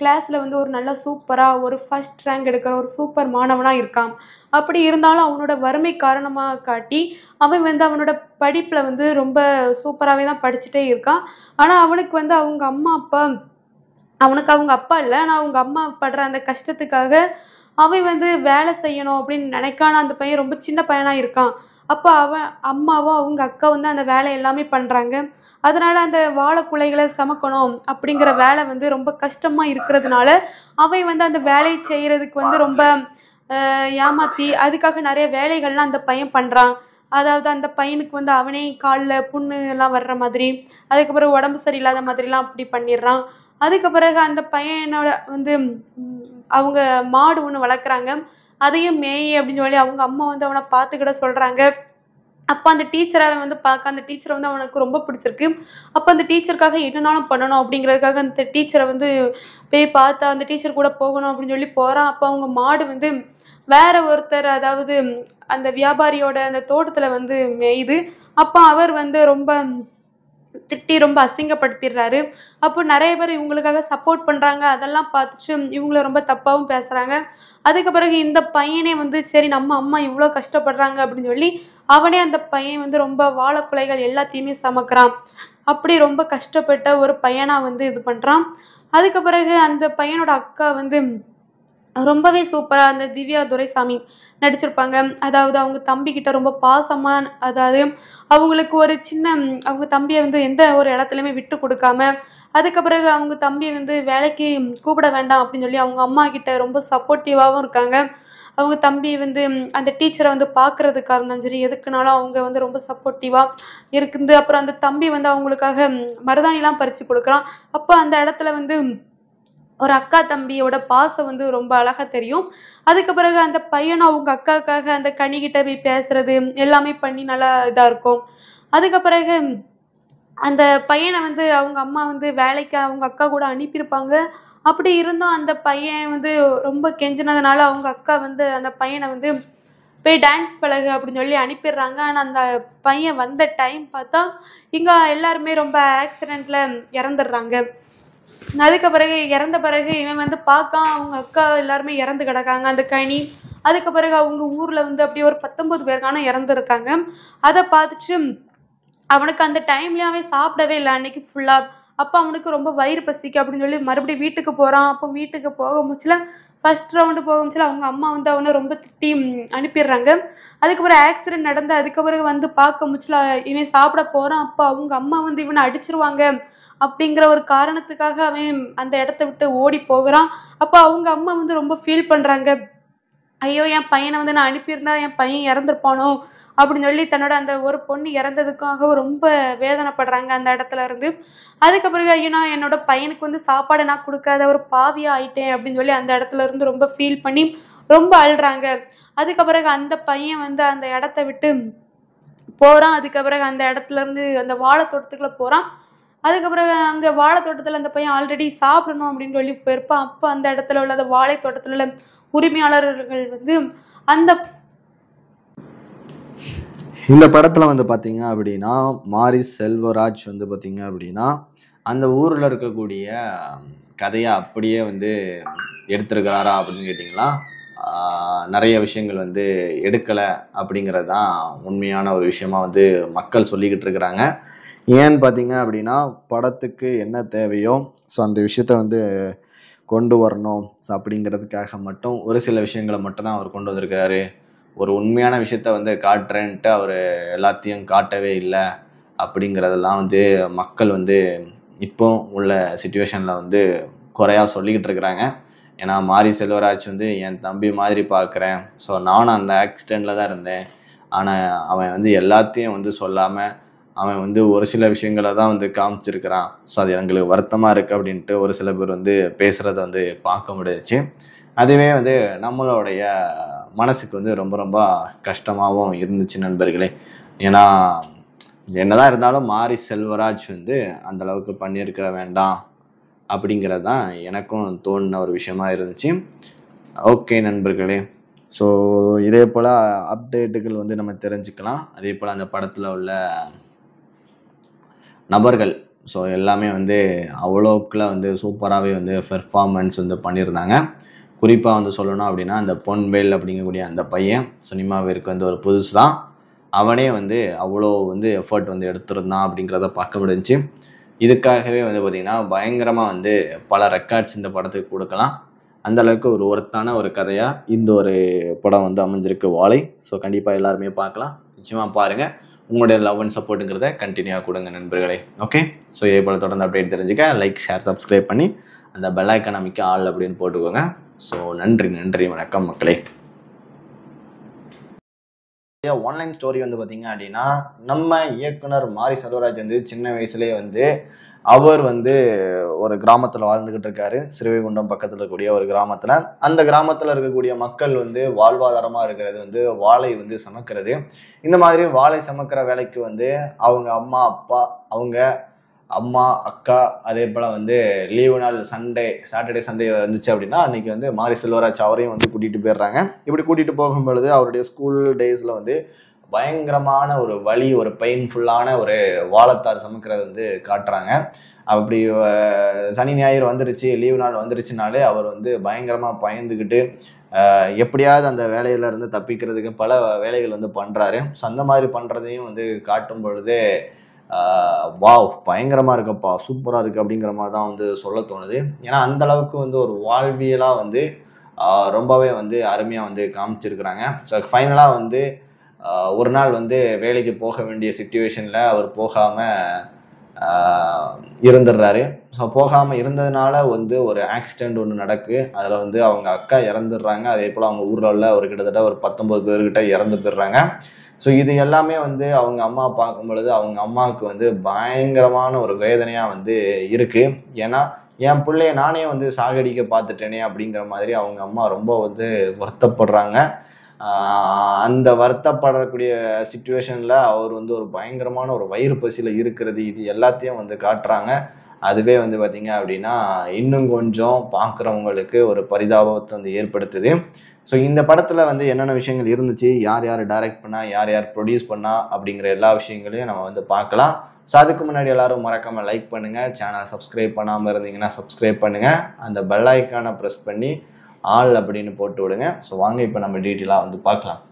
கிளாஸில் வந்து ஒரு நல்ல சூப்பராக ஒரு ஃபஸ்ட் ரேங்க் எடுக்கிற ஒரு சூப்பர் மாணவனாக இருக்கான் அப்படி இருந்தாலும் அவனோட வறுமை காரணமாக காட்டி அவன் வந்து அவனோட படிப்பில் வந்து ரொம்ப சூப்பராகவே தான் படிச்சுட்டே இருக்கான் ஆனால் அவனுக்கு வந்து அவங்க அம்மா அப்பா அவனுக்கு அவங்க அப்பா இல்லை ஆனால் அவங்க அம்மா படுற அந்த கஷ்டத்துக்காக அவன் வந்து வேலை செய்யணும் அப்படின்னு நினைக்கான அந்த பையன் ரொம்ப சின்ன பையனாக இருக்கான் அப்போ அவன் அம்மாவும் அவங்க அக்கா வந்து அந்த வேலை எல்லாமே பண்ணுறாங்க அதனால் அந்த வாழைக்குலைகளை சமக்கணும் அப்படிங்கிற வேலை வந்து ரொம்ப கஷ்டமாக இருக்கிறதுனால அவன் வந்து அந்த வேலையை செய்கிறதுக்கு வந்து ரொம்ப ஏமாற்றி அதுக்காக நிறைய வேலைகள்லாம் அந்த பையன் பண்ணுறான் அதாவது அந்த பையனுக்கு வந்து அவனே காலில் புண்ணு எல்லாம் வர்ற மாதிரி அதுக்கப்புறம் உடம்பு சரியில்லாத மாதிரிலாம் அப்படி பண்ணிடுறான் அதுக்கு பிறகு அந்த பையனோட வந்து அவங்க மாடு ஒன்று வளர்க்குறாங்க அதையும் மேய் அப்படின்னு சொல்லி அவங்க அம்மா வந்து அவனை பார்த்துக்கிட சொல்கிறாங்க அப்போ அந்த டீச்சராக வந்து பார்க்க அந்த டீச்சரை வந்து அவனுக்கு ரொம்ப பிடிச்சிருக்கு அப்போ அந்த டீச்சருக்காக என்னனாலும் பண்ணணும் அப்படிங்கிறதுக்காக அந்த டீச்சரை வந்து போய் பார்த்தா அந்த டீச்சர் கூட போகணும் அப்படின்னு சொல்லி போகிறான் அப்போ அவங்க மாடு வந்து வேற ஒருத்தர் அதாவது அந்த வியாபாரியோட அந்த தோட்டத்தில் வந்து மேயுது அப்போ அவர் வந்து ரொம்ப திட்டி ரொம்ப அசிங்கப்படுத்திடுறாரு அப்போ நிறைய பேர் இவங்களுக்காக சப்போர்ட் பண்ணுறாங்க அதெல்லாம் பார்த்துட்டு இவங்கள ரொம்ப தப்பாகவும் பேசுகிறாங்க அதுக்கு பிறகு இந்த பையனே வந்து சரி நம்ம அம்மா இவ்வளோ கஷ்டப்படுறாங்க அப்படின்னு சொல்லி அவனே அந்த பையன் வந்து ரொம்ப வாழக்குலைகள் எல்லாத்தையுமே சமக்கிறான் அப்படி ரொம்ப கஷ்டப்பட்ட ஒரு பையனாக வந்து இது பண்ணுறான் அதுக்கு பிறகு அந்த பையனோட அக்கா வந்து ரொம்பவே சூப்பராக அந்த திவ்யா துரைசாமி நடிச்சிருப்பாங்க அதாவது அவங்க தம்பிக்கிட்ட ரொம்ப பாசமாக அதாவது அவங்களுக்கு ஒரு சின்ன அவங்க தம்பியை வந்து எந்த ஒரு இடத்துலையுமே விட்டு கொடுக்காம அதுக்கு பிறகு அவங்க தம்பி வந்து வேலைக்கு கூப்பிட வேண்டாம் அப்படின்னு சொல்லி அவங்க அம்மா கிட்ட ரொம்ப சப்போர்ட்டிவாகவும் இருக்காங்க அவங்க தம்பி வந்து அந்த டீச்சரை வந்து பார்க்குறதுக்காக இருந்தாலும் சரி எதுக்குனாலும் அவங்க வந்து ரொம்ப சப்போர்ட்டிவாக இருக்குது அப்புறம் அந்த தம்பி வந்து அவங்களுக்காக மருதாணிலாம் பறித்து கொடுக்குறான் அப்போ அந்த இடத்துல வந்து ஒரு அக்கா தம்பியோட பாசம் வந்து ரொம்ப அழகாக தெரியும் அதுக்கு பிறகு அந்த பையனும் அவங்க அக்காவுக்காக அந்த கனிகிட்ட போய் பேசுறது எல்லாமே பண்ணி நல்லா இதாக இருக்கும் அதுக்கு பிறகு அந்த பையனை வந்து அவங்க அம்மா வந்து வேலைக்கு அவங்க அக்கா கூட அனுப்பியிருப்பாங்க அப்படி இருந்தும் அந்த பையன் வந்து ரொம்ப கெஞ்சினதுனால அவங்க அக்கா வந்து அந்த பையனை வந்து போய் டான்ஸ் பழகு அப்படின்னு சொல்லி அனுப்பிடுறாங்க ஆனால் அந்த பையன் வந்த டைம் பார்த்தா இங்கே எல்லாருமே ரொம்ப ஆக்சிடெண்ட்டில் இறந்துடுறாங்க அதுக்கு பிறகு இறந்த பிறகு இவன் வந்து பார்க்கா அவங்க அக்கா எல்லாருமே இறந்து கிடக்காங்க அந்த கனி அதுக்கு பிறகு அவங்க ஊரில் வந்து அப்படியே ஒரு பத்தொம்பது பேருக்கான இறந்துருக்காங்க அதை பார்த்துட்டு அவனுக்கு அந்த டைம்லேயும் அவன் சாப்பிடவே இல்லை அன்னைக்கு ஃபுல்லாக அப்போ அவனுக்கு ரொம்ப வயிறு பசிக்கு அப்படின்னு சொல்லி மறுபடியும் வீட்டுக்கு போகிறான் அப்போ வீட்டுக்கு போக முச்சில ஃபஸ்ட் ரவுண்டு போக முச்சில அவங்க அம்மா வந்து அவனை ரொம்ப திட்டி அனுப்பிடுறாங்க அதுக்கப்புறம் ஆக்சிடென்ட் நடந்து அதுக்கப்புறம் வந்து பார்க்க முச்சில இவன் சாப்பிட போகிறான் அப்போ அவங்க அம்மா வந்து இவனை அடிச்சிருவாங்க அப்படிங்கிற ஒரு காரணத்துக்காக அவன் அந்த இடத்த விட்டு ஓடி போகிறான் அப்போ அவங்க அம்மா வந்து ரொம்ப ஃபீல் பண்ணுறாங்க ஐயோ என் பையனை வந்து நான் அனுப்பியிருந்தா என் பையன் இறந்துருப்பானோ அப்படின்னு சொல்லி தன்னோட அந்த ஒரு பொண்ணு இறந்ததுக்காக ரொம்ப வேதனைப்படுறாங்க அந்த இடத்துல இருந்து அதுக்கு பிறகு ஐயோ நான் என்னோட பையனுக்கு வந்து சாப்பாடு நான் கொடுக்காத ஒரு பாவியாக ஆயிட்டேன் அப்படின்னு சொல்லி அந்த இடத்துல இருந்து ரொம்ப ஃபீல் பண்ணி ரொம்ப அழுறாங்க அதுக்கு பிறகு அந்த பையன் வந்து அந்த இடத்த விட்டு போகிறான் அதுக்கு பிறகு அந்த இடத்துல இருந்து அந்த வாழை போகிறான் அதுக்கப்புறம் அங்கே வாழை அந்த பையன் ஆல்ரெடி சாப்பிடணும் அப்படின்னு சொல்லி போயிருப்பான் அப்போ அந்த இடத்துல உள்ள அந்த வாழை உள்ள உரிமையாளர்கள் வந்து அந்த இந்த படத்தில் வந்து பார்த்தீங்க அப்படின்னா மாரி செல்வராஜ் வந்து பார்த்தீங்க அப்படின்னா அந்த ஊரில் இருக்கக்கூடிய கதையை அப்படியே வந்து எடுத்திருக்கிறாரா அப்படின்னு கேட்டிங்கன்னா நிறைய விஷயங்கள் வந்து எடுக்கலை அப்படிங்கிறது தான் உண்மையான ஒரு விஷயமா வந்து மக்கள் சொல்லிக்கிட்டு இருக்கிறாங்க ஏன்னு பார்த்தீங்க அப்படின்னா படத்துக்கு என்ன தேவையோ ஸோ அந்த விஷயத்த வந்து கொண்டு வரணும் ஸோ அப்படிங்கிறதுக்காக மட்டும் ஒரு சில விஷயங்களை மட்டும் தான் அவர் கொண்டு வந்திருக்கிறாரு ஒரு உண்மையான விஷயத்த வந்து காட்டுறேன்ட்டு அவர் எல்லாத்தையும் காட்டவே இல்லை அப்படிங்கிறதெல்லாம் வந்து மக்கள் வந்து இப்போ உள்ள சுச்சுவேஷனில் வந்து குறையாக சொல்லிக்கிட்டு இருக்கிறாங்க ஏன்னா மாரி செல்வராஜ் வந்து என் தம்பி மாதிரி பார்க்குறேன் ஸோ நானும் அந்த ஆக்சிடெண்ட்டில் தான் இருந்தேன் ஆனால் அவன் வந்து எல்லாத்தையும் வந்து சொல்லாமல் அவன் வந்து ஒரு சில விஷயங்களை தான் வந்து காமிச்சிருக்கிறான் ஸோ அது எங்களுக்கு வருத்தமாக இருக்குது அப்படின்ட்டு ஒரு சில பேர் வந்து பேசுகிறத வந்து பார்க்க முடியுச்சு அதுவே வந்து நம்மளுடைய மனசுக்கு வந்து ரொம்ப ரொம்ப கஷ்டமாகவும் இருந்துச்சு நண்பர்களே ஏன்னா என்னதான் இருந்தாலும் மாரி செல்வராஜ் வந்து அந்த அளவுக்கு பண்ணியிருக்கிற வேண்டாம் அப்படிங்கிறது தான் எனக்கும் தோணின ஒரு விஷயமா இருந்துச்சு ஓகே நண்பர்களே ஸோ இதே போல் அப்டேட்டுகள் வந்து நம்ம தெரிஞ்சுக்கலாம் அதே போல் அந்த படத்தில் உள்ள நபர்கள் ஸோ எல்லாமே வந்து அவ்வளோக்குள்ள வந்து சூப்பராகவே வந்து பெர்ஃபார்மன்ஸ் வந்து பண்ணியிருந்தாங்க குறிப்பாக வந்து சொல்லணும் அப்படின்னா அந்த பொன்வேல் அப்படிங்கக்கூடிய அந்த பையன் சினிமாவிற்கு வந்து ஒரு புதுசு தான் அவனே வந்து அவ்வளோ வந்து எஃபர்ட் வந்து எடுத்துருந்தான் அப்படிங்கிறத பார்க்க முடிஞ்சு இதுக்காகவே வந்து பார்த்திங்கன்னா பயங்கரமாக வந்து பல ரெக்கார்ட்ஸ் இந்த படத்துக்கு கொடுக்கலாம் அந்தளவுக்கு ஒரு ஒருத்தான ஒரு கதையாக இந்த ஒரு படம் வந்து அமைஞ்சிருக்கு வாழை ஸோ கண்டிப்பாக எல்லாருமே பார்க்கலாம் நிச்சயமாக பாருங்கள் உங்களுடைய லவ் அண்ட் சப்போர்ட்டுங்கிறத கண்டினியூவாக கொடுங்க நண்பர்களே ஓகே ஸோ இதே போல் தொடர்ந்து அப்டேட் தெரிஞ்சுக்க லைக் ஷேர் சப்ஸ்கிரைப் பண்ணி அந்த பெல் ஐக்கன் அமைக்க ஆள் அப்படின்னு போட்டுக்கோங்க ஸோ நன்றி நன்றி வணக்கம் மக்களே ஆன்லைன் ஸ்டோரி வந்து பார்த்தீங்க அப்படின்னா நம்ம இயக்குனர் மாரி செல்வராஜ் வந்து சின்ன வயசுலேயே வந்து அவர் வந்து ஒரு கிராமத்தில் வாழ்ந்துக்கிட்டு இருக்காரு சிறுவைகுண்டம் பக்கத்தில் இருக்கக்கூடிய ஒரு கிராமத்தில் அந்த கிராமத்தில் இருக்கக்கூடிய மக்கள் வந்து வாழ்வாதாரமாக இருக்கிறது வந்து வாழை வந்து சமைக்கிறது இந்த மாதிரி வாழை சமைக்கிற வேலைக்கு வந்து அவங்க அம்மா அப்பா அவங்க அம்மா அக்கா அதே போல் வந்து லீவு நாள் சண்டே சாட்டர்டே சண்டே வந்துச்சு அப்படின்னா அன்றைக்கி வந்து மாரி செல்வராஜ் அவரையும் வந்து கூட்டிகிட்டு போயிடுறாங்க இப்படி கூட்டிகிட்டு போகும்பொழுது அவருடைய ஸ்கூல் டேஸில் வந்து பயங்கரமான ஒரு வழி ஒரு பெயின்ஃபுல்லான ஒரு வாழத்தார் சமைக்கிறது வந்து காட்டுறாங்க அப்படி சனி ஞாயிறு வந்துருச்சு லீவு நாள் வந்துருச்சுனாலே அவர் வந்து பயங்கரமாக பயந்துக்கிட்டு எப்படியாவது அந்த வேலையிலேருந்து தப்பிக்கிறதுக்கு பல வேலைகள் வந்து பண்ணுறாரு ஸோ அந்த மாதிரி பண்ணுறதையும் வந்து காட்டும் பொழுது வாவ் பயங்கரமாக இருக்குப்பா சூப்பராக இருக்குது அப்படிங்கிற மாதிரி தான் வந்து சொல்ல தோணுது ஏன்னா அந்த அளவுக்கு வந்து ஒரு வாழ்வியலாக வந்து ரொம்பவே வந்து அருமையாக வந்து காமிச்சிருக்கிறாங்க ஸோ ஃபைனலாக வந்து ஒரு நாள் வந்து வேலைக்கு போக வேண்டிய சுச்சுவேஷனில் அவர் போகாமல் இருந்துடுறாரு ஸோ போகாமல் இருந்ததுனால வந்து ஒரு ஆக்சிடெண்ட் ஒன்று நடக்கு அதில் வந்து அவங்க அக்கா இறந்துடுறாங்க அதே போல் அவங்க ஊரில் உள்ள ஒரு கிட்டத்தட்ட ஒரு பத்தொம்பது பேர்கிட்ட இறந்து போயிடுறாங்க ஸோ இது எல்லாமே வந்து அவங்க அம்மா பார்க்கும் பொழுது அவங்க அம்மாவுக்கு வந்து பயங்கரமான ஒரு வேதனையாக வந்து இருக்குது ஏன்னா என் பிள்ளைய நானே வந்து சாகடிக்க பார்த்துட்டேனே அப்படிங்கிற மாதிரி அவங்க அம்மா ரொம்ப வந்து வருத்தப்படுறாங்க அந்த வருத்தப்படக்கூடிய சுச்சுவேஷனில் அவர் வந்து ஒரு பயங்கரமான ஒரு வயிறு பசியில் இருக்கிறது இது எல்லாத்தையும் வந்து காட்டுறாங்க அதுவே வந்து பார்த்திங்க அப்படின்னா இன்னும் கொஞ்சம் பார்க்குறவங்களுக்கு ஒரு பரிதாபத்தை வந்து ஏற்படுத்துது ஸோ இந்த படத்தில் வந்து என்னென்ன விஷயங்கள் இருந்துச்சு யார் யார் டைரக்ட் பண்ணால் யார் யார் ப்ரொடியூஸ் பண்ணா அப்படிங்கிற எல்லா விஷயங்களையும் நம்ம வந்து பார்க்கலாம் ஸோ அதுக்கு முன்னாடி எல்லாரும் மறக்காமல் லைக் பண்ணுங்கள் சேனலை சப்ஸ்கிரைப் பண்ணாமல் இருந்தீங்கன்னா சப்ஸ்கிரைப் பண்ணுங்கள் அந்த பெல் ஐக்கானை ப்ரெஸ் பண்ணி ஆல் அப்படின்னு போட்டு விடுங்க ஸோ வாங்க இப்போ நம்ம டீட்டெயிலாக வந்து பார்க்கலாம்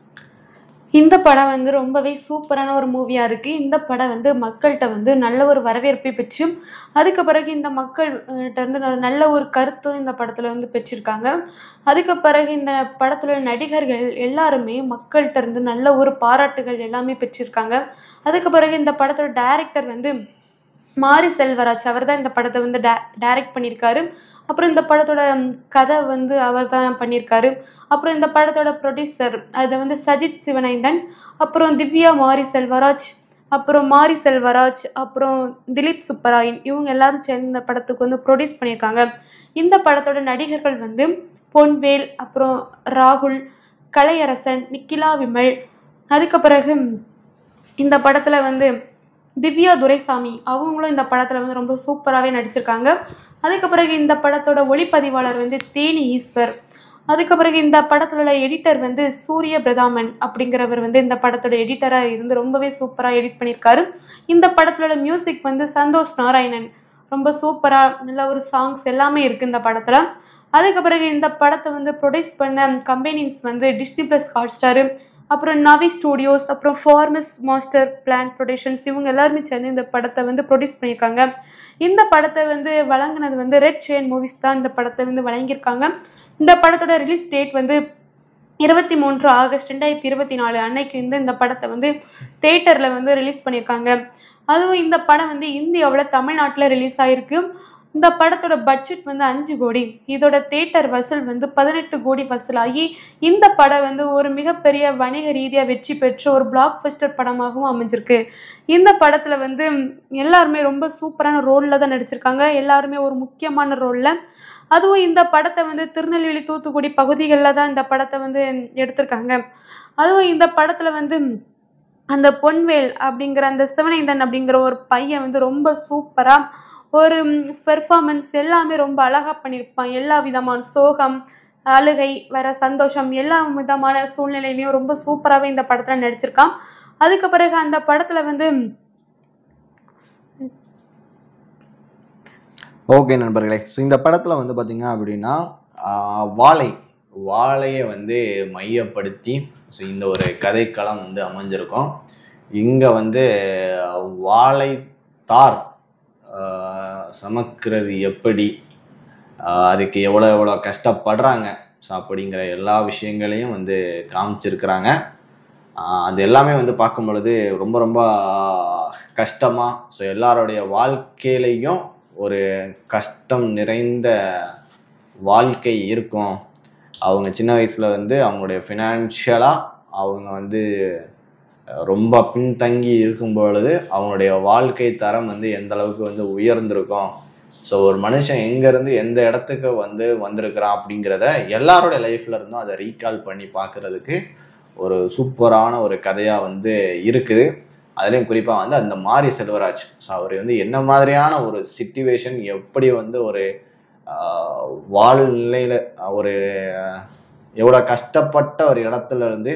இந்த படம் வந்து ரொம்பவே சூப்பரான ஒரு மூவியாக இருக்குது இந்த படம் வந்து மக்கள்கிட்ட வந்து நல்ல ஒரு வரவேற்பை பெற்றும் அதுக்கு பிறகு இந்த மக்கள்கிட்ட இருந்து நல்ல ஒரு கருத்து இந்த படத்தில் வந்து பெற்றிருக்காங்க அதுக்கு பிறகு இந்த படத்தில் நடிகர்கள் எல்லாருமே மக்கள்கிட்ட இருந்து நல்ல ஒரு பாராட்டுகள் எல்லாமே பெற்றிருக்காங்க அதுக்கு பிறகு இந்த படத்தோட டேரக்டர் வந்து மாரி செல்வராஜ் அவர் தான் இந்த படத்தை வந்து டே டேரெக்ட் பண்ணியிருக்காரு அப்புறம் இந்த படத்தோட கதை வந்து அவர் தான் பண்ணியிருக்காரு அப்புறம் இந்த படத்தோட ப்ரொடியூசர் அதை வந்து சஜித் சிவனைந்தன் அப்புறம் திவ்யா மாரி செல்வராஜ் அப்புறம் மாரி செல்வராஜ் அப்புறம் திலீப் சுப்பராயன் இவங்க எல்லாரும் சேர்ந்து இந்த படத்துக்கு வந்து ப்ரொடியூஸ் பண்ணியிருக்காங்க இந்த படத்தோட நடிகர்கள் வந்து பொன்வேல் அப்புறம் ராகுல் கலையரசன் நிக்கிலா விமல் அதுக்கு பிறகு இந்த படத்தில் வந்து திவ்யா துரைசாமி அவங்களும் இந்த படத்தில் வந்து ரொம்ப சூப்பராகவே நடிச்சிருக்காங்க அதுக்கு பிறகு இந்த படத்தோட ஒளிப்பதிவாளர் வந்து தேனி ஈஸ்வர் அதுக்கு பிறகு இந்த படத்தில் உள்ள எடிட்டர் வந்து சூரிய பிரதாமன் அப்படிங்கிறவர் வந்து இந்த படத்தோட எடிட்டராக இருந்து ரொம்பவே சூப்பராக எடிட் பண்ணியிருக்காரு இந்த படத்தில் உள்ள மியூசிக் வந்து சந்தோஷ் நாராயணன் ரொம்ப சூப்பராக நல்ல ஒரு சாங்ஸ் எல்லாமே இருக்குது இந்த படத்தில் அதுக்கு பிறகு இந்த படத்தை வந்து ப்ரொடியூஸ் பண்ண கம்பெனிஸ் வந்து டிஸ்னி ப்ளஸ் ஹாட் ஸ்டாரு அப்புறம் நவி ஸ்டூடியோஸ் அப்புறம் ஃபார்மஸ் மாஸ்டர் பிளான் ப்ரொடக்ஷன்ஸ் இவங்க எல்லாருமே சேர்ந்து இந்த படத்தை வந்து ப்ரொடியூஸ் பண்ணியிருக்காங்க இந்த படத்தை வந்து வழங்கினது வந்து ரெட் ஷேன் மூவிஸ் தான் இந்த படத்தை வந்து வழங்கியிருக்காங்க இந்த படத்தோட ரிலீஸ் டேட் வந்து இருபத்தி மூன்று ஆகஸ்ட் ரெண்டாயிரத்தி இருபத்தி நாலு அன்னைக்கு வந்து இந்த படத்தை வந்து தேட்டரில் வந்து ரிலீஸ் பண்ணியிருக்காங்க அதுவும் இந்த படம் வந்து இந்தியாவில் தமிழ்நாட்டில் ரிலீஸ் ஆகிருக்கு இந்த படத்தோட பட்ஜெட் வந்து அஞ்சு கோடி இதோட தேட்டர் வசூல் வந்து பதினெட்டு கோடி வசூலாகி இந்த படம் வந்து ஒரு மிகப்பெரிய வணிக ரீதியாக வெற்றி பெற்ற ஒரு பிளாக் பஸ்டர் படமாகவும் அமைஞ்சிருக்கு இந்த படத்தில் வந்து எல்லாருமே ரொம்ப சூப்பரான ரோலில் தான் நடிச்சிருக்காங்க எல்லாருமே ஒரு முக்கியமான ரோலில் அதுவும் இந்த படத்தை வந்து திருநெல்வேலி தூத்துக்குடி பகுதிகளில் தான் இந்த படத்தை வந்து எடுத்திருக்காங்க அதுவும் இந்த படத்தில் வந்து அந்த பொன்வேல் அப்படிங்கிற அந்த சிவனைந்தன் அப்படிங்கிற ஒரு பையன் வந்து ரொம்ப சூப்பராக ஒரு பெர்ஃபார்மன்ஸ் எல்லாமே ரொம்ப அழகாக பண்ணியிருப்பான் எல்லா விதமான சோகம் அழுகை வர சந்தோஷம் எல்லா விதமான சூழ்நிலையிலையும் ரொம்ப சூப்பராகவே இந்த படத்தில் நடிச்சிருக்கான் அதுக்கு பிறகு அந்த படத்தில் வந்து ஓகே நண்பர்களே ஸோ இந்த படத்தில் வந்து பார்த்திங்க அப்படின்னா வாழை வாழையை வந்து மையப்படுத்தி ஸோ இந்த ஒரு கதைக்களம் வந்து அமைஞ்சிருக்கும் இங்கே வந்து வாழை தார் சமைக்கிறது எப்படி அதுக்கு எவ்வளோ எவ்வளோ கஷ்டப்படுறாங்க அப்படிங்கிற எல்லா விஷயங்களையும் வந்து காமிச்சிருக்கிறாங்க அது எல்லாமே வந்து பார்க்கும் பொழுது ரொம்ப ரொம்ப கஷ்டமாக ஸோ எல்லாருடைய வாழ்க்கையிலையும் ஒரு கஷ்டம் நிறைந்த வாழ்க்கை இருக்கும் அவங்க சின்ன வயசில் வந்து அவங்களுடைய ஃபினான்ஷியலாக அவங்க வந்து ரொம்ப பின்தங்கி இருக்கும் பொழுது அவனுடைய வாழ்க்கை தரம் வந்து எந்த அளவுக்கு வந்து உயர்ந்திருக்கும் ஸோ ஒரு மனுஷன் எங்கேருந்து எந்த இடத்துக்கு வந்து வந்திருக்கிறான் அப்படிங்கிறத எல்லாருடைய லைஃப்ல இருந்தும் அதை ரீகால் பண்ணி பார்க்கறதுக்கு ஒரு சூப்பரான ஒரு கதையாக வந்து இருக்குது அதுலேயும் குறிப்பாக வந்து அந்த மாரி செல்வராஜ் ஸோ அவர் வந்து என்ன மாதிரியான ஒரு சுச்சுவேஷன் எப்படி வந்து ஒரு வாழ்நிலையில் ஒரு எவ்வளோ கஷ்டப்பட்ட ஒரு இடத்துல இருந்து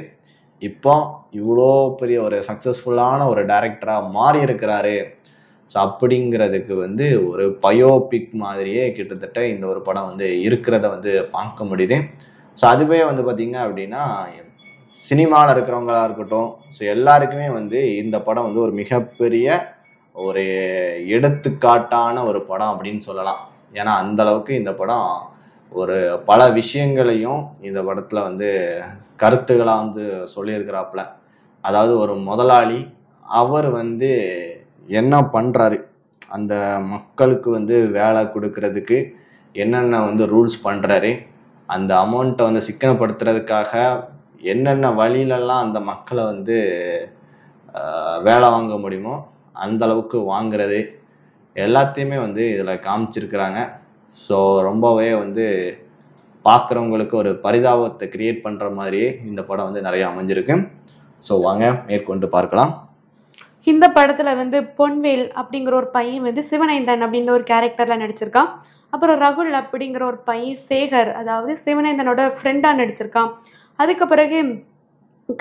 இப்போ இவ்வளோ பெரிய ஒரு சக்ஸஸ்ஃபுல்லான ஒரு டேரக்டராக மாறி இருக்கிறாரு ஸோ அப்படிங்கிறதுக்கு வந்து ஒரு பயோபிக் மாதிரியே கிட்டத்தட்ட இந்த ஒரு படம் வந்து இருக்கிறத வந்து பார்க்க முடியுது ஸோ அதுவே வந்து பார்த்திங்க அப்படின்னா சினிமாவில் இருக்கிறவங்களா இருக்கட்டும் ஸோ எல்லாருக்குமே வந்து இந்த படம் வந்து ஒரு மிகப்பெரிய ஒரு எடுத்துக்காட்டான ஒரு படம் அப்படின்னு சொல்லலாம் ஏன்னா அந்தளவுக்கு இந்த படம் ஒரு பல விஷயங்களையும் இந்த படத்தில் வந்து கருத்துக்களாக வந்து சொல்லியிருக்கிறாப்புல அதாவது ஒரு முதலாளி அவர் வந்து என்ன பண்ணுறாரு அந்த மக்களுக்கு வந்து வேலை கொடுக்கறதுக்கு என்னென்ன வந்து ரூல்ஸ் பண்ணுறாரு அந்த அமௌண்ட்டை வந்து சிக்கனப்படுத்துறதுக்காக என்னென்ன வழியிலலாம் அந்த மக்களை வந்து வேலை வாங்க முடியுமோ அந்த அளவுக்கு வாங்கிறது எல்லாத்தையுமே வந்து இதில் காமிச்சிருக்கிறாங்க ஸோ ரொம்பவே வந்து பார்க்குறவங்களுக்கு ஒரு பரிதாபத்தை கிரியேட் பண்ணுற மாதிரியே இந்த படம் வந்து நிறைய அமைஞ்சிருக்கு ஸோ வாங்க மேற்கொண்டு பார்க்கலாம் இந்த படத்தில் வந்து பொன்வேல் அப்படிங்கிற ஒரு பையன் வந்து சிவனேந்தன் அப்படின்ற ஒரு கேரக்டரில் நடிச்சிருக்கான் அப்புறம் ரகுல் அப்படிங்கிற ஒரு பையன் சேகர் அதாவது சிவனேந்தனோட ஃப்ரெண்டாக நடிச்சிருக்கான் அதுக்கு பிறகு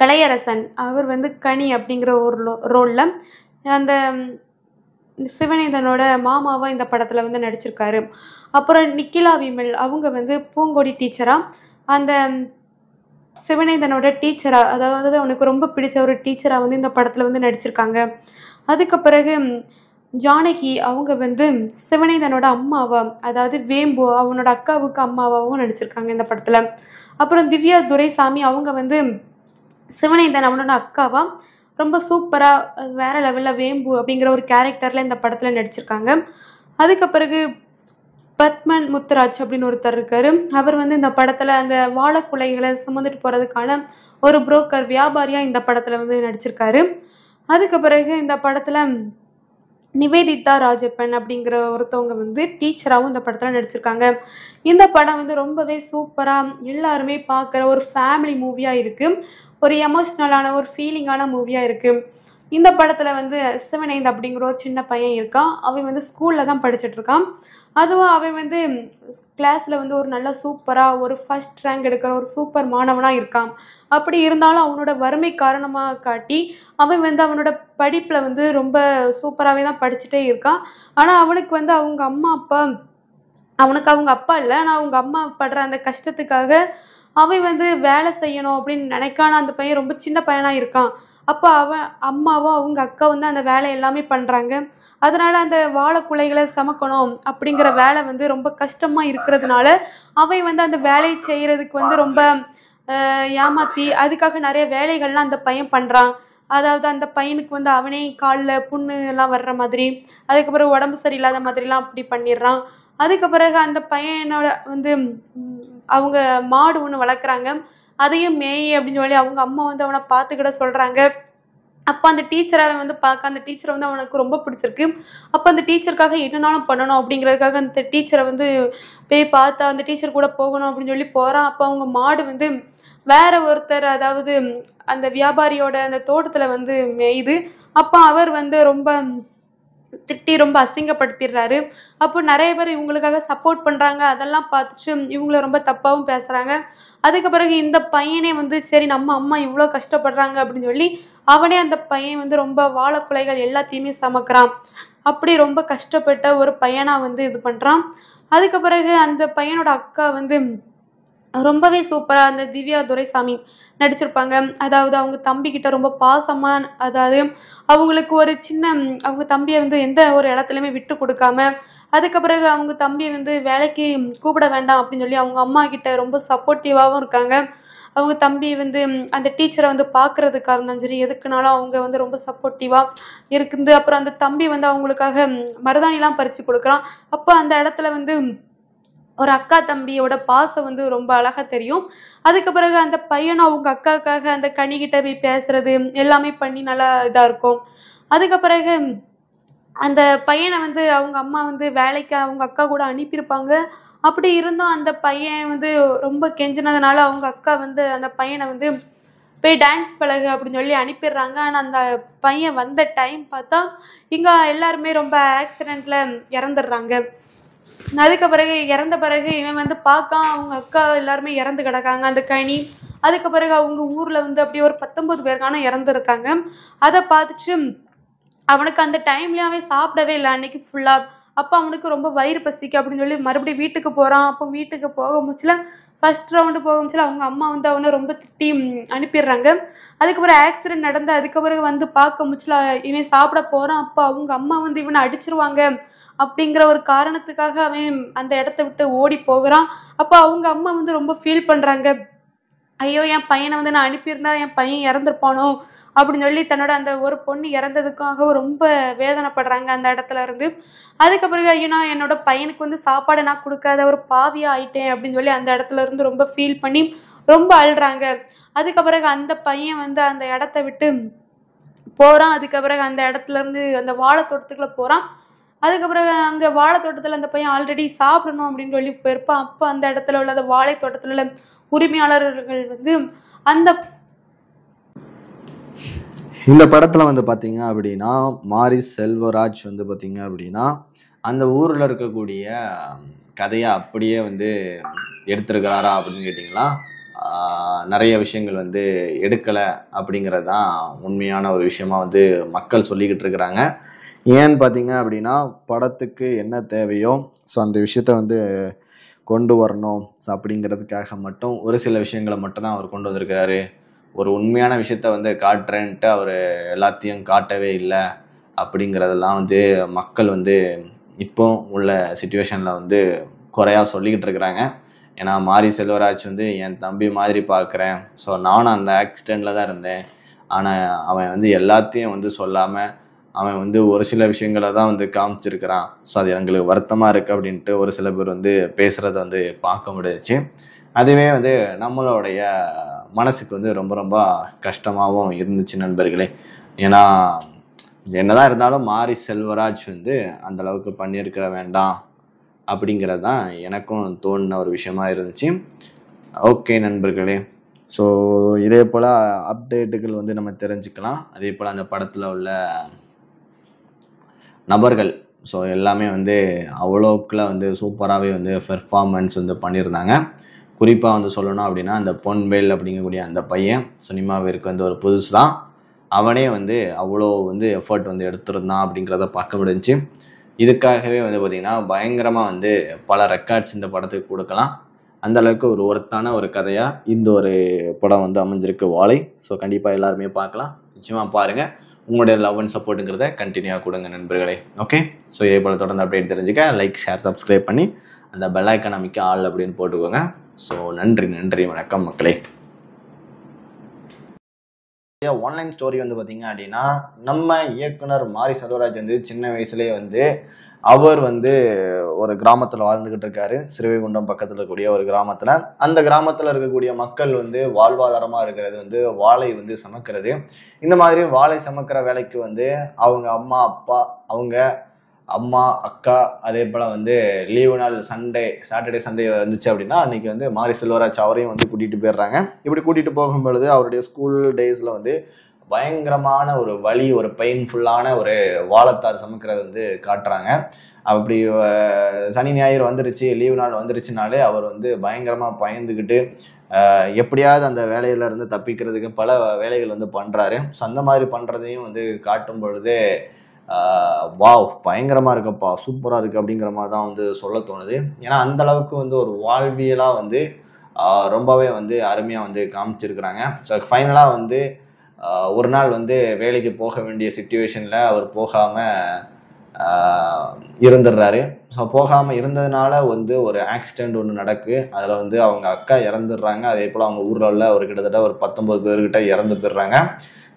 கலையரசன் அவர் வந்து கனி அப்படிங்கிற ஒரு ரோலில் அந்த சிவனேந்தனோட மாமாவாக இந்த படத்தில் வந்து நடிச்சிருக்காரு அப்புறம் நிக்கிலா விமல் அவங்க வந்து பூங்கொடி டீச்சராக அந்த சிவனை டீச்சராக அதாவது அவனுக்கு ரொம்ப பிடிச்ச ஒரு டீச்சராக வந்து இந்த படத்தில் வந்து நடிச்சிருக்காங்க அதுக்கு பிறகு ஜானகி அவங்க வந்து சிவனை அம்மாவா அதாவது வேம்பு அவனோட அக்காவுக்கு அம்மாவாகவும் நடிச்சிருக்காங்க இந்த படத்தில் அப்புறம் திவ்யா துரைசாமி அவங்க வந்து சிவனைந்தன் அவனோட அக்காவா ரொம்ப சூப்பராக வேறு லெவலில் வேம்பு அப்படிங்கிற ஒரு கேரக்டரில் இந்த படத்தில் நடிச்சிருக்காங்க அதுக்கு பிறகு பத்மன் முத்துராஜ் அப்படின்னு ஒருத்தர் இருக்கார் அவர் வந்து இந்த படத்தில் அந்த வாழைக்குலைகளை சுமந்துட்டு போகிறதுக்கான ஒரு புரோக்கர் வியாபாரியாக இந்த படத்தில் வந்து நடிச்சிருக்காரு அதுக்கு பிறகு இந்த படத்தில் நிவேதிதா ராஜப்பன் அப்படிங்கிற ஒருத்தவங்க வந்து டீச்சராகவும் இந்த படத்தில் நடிச்சிருக்காங்க இந்த படம் வந்து ரொம்பவே சூப்பராக எல்லாருமே பார்க்குற ஒரு ஃபேமிலி மூவியாக இருக்குது ஒரு எமோஷ்னலான ஒரு ஃபீலிங்கான மூவியாக இருக்குது இந்த படத்தில் வந்து சிவனைந்த் அப்படிங்கிற ஒரு சின்ன பையன் இருக்கான் அவன் வந்து ஸ்கூலில் தான் படிச்சுட்ருக்கான் அதுவும் அவன் வந்து கிளாஸில் வந்து ஒரு நல்ல சூப்பராக ஒரு ஃபஸ்ட் ரேங்க் எடுக்கிற ஒரு சூப்பர் மாணவனாக இருக்கான் அப்படி இருந்தாலும் அவனோட வறுமை காரணமாக காட்டி அவன் வந்து அவனோட படிப்பில் வந்து ரொம்ப சூப்பராகவே தான் படிச்சுட்டே இருக்கான் ஆனால் அவனுக்கு வந்து அவங்க அம்மா அப்பா அவனுக்கு அவங்க அப்பா இல்லை ஆனால் அவங்க அம்மா படுற அந்த கஷ்டத்துக்காக அவன் வந்து வேலை செய்யணும் அப்படின்னு நினைக்கான அந்த பையன் ரொம்ப சின்ன பையனாக இருக்கான் அப்போ அவன் அம்மாவும் அவங்க அக்கா வந்து அந்த வேலை எல்லாமே பண்ணுறாங்க அதனால் அந்த வாழை குலைகளை சமக்கணும் அப்படிங்கிற வேலை வந்து ரொம்ப கஷ்டமாக இருக்கிறதுனால அவன் வந்து அந்த வேலையை செய்கிறதுக்கு வந்து ரொம்ப ஏமாற்றி அதுக்காக நிறைய வேலைகள்லாம் அந்த பையன் பண்ணுறான் அதாவது அந்த பையனுக்கு வந்து அவனே காலில் புண்ணு எல்லாம் வர்ற மாதிரி அதுக்கப்புறம் உடம்பு சரியில்லாத மாதிரிலாம் அப்படி பண்ணிடுறான் அதுக்கு பிறகு அந்த பையனோட வந்து அவங்க மாடு ஒன்று வளர்க்குறாங்க அதையும் மேய் அப்படின்னு சொல்லி அவங்க அம்மா வந்து அவனை பார்த்துக்கிட சொல்கிறாங்க அப்போ அந்த டீச்சரை வந்து பார்க்க அந்த டீச்சரை வந்து அவனுக்கு ரொம்ப பிடிச்சிருக்கு அப்போ அந்த டீச்சருக்காக என்னென்னாலும் பண்ணணும் அப்படிங்கிறதுக்காக அந்த டீச்சரை வந்து போய் பார்த்தா அந்த டீச்சர் கூட போகணும் அப்படின்னு சொல்லி போகிறான் அப்போ அவங்க மாடு வந்து வேற ஒருத்தர் அதாவது அந்த வியாபாரியோட அந்த தோட்டத்தில் வந்து மேயுது அப்போ அவர் வந்து ரொம்ப திட்டி ரொம்ப அசிங்கப்படுத்திடுறாரு அப்போ நிறைய பேர் இவங்களுக்காக சப்போர்ட் பண்ணுறாங்க அதெல்லாம் பார்த்துட்டு இவங்கள ரொம்ப தப்பாகவும் பேசுகிறாங்க அதுக்கு பிறகு இந்த பையனே வந்து சரி நம்ம அம்மா இவ்வளோ கஷ்டப்படுறாங்க அப்படின்னு சொல்லி அவனே அந்த பையன் வந்து ரொம்ப வாழக்குலைகள் எல்லாத்தையுமே சமைக்கிறான் அப்படி ரொம்ப கஷ்டப்பட்ட ஒரு பையனாக வந்து இது பண்ணுறான் அதுக்கு பிறகு அந்த பையனோட அக்கா வந்து ரொம்பவே சூப்பராக அந்த திவ்யா துரைசாமி நடிச்சிருப்பாங்க அதாவது அவங்க தம்பிக்கிட்ட ரொம்ப பாசமாக அதாவது அவங்களுக்கு ஒரு சின்ன அவங்க தம்பியை வந்து எந்த ஒரு இடத்துலையுமே விட்டு கொடுக்காம அதுக்கப்புறம் அவங்க தம்பி வந்து வேலைக்கு கூப்பிட வேண்டாம் அப்படின்னு சொல்லி அவங்க அம்மா கிட்ட ரொம்ப சப்போர்ட்டிவாகவும் இருக்காங்க அவங்க தம்பி வந்து அந்த டீச்சரை வந்து பார்க்குறதுக்காக இருந்தாலும் சரி எதுக்குனாலும் அவங்க வந்து ரொம்ப சப்போர்ட்டிவாக இருக்குது அப்புறம் அந்த தம்பி வந்து அவங்களுக்காக மருதாணிலாம் பறித்து கொடுக்குறான் அப்போ அந்த இடத்துல வந்து ஒரு அக்கா தம்பியோட பாசம் வந்து ரொம்ப அழகாக தெரியும் அதுக்கு பிறகு அந்த பையனும் அவங்க அக்காவுக்காக அந்த கனிக்கிட்ட போய் பேசுறது எல்லாமே பண்ணி நல்லா இதாக இருக்கும் அதுக்கு பிறகு அந்த பையனை வந்து அவங்க அம்மா வந்து வேலைக்கு அவங்க அக்கா கூட அனுப்பியிருப்பாங்க அப்படி இருந்தும் அந்த பையன் வந்து ரொம்ப கெஞ்சினதுனால அவங்க அக்கா வந்து அந்த பையனை வந்து போய் டான்ஸ் பழகு அப்படின்னு சொல்லி அனுப்பிடுறாங்க ஆனால் அந்த பையன் வந்த டைம் பார்த்தா இங்கே எல்லாருமே ரொம்ப ஆக்சிடெண்ட்டில் இறந்துடுறாங்க அதுக்கு பிறகு இறந்த பிறகு இவன் வந்து பார்க்கா அவங்க அக்கா எல்லாருமே இறந்து கிடக்காங்க அந்த கனி அதுக்கு பிறகு அவங்க ஊரில் வந்து அப்படியே ஒரு பத்தொம்பது பேருக்கான இறந்துருக்காங்க அதை பார்த்துட்டு அவனுக்கு அந்த டைம்லேயே அவன் சாப்பிடவே இல்லை அன்னைக்கு ஃபுல்லாக அப்போ அவனுக்கு ரொம்ப வயிறு பசிக்கு அப்படின்னு சொல்லி மறுபடியும் வீட்டுக்கு போகிறான் அப்போ வீட்டுக்கு போக முச்சில ஃபஸ்ட் ரவுண்டு போக முச்சில அவங்க அம்மா வந்து அவனை ரொம்ப திட்டி அனுப்பிடுறாங்க அதுக்கப்புறம் ஆக்சிடென்ட் நடந்து அதுக்கப்புறம் வந்து பார்க்க முச்சில இவன் சாப்பிட போகிறான் அப்போ அவங்க அம்மா வந்து இவனை அடிச்சிருவாங்க அப்படிங்கிற ஒரு காரணத்துக்காக அவன் அந்த இடத்த விட்டு ஓடி போகிறான் அப்போ அவங்க அம்மா வந்து ரொம்ப ஃபீல் பண்ணுறாங்க ஐயோ என் பையனை வந்து நான் அனுப்பியிருந்தா என் பையன் இறந்துருப்பானோ அப்படின்னு சொல்லி தன்னோட அந்த ஒரு பொண்ணு இறந்ததுக்காக ரொம்ப வேதனைப்படுறாங்க அந்த இடத்துல இருந்து அதுக்கப்புறம் ஐயோ நான் என்னோட பையனுக்கு வந்து சாப்பாடு நான் கொடுக்காத ஒரு பாவியாக ஆயிட்டேன் அப்படின்னு சொல்லி அந்த இடத்துல இருந்து ரொம்ப ஃபீல் பண்ணி ரொம்ப அழுறாங்க அதுக்கப்புறம் அந்த பையன் வந்து அந்த இடத்த விட்டு போகிறான் அதுக்கப்புறம் அந்த இடத்துல இருந்து அந்த வாழை தோட்டத்துக்குள்ள போகிறான் அதுக்கப்புறம் அங்கே வாழை தோட்டத்தில் அந்த பையன் ஆல்ரெடி சாப்பிடணும் அப்படின்னு சொல்லி போயிருப்பான் அப்போ அந்த இடத்துல உள்ள அந்த வாழை தோட்டத்தில் உள்ள உரிமையாளர்கள் வந்து அந்த இந்த படத்தில் வந்து பார்த்தீங்க அப்படின்னா மாரி செல்வராஜ் வந்து பார்த்தீங்க அப்படின்னா அந்த ஊரில் இருக்கக்கூடிய கதையை அப்படியே வந்து எடுத்திருக்கிறாரா அப்படின்னு கேட்டிங்கன்னா நிறைய விஷயங்கள் வந்து எடுக்கலை அப்படிங்கிறது தான் உண்மையான ஒரு விஷயமா வந்து மக்கள் சொல்லிக்கிட்டு இருக்கிறாங்க ஏன்னு பார்த்தீங்க அப்படின்னா படத்துக்கு என்ன தேவையோ ஸோ அந்த விஷயத்த வந்து கொண்டு வரணும் ஸோ அப்படிங்கிறதுக்காக மட்டும் ஒரு சில விஷயங்களை மட்டும் தான் அவர் கொண்டு வந்திருக்கிறாரு ஒரு உண்மையான விஷயத்த வந்து காட்டுறேன்ட்டு அவர் எல்லாத்தையும் காட்டவே இல்லை அப்படிங்கிறதெல்லாம் வந்து மக்கள் வந்து இப்போ உள்ள சுச்சுவேஷனில் வந்து குறையாக சொல்லிக்கிட்டு இருக்கிறாங்க ஏன்னா மாரி செல்வராஜ் வந்து என் தம்பி மாதிரி பார்க்குறேன் ஸோ நானும் அந்த ஆக்சிடெண்ட்டில் தான் இருந்தேன் ஆனால் அவன் வந்து எல்லாத்தையும் வந்து சொல்லாமல் அவன் வந்து ஒரு சில விஷயங்களை தான் வந்து காமிச்சிருக்கிறான் ஸோ அது எங்களுக்கு வருத்தமாக இருக்குது அப்படின்ட்டு ஒரு சில பேர் வந்து பேசுகிறத வந்து பார்க்க முடியுச்சு அதுவே வந்து நம்மளுடைய மனசுக்கு வந்து ரொம்ப ரொம்ப கஷ்டமாகவும் இருந்துச்சு நண்பர்களே ஏன்னா என்னதான் இருந்தாலும் மாரி செல்வராஜ் வந்து அந்த அளவுக்கு பண்ணியிருக்கிற வேண்டாம் அப்படிங்கிறது தான் எனக்கும் தோணின ஒரு விஷயமா இருந்துச்சு ஓகே நண்பர்களே ஸோ இதே போல் அப்டேட்டுகள் வந்து நம்ம தெரிஞ்சுக்கலாம் அதே போல் அந்த படத்தில் உள்ள நபர்கள் ஸோ எல்லாமே வந்து அவ்வளோக்குள்ள வந்து சூப்பராகவே வந்து பெர்ஃபார்மன்ஸ் வந்து பண்ணியிருந்தாங்க குறிப்பாக வந்து சொல்லணும் அப்படின்னா அந்த பொன்வேல் அப்படிங்கக்கூடிய அந்த பையன் சினிமாவிற்கு வந்து ஒரு புதுசு தான் அவனே வந்து அவ்வளோ வந்து எஃபர்ட் வந்து எடுத்துருந்தான் அப்படிங்கிறத பார்க்க முடிஞ்சு இதுக்காகவே வந்து பார்த்திங்கன்னா பயங்கரமாக வந்து பல ரெக்கார்ட்ஸ் இந்த படத்துக்கு கொடுக்கலாம் அந்தளவுக்கு ஒரு ஒருத்தான ஒரு கதையாக இந்த ஒரு படம் வந்து அமைஞ்சிருக்கு வாழை ஸோ கண்டிப்பாக எல்லாருமே பார்க்கலாம் நிச்சயமாக பாருங்கள் உங்களுடைய லவ் அண்ட் சப்போர்ட்டுங்கிறத கண்டினியூவாக கொடுங்க நண்பர்களே ஓகே ஸோ இதே போல் தொடர்ந்து அப்டேட் தெரிஞ்சுக்க லைக் ஷேர் சப்ஸ்கிரைப் பண்ணி அந்த பெல் ஐக்கன் அமைக்க ஆள் அப்படின்னு போட்டுக்கோங்க ஸோ நன்றி நன்றி வணக்கம் மக்களே ஆன்லைன் ஸ்டோரி வந்து பார்த்தீங்க அப்படின்னா நம்ம இயக்குனர் மாரி செல்வராஜ் வந்து சின்ன வயசுலேயே வந்து அவர் வந்து ஒரு கிராமத்தில் வாழ்ந்துக்கிட்டு இருக்காரு சிறுவைகுண்டம் பக்கத்தில் இருக்கக்கூடிய ஒரு கிராமத்தில் அந்த கிராமத்தில் இருக்கக்கூடிய மக்கள் வந்து வாழ்வாதாரமாக இருக்கிறது வந்து வாழை வந்து சமைக்கிறது இந்த மாதிரி வாழை சமைக்கிற வேலைக்கு வந்து அவங்க அம்மா அப்பா அவங்க அம்மா அக்கா அதே போல் வந்து லீவு நாள் சண்டே சாட்டர்டே சண்டே வந்துச்சு அப்படின்னா அன்றைக்கி வந்து மாரி செல்வராஜ் அவரையும் வந்து கூட்டிகிட்டு போயிடுறாங்க இப்படி கூட்டிகிட்டு போகும் பொழுது அவருடைய ஸ்கூல் டேஸில் வந்து பயங்கரமான ஒரு வழி ஒரு பெயின்ஃபுல்லான ஒரு வாழத்தார் சமைக்கிறது வந்து காட்டுறாங்க அப்படி சனி ஞாயிறு வந்துருச்சு லீவு நாள் வந்துருச்சுனாலே அவர் வந்து பயங்கரமாக பயந்துக்கிட்டு எப்படியாவது அந்த வேலையிலேருந்து தப்பிக்கிறதுக்கு பல வேலைகள் வந்து பண்ணுறாரு ஸோ அந்த மாதிரி பண்ணுறதையும் வந்து காட்டும் பொழுது வாவ் பயங்கரமாக இருக்கப்பா சூப்பராக இருக்குது அப்படிங்கிற மாதிரி தான் வந்து சொல்ல தோணுது ஏன்னா அந்த அளவுக்கு வந்து ஒரு வாழ்வியலாக வந்து ரொம்பவே வந்து அருமையாக வந்து காமிச்சிருக்கிறாங்க ஸோ ஃபைனலாக வந்து ஒரு நாள் வந்து வேலைக்கு போக வேண்டிய சுச்சுவேஷனில் அவர் போகாமல் இருந்துடுறாரு ஸோ போகாமல் இருந்ததுனால வந்து ஒரு ஆக்சிடெண்ட் ஒன்று நடக்கு அதில் வந்து அவங்க அக்கா இறந்துடுறாங்க அதே போல் அவங்க ஊரில் உள்ள ஒரு கிட்டத்தட்ட ஒரு பத்தொம்பது பேர்கிட்ட இறந்து போயிடுறாங்க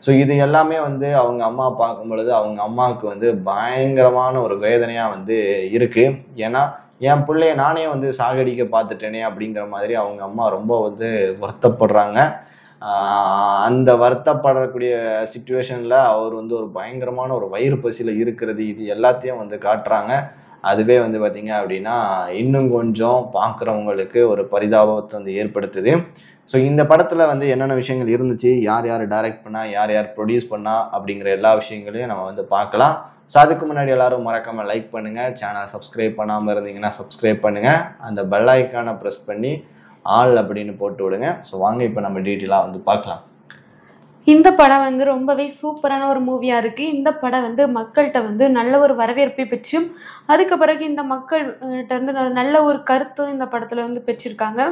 ஸோ இது எல்லாமே வந்து அவங்க அம்மா பார்க்கும் பொழுது அவங்க அம்மாவுக்கு வந்து பயங்கரமான ஒரு வேதனையாக வந்து இருக்குது ஏன்னா என் பிள்ளைய நானே வந்து சாகடிக்க பார்த்துட்டேனே அப்படிங்கிற மாதிரி அவங்க அம்மா ரொம்ப வந்து வருத்தப்படுறாங்க அந்த வருத்தப்படக்கூடிய சுச்சுவேஷனில் அவர் வந்து ஒரு பயங்கரமான ஒரு வயிறு பசியில் இருக்கிறது இது எல்லாத்தையும் வந்து காட்டுறாங்க அதுவே வந்து பார்த்திங்க அப்படின்னா இன்னும் கொஞ்சம் பார்க்குறவங்களுக்கு ஒரு பரிதாபத்தை வந்து ஏற்படுத்துது ஸோ இந்த படத்தில் வந்து என்னென்ன விஷயங்கள் இருந்துச்சு யார் யார் டைரக்ட் பண்ணால் யார் யார் ப்ரொடியூஸ் பண்ணா அப்படிங்கிற எல்லா விஷயங்களையும் நம்ம வந்து பார்க்கலாம் ஸோ அதுக்கு முன்னாடி எல்லாரும் மறக்காமல் லைக் பண்ணுங்கள் சேனலை சப்ஸ்கிரைப் பண்ணாமல் இருந்தீங்கன்னா சப்ஸ்கிரைப் பண்ணுங்கள் அந்த பெல் ஐக்கானை ப்ரெஸ் பண்ணி ஆள் அப்படின்னு போட்டு விடுங்க ஸோ வாங்க இப்போ நம்ம டீட்டெயிலாக வந்து பார்க்கலாம் இந்த படம் வந்து ரொம்பவே சூப்பரான ஒரு மூவியாக இருக்குது இந்த படம் வந்து மக்கள்கிட்ட வந்து நல்ல ஒரு வரவேற்பை பெற்று அதுக்கு பிறகு இந்த மக்கள்கிட்ட வந்து நல்ல ஒரு கருத்தும் இந்த படத்தில் வந்து பெற்றிருக்காங்க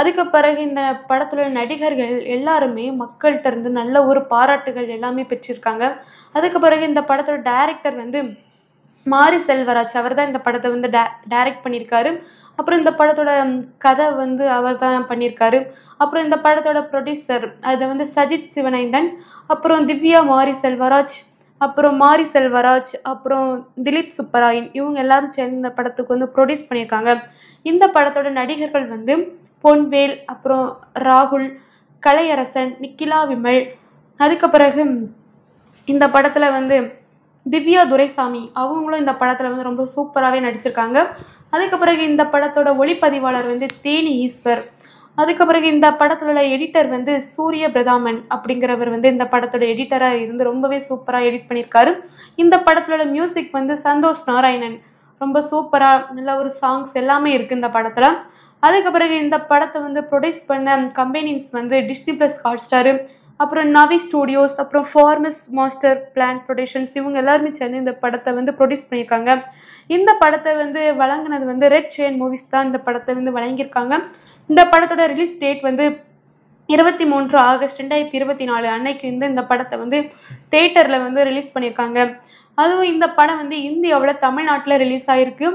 அதுக்கு பிறகு இந்த படத்தில் நடிகர்கள் எல்லாருமே மக்கள்கிட்ட இருந்து நல்ல ஒரு பாராட்டுகள் எல்லாமே பெற்றிருக்காங்க அதுக்கு பிறகு இந்த படத்தோட டைரக்டர் வந்து மாரி செல்வராஜ் அவர் தான் இந்த படத்தை வந்து டே டேரக்ட் பண்ணியிருக்காரு அப்புறம் இந்த படத்தோட கதை வந்து அவர் தான் பண்ணியிருக்காரு அப்புறம் இந்த படத்தோட ப்ரொடியூசர் அதை வந்து சஜித் சிவனைந்தன் அப்புறம் திவ்யா மாரி செல்வராஜ் அப்புறம் மாரி செல்வராஜ் அப்புறம் திலீப் சுப்பராயன் இவங்க எல்லாரும் சேர்ந்து இந்த படத்துக்கு வந்து ப்ரொடியூஸ் பண்ணியிருக்காங்க இந்த படத்தோட நடிகர்கள் வந்து பொன்வேல் அப்புறம் ராகுல் கலையரசன் நிக்கிலா விமல் அதுக்கு பிறகு இந்த படத்தில் வந்து திவ்யா துரைசாமி அவங்களும் இந்த படத்தில் வந்து ரொம்ப சூப்பராகவே நடிச்சிருக்காங்க அதுக்கு பிறகு இந்த படத்தோட ஒளிப்பதிவாளர் வந்து தேனி ஈஸ்வர் அதுக்கு பிறகு இந்த படத்தில் உள்ள எடிட்டர் வந்து சூரிய பிரதாமன் அப்படிங்கிறவர் வந்து இந்த படத்தோட எடிட்டராக இருந்து ரொம்பவே சூப்பராக எடிட் பண்ணியிருக்காரு இந்த படத்தில் உள்ள மியூசிக் வந்து சந்தோஷ் நாராயணன் ரொம்ப சூப்பராக நல்ல ஒரு சாங்ஸ் எல்லாமே இருக்குது இந்த படத்தில் அதுக்கு பிறகு இந்த படத்தை வந்து ப்ரொடியூஸ் பண்ண கம்பெனிஸ் வந்து டிஸ்னி ப்ளஸ் ஹாட் ஸ்டாரு அப்புறம் நவி ஸ்டூடியோஸ் அப்புறம் ஃபார்மஸ் மாஸ்டர் பிளான் ப்ரொடக்ஷன்ஸ் இவங்க எல்லாருமே சேர்ந்து இந்த படத்தை வந்து ப்ரொடியூஸ் பண்ணியிருக்காங்க இந்த படத்தை வந்து வழங்கினது வந்து ரெட் செயின் மூவிஸ் தான் இந்த படத்தை வந்து வழங்கியிருக்காங்க இந்த படத்தோட ரிலீஸ் டேட் வந்து இருபத்தி மூன்று ஆகஸ்ட் ரெண்டாயிரத்தி இருபத்தி நாலு அன்னைக்கு வந்து இந்த படத்தை வந்து தேட்டரில் வந்து ரிலீஸ் பண்ணியிருக்காங்க அதுவும் இந்த படம் வந்து இந்தியாவில் தமிழ்நாட்டில் ரிலீஸ் ஆகிருக்கு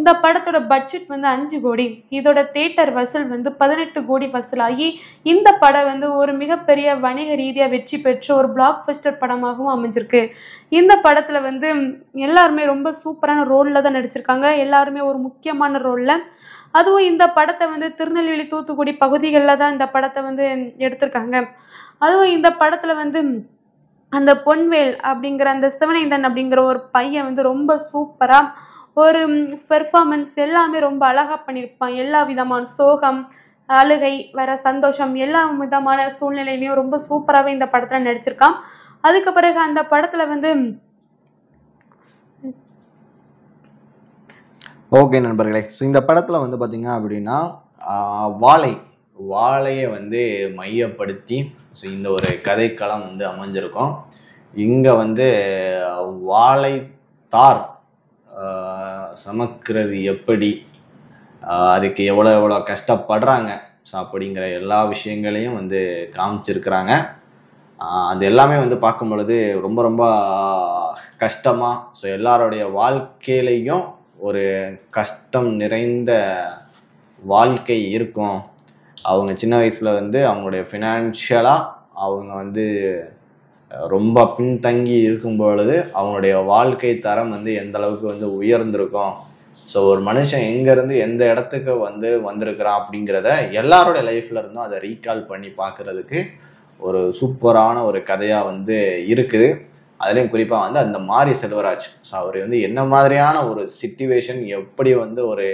இந்த படத்தோட பட்ஜெட் வந்து அஞ்சு கோடி இதோட தேட்டர் வசூல் வந்து பதினெட்டு கோடி வசூலாகி இந்த படம் வந்து ஒரு மிகப்பெரிய வணிக ரீதியாக வெற்றி பெற்ற ஒரு பிளாக் ஃபஸ்டர் படமாகவும் அமைஞ்சிருக்கு இந்த படத்தில் வந்து எல்லாருமே ரொம்ப சூப்பரான ரோலில் தான் நடிச்சிருக்காங்க எல்லாருமே ஒரு முக்கியமான ரோலில் அதுவும் இந்த படத்தை வந்து திருநெல்வேலி தூத்துக்குடி பகுதிகளில் தான் இந்த படத்தை வந்து எடுத்திருக்காங்க அதுவும் இந்த படத்தில் வந்து அந்த பொன்வேல் அப்படிங்கிற அந்த சிவனைந்தன் அப்படிங்கிற ஒரு பையன் வந்து ரொம்ப சூப்பராக ஒரு பெர்ஃபார்மன்ஸ் எல்லாமே ரொம்ப அழகாக பண்ணியிருப்பான் எல்லா விதமான சோகம் அழுகை வர சந்தோஷம் எல்லா விதமான சூழ்நிலையிலையும் ரொம்ப சூப்பராகவே இந்த படத்தில் நடிச்சிருக்கான் அதுக்கு பிறகு அந்த படத்தில் வந்து ஓகே நண்பர்களே ஸோ இந்த படத்தில் வந்து பார்த்திங்க அப்படின்னா வாழை வாழையை வந்து மையப்படுத்தி ஸோ இந்த ஒரு கதைக்களம் வந்து அமைஞ்சிருக்கும் இங்கே வந்து வாழை தார் சமைக்கிறது எப்படி அதுக்கு எவ்வளோ எவ்வளோ கஷ்டப்படுறாங்க அப்படிங்கிற எல்லா விஷயங்களையும் வந்து காமிச்சிருக்கிறாங்க அது எல்லாமே வந்து பார்க்கும் பொழுது ரொம்ப ரொம்ப கஷ்டமாக ஸோ எல்லாருடைய வாழ்க்கையிலையும் ஒரு கஷ்டம் நிறைந்த வாழ்க்கை இருக்கும் அவங்க சின்ன வயசில் வந்து அவங்களுடைய ஃபினான்ஷியலாக அவங்க வந்து ரொம்ப பின்தங்கி இருக்கும் பொழுது அவனுடைய வாழ்க்கை தரம் வந்து எந்த அளவுக்கு வந்து உயர்ந்திருக்கும் ஸோ ஒரு மனுஷன் எங்கேருந்து எந்த இடத்துக்கு வந்து வந்திருக்கிறான் அப்படிங்கிறத எல்லாரோடைய லைஃப்ல இருந்தும் அதை ரீகால் பண்ணி பார்க்கறதுக்கு ஒரு சூப்பரான ஒரு கதையாக வந்து இருக்குது அதுலேயும் குறிப்பாக வந்து அந்த மாரி செல்வராஜ் ஸோ அவர் வந்து என்ன மாதிரியான ஒரு சுச்சுவேஷன் எப்படி வந்து ஒரு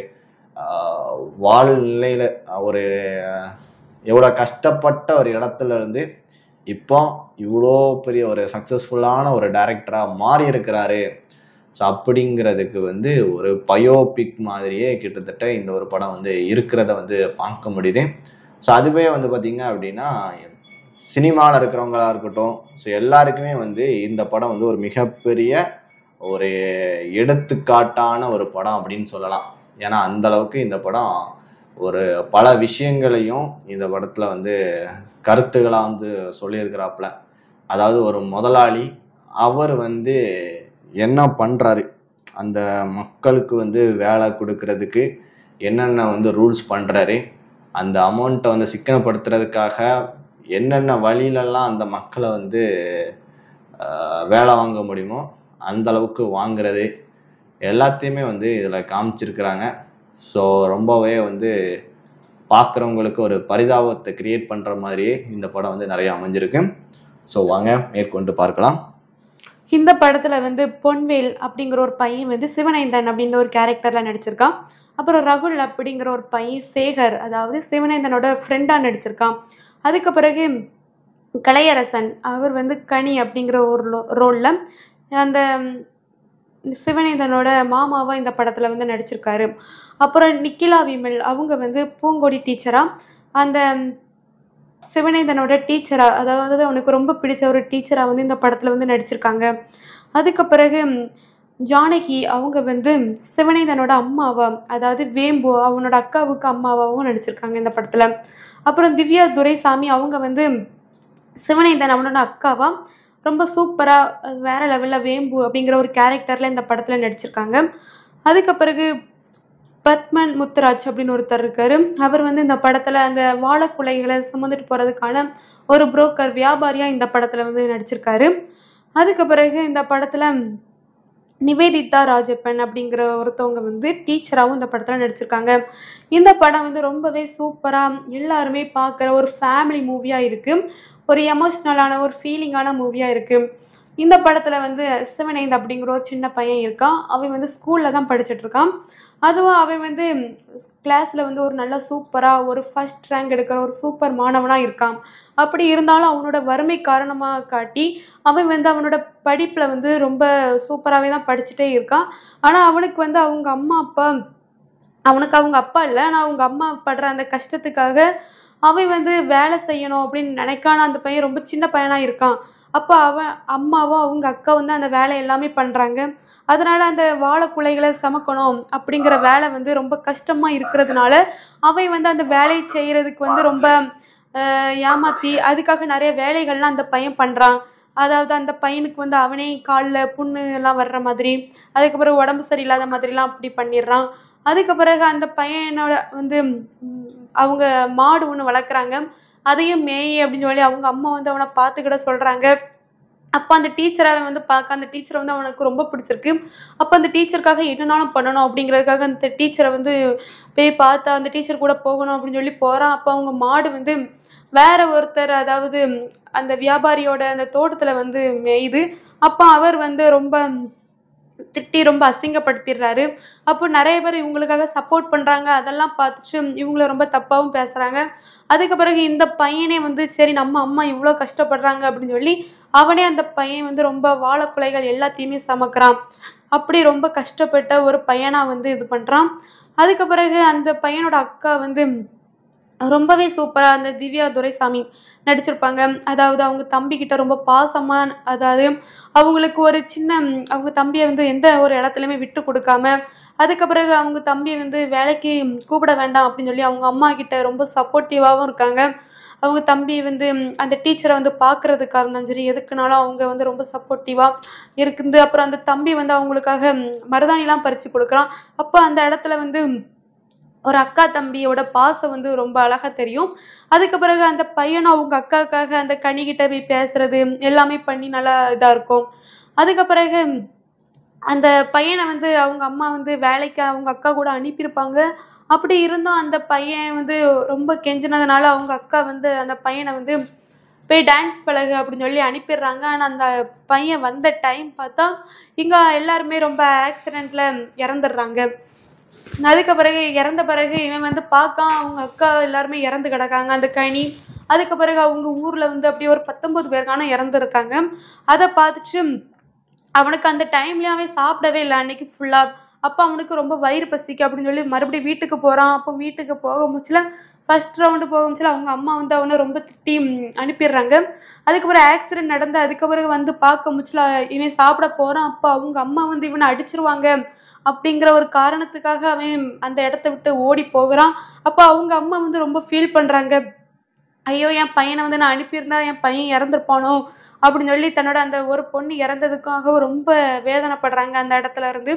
வாழ்நிலையில் ஒரு எவ்வளோ கஷ்டப்பட்ட ஒரு இடத்துல இருந்து இப்போ இவ்வளோ பெரிய ஒரு சக்ஸஸ்ஃபுல்லான ஒரு டேரக்டராக மாறி இருக்கிறாரு ஸோ அப்படிங்கிறதுக்கு வந்து ஒரு பயோபிக் மாதிரியே கிட்டத்தட்ட இந்த ஒரு படம் வந்து இருக்கிறத வந்து பார்க்க முடியுது ஸோ அதுவே வந்து பார்த்திங்க அப்படின்னா சினிமாவில் இருக்கிறவங்களாக இருக்கட்டும் ஸோ எல்லாருக்குமே வந்து இந்த படம் வந்து ஒரு மிகப்பெரிய ஒரு எடுத்துக்காட்டான ஒரு படம் அப்படின்னு சொல்லலாம் ஏன்னா அந்தளவுக்கு இந்த படம் ஒரு பல விஷயங்களையும் இந்த படத்தில் வந்து கருத்துக்களாக வந்து சொல்லியிருக்கிறாப்புல அதாவது ஒரு முதலாளி அவர் வந்து என்ன பண்ணுறாரு அந்த மக்களுக்கு வந்து வேலை கொடுக்கறதுக்கு என்னென்ன வந்து ரூல்ஸ் பண்ணுறாரு அந்த அமௌண்ட்டை வந்து சிக்கனப்படுத்துறதுக்காக என்னென்ன வழியிலலாம் அந்த மக்களை வந்து வேலை வாங்க முடியுமோ அந்தளவுக்கு வாங்கிறது எல்லாத்தையுமே வந்து இதில் காமிச்சிருக்கிறாங்க ஸோ ரொம்பவே வந்து பார்க்குறவங்களுக்கு ஒரு பரிதாபத்தை கிரியேட் பண்ணுற மாதிரியே இந்த படம் வந்து நிறைய அமைஞ்சிருக்கு ஸோ வாங்க மேற்கொண்டு பார்க்கலாம் இந்த படத்தில் வந்து பொன்வேல் அப்படிங்கிற ஒரு பையன் வந்து சிவனைந்தன் அப்படிங்கிற ஒரு கேரக்டரில் நடிச்சிருக்கான் அப்புறம் ரகுல் அப்படிங்கிற ஒரு பையன் சேகர் அதாவது சிவனைந்தனோட ஃப்ரெண்டாக நடிச்சிருக்கான் அதுக்கு பிறகு கலையரசன் அவர் வந்து கனி அப்படிங்கிற ஒரு ரோலில் அந்த சிவநேதனோட மாமாவாக இந்த படத்தில் வந்து நடிச்சிருக்காரு அப்புறம் நிக்கிலா விமல் அவங்க வந்து பூங்கொடி டீச்சராக அந்த சிவனேதனோட டீச்சராக அதாவது அவனுக்கு ரொம்ப பிடிச்ச ஒரு டீச்சராக வந்து இந்த படத்தில் வந்து நடிச்சிருக்காங்க அதுக்கு பிறகு ஜானகி அவங்க வந்து சிவனேதனோட அம்மாவா அதாவது வேம்பு அவனோட அக்காவுக்கு அம்மாவாகவும் நடிச்சிருக்காங்க இந்த படத்தில் அப்புறம் திவ்யா துரைசாமி அவங்க வந்து சிவனேதன் அவனோட அக்காவா ரொம்ப சூப்பராக வேறு லெவலில் வேம்பு அப்படிங்கிற ஒரு கேரக்டரில் இந்த படத்தில் நடிச்சிருக்காங்க அதுக்கு பிறகு பத்மன் முத்துராஜ் அப்படின்னு ஒருத்தர் இருக்கார் அவர் வந்து இந்த படத்தில் அந்த வாழைக்குலைகளை சுமந்துட்டு போகிறதுக்கான ஒரு புரோக்கர் வியாபாரியாக இந்த படத்தில் வந்து நடிச்சிருக்காரு அதுக்கு பிறகு இந்த படத்தில் நிவேதிதா ராஜப்பன் அப்படிங்கிற ஒருத்தவங்க வந்து டீச்சராகவும் இந்த படத்தில் நடிச்சிருக்காங்க இந்த படம் வந்து ரொம்பவே சூப்பராக எல்லாருமே பார்க்குற ஒரு ஃபேமிலி மூவியாக இருக்குது ஒரு எமோஷ்னலான ஒரு ஃபீலிங்கான மூவியாக இருக்குது இந்த படத்தில் வந்து சிவனைந்த் அப்படிங்கிற ஒரு சின்ன பையன் இருக்கான் அவன் வந்து ஸ்கூலில் தான் படிச்சுட்ருக்கான் அதுவும் அவன் வந்து கிளாஸில் வந்து ஒரு நல்ல சூப்பராக ஒரு ஃபஸ்ட் ரேங்க் எடுக்கிற ஒரு சூப்பர் மாணவனாக இருக்கான் அப்படி இருந்தாலும் அவனோட வறுமை காரணமாக காட்டி அவன் வந்து அவனோட படிப்பில் வந்து ரொம்ப சூப்பராகவே தான் படிச்சுட்டே இருக்கான் ஆனால் அவனுக்கு வந்து அவங்க அம்மா அப்பா அவனுக்கு அவங்க அப்பா இல்லை ஆனால் அவங்க அம்மா படுற அந்த கஷ்டத்துக்காக அவன் வந்து வேலை செய்யணும் அப்படின்னு நினைக்கான அந்த பையன் ரொம்ப சின்ன பையனாக இருக்கான் அப்போ அவன் அம்மாவும் அவங்க அக்கா வந்து அந்த வேலை எல்லாமே பண்ணுறாங்க அதனால் அந்த வாழை குலைகளை சமக்கணும் அப்படிங்கிற வேலை வந்து ரொம்ப கஷ்டமாக இருக்கிறதுனால அவன் வந்து அந்த வேலையை செய்கிறதுக்கு வந்து ரொம்ப ஏமாற்றி அதுக்காக நிறைய வேலைகள்லாம் அந்த பையன் பண்ணுறான் அதாவது அந்த பையனுக்கு வந்து அவனே காலில் புண்ணு எல்லாம் வர்ற மாதிரி அதுக்கப்புறம் உடம்பு சரியில்லாத மாதிரிலாம் அப்படி பண்ணிடுறான் அதுக்கு பிறகு அந்த பையனோட வந்து அவங்க மாடு ஒன்று வளர்க்குறாங்க அதையும் மேய் அப்படின்னு சொல்லி அவங்க அம்மா வந்து அவனை பார்த்துக்கிட சொல்கிறாங்க அப்போ அந்த டீச்சரை வந்து பார்க்க அந்த டீச்சரை வந்து அவனுக்கு ரொம்ப பிடிச்சிருக்கு அப்போ அந்த டீச்சருக்காக என்னென்னாலும் பண்ணணும் அப்படிங்கிறதுக்காக அந்த டீச்சரை வந்து போய் பார்த்தா அந்த டீச்சர் கூட போகணும் அப்படின்னு சொல்லி போகிறான் அப்போ அவங்க மாடு வந்து வேற ஒருத்தர் அதாவது அந்த வியாபாரியோட அந்த தோட்டத்தில் வந்து மேயுது அப்போ அவர் வந்து ரொம்ப திட்டி ரொம்ப அசிங்கப்படுத்திடுறாரு அப்போ நிறைய பேர் இவங்களுக்காக சப்போர்ட் பண்ணுறாங்க அதெல்லாம் பார்த்துட்டு இவங்கள ரொம்ப தப்பாகவும் பேசுகிறாங்க அதுக்கு பிறகு இந்த பையனே வந்து சரி நம்ம அம்மா இவ்வளோ கஷ்டப்படுறாங்க அப்படின்னு சொல்லி அவனே அந்த பையன் வந்து ரொம்ப வாழக்குலைகள் எல்லாத்தையுமே சமைக்கிறான் அப்படி ரொம்ப கஷ்டப்பட்ட ஒரு பையனாக வந்து இது பண்ணுறான் அதுக்கு பிறகு அந்த பையனோட அக்கா வந்து ரொம்பவே சூப்பராக அந்த திவ்யா துரைசாமி நடிச்சிருப்பாங்க அதாவது அவங்க தம்பிக்கிட்ட ரொம்ப பாசமாக அதாவது அவங்களுக்கு ஒரு சின்ன அவங்க தம்பியை வந்து எந்த ஒரு இடத்துலையுமே விட்டு கொடுக்காம அதுக்கு பிறகு அவங்க தம்பி வந்து வேலைக்கு கூப்பிட வேண்டாம் அப்படின்னு சொல்லி அவங்க அம்மா கிட்ட ரொம்ப சப்போர்ட்டிவாகவும் இருக்காங்க அவங்க தம்பி வந்து அந்த டீச்சரை வந்து பார்க்குறதுக்காக இருந்தாலும் சரி எதுக்குனாலும் அவங்க வந்து ரொம்ப சப்போர்ட்டிவாக இருக்குது அப்புறம் அந்த தம்பி வந்து அவங்களுக்காக மருதாணிலாம் பறித்து கொடுக்குறான் அப்போ அந்த இடத்துல வந்து ஒரு அக்கா தம்பியோட பாசம் வந்து ரொம்ப அழகாக தெரியும் அதுக்கு பிறகு அந்த பையனும் அவங்க அக்காவுக்காக அந்த கனிக்கிட்ட போய் பேசுறது எல்லாமே பண்ணி நல்லா இதாக இருக்கும் அதுக்கு பிறகு அந்த பையனை வந்து அவங்க அம்மா வந்து வேலைக்கு அவங்க அக்கா கூட அனுப்பியிருப்பாங்க அப்படி இருந்தும் அந்த பையன் வந்து ரொம்ப கெஞ்சினதுனால அவங்க அக்கா வந்து அந்த பையனை வந்து போய் டான்ஸ் பழகு அப்படின்னு சொல்லி அனுப்பிடுறாங்க ஆனால் அந்த பையன் வந்த டைம் பார்த்தா இங்கே எல்லாருமே ரொம்ப ஆக்சிடெண்ட்டில் இறந்துடுறாங்க அதுக்கு பிறகு இறந்த பிறகு இவன் வந்து பார்க்க அவங்க அக்கா எல்லாருமே இறந்து கிடக்காங்க அந்த கனி அதுக்கு பிறகு அவங்க ஊரில் வந்து அப்படியே ஒரு பத்தொம்பது பேருக்கான இறந்துருக்காங்க அதை பார்த்துட்டு அவனுக்கு அந்த டைம்லேயாவே சாப்பிடவே இல்லை அன்னைக்கு ஃபுல்லாக அப்போ அவனுக்கு ரொம்ப வயிறு பசிக்கு அப்படின்னு சொல்லி மறுபடியும் வீட்டுக்கு போகிறான் அப்போ வீட்டுக்கு போக முச்சில ஃபஸ்ட் ரவுண்டு போக முச்சில அவங்க அம்மா வந்து அவனை ரொம்ப திட்டி அனுப்பிடுறாங்க அதுக்கப்புறம் ஆக்சிடென்ட் நடந்து அதுக்கப்புறம் வந்து பார்க்க முச்சில இவன் சாப்பிட போகிறான் அப்போ அவங்க அம்மா வந்து இவனை அடிச்சிருவாங்க அப்படிங்கிற ஒரு காரணத்துக்காக அவன் அந்த இடத்த விட்டு ஓடி போகிறான் அப்போ அவங்க அம்மா வந்து ரொம்ப ஃபீல் பண்ணுறாங்க ஐயோ என் பையனை வந்து நான் அனுப்பியிருந்தா என் பையன் இறந்துருப்பானோ அப்படின்னு சொல்லி தன்னோட அந்த ஒரு பொண்ணு இறந்ததுக்காக ரொம்ப வேதனைப்படுறாங்க அந்த இடத்துல இருந்து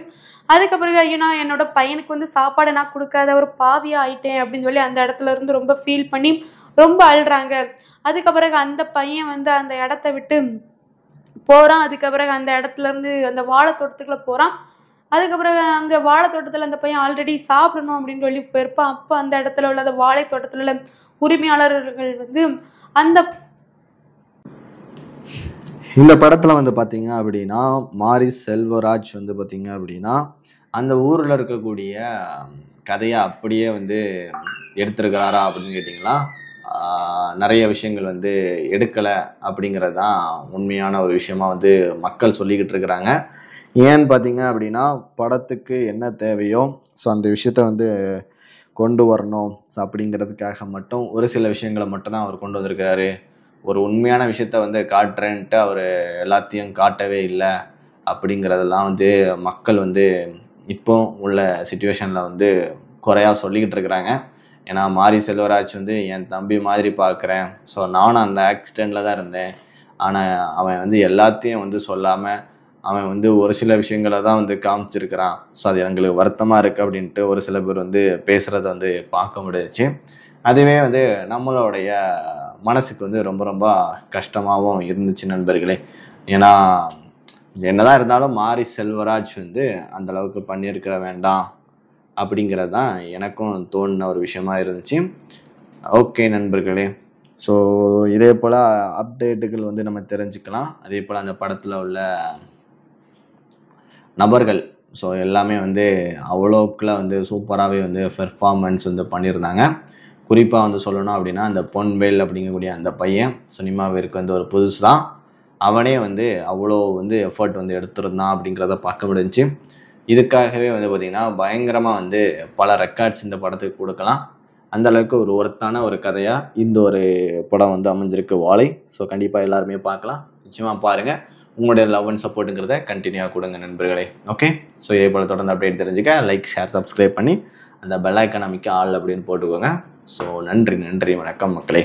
அதுக்கப்புறம் ஐயோ நான் என்னோட பையனுக்கு வந்து சாப்பாடு நான் கொடுக்காத ஒரு பாவியாக ஆயிட்டேன் அப்படின்னு சொல்லி அந்த இடத்துல இருந்து ரொம்ப ஃபீல் பண்ணி ரொம்ப அழுறாங்க அதுக்கப்புறம் அந்த பையன் வந்து அந்த இடத்த விட்டு போகிறான் அதுக்கப்புறம் அந்த இடத்துல இருந்து அந்த வாழை தோட்டத்துக்குள்ளே போகிறான் அதுக்கப்புறம் அங்கே வாழை தோட்டத்தில் அந்த பையன் ஆல்ரெடி சாப்பிடணும் அப்படின்னு சொல்லி போயிருப்பான் அப்போ அந்த இடத்துல உள்ள அந்த வாழை தோட்டத்தில் உள்ள உரிமையாளர்கள் வந்து அந்த இந்த படத்தில் வந்து பார்த்தீங்க அப்படின்னா மாரி செல்வராஜ் வந்து பார்த்தீங்க அப்படின்னா அந்த ஊரில் இருக்கக்கூடிய கதையை அப்படியே வந்து எடுத்திருக்கிறாரா அப்படின்னு கேட்டிங்கன்னா நிறைய விஷயங்கள் வந்து எடுக்கலை அப்படிங்கிறது தான் உண்மையான ஒரு விஷயமா வந்து மக்கள் சொல்லிக்கிட்டு இருக்கிறாங்க ஏன்னு பார்த்தீங்க அப்படின்னா படத்துக்கு என்ன தேவையோ ஸோ அந்த விஷயத்த வந்து கொண்டு வரணும் ஸோ அப்படிங்கிறதுக்காக மட்டும் ஒரு சில விஷயங்களை மட்டும் தான் அவர் கொண்டு வந்திருக்கிறாரு ஒரு உண்மையான விஷயத்த வந்து காட்டுறேன்ட்டு அவர் எல்லாத்தையும் காட்டவே இல்லை அப்படிங்கிறதெல்லாம் வந்து மக்கள் வந்து இப்போ உள்ள சுச்சுவேஷனில் வந்து குறையாக சொல்லிக்கிட்டு இருக்கிறாங்க ஏன்னா மாரி செல்வராஜ் வந்து என் தம்பி மாதிரி பார்க்குறேன் ஸோ நானும் அந்த ஆக்சிடெண்ட்டில் தான் இருந்தேன் ஆனால் அவன் வந்து எல்லாத்தையும் வந்து சொல்லாமல் அவன் வந்து ஒரு சில விஷயங்களை தான் வந்து காமிச்சிருக்கிறான் ஸோ அது எங்களுக்கு வருத்தமாக இருக்குது அப்படின்ட்டு ஒரு சில பேர் வந்து பேசுகிறத வந்து பார்க்க முடியுச்சு அதுவே வந்து நம்மளுடைய மனசுக்கு வந்து ரொம்ப ரொம்ப கஷ்டமாகவும் இருந்துச்சு நண்பர்களே ஏன்னா என்னதான் இருந்தாலும் மாரி செல்வராஜ் வந்து அந்தளவுக்கு பண்ணியிருக்கிற வேண்டாம் அப்படிங்கிறது தான் எனக்கும் தோணின ஒரு விஷயமா இருந்துச்சு ஓகே நண்பர்களே ஸோ இதே போல் அப்டேட்டுகள் வந்து நம்ம தெரிஞ்சுக்கலாம் அதே போல் அந்த படத்தில் உள்ள நபர்கள் ஸோ எல்லாமே வந்து அவ்வளோக்குள்ள வந்து சூப்பராகவே வந்து பெர்ஃபார்மன்ஸ் வந்து பண்ணியிருந்தாங்க குறிப்பாக வந்து சொல்லணும் அப்படின்னா அந்த பொன்வேல் அப்படிங்கக்கூடிய அந்த பையன் சினிமாவிற்கு வந்து ஒரு புதுசு தான் அவனே வந்து அவ்வளோ வந்து எஃபர்ட் வந்து எடுத்திருந்தான் அப்படிங்கிறத பார்க்க முடிஞ்சு இதுக்காகவே வந்து பார்த்திங்கன்னா பயங்கரமாக வந்து பல ரெக்கார்ட்ஸ் இந்த படத்துக்கு கொடுக்கலாம் அந்த அளவுக்கு ஒரு ஒருத்தான ஒரு கதையாக இந்த ஒரு படம் வந்து அமைஞ்சிருக்கு வாழை ஸோ கண்டிப்பாக எல்லாருமே பார்க்கலாம் நிச்சயமாக பாருங்கள் உங்களுடைய லவ் அண்ட் சப்போர்ட்டுங்கிறத கண்டினியூவாக கொடுங்க நண்பர்களே ஓகே ஸோ இதே போல் தொடர்ந்து அப்டேட் தெரிஞ்சுக்க லைக் ஷேர் சப்ஸ்கிரைப் பண்ணி அந்த பெல் ஐக்கன் அமைக்க ஆள் அப்படின்னு போட்டுக்கோங்க ஸோ நன்றி நன்றி வணக்கம் மக்களே